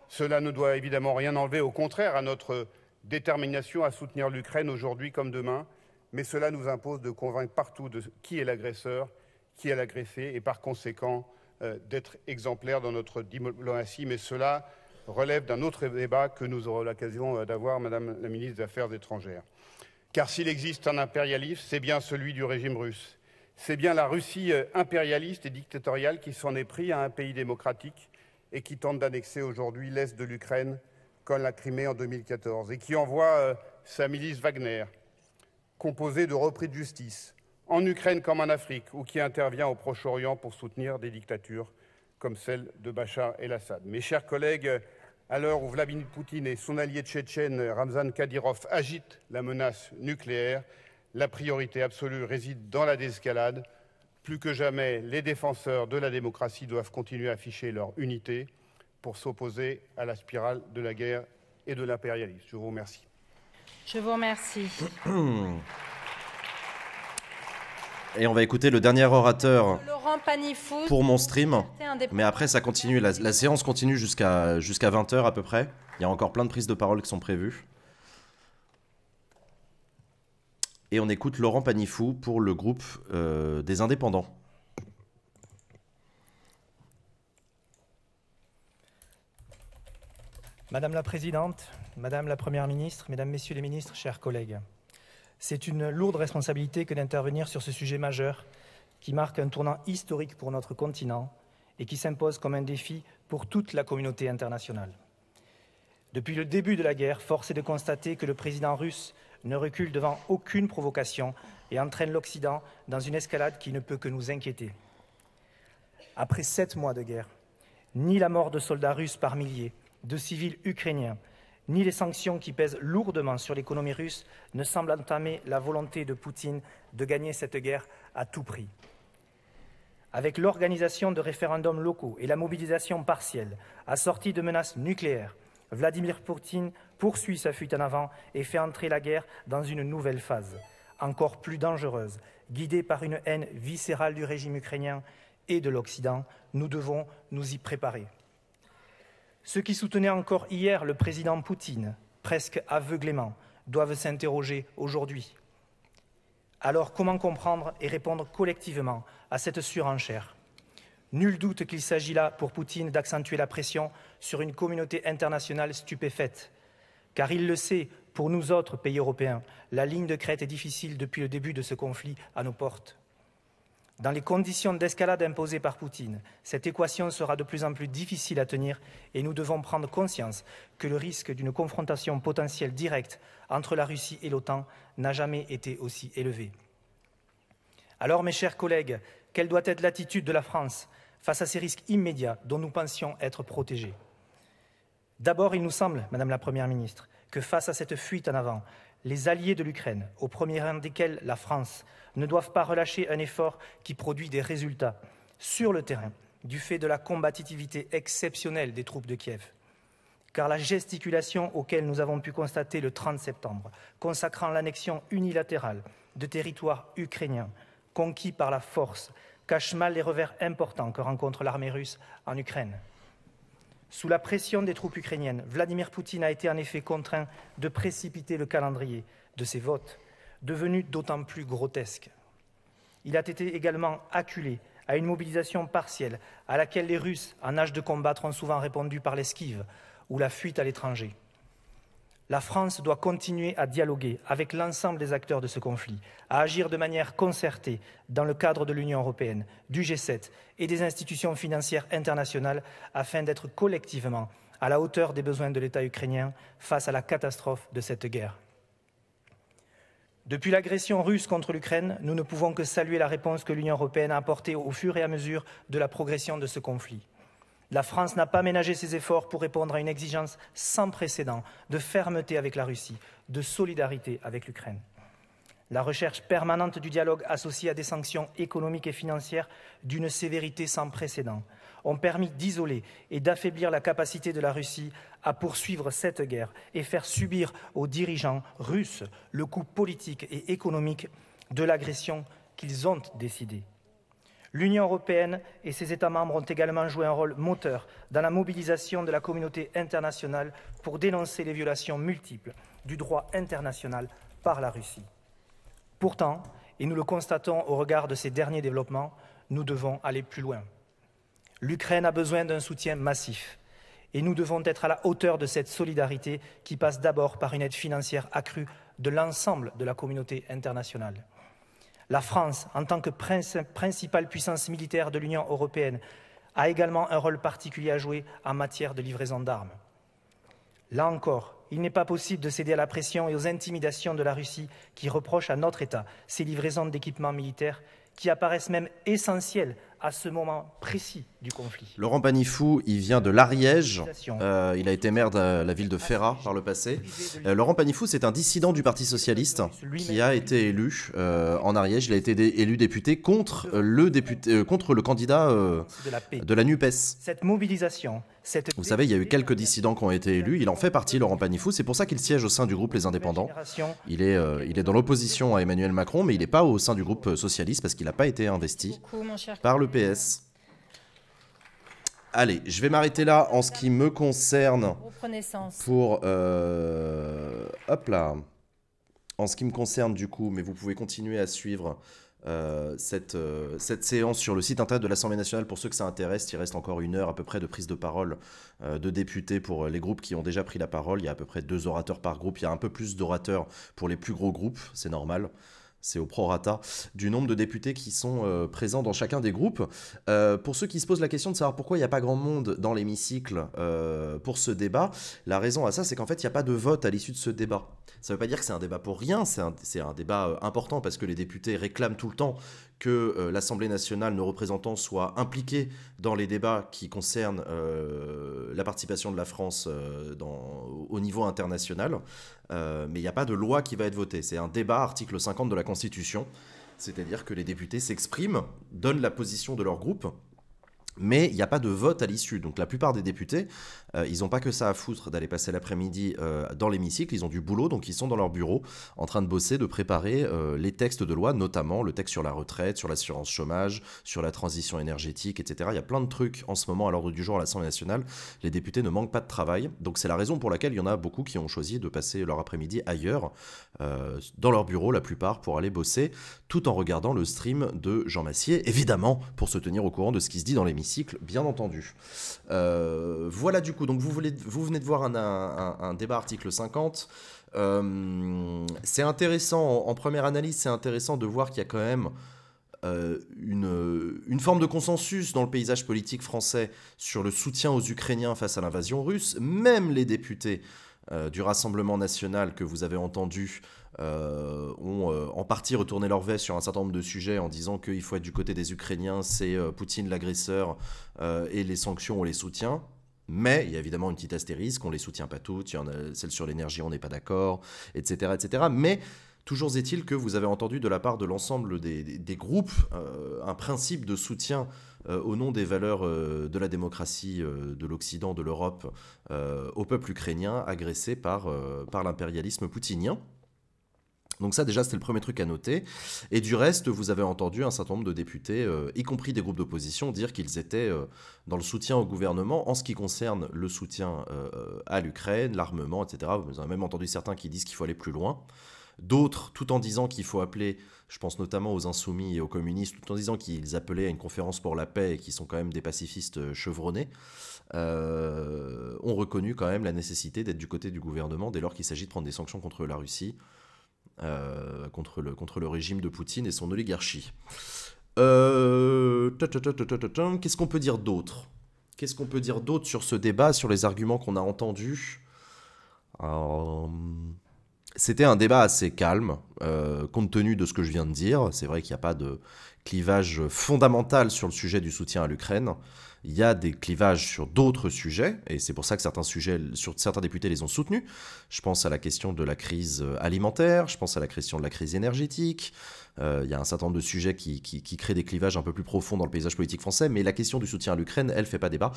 Cela ne doit évidemment rien enlever, au contraire, à notre détermination à soutenir l'Ukraine aujourd'hui comme demain. Mais cela nous impose de convaincre partout de qui est l'agresseur, qui est l'agressé, et par conséquent euh, d'être exemplaire dans notre diplomatie, mais cela relève d'un autre débat que nous aurons l'occasion euh, d'avoir, Madame la ministre des Affaires étrangères. Car s'il existe un impérialisme, c'est bien celui du régime russe. C'est bien la Russie euh, impérialiste et dictatoriale qui s'en est pris à un pays démocratique et qui tente d'annexer aujourd'hui l'Est de l'Ukraine, comme la Crimée en 2014, et qui envoie sa milice Wagner, composée de repris de justice, en Ukraine comme en Afrique, ou qui intervient au Proche-Orient pour soutenir des dictatures comme celle de Bachar el-Assad. Mes chers collègues, à l'heure où Vladimir Poutine et son allié tchétchène Ramzan Kadyrov agitent la menace nucléaire, la priorité absolue réside dans la désescalade. Plus que jamais, les défenseurs de la démocratie doivent continuer à afficher leur unité pour s'opposer à la spirale de la guerre et de l'impérialisme. Je vous remercie. Je vous remercie. Et on va écouter le dernier orateur pour mon stream. Mais après, ça continue. La, séance continue jusqu'à jusqu'à 20h à peu près. Il y a encore plein de prises de parole qui sont prévues. Et on écoute Laurent Panifou pour le groupe euh, des indépendants. Madame la Présidente, Madame la Première ministre, Mesdames, Messieurs les ministres, chers collègues. C'est une lourde responsabilité que d'intervenir sur ce sujet majeur qui marque un tournant historique pour notre continent et qui s'impose comme un défi pour toute la communauté internationale. Depuis le début de la guerre, force est de constater que le président russe ne recule devant aucune provocation et entraîne l'Occident dans une escalade qui ne peut que nous inquiéter. Après sept mois de guerre, ni la mort de soldats russes par milliers, de civils ukrainiens, ni les sanctions qui pèsent lourdement sur l'économie russe ne semblent entamer la volonté de Poutine de gagner cette guerre à tout prix. Avec l'organisation de référendums locaux et la mobilisation partielle assortie de menaces nucléaires, Vladimir Poutine poursuit sa fuite en avant et fait entrer la guerre dans une nouvelle phase, encore plus dangereuse, guidée par une haine viscérale du régime ukrainien et de l'Occident. Nous devons nous y préparer. Ceux qui soutenaient encore hier le président Poutine, presque aveuglément, doivent s'interroger aujourd'hui. Alors comment comprendre et répondre collectivement à cette surenchère Nul doute qu'il s'agit là pour Poutine d'accentuer la pression sur une communauté internationale stupéfaite, car il le sait, pour nous autres pays européens, la ligne de crête est difficile depuis le début de ce conflit à nos portes. Dans les conditions d'escalade imposées par Poutine, cette équation sera de plus en plus difficile à tenir et nous devons prendre conscience que le risque d'une confrontation potentielle directe entre la Russie et l'OTAN n'a jamais été aussi élevé. Alors, mes chers collègues, quelle doit être l'attitude de la France face à ces risques immédiats dont nous pensions être protégés D'abord, il nous semble, Madame la Première ministre, que face à cette fuite en avant, les alliés de l'Ukraine, au premier rang desquels la France, ne doivent pas relâcher un effort qui produit des résultats sur le terrain, du fait de la combativité exceptionnelle des troupes de Kiev. Car la gesticulation auquel nous avons pu constater le 30 septembre, consacrant l'annexion unilatérale de territoires ukrainiens conquis par la force, cache mal les revers importants que rencontre l'armée russe en Ukraine. Sous la pression des troupes ukrainiennes, Vladimir Poutine a été en effet contraint de précipiter le calendrier de ses votes devenu d'autant plus grotesque. Il a été également acculé à une mobilisation partielle à laquelle les Russes, en âge de combattre, ont souvent répondu par l'esquive ou la fuite à l'étranger. La France doit continuer à dialoguer avec l'ensemble des acteurs de ce conflit, à agir de manière concertée dans le cadre de l'Union européenne, du G7 et des institutions financières internationales afin d'être collectivement à la hauteur des besoins de l'État ukrainien face à la catastrophe de cette guerre. Depuis l'agression russe contre l'Ukraine, nous ne pouvons que saluer la réponse que l'Union européenne a apportée au fur et à mesure de la progression de ce conflit. La France n'a pas ménagé ses efforts pour répondre à une exigence sans précédent de fermeté avec la Russie, de solidarité avec l'Ukraine. La recherche permanente du dialogue associée à des sanctions économiques et financières d'une sévérité sans précédent ont permis d'isoler et d'affaiblir la capacité de la Russie à poursuivre cette guerre et faire subir aux dirigeants russes le coût politique et économique de l'agression qu'ils ont décidée. L'Union européenne et ses États membres ont également joué un rôle moteur dans la mobilisation de la communauté internationale pour dénoncer les violations multiples du droit international par la Russie. Pourtant, et nous le constatons au regard de ces derniers développements, nous devons aller plus loin. L'Ukraine a besoin d'un soutien massif et nous devons être à la hauteur de cette solidarité qui passe d'abord par une aide financière accrue de l'ensemble de la communauté internationale. La France, en tant que principale puissance militaire de l'Union européenne, a également un rôle particulier à jouer en matière de livraison d'armes. Là encore, il n'est pas possible de céder à la pression et aux intimidations de la Russie qui reproche à notre État ses livraisons d'équipements militaires qui apparaissent même essentielles à ce moment précis du conflit. Laurent Panifou, il vient de l'Ariège. Euh, il a été maire de la ville de ah, Ferra par le passé. Euh, Laurent Panifou, c'est un dissident du Parti socialiste qui a été élu euh, en Ariège. Il a été élu député contre le, député, contre le candidat de la Nupes. Cette mobilisation vous savez, il y a eu quelques dissidents qui ont été élus. Il en fait partie, Laurent Panifou. C'est pour ça qu'il siège au sein du groupe Les Indépendants. Il est, euh, il est dans l'opposition à Emmanuel Macron, mais il n'est pas au sein du groupe euh, socialiste parce qu'il n'a pas été investi par le PS. Allez, je vais m'arrêter là en ce qui me concerne pour... Euh, hop là. En ce qui me concerne du coup, mais vous pouvez continuer à suivre euh, euh, cette, séance sur le site internet de l'Assemblée nationale. Pour ceux que ça intéresse, il reste encore une heure à peu près de prise de parole euh, de députés pour les groupes qui ont déjà pris la parole. Il y a à peu près deux orateurs par groupe. Il y a un peu plus d'orateurs pour les plus gros groupes, c'est normal c'est au prorata, du nombre de députés qui sont euh, présents dans chacun des groupes. Euh, pour ceux qui se posent la question de savoir pourquoi il n'y a pas grand monde dans l'hémicycle euh, pour ce débat, la raison à ça, c'est qu'en fait, il n'y a pas de vote à l'issue de ce débat. Ça ne veut pas dire que c'est un débat pour rien, c'est un, débat important parce que les députés réclament tout le temps que l'Assemblée nationale, nos représentants, soient impliqués dans les débats qui concernent la participation de la France au niveau international. Euh, mais il n'y a pas de loi qui va être votée. C'est un débat, article 50 de la Constitution, c'est-à-dire que les députés s'expriment, donnent la position de leur groupe, mais il n'y a pas de vote à l'issue. Donc la plupart des députés, euh, ils n'ont pas que ça à foutre d'aller passer l'après-midi euh, dans l'hémicycle, ils ont du boulot, donc ils sont dans leur bureau en train de bosser, de préparer euh, les textes de loi, notamment le texte sur la retraite, sur l'assurance chômage, sur la transition énergétique, etc. Il y a plein de trucs en ce moment à l'ordre du jour à l'Assemblée nationale. Les députés ne manquent pas de travail. Donc c'est la raison pour laquelle il y en a beaucoup qui ont choisi de passer leur après-midi ailleurs, dans leur bureau la plupart, pour aller bosser tout en regardant le stream de Jean Massier, évidemment, pour se tenir au courant de ce qui se dit dans l'hémicycle, bien entendu. Euh, voilà du coup, donc vous, venez de voir un, débat article 50. Euh, c'est intéressant, en première analyse, c'est intéressant de voir qu'il y a quand même euh, une, forme de consensus dans le paysage politique français sur le soutien aux Ukrainiens face à l'invasion russe. Même les députés du Rassemblement national que vous avez entendus euh, ont euh, en partie retourné leur veste sur un certain nombre de sujets en disant qu'il faut être du côté des Ukrainiens, c'est euh, Poutine l'agresseur et les sanctions, on les soutient. Mais il y a évidemment une petite astérisque, on les soutient pas toutes, il y en a celle sur l'énergie, on n'est pas d'accord, etc., etc. Mais toujours est-il que vous avez entendu de la part de l'ensemble des, groupes un principe de soutien au nom des valeurs de la démocratie de l'Occident, de l'Europe, au peuple ukrainien agressé par, par l'impérialisme poutinien. Donc ça déjà c'était le premier truc à noter. Et du reste, vous avez entendu un certain nombre de députés, euh, y compris des groupes d'opposition, dire qu'ils étaient euh, dans le soutien au gouvernement en ce qui concerne le soutien euh, à l'Ukraine, l'armement, etc. Vous avez même entendu certains qui disent qu'il faut aller plus loin. D'autres, tout en disant qu'il faut appeler, je pense notamment aux insoumis et aux communistes, tout en disant qu'ils appelaient à une conférence pour la paix et qui sont quand même des pacifistes chevronnés, ont reconnu quand même la nécessité d'être du côté du gouvernement dès lors qu'il s'agit de prendre des sanctions contre la Russie. Euh, contre, le, contre le régime de Poutine et son oligarchie. Euh, Qu'est-ce qu'on peut dire d'autre Qu'est-ce qu'on peut dire d'autre sur ce débat, sur les arguments qu'on a entendus euh, c'était un débat assez calme, compte tenu de ce que je viens de dire. C'est vrai qu'il n'y a pas de clivage fondamental sur le sujet du soutien à l'Ukraine il y a des clivages sur d'autres sujets, et c'est pour ça que certains sujets, sur certains députés les ont soutenus. Je pense à la question de la crise euh, alimentaire, je pense à la question de la crise énergétique. Euh, il y a un certain nombre de sujets qui, créent des clivages un peu plus profonds dans le paysage politique français, mais la question du soutien à l'Ukraine, elle fait pas débat.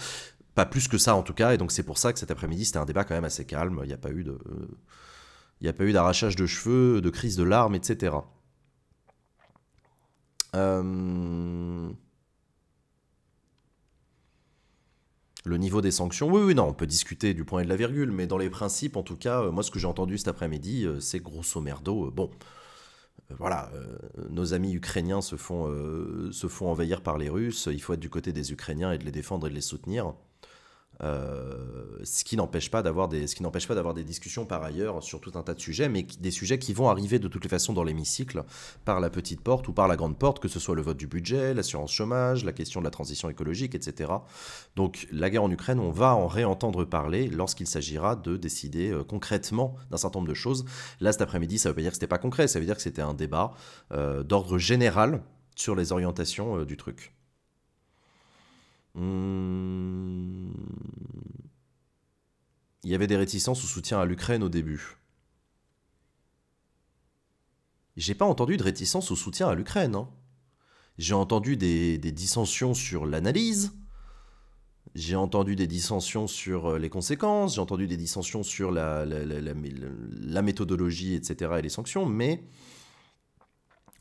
Pas plus que ça en tout cas, et donc c'est pour ça que cet après-midi c'était un débat quand même assez calme, il n'y a pas eu de. Euh, il n'y a pas eu d'arrachage de cheveux, de crise de larmes, etc. Euh... Le niveau des sanctions, oui, oui, non, on peut discuter du point et de la virgule, mais dans les principes, en tout cas, euh, moi, ce que j'ai entendu cet après-midi, euh, c'est grosso merdo, euh, bon, voilà, nos amis ukrainiens se font, se font envahir par les Russes, il faut être du côté des Ukrainiens et de les défendre et de les soutenir. Euh, ce qui n'empêche pas d'avoir des, ce qui n'empêche pas d'avoir des discussions par ailleurs sur tout un tas de sujets, mais des sujets qui vont arriver de toutes les façons dans l'hémicycle par la petite porte ou par la grande porte, que ce soit le vote du budget, l'assurance chômage, la question de la transition écologique, etc. Donc la guerre en Ukraine, on va en réentendre parler lorsqu'il s'agira de décider euh, concrètement d'un certain nombre de choses. Là cet après-midi, ça veut pas dire que c'était pas concret, ça veut dire que c'était un débat euh, d'ordre général sur les orientations du truc. Hmm. Il y avait des réticences au soutien à l'Ukraine au début. J'ai pas entendu de réticences au soutien à l'Ukraine. Hein. J'ai entendu des, dissensions sur l'analyse. J'ai entendu des dissensions sur euh, les conséquences, j'ai entendu des dissensions sur la, la, méthodologie, etc., et les sanctions, mais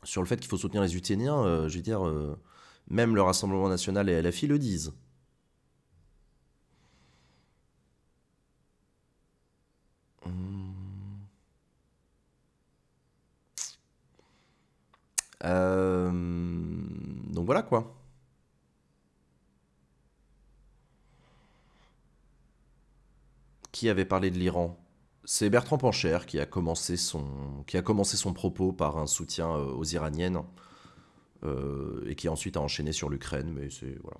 sur le fait qu'il faut soutenir les uténiens, euh, je veux dire, euh, même le Rassemblement national et LFI le disent. Hmm. Euh, donc voilà quoi. Qui avait parlé de l'Iran C'est Bertrand Pancher qui a, commencé son, qui a commencé son propos par un soutien euh, aux Iraniennes. Euh, et qui ensuite a enchaîné sur l'Ukraine, mais c'est voilà.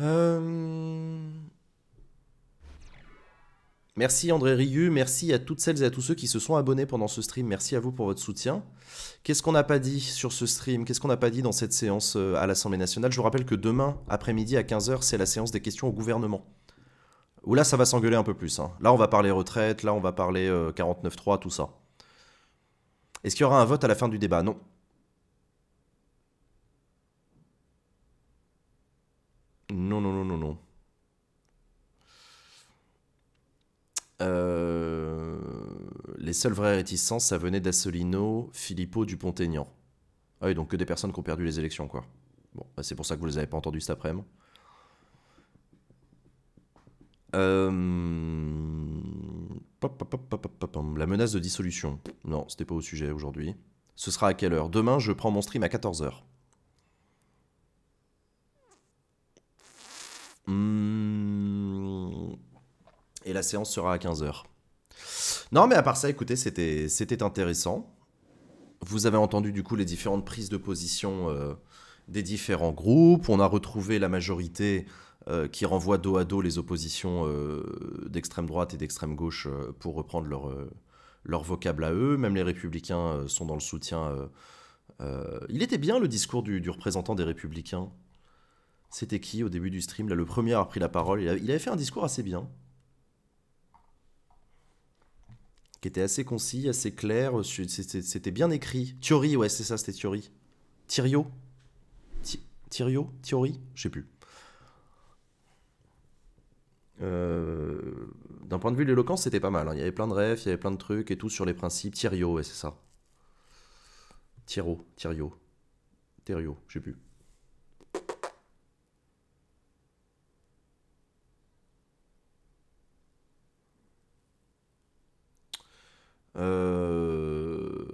Euh, merci André Rieu, merci à toutes celles et à tous ceux qui se sont abonnés pendant ce stream, merci à vous pour votre soutien. Qu'est-ce qu'on n'a pas dit sur ce stream Qu'est-ce qu'on n'a pas dit dans cette séance euh, à l'Assemblée nationale Je vous rappelle que demain après-midi à 15h, c'est la séance des questions au gouvernement où là ça va s'engueuler un peu plus. Hein. Là on va parler retraite, là on va parler 49-3, euh, tout ça. Est-ce qu'il y aura un vote à la fin du débat Non. Non, non, non, non, non. Euh, les seules vraies réticences, ça venait d'Assolino, Filippo, Dupont-Aignan. Ah oui, donc que des personnes qui ont perdu les élections, quoi. Bon, bah, c'est pour ça que vous les avez pas entendus cet après-midi. Euh, la menace de dissolution. Non, c'était pas au sujet aujourd'hui. Ce sera à quelle heure Demain, je prends mon stream à 14h. Hmm. Et la séance sera à 15h. Non, mais à part ça, écoutez, c'était, intéressant. Vous avez entendu du coup les différentes prises de position euh, des différents groupes. On a retrouvé la majorité euh, qui renvoie dos à dos les oppositions euh, d'extrême droite et d'extrême gauche euh, pour reprendre leur, leur vocable à eux. Même les républicains sont dans le soutien. il était bien le discours du, du représentant des républicains. C'était qui au début du stream Là, le premier a pris la parole. Il, avait fait un discours assez bien, qui était assez concis, assez clair. C'était bien écrit. Thiori, ouais, c'est ça, c'était Thirio, Thirio thiori Je sais plus. Euh, d'un point de vue de l'éloquence, c'était pas mal. Hein. Il y avait plein de rêves, il y avait plein de trucs et tout sur les principes. Thériault, c'est ça. Thierry, Thierry. je sais plus. Euh,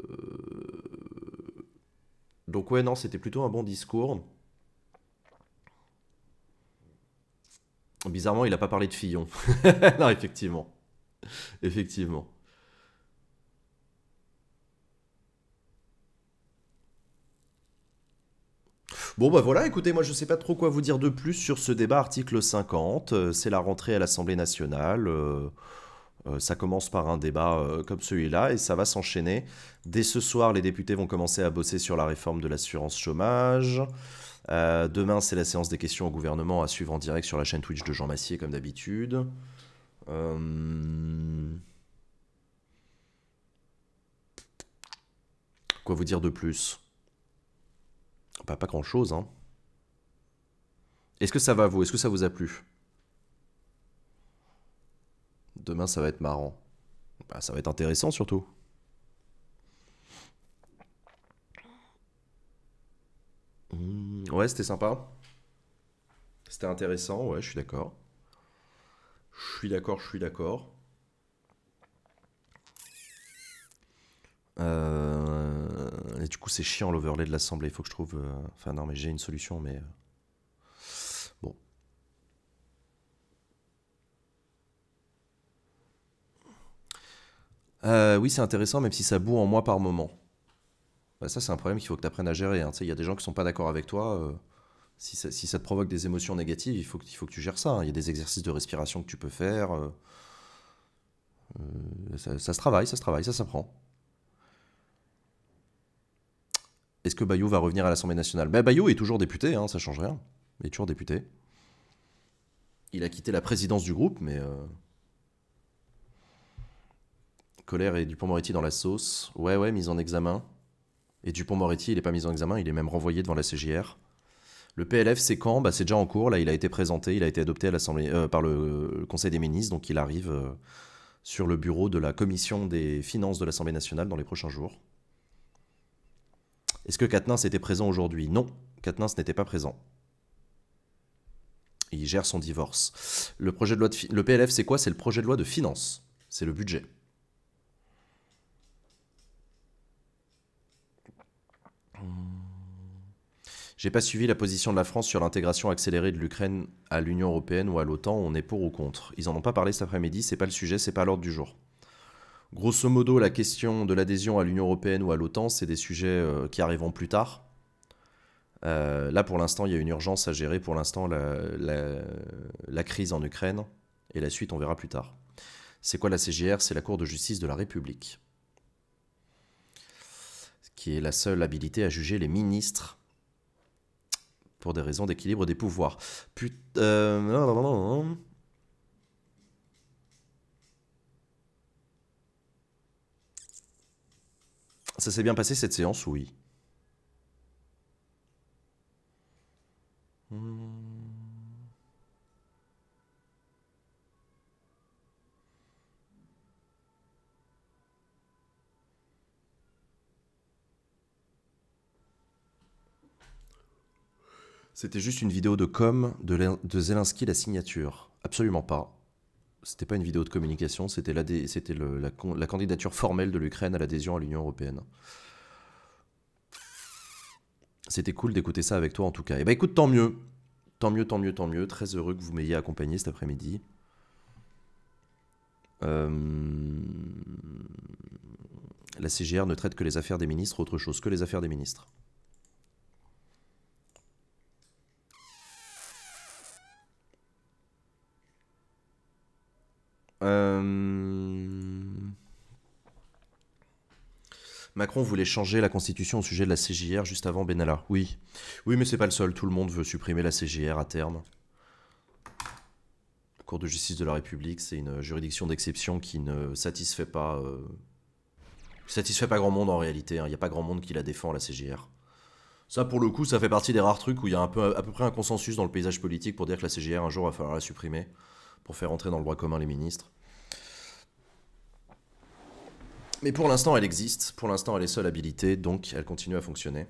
donc ouais, non, c'était plutôt un bon discours. Bizarrement, il n'a pas parlé de Fillon. non, effectivement. Effectivement. Bon ben voilà, écoutez, moi je sais pas trop quoi vous dire de plus sur ce débat article 50. Euh, c'est la rentrée à l'Assemblée nationale. Euh, euh, ça commence par un débat euh, comme celui-là et ça va s'enchaîner. Dès ce soir, les députés vont commencer à bosser sur la réforme de l'assurance chômage. Euh, demain, c'est la séance des questions au gouvernement à suivre en direct sur la chaîne Twitch de Jean Massier, comme d'habitude. Quoi vous dire de plus bah, Pas grand-chose. Hein. Est-ce que ça va vous Est-ce que ça vous a plu Demain, ça va être marrant. Bah, ça va être intéressant surtout. Hmm, ouais, c'était sympa. C'était intéressant, ouais, je suis d'accord. Je suis d'accord, je suis d'accord. Euh, et du coup, c'est chiant l'overlay de l'assemblée. Il faut que je trouve. Euh, enfin, non, mais j'ai une solution, mais. Euh, Euh, oui, c'est intéressant, même si ça boue en moi par moment. Bah, ça, c'est un problème qu'il faut que tu apprennes à gérer. Hein. Il y a des gens qui sont pas d'accord avec toi. Euh, si, ça, te provoque des émotions négatives, il faut, que tu gères ça. Hein. Il y a des exercices de respiration que tu peux faire. Euh, ça, se travaille, ça se travaille, ça s'apprend. Est-ce que Bayou va revenir à l'Assemblée nationale ben, Bayou est toujours député, ça hein, ça change rien. Il est toujours député. Il a quitté la présidence du groupe, mais Colère et Dupont-Moretti dans la sauce. Ouais, ouais, mise en examen. Et Dupont-Moretti, il n'est pas mis en examen, il est même renvoyé devant la CGR. Le PLF, c'est quand bah, C'est déjà en cours. Là, il a été présenté, il a été adopté à l'Assemblée, euh, par le Conseil des ministres, donc il arrive euh, sur le bureau de la Commission des finances de l'Assemblée nationale dans les prochains jours. Est-ce que Katnins était présent aujourd'hui Non, Katnins n'était pas présent. Il gère son divorce. Le, projet de loi le PLF, c'est quoi C'est le projet de loi de finances. C'est le budget. J'ai pas suivi la position de la France sur l'intégration accélérée de l'Ukraine à l'Union européenne ou à l'OTAN, on est pour ou contre. Ils en ont pas parlé cet après-midi, c'est pas le sujet, c'est pas l'ordre du jour. Grosso modo, la question de l'adhésion à l'Union européenne ou à l'OTAN, c'est des sujets euh, qui arriveront plus tard. Euh, là, pour l'instant, il y a une urgence à gérer. Pour l'instant, la, crise en Ukraine. Et la suite, on verra plus tard. C'est quoi la CGR C'est la Cour de justice de la République, qui est la seule habilité à juger les ministres pour des raisons d'équilibre des pouvoirs. Putain... Euh, non, Ça s'est bien passé cette séance, oui. Hmm. C'était juste une vidéo de com de, Zelensky, la signature. Absolument pas. C'était pas une vidéo de communication, c'était la, la candidature formelle de l'Ukraine à l'adhésion à l'Union européenne. C'était cool d'écouter ça avec toi en tout cas. Et eh bah ben, écoute, tant mieux. Tant mieux, tant mieux, tant mieux. Très heureux que vous m'ayez accompagné cet après-midi. Euh, la CGR ne traite que les affaires des ministres, autre chose que les affaires des ministres. Euh, Macron voulait changer la constitution au sujet de la CJR juste avant Benalla. Oui. Oui, mais c'est pas le seul. Tout le monde veut supprimer la CJR à terme. Cour de justice de la République, c'est une juridiction d'exception qui ne satisfait pas. Euh, satisfait pas grand monde en réalité. Hein. Il n'y a pas grand monde qui la défend, la CJR. Ça, pour le coup, ça fait partie des rares trucs où il y a un peu, à peu près un consensus dans le paysage politique pour dire que la CGR un jour, va falloir la supprimer pour faire entrer dans le droit commun les ministres. Mais pour l'instant, elle existe. Pour l'instant, elle est seule habilitée, donc elle continue à fonctionner.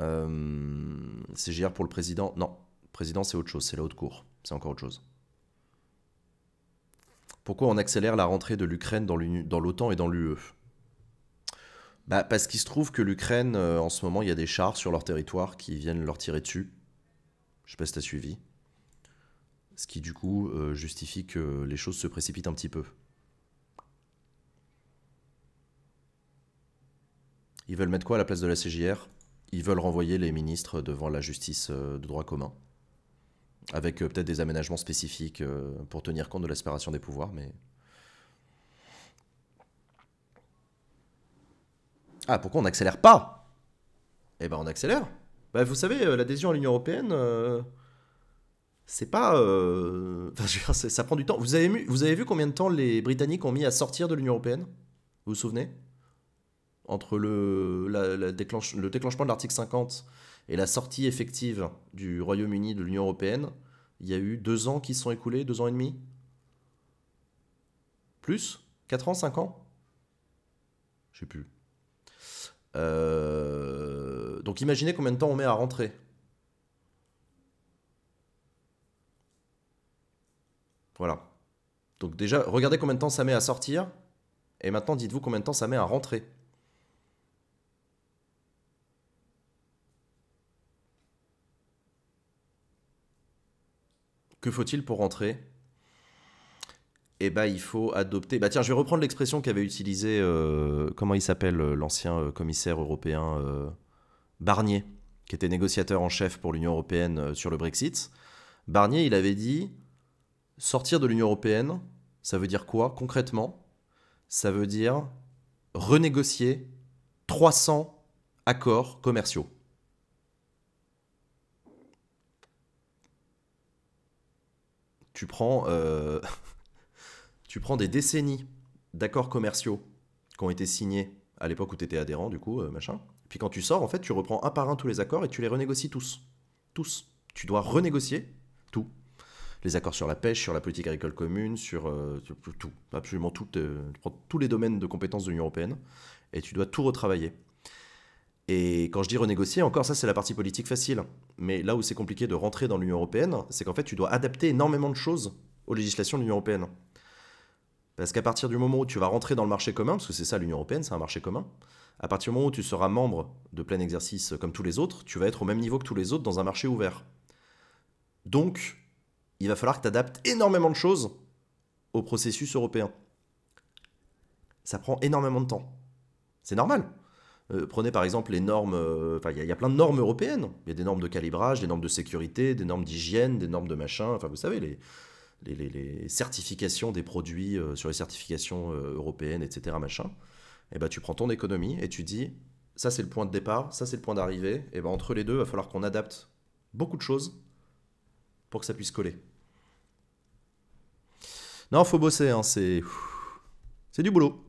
Euh, CGR pour le président Non, le président c'est autre chose, c'est la haute cour, c'est encore autre chose. Pourquoi on accélère la rentrée de l'Ukraine dans l'OTAN et dans l'UE bah, Parce qu'il se trouve que l'Ukraine, euh, en ce moment, il y a des chars sur leur territoire qui viennent leur tirer dessus. Je sais pas suivi. Ce qui, du coup, euh, justifie que les choses se précipitent un petit peu. Ils veulent mettre quoi à la place de la CJR Ils veulent renvoyer les ministres devant la justice euh, de droit commun. Avec euh, peut-être des aménagements spécifiques pour tenir compte de l'aspiration des pouvoirs, mais. Ah, pourquoi on n'accélère pas Eh ben, on accélère bah, vous savez, euh, l'adhésion à l'Union européenne, euh, c'est pas. Euh, ça prend du temps. Vous avez, vu, combien de temps les Britanniques ont mis à sortir de l'Union européenne Vous vous souvenez Entre le, le déclenchement de l'article 50 et la sortie effective du Royaume-Uni de l'Union européenne, il y a eu deux ans qui se sont écoulés, deux ans et demi Plus Quatre ans, cinq ans Je sais plus. Euh... Donc imaginez combien de temps on met à rentrer. Voilà. Donc déjà, regardez combien de temps ça met à sortir. Et maintenant, dites-vous combien de temps ça met à rentrer. Que faut-il pour rentrer Eh ben, il faut adopter. Bah, tiens, je vais reprendre l'expression qu'avait utilisée. Euh, comment il s'appelle euh, l'ancien euh, commissaire européen Barnier, qui était négociateur en chef pour l'Union européenne euh, sur le Brexit. Barnier, il avait dit sortir de l'Union européenne, ça veut dire quoi concrètement Ça veut dire renégocier 300 accords commerciaux. Tu prends, euh, tu prends des décennies d'accords commerciaux qui ont été signés à l'époque où tu étais adhérent, du coup, euh, machin. Puis quand tu sors, en fait, tu reprends un par un tous les accords et tu les renégocies tous. Tous. Tu dois renégocier tout. Les accords sur la pêche, sur la politique agricole commune, sur, euh, tout, absolument tout. Euh, tu prends tous les domaines de compétences de l'Union européenne et tu dois tout retravailler. Et quand je dis renégocier, encore ça, c'est la partie politique facile. Mais là où c'est compliqué de rentrer dans l'Union européenne, c'est qu'en fait, tu dois adapter énormément de choses aux législations de l'Union européenne. Parce qu'à partir du moment où tu vas rentrer dans le marché commun, parce que c'est ça l'Union européenne, c'est un marché commun, à partir du moment où tu seras membre de plein exercice comme tous les autres, tu vas être au même niveau que tous les autres dans un marché ouvert. Donc, il va falloir que tu adaptes énormément de choses au processus européen. Ça prend énormément de temps. C'est normal. Euh, prenez par exemple les normes, euh, enfin il y, a plein de normes européennes. Il y a des normes de calibrage, des normes de sécurité, des normes d'hygiène, des normes de machin, enfin vous savez, les, certifications des produits euh, sur les certifications européennes, etc. Machin. Eh ben, tu prends ton économie et tu dis ça c'est le point de départ, ça c'est le point d'arrivée, et eh ben, entre les deux, il va falloir qu'on adapte beaucoup de choses pour que ça puisse coller. Non, faut bosser, hein, c'est... c'est du boulot.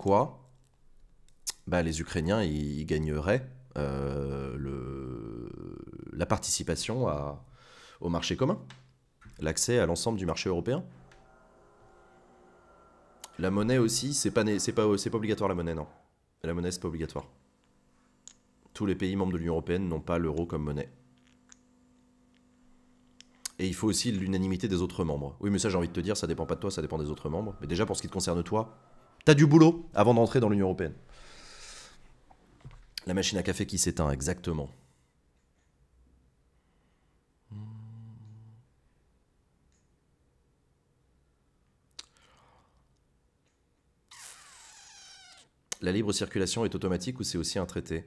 quoi bah, Les Ukrainiens, ils, gagneraient euh, le, la participation à, au marché commun, l'accès à l'ensemble du marché européen. La monnaie aussi, c'est pas, c'est pas, pas obligatoire la monnaie, non. La monnaie, c'est pas obligatoire. Tous les pays membres de l'Union Européenne n'ont pas l'euro comme monnaie. Et il faut aussi l'unanimité des autres membres. Oui, mais ça, j'ai envie de te dire, ça dépend pas de toi, ça dépend des autres membres. Mais déjà, pour ce qui te concerne, toi, T'as du boulot avant d'entrer dans l'Union européenne. La machine à café qui s'éteint, exactement. La libre circulation est automatique ou c'est aussi un traité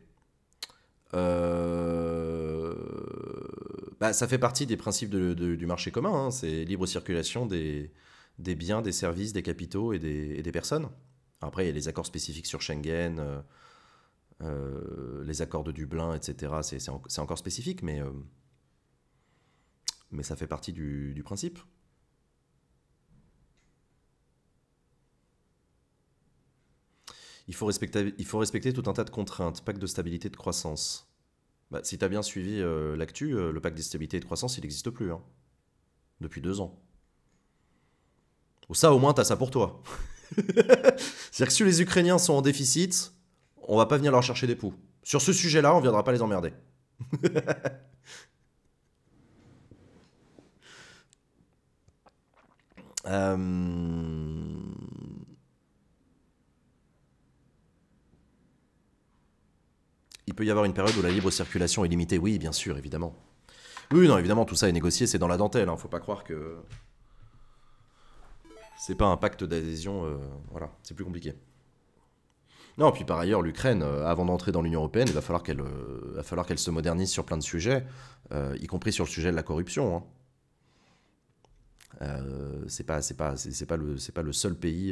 euh, bah, Ça fait partie des principes du marché commun. Hein. C'est libre circulation des, biens, des services, des capitaux et des personnes. Après, il y a les accords spécifiques sur Schengen, euh, euh, les accords de Dublin, etc. C'est encore spécifique, mais, euh, mais ça fait partie du, principe. Il faut, respecter, il faut respecter tout un tas de contraintes, pacte de stabilité et de croissance. Bah, si tu as bien suivi l'actu, le pacte de stabilité et de croissance, il n'existe plus. Hein. depuis deux ans. Ça, au moins, tu as ça pour toi. C'est-à-dire que si les Ukrainiens sont en déficit, on va pas venir leur chercher des poux. Sur ce sujet-là, on viendra pas les emmerder. Euh, il peut y avoir une période où la libre circulation est limitée. Oui, bien sûr, évidemment. Oui, non, évidemment, tout ça est négocié, c'est dans la dentelle. ne hein. Faut pas croire que c'est pas un pacte d'adhésion. Euh, voilà, c'est plus compliqué. Non, puis par ailleurs, l'Ukraine, euh, avant d'entrer dans l'Union européenne, il va falloir qu'elle euh, va falloir qu'elle se modernise sur plein de sujets, y compris sur le sujet de la corruption. Hein. c'est pas c'est pas c'est pas le c'est pas le seul pays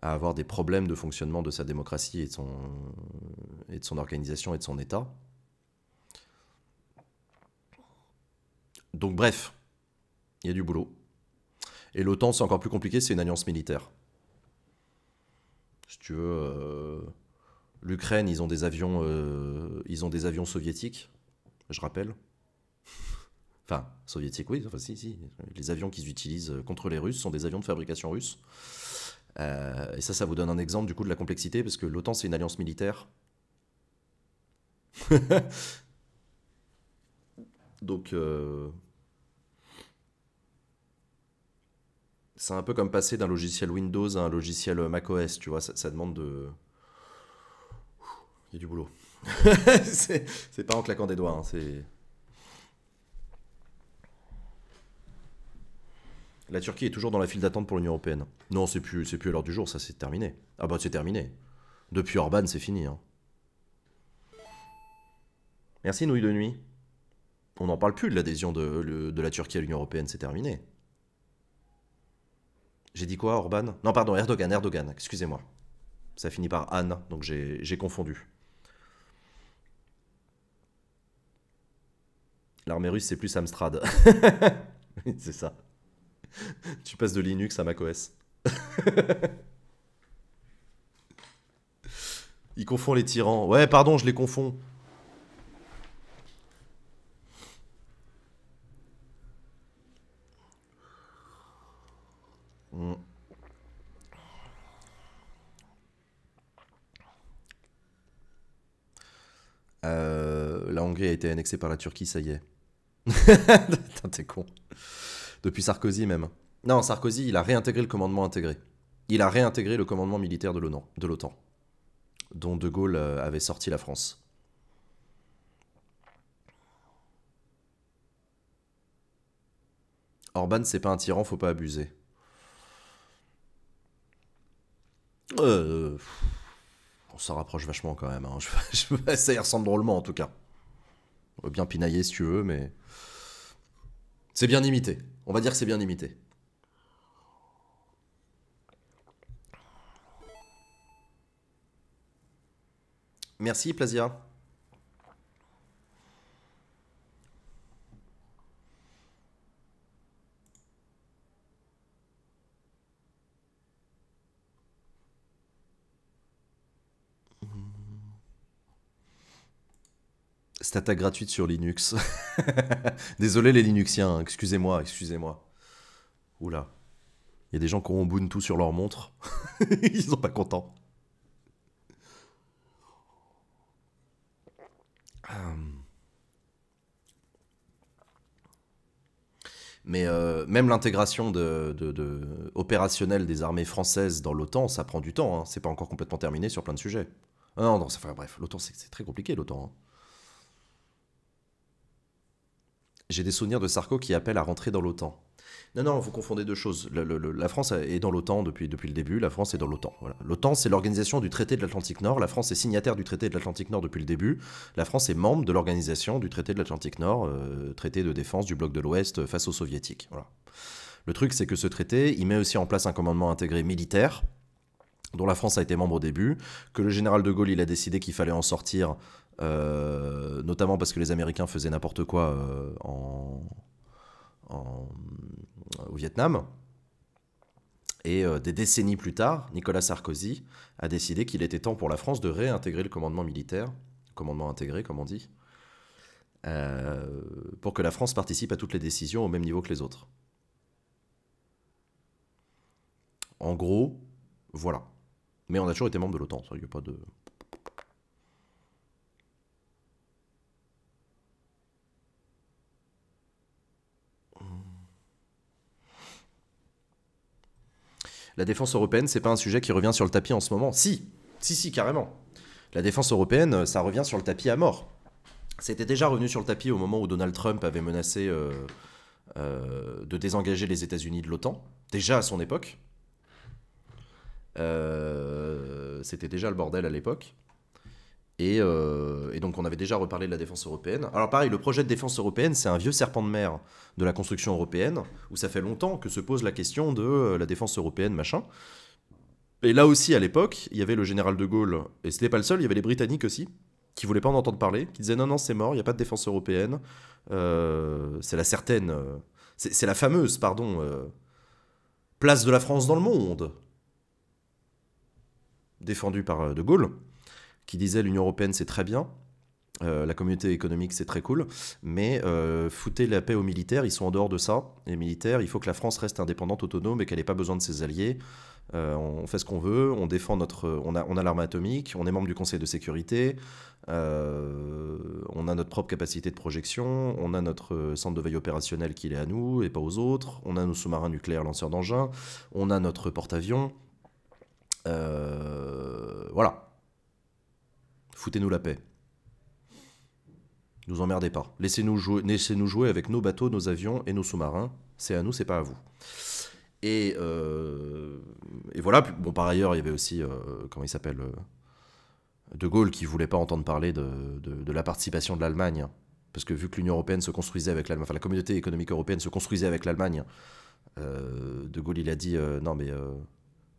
à avoir des problèmes de fonctionnement de sa démocratie et de son organisation et de son État. Donc bref, il y a du boulot. Et l'OTAN, c'est encore plus compliqué, c'est une alliance militaire. Si tu veux, euh, l'Ukraine, ils ont des avions, euh, ils ont des avions soviétiques, je rappelle. enfin, soviétiques, oui. Enfin, si, si. Les avions qu'ils utilisent euh, contre les Russes sont des avions de fabrication russe. et ça, ça vous donne un exemple du coup de la complexité, parce que l'OTAN, c'est une alliance militaire. Donc, c'est un peu comme passer d'un logiciel Windows à un logiciel euh, macOS, tu vois, ça, demande de... Il y a du boulot. c'est pas en claquant des doigts, hein, c'est... La Turquie est toujours dans la file d'attente pour l'Union Européenne. Non, c'est plus, plus à l'heure du jour, ça c'est terminé. Ah bah c'est terminé. Depuis Orban, c'est fini. Hein. Merci Nouille de Nuit. On n'en parle plus de l'adhésion de la Turquie à l'Union Européenne, c'est terminé. J'ai dit quoi, Orban Non, pardon, Erdogan, Erdogan, excusez-moi. Ça finit par Anne, donc j'ai confondu. L'armée russe, c'est plus Amstrad. c'est ça. Tu passes de Linux à macOS. Il confond les tyrans. Ouais, pardon, je les confonds. Mm. Euh, la Hongrie a été annexée par la Turquie, ça y est. T'es con. Depuis Sarkozy même. Non, Sarkozy, il a réintégré le commandement intégré. Il a réintégré le commandement militaire de l'OTAN, dont De Gaulle euh, avait sorti la France. Orban, c'est pas un tyran, faut pas abuser. Euh, on s'en rapproche vachement quand même. Hein. Je, je, ça y ressemble drôlement en tout cas. On peut bien pinailler si tu veux, mais. C'est bien imité. On va dire que c'est bien imité. Merci, Plasia. Cette gratuite sur Linux. Désolé les Linuxiens, excusez-moi, excusez-moi. Oula. Il y a des gens qui ont tout sur leur montre. Ils sont pas contents. Euh. Mais euh, même l'intégration de, opérationnelle des armées françaises dans l'OTAN, ça prend du temps. Hein. C'est pas encore complètement terminé sur plein de sujets. Ah non, non, ça fait bref. L'OTAN, c'est très compliqué, l'OTAN. Hein. J'ai des souvenirs de Sarko qui appelle à rentrer dans l'OTAN. Non, non, vous confondez deux choses. la France est dans l'OTAN depuis, depuis le début, la France est dans l'OTAN. L'OTAN, c'est l'organisation du traité de l'Atlantique Nord, la France est signataire du traité de l'Atlantique Nord depuis le début, la France est membre de l'organisation du traité de l'Atlantique Nord, euh, traité de défense du bloc de l'Ouest euh, face aux soviétiques. Le truc, c'est que ce traité, il met aussi en place un commandement intégré militaire, dont la France a été membre au début, que le général de Gaulle il a décidé qu'il fallait en sortir euh, notamment parce que les Américains faisaient n'importe quoi euh, au Vietnam. Et euh, des décennies plus tard, Nicolas Sarkozy a décidé qu'il était temps pour la France de réintégrer le commandement militaire, commandement intégré comme on dit, pour que la France participe à toutes les décisions au même niveau que les autres. En gros, voilà. Mais on a toujours été membre de l'OTAN, il n'y a pas de... La défense européenne, c'est pas un sujet qui revient sur le tapis en ce moment. Si, si, si, carrément. La défense européenne, euh, ça revient sur le tapis à mort. C'était déjà revenu sur le tapis au moment où Donald Trump avait menacé euh, euh, de désengager les États-Unis de l'OTAN, déjà à son époque. C'était déjà le bordel à l'époque. Euh, et, donc on avait déjà reparlé de la défense européenne. Alors pareil, le projet de défense européenne, c'est un vieux serpent de mer de la construction européenne, où ça fait longtemps que se pose la question de euh, la défense européenne, machin. Et là aussi, à l'époque, il y avait le général de Gaulle, et ce c'était pas le seul, il y avait les Britanniques aussi, qui voulaient pas en entendre parler, qui disaient non, non, c'est mort, il n'y a pas de défense européenne, euh, c'est la certaine, c'est la fameuse, pardon, place de la France dans le monde, défendue par de Gaulle qui disait l'Union européenne c'est très bien, euh, la communauté économique, c'est très cool, mais euh, foutez la paix aux militaires, ils sont en dehors de ça. Les militaires, il faut que la France reste indépendante, autonome et qu'elle n'ait pas besoin de ses alliés. Euh, on fait ce qu'on veut, on défend notre, on a, on a l'arme atomique, on est membre du Conseil de sécurité, euh, on a notre propre capacité de projection, on a notre centre de veille opérationnel qui est à nous et pas aux autres, on a nos sous-marins nucléaires lanceurs d'engins, on a notre porte-avions. voilà, Foutez-nous la paix. Ne Nous emmerdez pas. Laissez-nous jouer, laissez -nous jouer avec nos bateaux, nos avions et nos sous-marins. C'est à nous, c'est pas à vous. Et, euh, voilà. Bon, par ailleurs, il y avait aussi, euh, comment il s'appelle euh, De Gaulle qui voulait pas entendre parler de, la participation de l'Allemagne. Parce que vu que l'Union européenne se construisait avec l'Allemagne, la communauté économique européenne se construisait avec l'Allemagne, De Gaulle il a dit non mais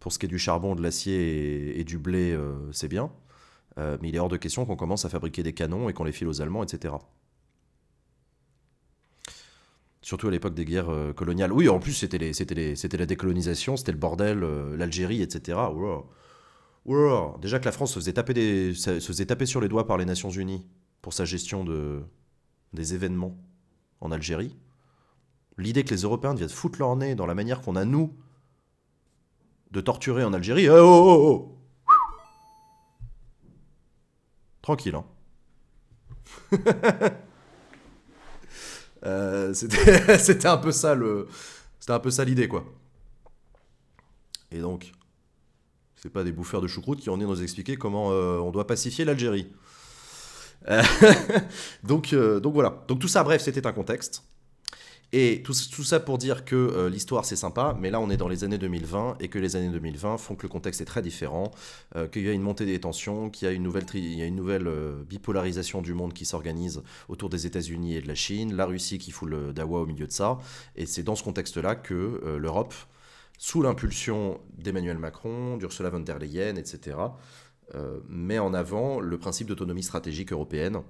pour ce qui est du charbon, de l'acier et, du blé, c'est bien. Euh, mais il est hors de question qu'on commence à fabriquer des canons et qu'on les file aux Allemands, etc. Surtout à l'époque des guerres euh, coloniales. Oui, en plus, c'était, la décolonisation, c'était le bordel, euh, l'Algérie, etc. Déjà que la France se faisait, taper se faisait taper sur les doigts par les Nations Unies pour sa gestion de, des événements en Algérie. L'idée que les Européens deviennent foutre leur nez dans la manière qu'on a, nous, de torturer en Algérie. Oh, oh, oh, oh. Tranquille, hein. Euh, c'était un peu ça le. un peu ça l'idée, quoi. Et donc, c'est pas des bouffeurs de choucroute qui vont venir nous expliquer comment euh, on doit pacifier l'Algérie. Euh, donc, donc voilà. Donc tout ça, bref, c'était un contexte. Et tout, ça pour dire que euh, l'histoire c'est sympa, mais là on est dans les années 2020 et que les années 2020 font que le contexte est très différent, euh, qu'il y a une montée des tensions, qu'il y a une nouvelle, euh, bipolarisation du monde qui s'organise autour des États-Unis et de la Chine, la Russie qui fout le dawa au milieu de ça. Et c'est dans ce contexte-là que l'Europe, sous l'impulsion d'Emmanuel Macron, d'Ursula von der Leyen, etc., met en avant le principe d'autonomie stratégique européenne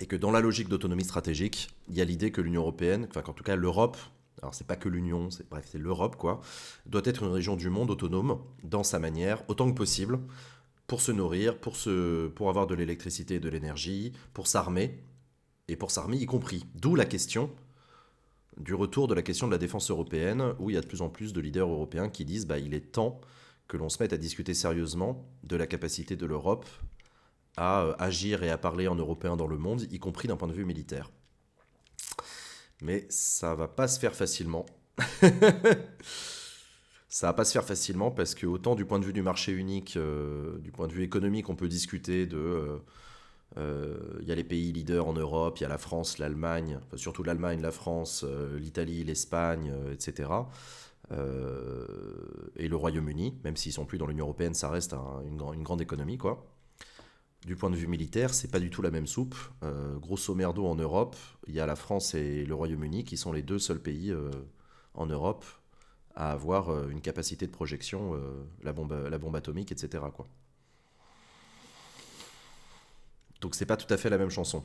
et que dans la logique d'autonomie stratégique, il y a l'idée que l'Union européenne, enfin qu'en tout cas l'Europe, alors c'est pas que l'Union, c'est bref, c'est l'Europe quoi, doit être une région du monde autonome dans sa manière, autant que possible, pour se nourrir, pour, se, pour avoir de l'électricité et de l'énergie, pour s'armer, et pour s'armer y compris. D'où la question du retour de la question de la défense européenne, où il y a de plus en plus de leaders européens qui disent bah, il est temps que l'on se mette à discuter sérieusement de la capacité de l'Europe à euh, agir et à parler en européen dans le monde, y compris d'un point de vue militaire. Mais ça va pas se faire facilement. ça va pas se faire facilement parce que autant du point de vue du marché unique, euh, du point de vue économique, on peut discuter de il euh, y a les pays leaders en Europe, il y a la France, l'Allemagne, surtout l'Allemagne, la France, l'Italie, l'Espagne, etc. et le Royaume-Uni, même s'ils sont plus dans l'Union européenne, ça reste une, une grande économie, quoi du point de vue militaire, c'est pas du tout la même soupe. Euh, grosso merdo, en Europe, il y a la France et le Royaume-Uni qui sont les deux seuls pays euh, en Europe à avoir euh, une capacité de projection, la, bombe, atomique, etc. Donc c'est pas tout à fait la même chanson.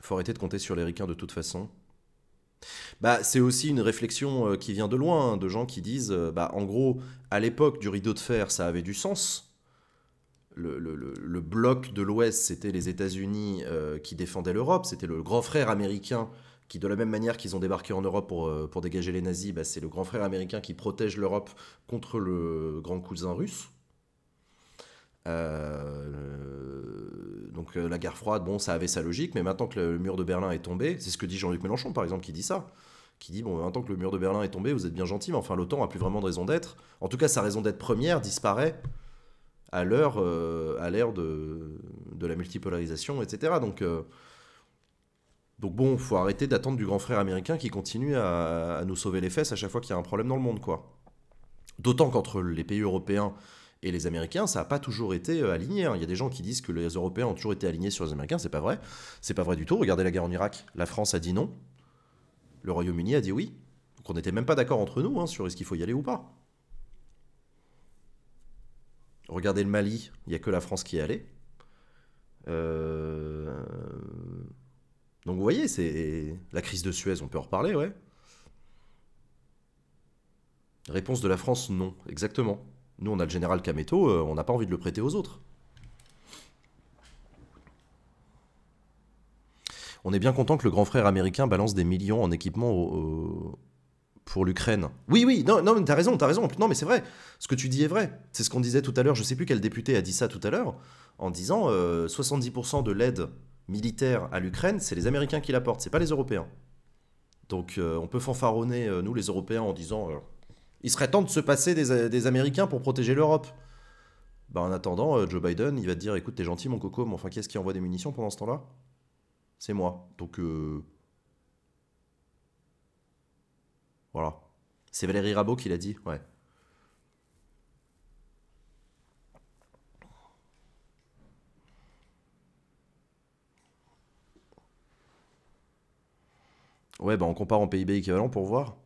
Faut arrêter de compter sur les ricains de toute façon bah, C'est aussi une réflexion euh, qui vient de loin, hein, de gens qui disent, euh, bah, en gros, à l'époque du rideau de fer, ça avait du sens. Le, bloc de l'Ouest, c'était les États-Unis euh, qui défendaient l'Europe, c'était le grand frère américain qui, de la même manière qu'ils ont débarqué en Europe pour, dégager les nazis, bah, c'est le grand frère américain qui protège l'Europe contre le grand cousin russe. Euh, donc euh, la guerre froide, bon, ça avait sa logique, mais maintenant que le mur de Berlin est tombé, c'est ce que dit Jean-Luc Mélenchon, par exemple, qui dit ça, qui dit, bon, maintenant que le mur de Berlin est tombé, vous êtes bien gentil, mais enfin, l'OTAN n'a plus vraiment de raison d'être. En tout cas, sa raison d'être première disparaît à l'heure euh, de, la multipolarisation, etc. Donc, donc bon, faut arrêter d'attendre du grand frère américain qui continue à, à nous sauver les fesses à chaque fois qu'il y a un problème dans le monde, quoi. D'autant qu'entre les pays européens et les Américains, ça n'a pas toujours été euh, aligné. Hein. Il y a des gens qui disent que les Européens ont toujours été alignés sur les Américains, c'est pas vrai. C'est pas vrai du tout. Regardez la guerre en Irak. La France a dit non. Le Royaume-Uni a dit oui. Donc on n'était même pas d'accord entre nous hein, sur est-ce qu'il faut y aller ou pas. Regardez le Mali, il n'y a que la France qui est allée. Euh, donc vous voyez, c'est la crise de Suez, on peut en reparler, ouais. Réponse de la France, non, exactement. Nous, on a le général Kameto, euh, on n'a pas envie de le prêter aux autres. On est bien content que le grand frère américain balance des millions en équipement pour l'Ukraine. Oui, oui, non, non t'as raison, t'as raison. Non, mais c'est vrai. Ce que tu dis est vrai. C'est ce qu'on disait tout à l'heure. Je sais plus quel député a dit ça tout à l'heure, en disant 70% euh, de l'aide militaire à l'Ukraine, c'est les Américains qui l'apportent, c'est pas les Européens. Donc euh, on peut fanfaronner, nous les Européens, en disant il serait temps de se passer des, Américains pour protéger l'Europe. Bah en attendant, euh, Joe Biden, il va te dire écoute, t'es gentil, mon coco, mais enfin, qui est-ce qui envoie des munitions pendant ce temps-là C'est moi. Donc. Euh... Voilà. C'est Valérie Rabault qui l'a dit, ouais. Ouais, bah on compare en PIB équivalent pour voir.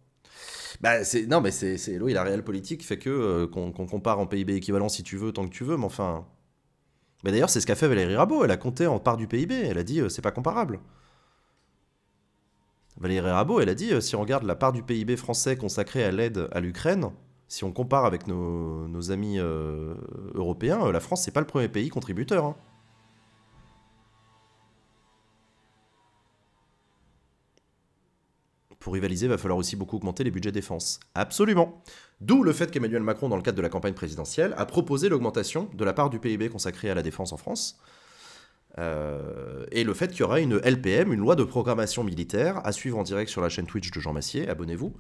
Bah, non, mais c'est l'eau il a réelle politique fait que euh, qu'on compare en PIB équivalent si tu veux, tant que tu veux, mais enfin. Mais d'ailleurs, c'est ce qu'a fait Valérie Rabault. Elle a compté en part du PIB. Elle a dit euh, c'est pas comparable. Valérie Rabault, elle a dit euh, si on regarde la part du PIB français consacrée à l'aide à l'Ukraine, si on compare avec nos, amis européens, la France, c'est pas le premier pays contributeur. Hein. Pour rivaliser, il va falloir aussi beaucoup augmenter les budgets défense. Absolument. D'où le fait qu'Emmanuel Macron, dans le cadre de la campagne présidentielle, a proposé l'augmentation de la part du PIB consacrée à la défense en France. Euh, et le fait qu'il y aura une LPM, une loi de programmation militaire, à suivre en direct sur la chaîne Twitch de Jean Massier, abonnez-vous.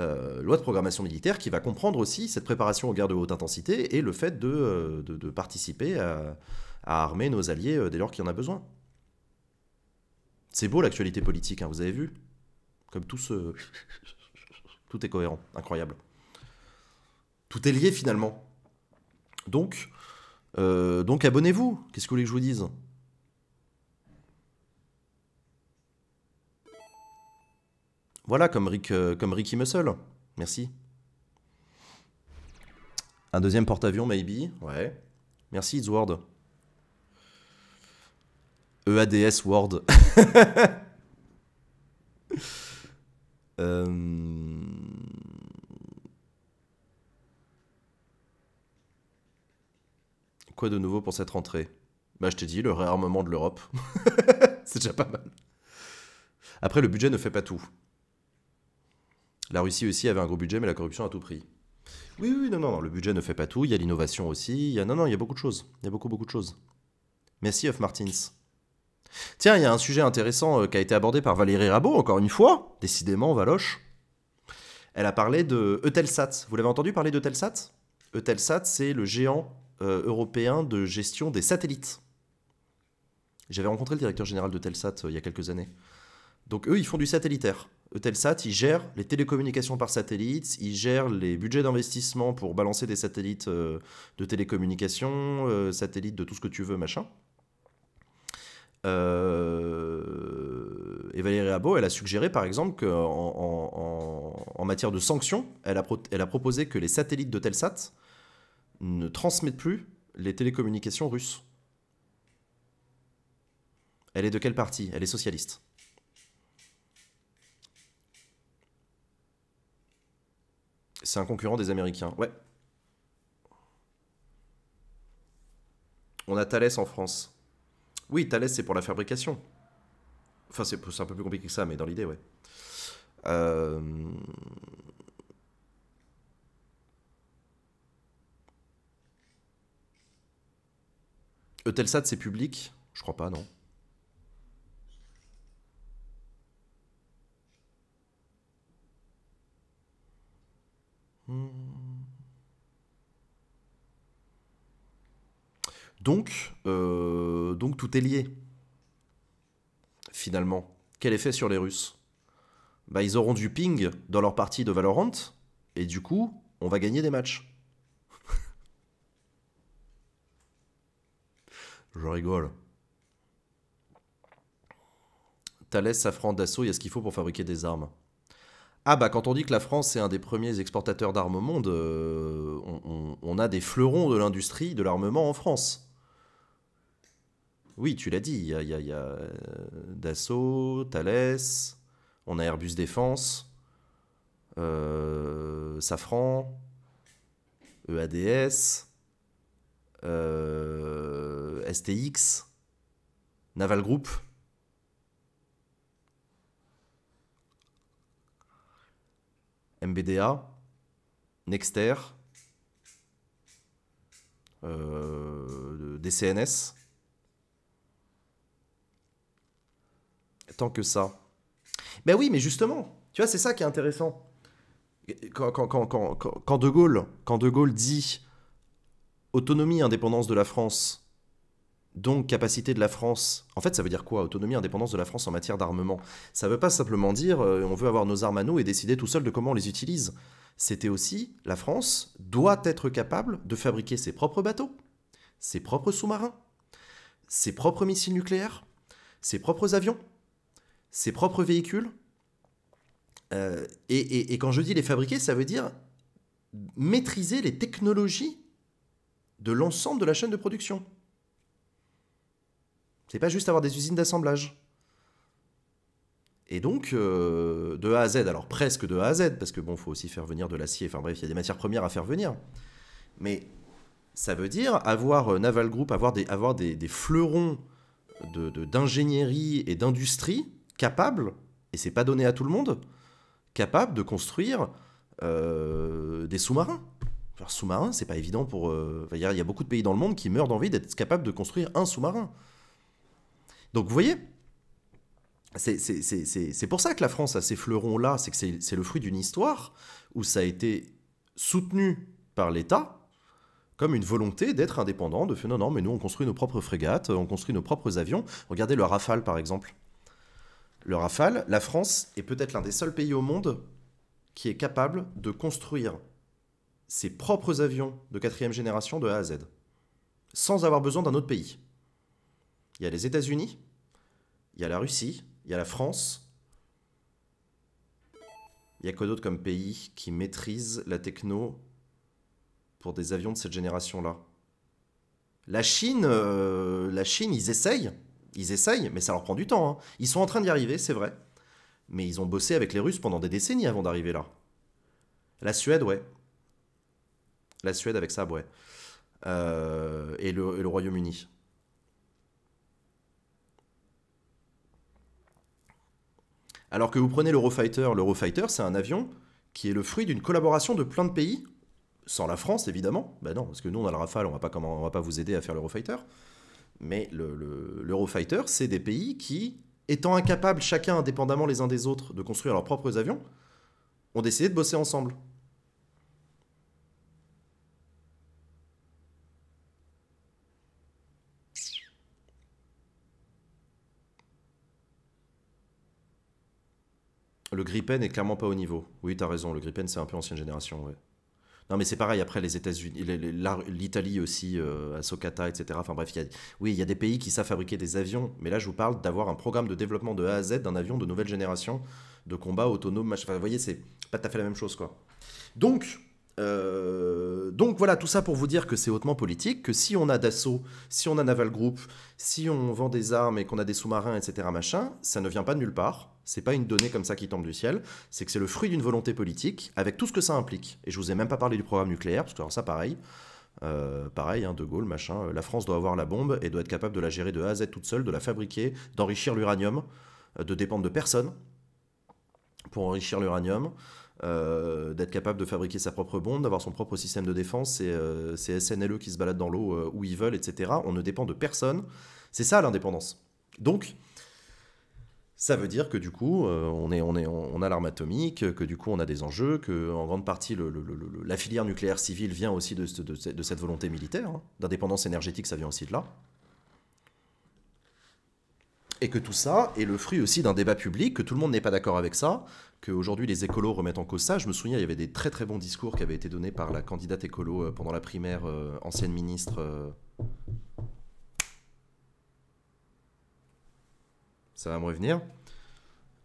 Euh, loi de programmation militaire qui va comprendre aussi cette préparation aux guerres de haute intensité et le fait de, euh, de, participer à, à, armer nos alliés dès lors qu'il y en a besoin. C'est beau l'actualité politique, hein, vous avez vu comme tout ce. Tout est cohérent, incroyable. Tout est lié finalement. Donc, euh, donc abonnez-vous. Qu'est-ce que vous voulez que je vous dise Voilà, comme, Rick, euh, comme Ricky Muscle. Merci. Un deuxième porte-avions, maybe. Ouais. Merci, It's Word. EADS Word. Euh, quoi de nouveau pour cette rentrée Bah je t'ai dit, le réarmement de l'Europe. C'est déjà pas mal. Après, le budget ne fait pas tout. La Russie aussi avait un gros budget, mais la corruption à tout prix. Oui, oui, non, non, non le budget ne fait pas tout. Il y a l'innovation aussi. Il y a... Non, non, il y a beaucoup de choses. Il y a beaucoup, beaucoup de choses. Merci, Off Martins. Tiens, il y a un sujet intéressant euh, qui a été abordé par Valérie Rabault, encore une fois, décidément, Valoche. Elle a parlé de Eutelsat. Vous l'avez entendu parler d'Eutelsat Eutelsat, c'est le géant euh, européen de gestion des satellites. J'avais rencontré le directeur général d'Eutelsat euh, il y a quelques années. Donc eux, ils font du satellitaire. Eutelsat, ils gèrent les télécommunications par satellite, ils gèrent les budgets d'investissement pour balancer des satellites de télécommunications, satellites de tout ce que tu veux, machin. Euh, et Valérie elle a suggéré par exemple qu'en matière de sanctions, elle a, elle a proposé que les satellites de Telsat ne transmettent plus les télécommunications russes. Elle est de quel parti Elle est socialiste. C'est un concurrent des Américains, ouais. On a Thalès en France. Oui, Thalès, c'est pour la fabrication. Enfin, c'est un peu plus compliqué que ça, mais dans l'idée, ouais. Euh... Eutelsat, c'est public Je crois pas, non. Hmm. Donc, euh, donc tout est lié. Finalement, quel effet sur les Russes bah, Ils auront du ping dans leur partie de Valorant, et du coup, on va gagner des matchs. Je rigole. Thalès, Safran, d'assaut, il y a ce qu'il faut pour fabriquer des armes. Ah bah quand on dit que la France est un des premiers exportateurs d'armes au monde, euh, on, a des fleurons de l'industrie de l'armement en France. Oui, tu l'as dit, il y a, euh, Dassault, Thales, on a Airbus Défense, euh, Safran, EADS, euh, STX, Naval Group. MBDA, Nexter, DCNS. tant que ça. Ben oui, mais justement, tu vois, c'est ça qui est intéressant. Quand, quand, De Gaulle, quand De Gaulle dit autonomie, indépendance de la France, donc capacité de la France, en fait ça veut dire quoi Autonomie, indépendance de la France en matière d'armement. Ça ne veut pas simplement dire euh, on veut avoir nos armes à nous et décider tout seul de comment on les utilise. C'était aussi la France doit être capable de fabriquer ses propres bateaux, ses propres sous-marins, ses propres missiles nucléaires, ses propres avions ses propres véhicules. Euh, et, quand je dis les fabriquer, ça veut dire maîtriser les technologies de l'ensemble de la chaîne de production. C'est pas juste avoir des usines d'assemblage. Et donc, euh, de A à Z, alors presque de A à Z, parce que bon, faut aussi faire venir de l'acier, enfin bref, il y a des matières premières à faire venir. Mais ça veut dire avoir euh, Naval Group, avoir des, avoir des, fleurons d'ingénierie de, et d'industrie capable, et c'est pas donné à tout le monde, capable de construire euh, des sous-marins. Enfin, sous-marin, c'est pas évident pour. Euh, il y a beaucoup de pays dans le monde qui meurent d'envie d'être capable de construire un sous-marin. Donc vous voyez, c'est pour ça que la France a ces fleurons-là, c'est que c'est le fruit d'une histoire où ça a été soutenu par l'État comme une volonté d'être indépendant, de faire non, non, mais nous on construit nos propres frégates, on construit nos propres avions. Regardez le Rafale par exemple le Rafale, la France est peut-être l'un des seuls pays au monde qui est capable de construire ses propres avions de quatrième génération de A à Z, sans avoir besoin d'un autre pays. Il y a les États-Unis, il y a la Russie, il y a la France. Il y a quoi d'autre comme pays qui maîtrisent la techno pour des avions de cette génération-là La Chine, euh, la Chine, ils essayent. Ils essayent, mais ça leur prend du temps. Hein. Ils sont en train d'y arriver, c'est vrai. Mais ils ont bossé avec les Russes pendant des décennies avant d'arriver là. La Suède, ouais. La Suède avec ça, ouais. Euh, et le, Royaume-Uni. Alors que vous prenez l'Eurofighter, l'Eurofighter, c'est un avion qui est le fruit d'une collaboration de plein de pays, sans la France évidemment, ben non, parce que nous on a le Rafale, on va pas, va pas vous aider à faire l'Eurofighter. Mais l'Eurofighter, le, c'est des pays qui, étant incapables chacun indépendamment les uns des autres de construire leurs propres avions, ont décidé de bosser ensemble. Le Gripen est clairement pas au niveau. Oui, t'as raison, le Gripen c'est un peu ancienne génération, ouais. Non, mais c'est pareil, après, les États-Unis, l'Italie aussi, euh, à Socata, etc. Enfin bref, oui, il y a des pays qui savent fabriquer des avions, mais là, je vous parle d'avoir un programme de développement de A à Z d'un avion de nouvelle génération de combat autonome. Enfin, vous voyez, c'est pas tout à fait la même chose, quoi. Donc, euh, donc voilà, tout ça pour vous dire que c'est hautement politique, que si on a Dassault, si on a Naval Group, si on vend des armes et qu'on a des sous-marins, etc., machin, ça ne vient pas de nulle part. C'est pas une donnée comme ça qui tombe du ciel, c'est que c'est le fruit d'une volonté politique, avec tout ce que ça implique. Et je vous ai même pas parlé du programme nucléaire, parce que ça, pareil, euh, pareil, hein, De Gaulle, machin, euh, la France doit avoir la bombe et doit être capable de la gérer de A à Z toute seule, de la fabriquer, d'enrichir l'uranium, de dépendre de personne pour enrichir l'uranium. Euh, d'être capable de fabriquer sa propre bombe, d'avoir son propre système de défense. C'est euh, SNLE qui se balade dans l'eau euh, où ils veulent, etc. On ne dépend de personne. C'est ça l'indépendance. Donc, ça veut dire que du coup, on, est, on, est, on a l'arme atomique, que du coup, on a des enjeux, que en grande partie, la filière nucléaire civile vient aussi de, cette volonté militaire. D'indépendance hein. énergétique, ça vient aussi de là. Et que tout ça est le fruit aussi d'un débat public, que tout le monde n'est pas d'accord avec ça, qu'aujourd'hui les écolos remettent en cause ça. Je me souviens, il y avait des très très bons discours qui avaient été donnés par la candidate écolo euh, pendant la primaire, euh, ancienne ministre. Euh. Ça va me revenir.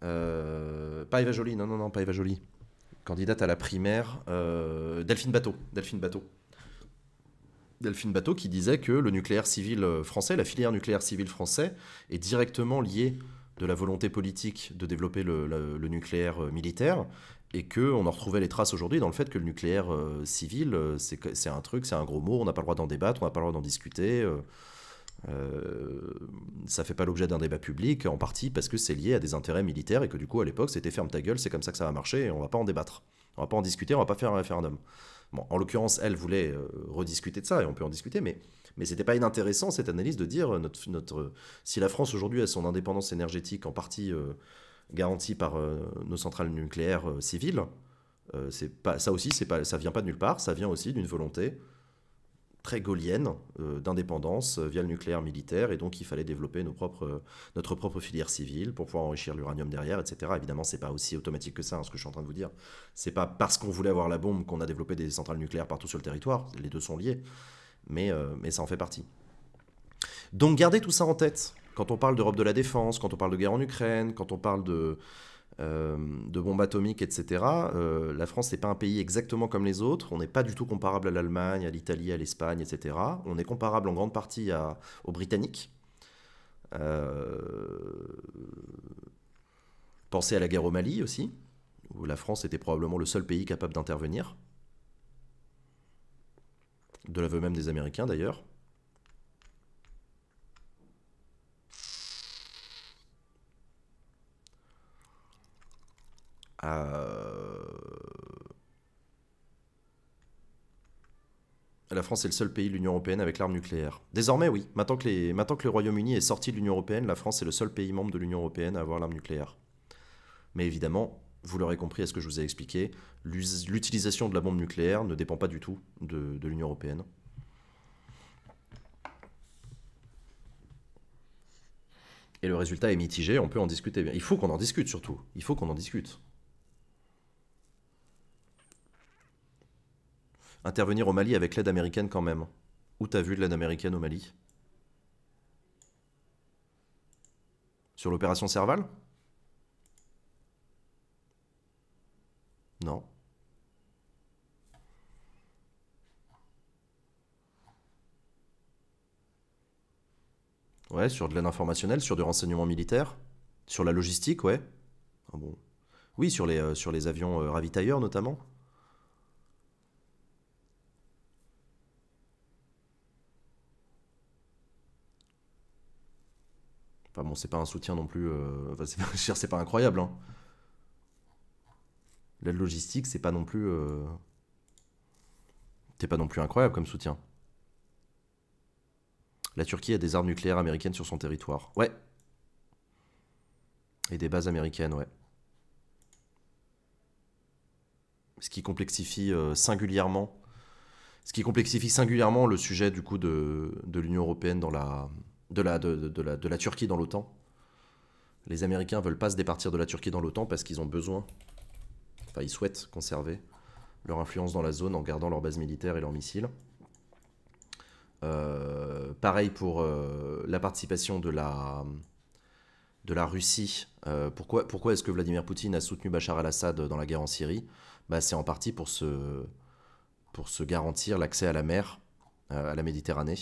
Euh... Pas Eva Jolie, non, non, non, pas Eva Jolie. Candidate à la primaire, Delphine Bateau. Delphine Bateau. Delphine Bateau qui disait que le nucléaire civil français, la filière nucléaire civile française, est directement liée de la volonté politique de développer le, nucléaire euh, militaire et qu'on en retrouvait les traces aujourd'hui dans le fait que le nucléaire euh, civil, euh, c'est un truc, c'est un gros mot, on n'a pas le droit d'en débattre, on n'a pas le droit d'en discuter. ça ne ça fait pas l'objet d'un débat public, en partie parce que c'est lié à des intérêts militaires et que du coup, à l'époque, c'était ferme ta gueule, c'est comme ça que ça va marcher et on va pas en débattre. On va pas en discuter, on va pas faire un référendum. Bon, en l'occurrence, elle voulait rediscuter de ça et on peut en discuter, mais mais c'était pas inintéressant cette analyse de dire euh, notre, notre, euh, si la France aujourd'hui a son indépendance énergétique en partie euh, garantie par nos centrales nucléaires civiles, c'est pas, ça aussi, c'est pas, ça vient pas de nulle part, ça vient aussi d'une volonté très gaulienne d'indépendance via le nucléaire militaire, et donc il fallait développer nos propres, notre propre filière civile pour pouvoir enrichir l'uranium derrière, etc. Évidemment, c'est pas aussi automatique que ça, hein, ce que je suis en train de vous dire. C'est pas parce qu'on voulait avoir la bombe qu'on a développé des centrales nucléaires partout sur le territoire, les deux sont liés. Euh, mais, ça en fait partie. Donc gardez tout ça en tête quand on parle d'Europe de la défense, quand on parle de guerre en Ukraine, quand on parle de, euh, bombes atomiques, etc. Euh, la France n'est pas un pays exactement comme les autres. On n'est pas du tout comparable à l'Allemagne, à l'Italie, à l'Espagne, etc. On est comparable en grande partie aux Britanniques. Pensez à la guerre au Mali aussi, où la France était probablement le seul pays capable d'intervenir de l'aveu même des Américains d'ailleurs. Euh, la France est le seul pays de l'Union européenne avec l'arme nucléaire. Désormais, oui. Maintenant que le Royaume-Uni est sorti de l'Union européenne, la France est le seul pays membre de l'Union européenne à avoir l'arme nucléaire. Mais évidemment, vous l'aurez compris à ce que je vous ai expliqué, l'utilisation de la bombe nucléaire ne dépend pas du tout de, l'Union européenne. Et le résultat est mitigé, on peut en discuter. Il faut qu'on en discute surtout, il faut qu'on en discute. Intervenir au Mali avec l'aide américaine quand même. Où t'as vu de l'aide américaine au Mali Sur l'opération Serval Non. Ouais, sur de l'aide informationnelle, sur du renseignement militaire, sur la logistique, ouais. Ah bon. Oui, sur les, euh, sur les avions euh, ravitailleurs notamment. Enfin bon, c'est pas un soutien non plus. Euh, enfin, c'est pas, pas incroyable, hein la logistique, c'est pas non plus. Euh, pas non plus incroyable comme soutien. La Turquie a des armes nucléaires américaines sur son territoire. Ouais. Et des bases américaines, ouais. Ce qui complexifie euh, singulièrement. Ce qui complexifie singulièrement le sujet du coup de, l'Union européenne dans la. de la, la, de la Turquie dans l'OTAN. Les Américains veulent pas se départir de la Turquie dans l'OTAN parce qu'ils ont besoin ils souhaitent conserver leur influence dans la zone en gardant leurs bases militaires et leurs missiles. Euh, pareil pour euh, la participation de la, de la Russie. Euh, pourquoi pourquoi est-ce que Vladimir Poutine a soutenu Bachar al-Assad dans la guerre en Syrie bah, C'est en partie pour se, pour se garantir l'accès à la mer, à la Méditerranée,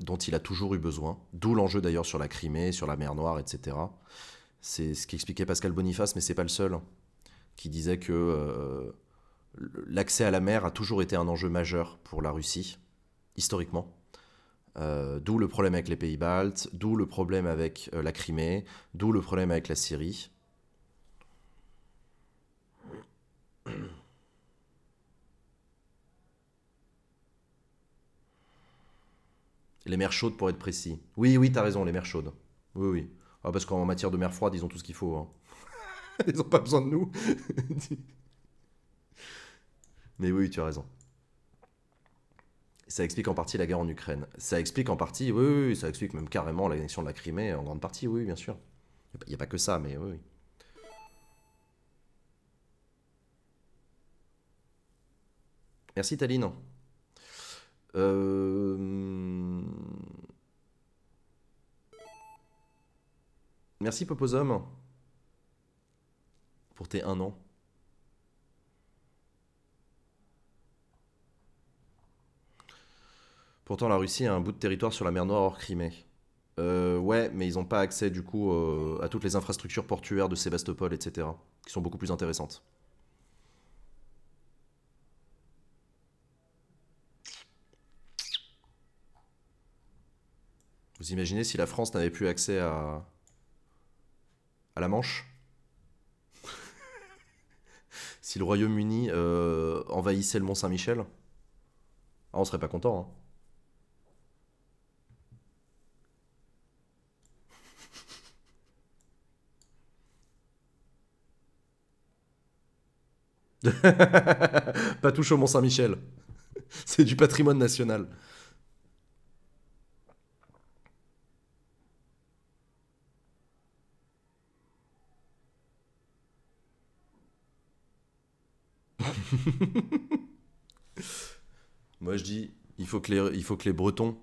dont il a toujours eu besoin. D'où l'enjeu d'ailleurs sur la Crimée, sur la mer Noire, etc. C'est ce qu'expliquait Pascal Boniface, mais c'est pas le seul, hein, qui disait que euh, l'accès à la mer a toujours été un enjeu majeur pour la Russie, historiquement. Euh, d'où le problème avec les pays baltes, d'où le problème avec euh, la Crimée, d'où le problème avec la Syrie. Les mers chaudes pour être précis. Oui, oui, t'as raison, les mers chaudes. Oui, oui. Ah, parce qu'en matière de mer froide, ils ont tout ce qu'il faut. Hein. ils n'ont pas besoin de nous. Mais oui, tu as raison. Ça explique en partie la guerre en Ukraine. Ça explique en partie, oui, oui, ça explique même carrément l'annexion de la Crimée, en grande partie, oui, bien sûr. Il n'y a, pas que ça, mais oui. oui. Merci Taline. Euh... Merci Poposum pour tes un an. Pourtant, la Russie a un bout de territoire sur la mer Noire hors Crimée. Euh, ouais, mais ils n'ont pas accès du coup euh, à toutes les infrastructures portuaires de Sébastopol, etc., qui sont beaucoup plus intéressantes. Vous imaginez si la France n'avait plus accès à, à la Manche. si le Royaume-Uni euh, envahissait le Mont-Saint-Michel, On ah, on serait pas content. Hein. pas touche au Mont-Saint-Michel. C'est du patrimoine national. Moi, je dis, il faut que les, il faut que les Bretons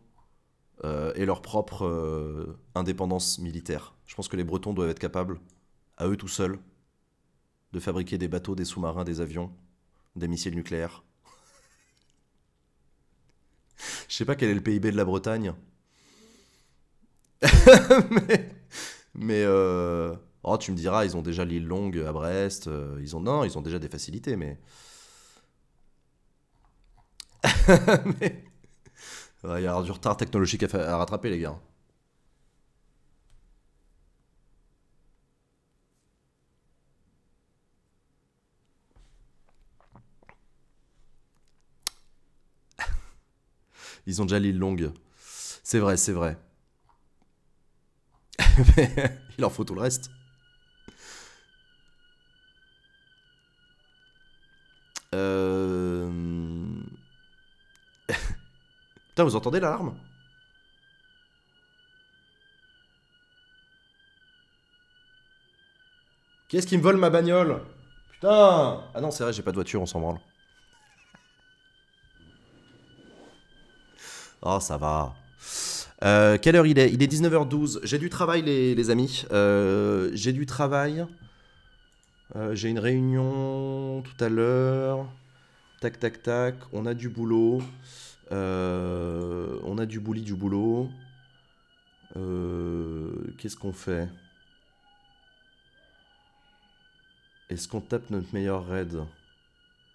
euh, aient leur propre euh, indépendance militaire. Je pense que les Bretons doivent être capables, à eux tout seuls, de fabriquer des bateaux, des sous-marins, des avions, des missiles nucléaires. Je sais pas quel est le PIB de la Bretagne. mais, euh, oh, tu me diras, ils ont déjà l'île longue à Brest. ils ont non, ils ont déjà des facilités, mais Mais... Il y a du retard technologique à, rattraper, les gars. Ils ont déjà l'île longue. C'est vrai, c'est vrai. il en faut tout le reste. Euh... Putain, vous entendez l'alarme Qu'est-ce qui me vole ma bagnole Putain Ah non, c'est vrai, j'ai pas de voiture, on s'en branle. Oh, ça va. Euh, quelle heure il est Il est 19h12. J'ai du travail, les, amis. Euh, j'ai du travail. Euh, j'ai une réunion tout à l'heure. Tac, tac, tac. On a du boulot. Euh, on a du bouli, du boulot. Euh, qu'est-ce qu'on fait Est-ce qu'on tape notre meilleur raid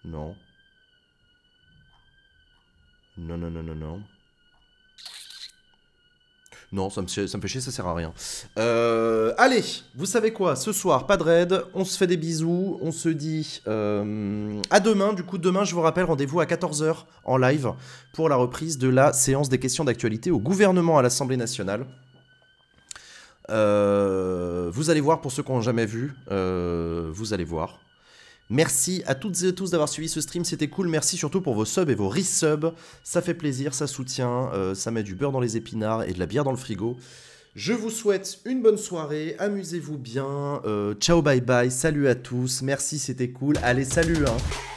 Non. Non, non, non, non, non. Non, ça me, ça me fait ça sert à rien. Euh, allez, vous savez quoi Ce soir, pas de raid, on se fait des bisous, on se dit euh, à demain. Du coup, demain, je vous rappelle, rendez-vous à 14h en live pour la reprise de la séance des questions d'actualité au gouvernement à l'Assemblée nationale. Euh, vous allez voir, pour ceux qui n'ont jamais vu, vous allez voir. Merci à toutes et tous d'avoir suivi ce stream, c'était cool. Merci surtout pour vos subs et vos resubs. Ça fait plaisir, ça soutient, euh, ça met du beurre dans les épinards et de la bière dans le frigo. Je vous souhaite une bonne soirée, amusez-vous bien. Euh, ciao, bye bye, salut à tous. Merci, c'était cool. Allez, salut. Hein.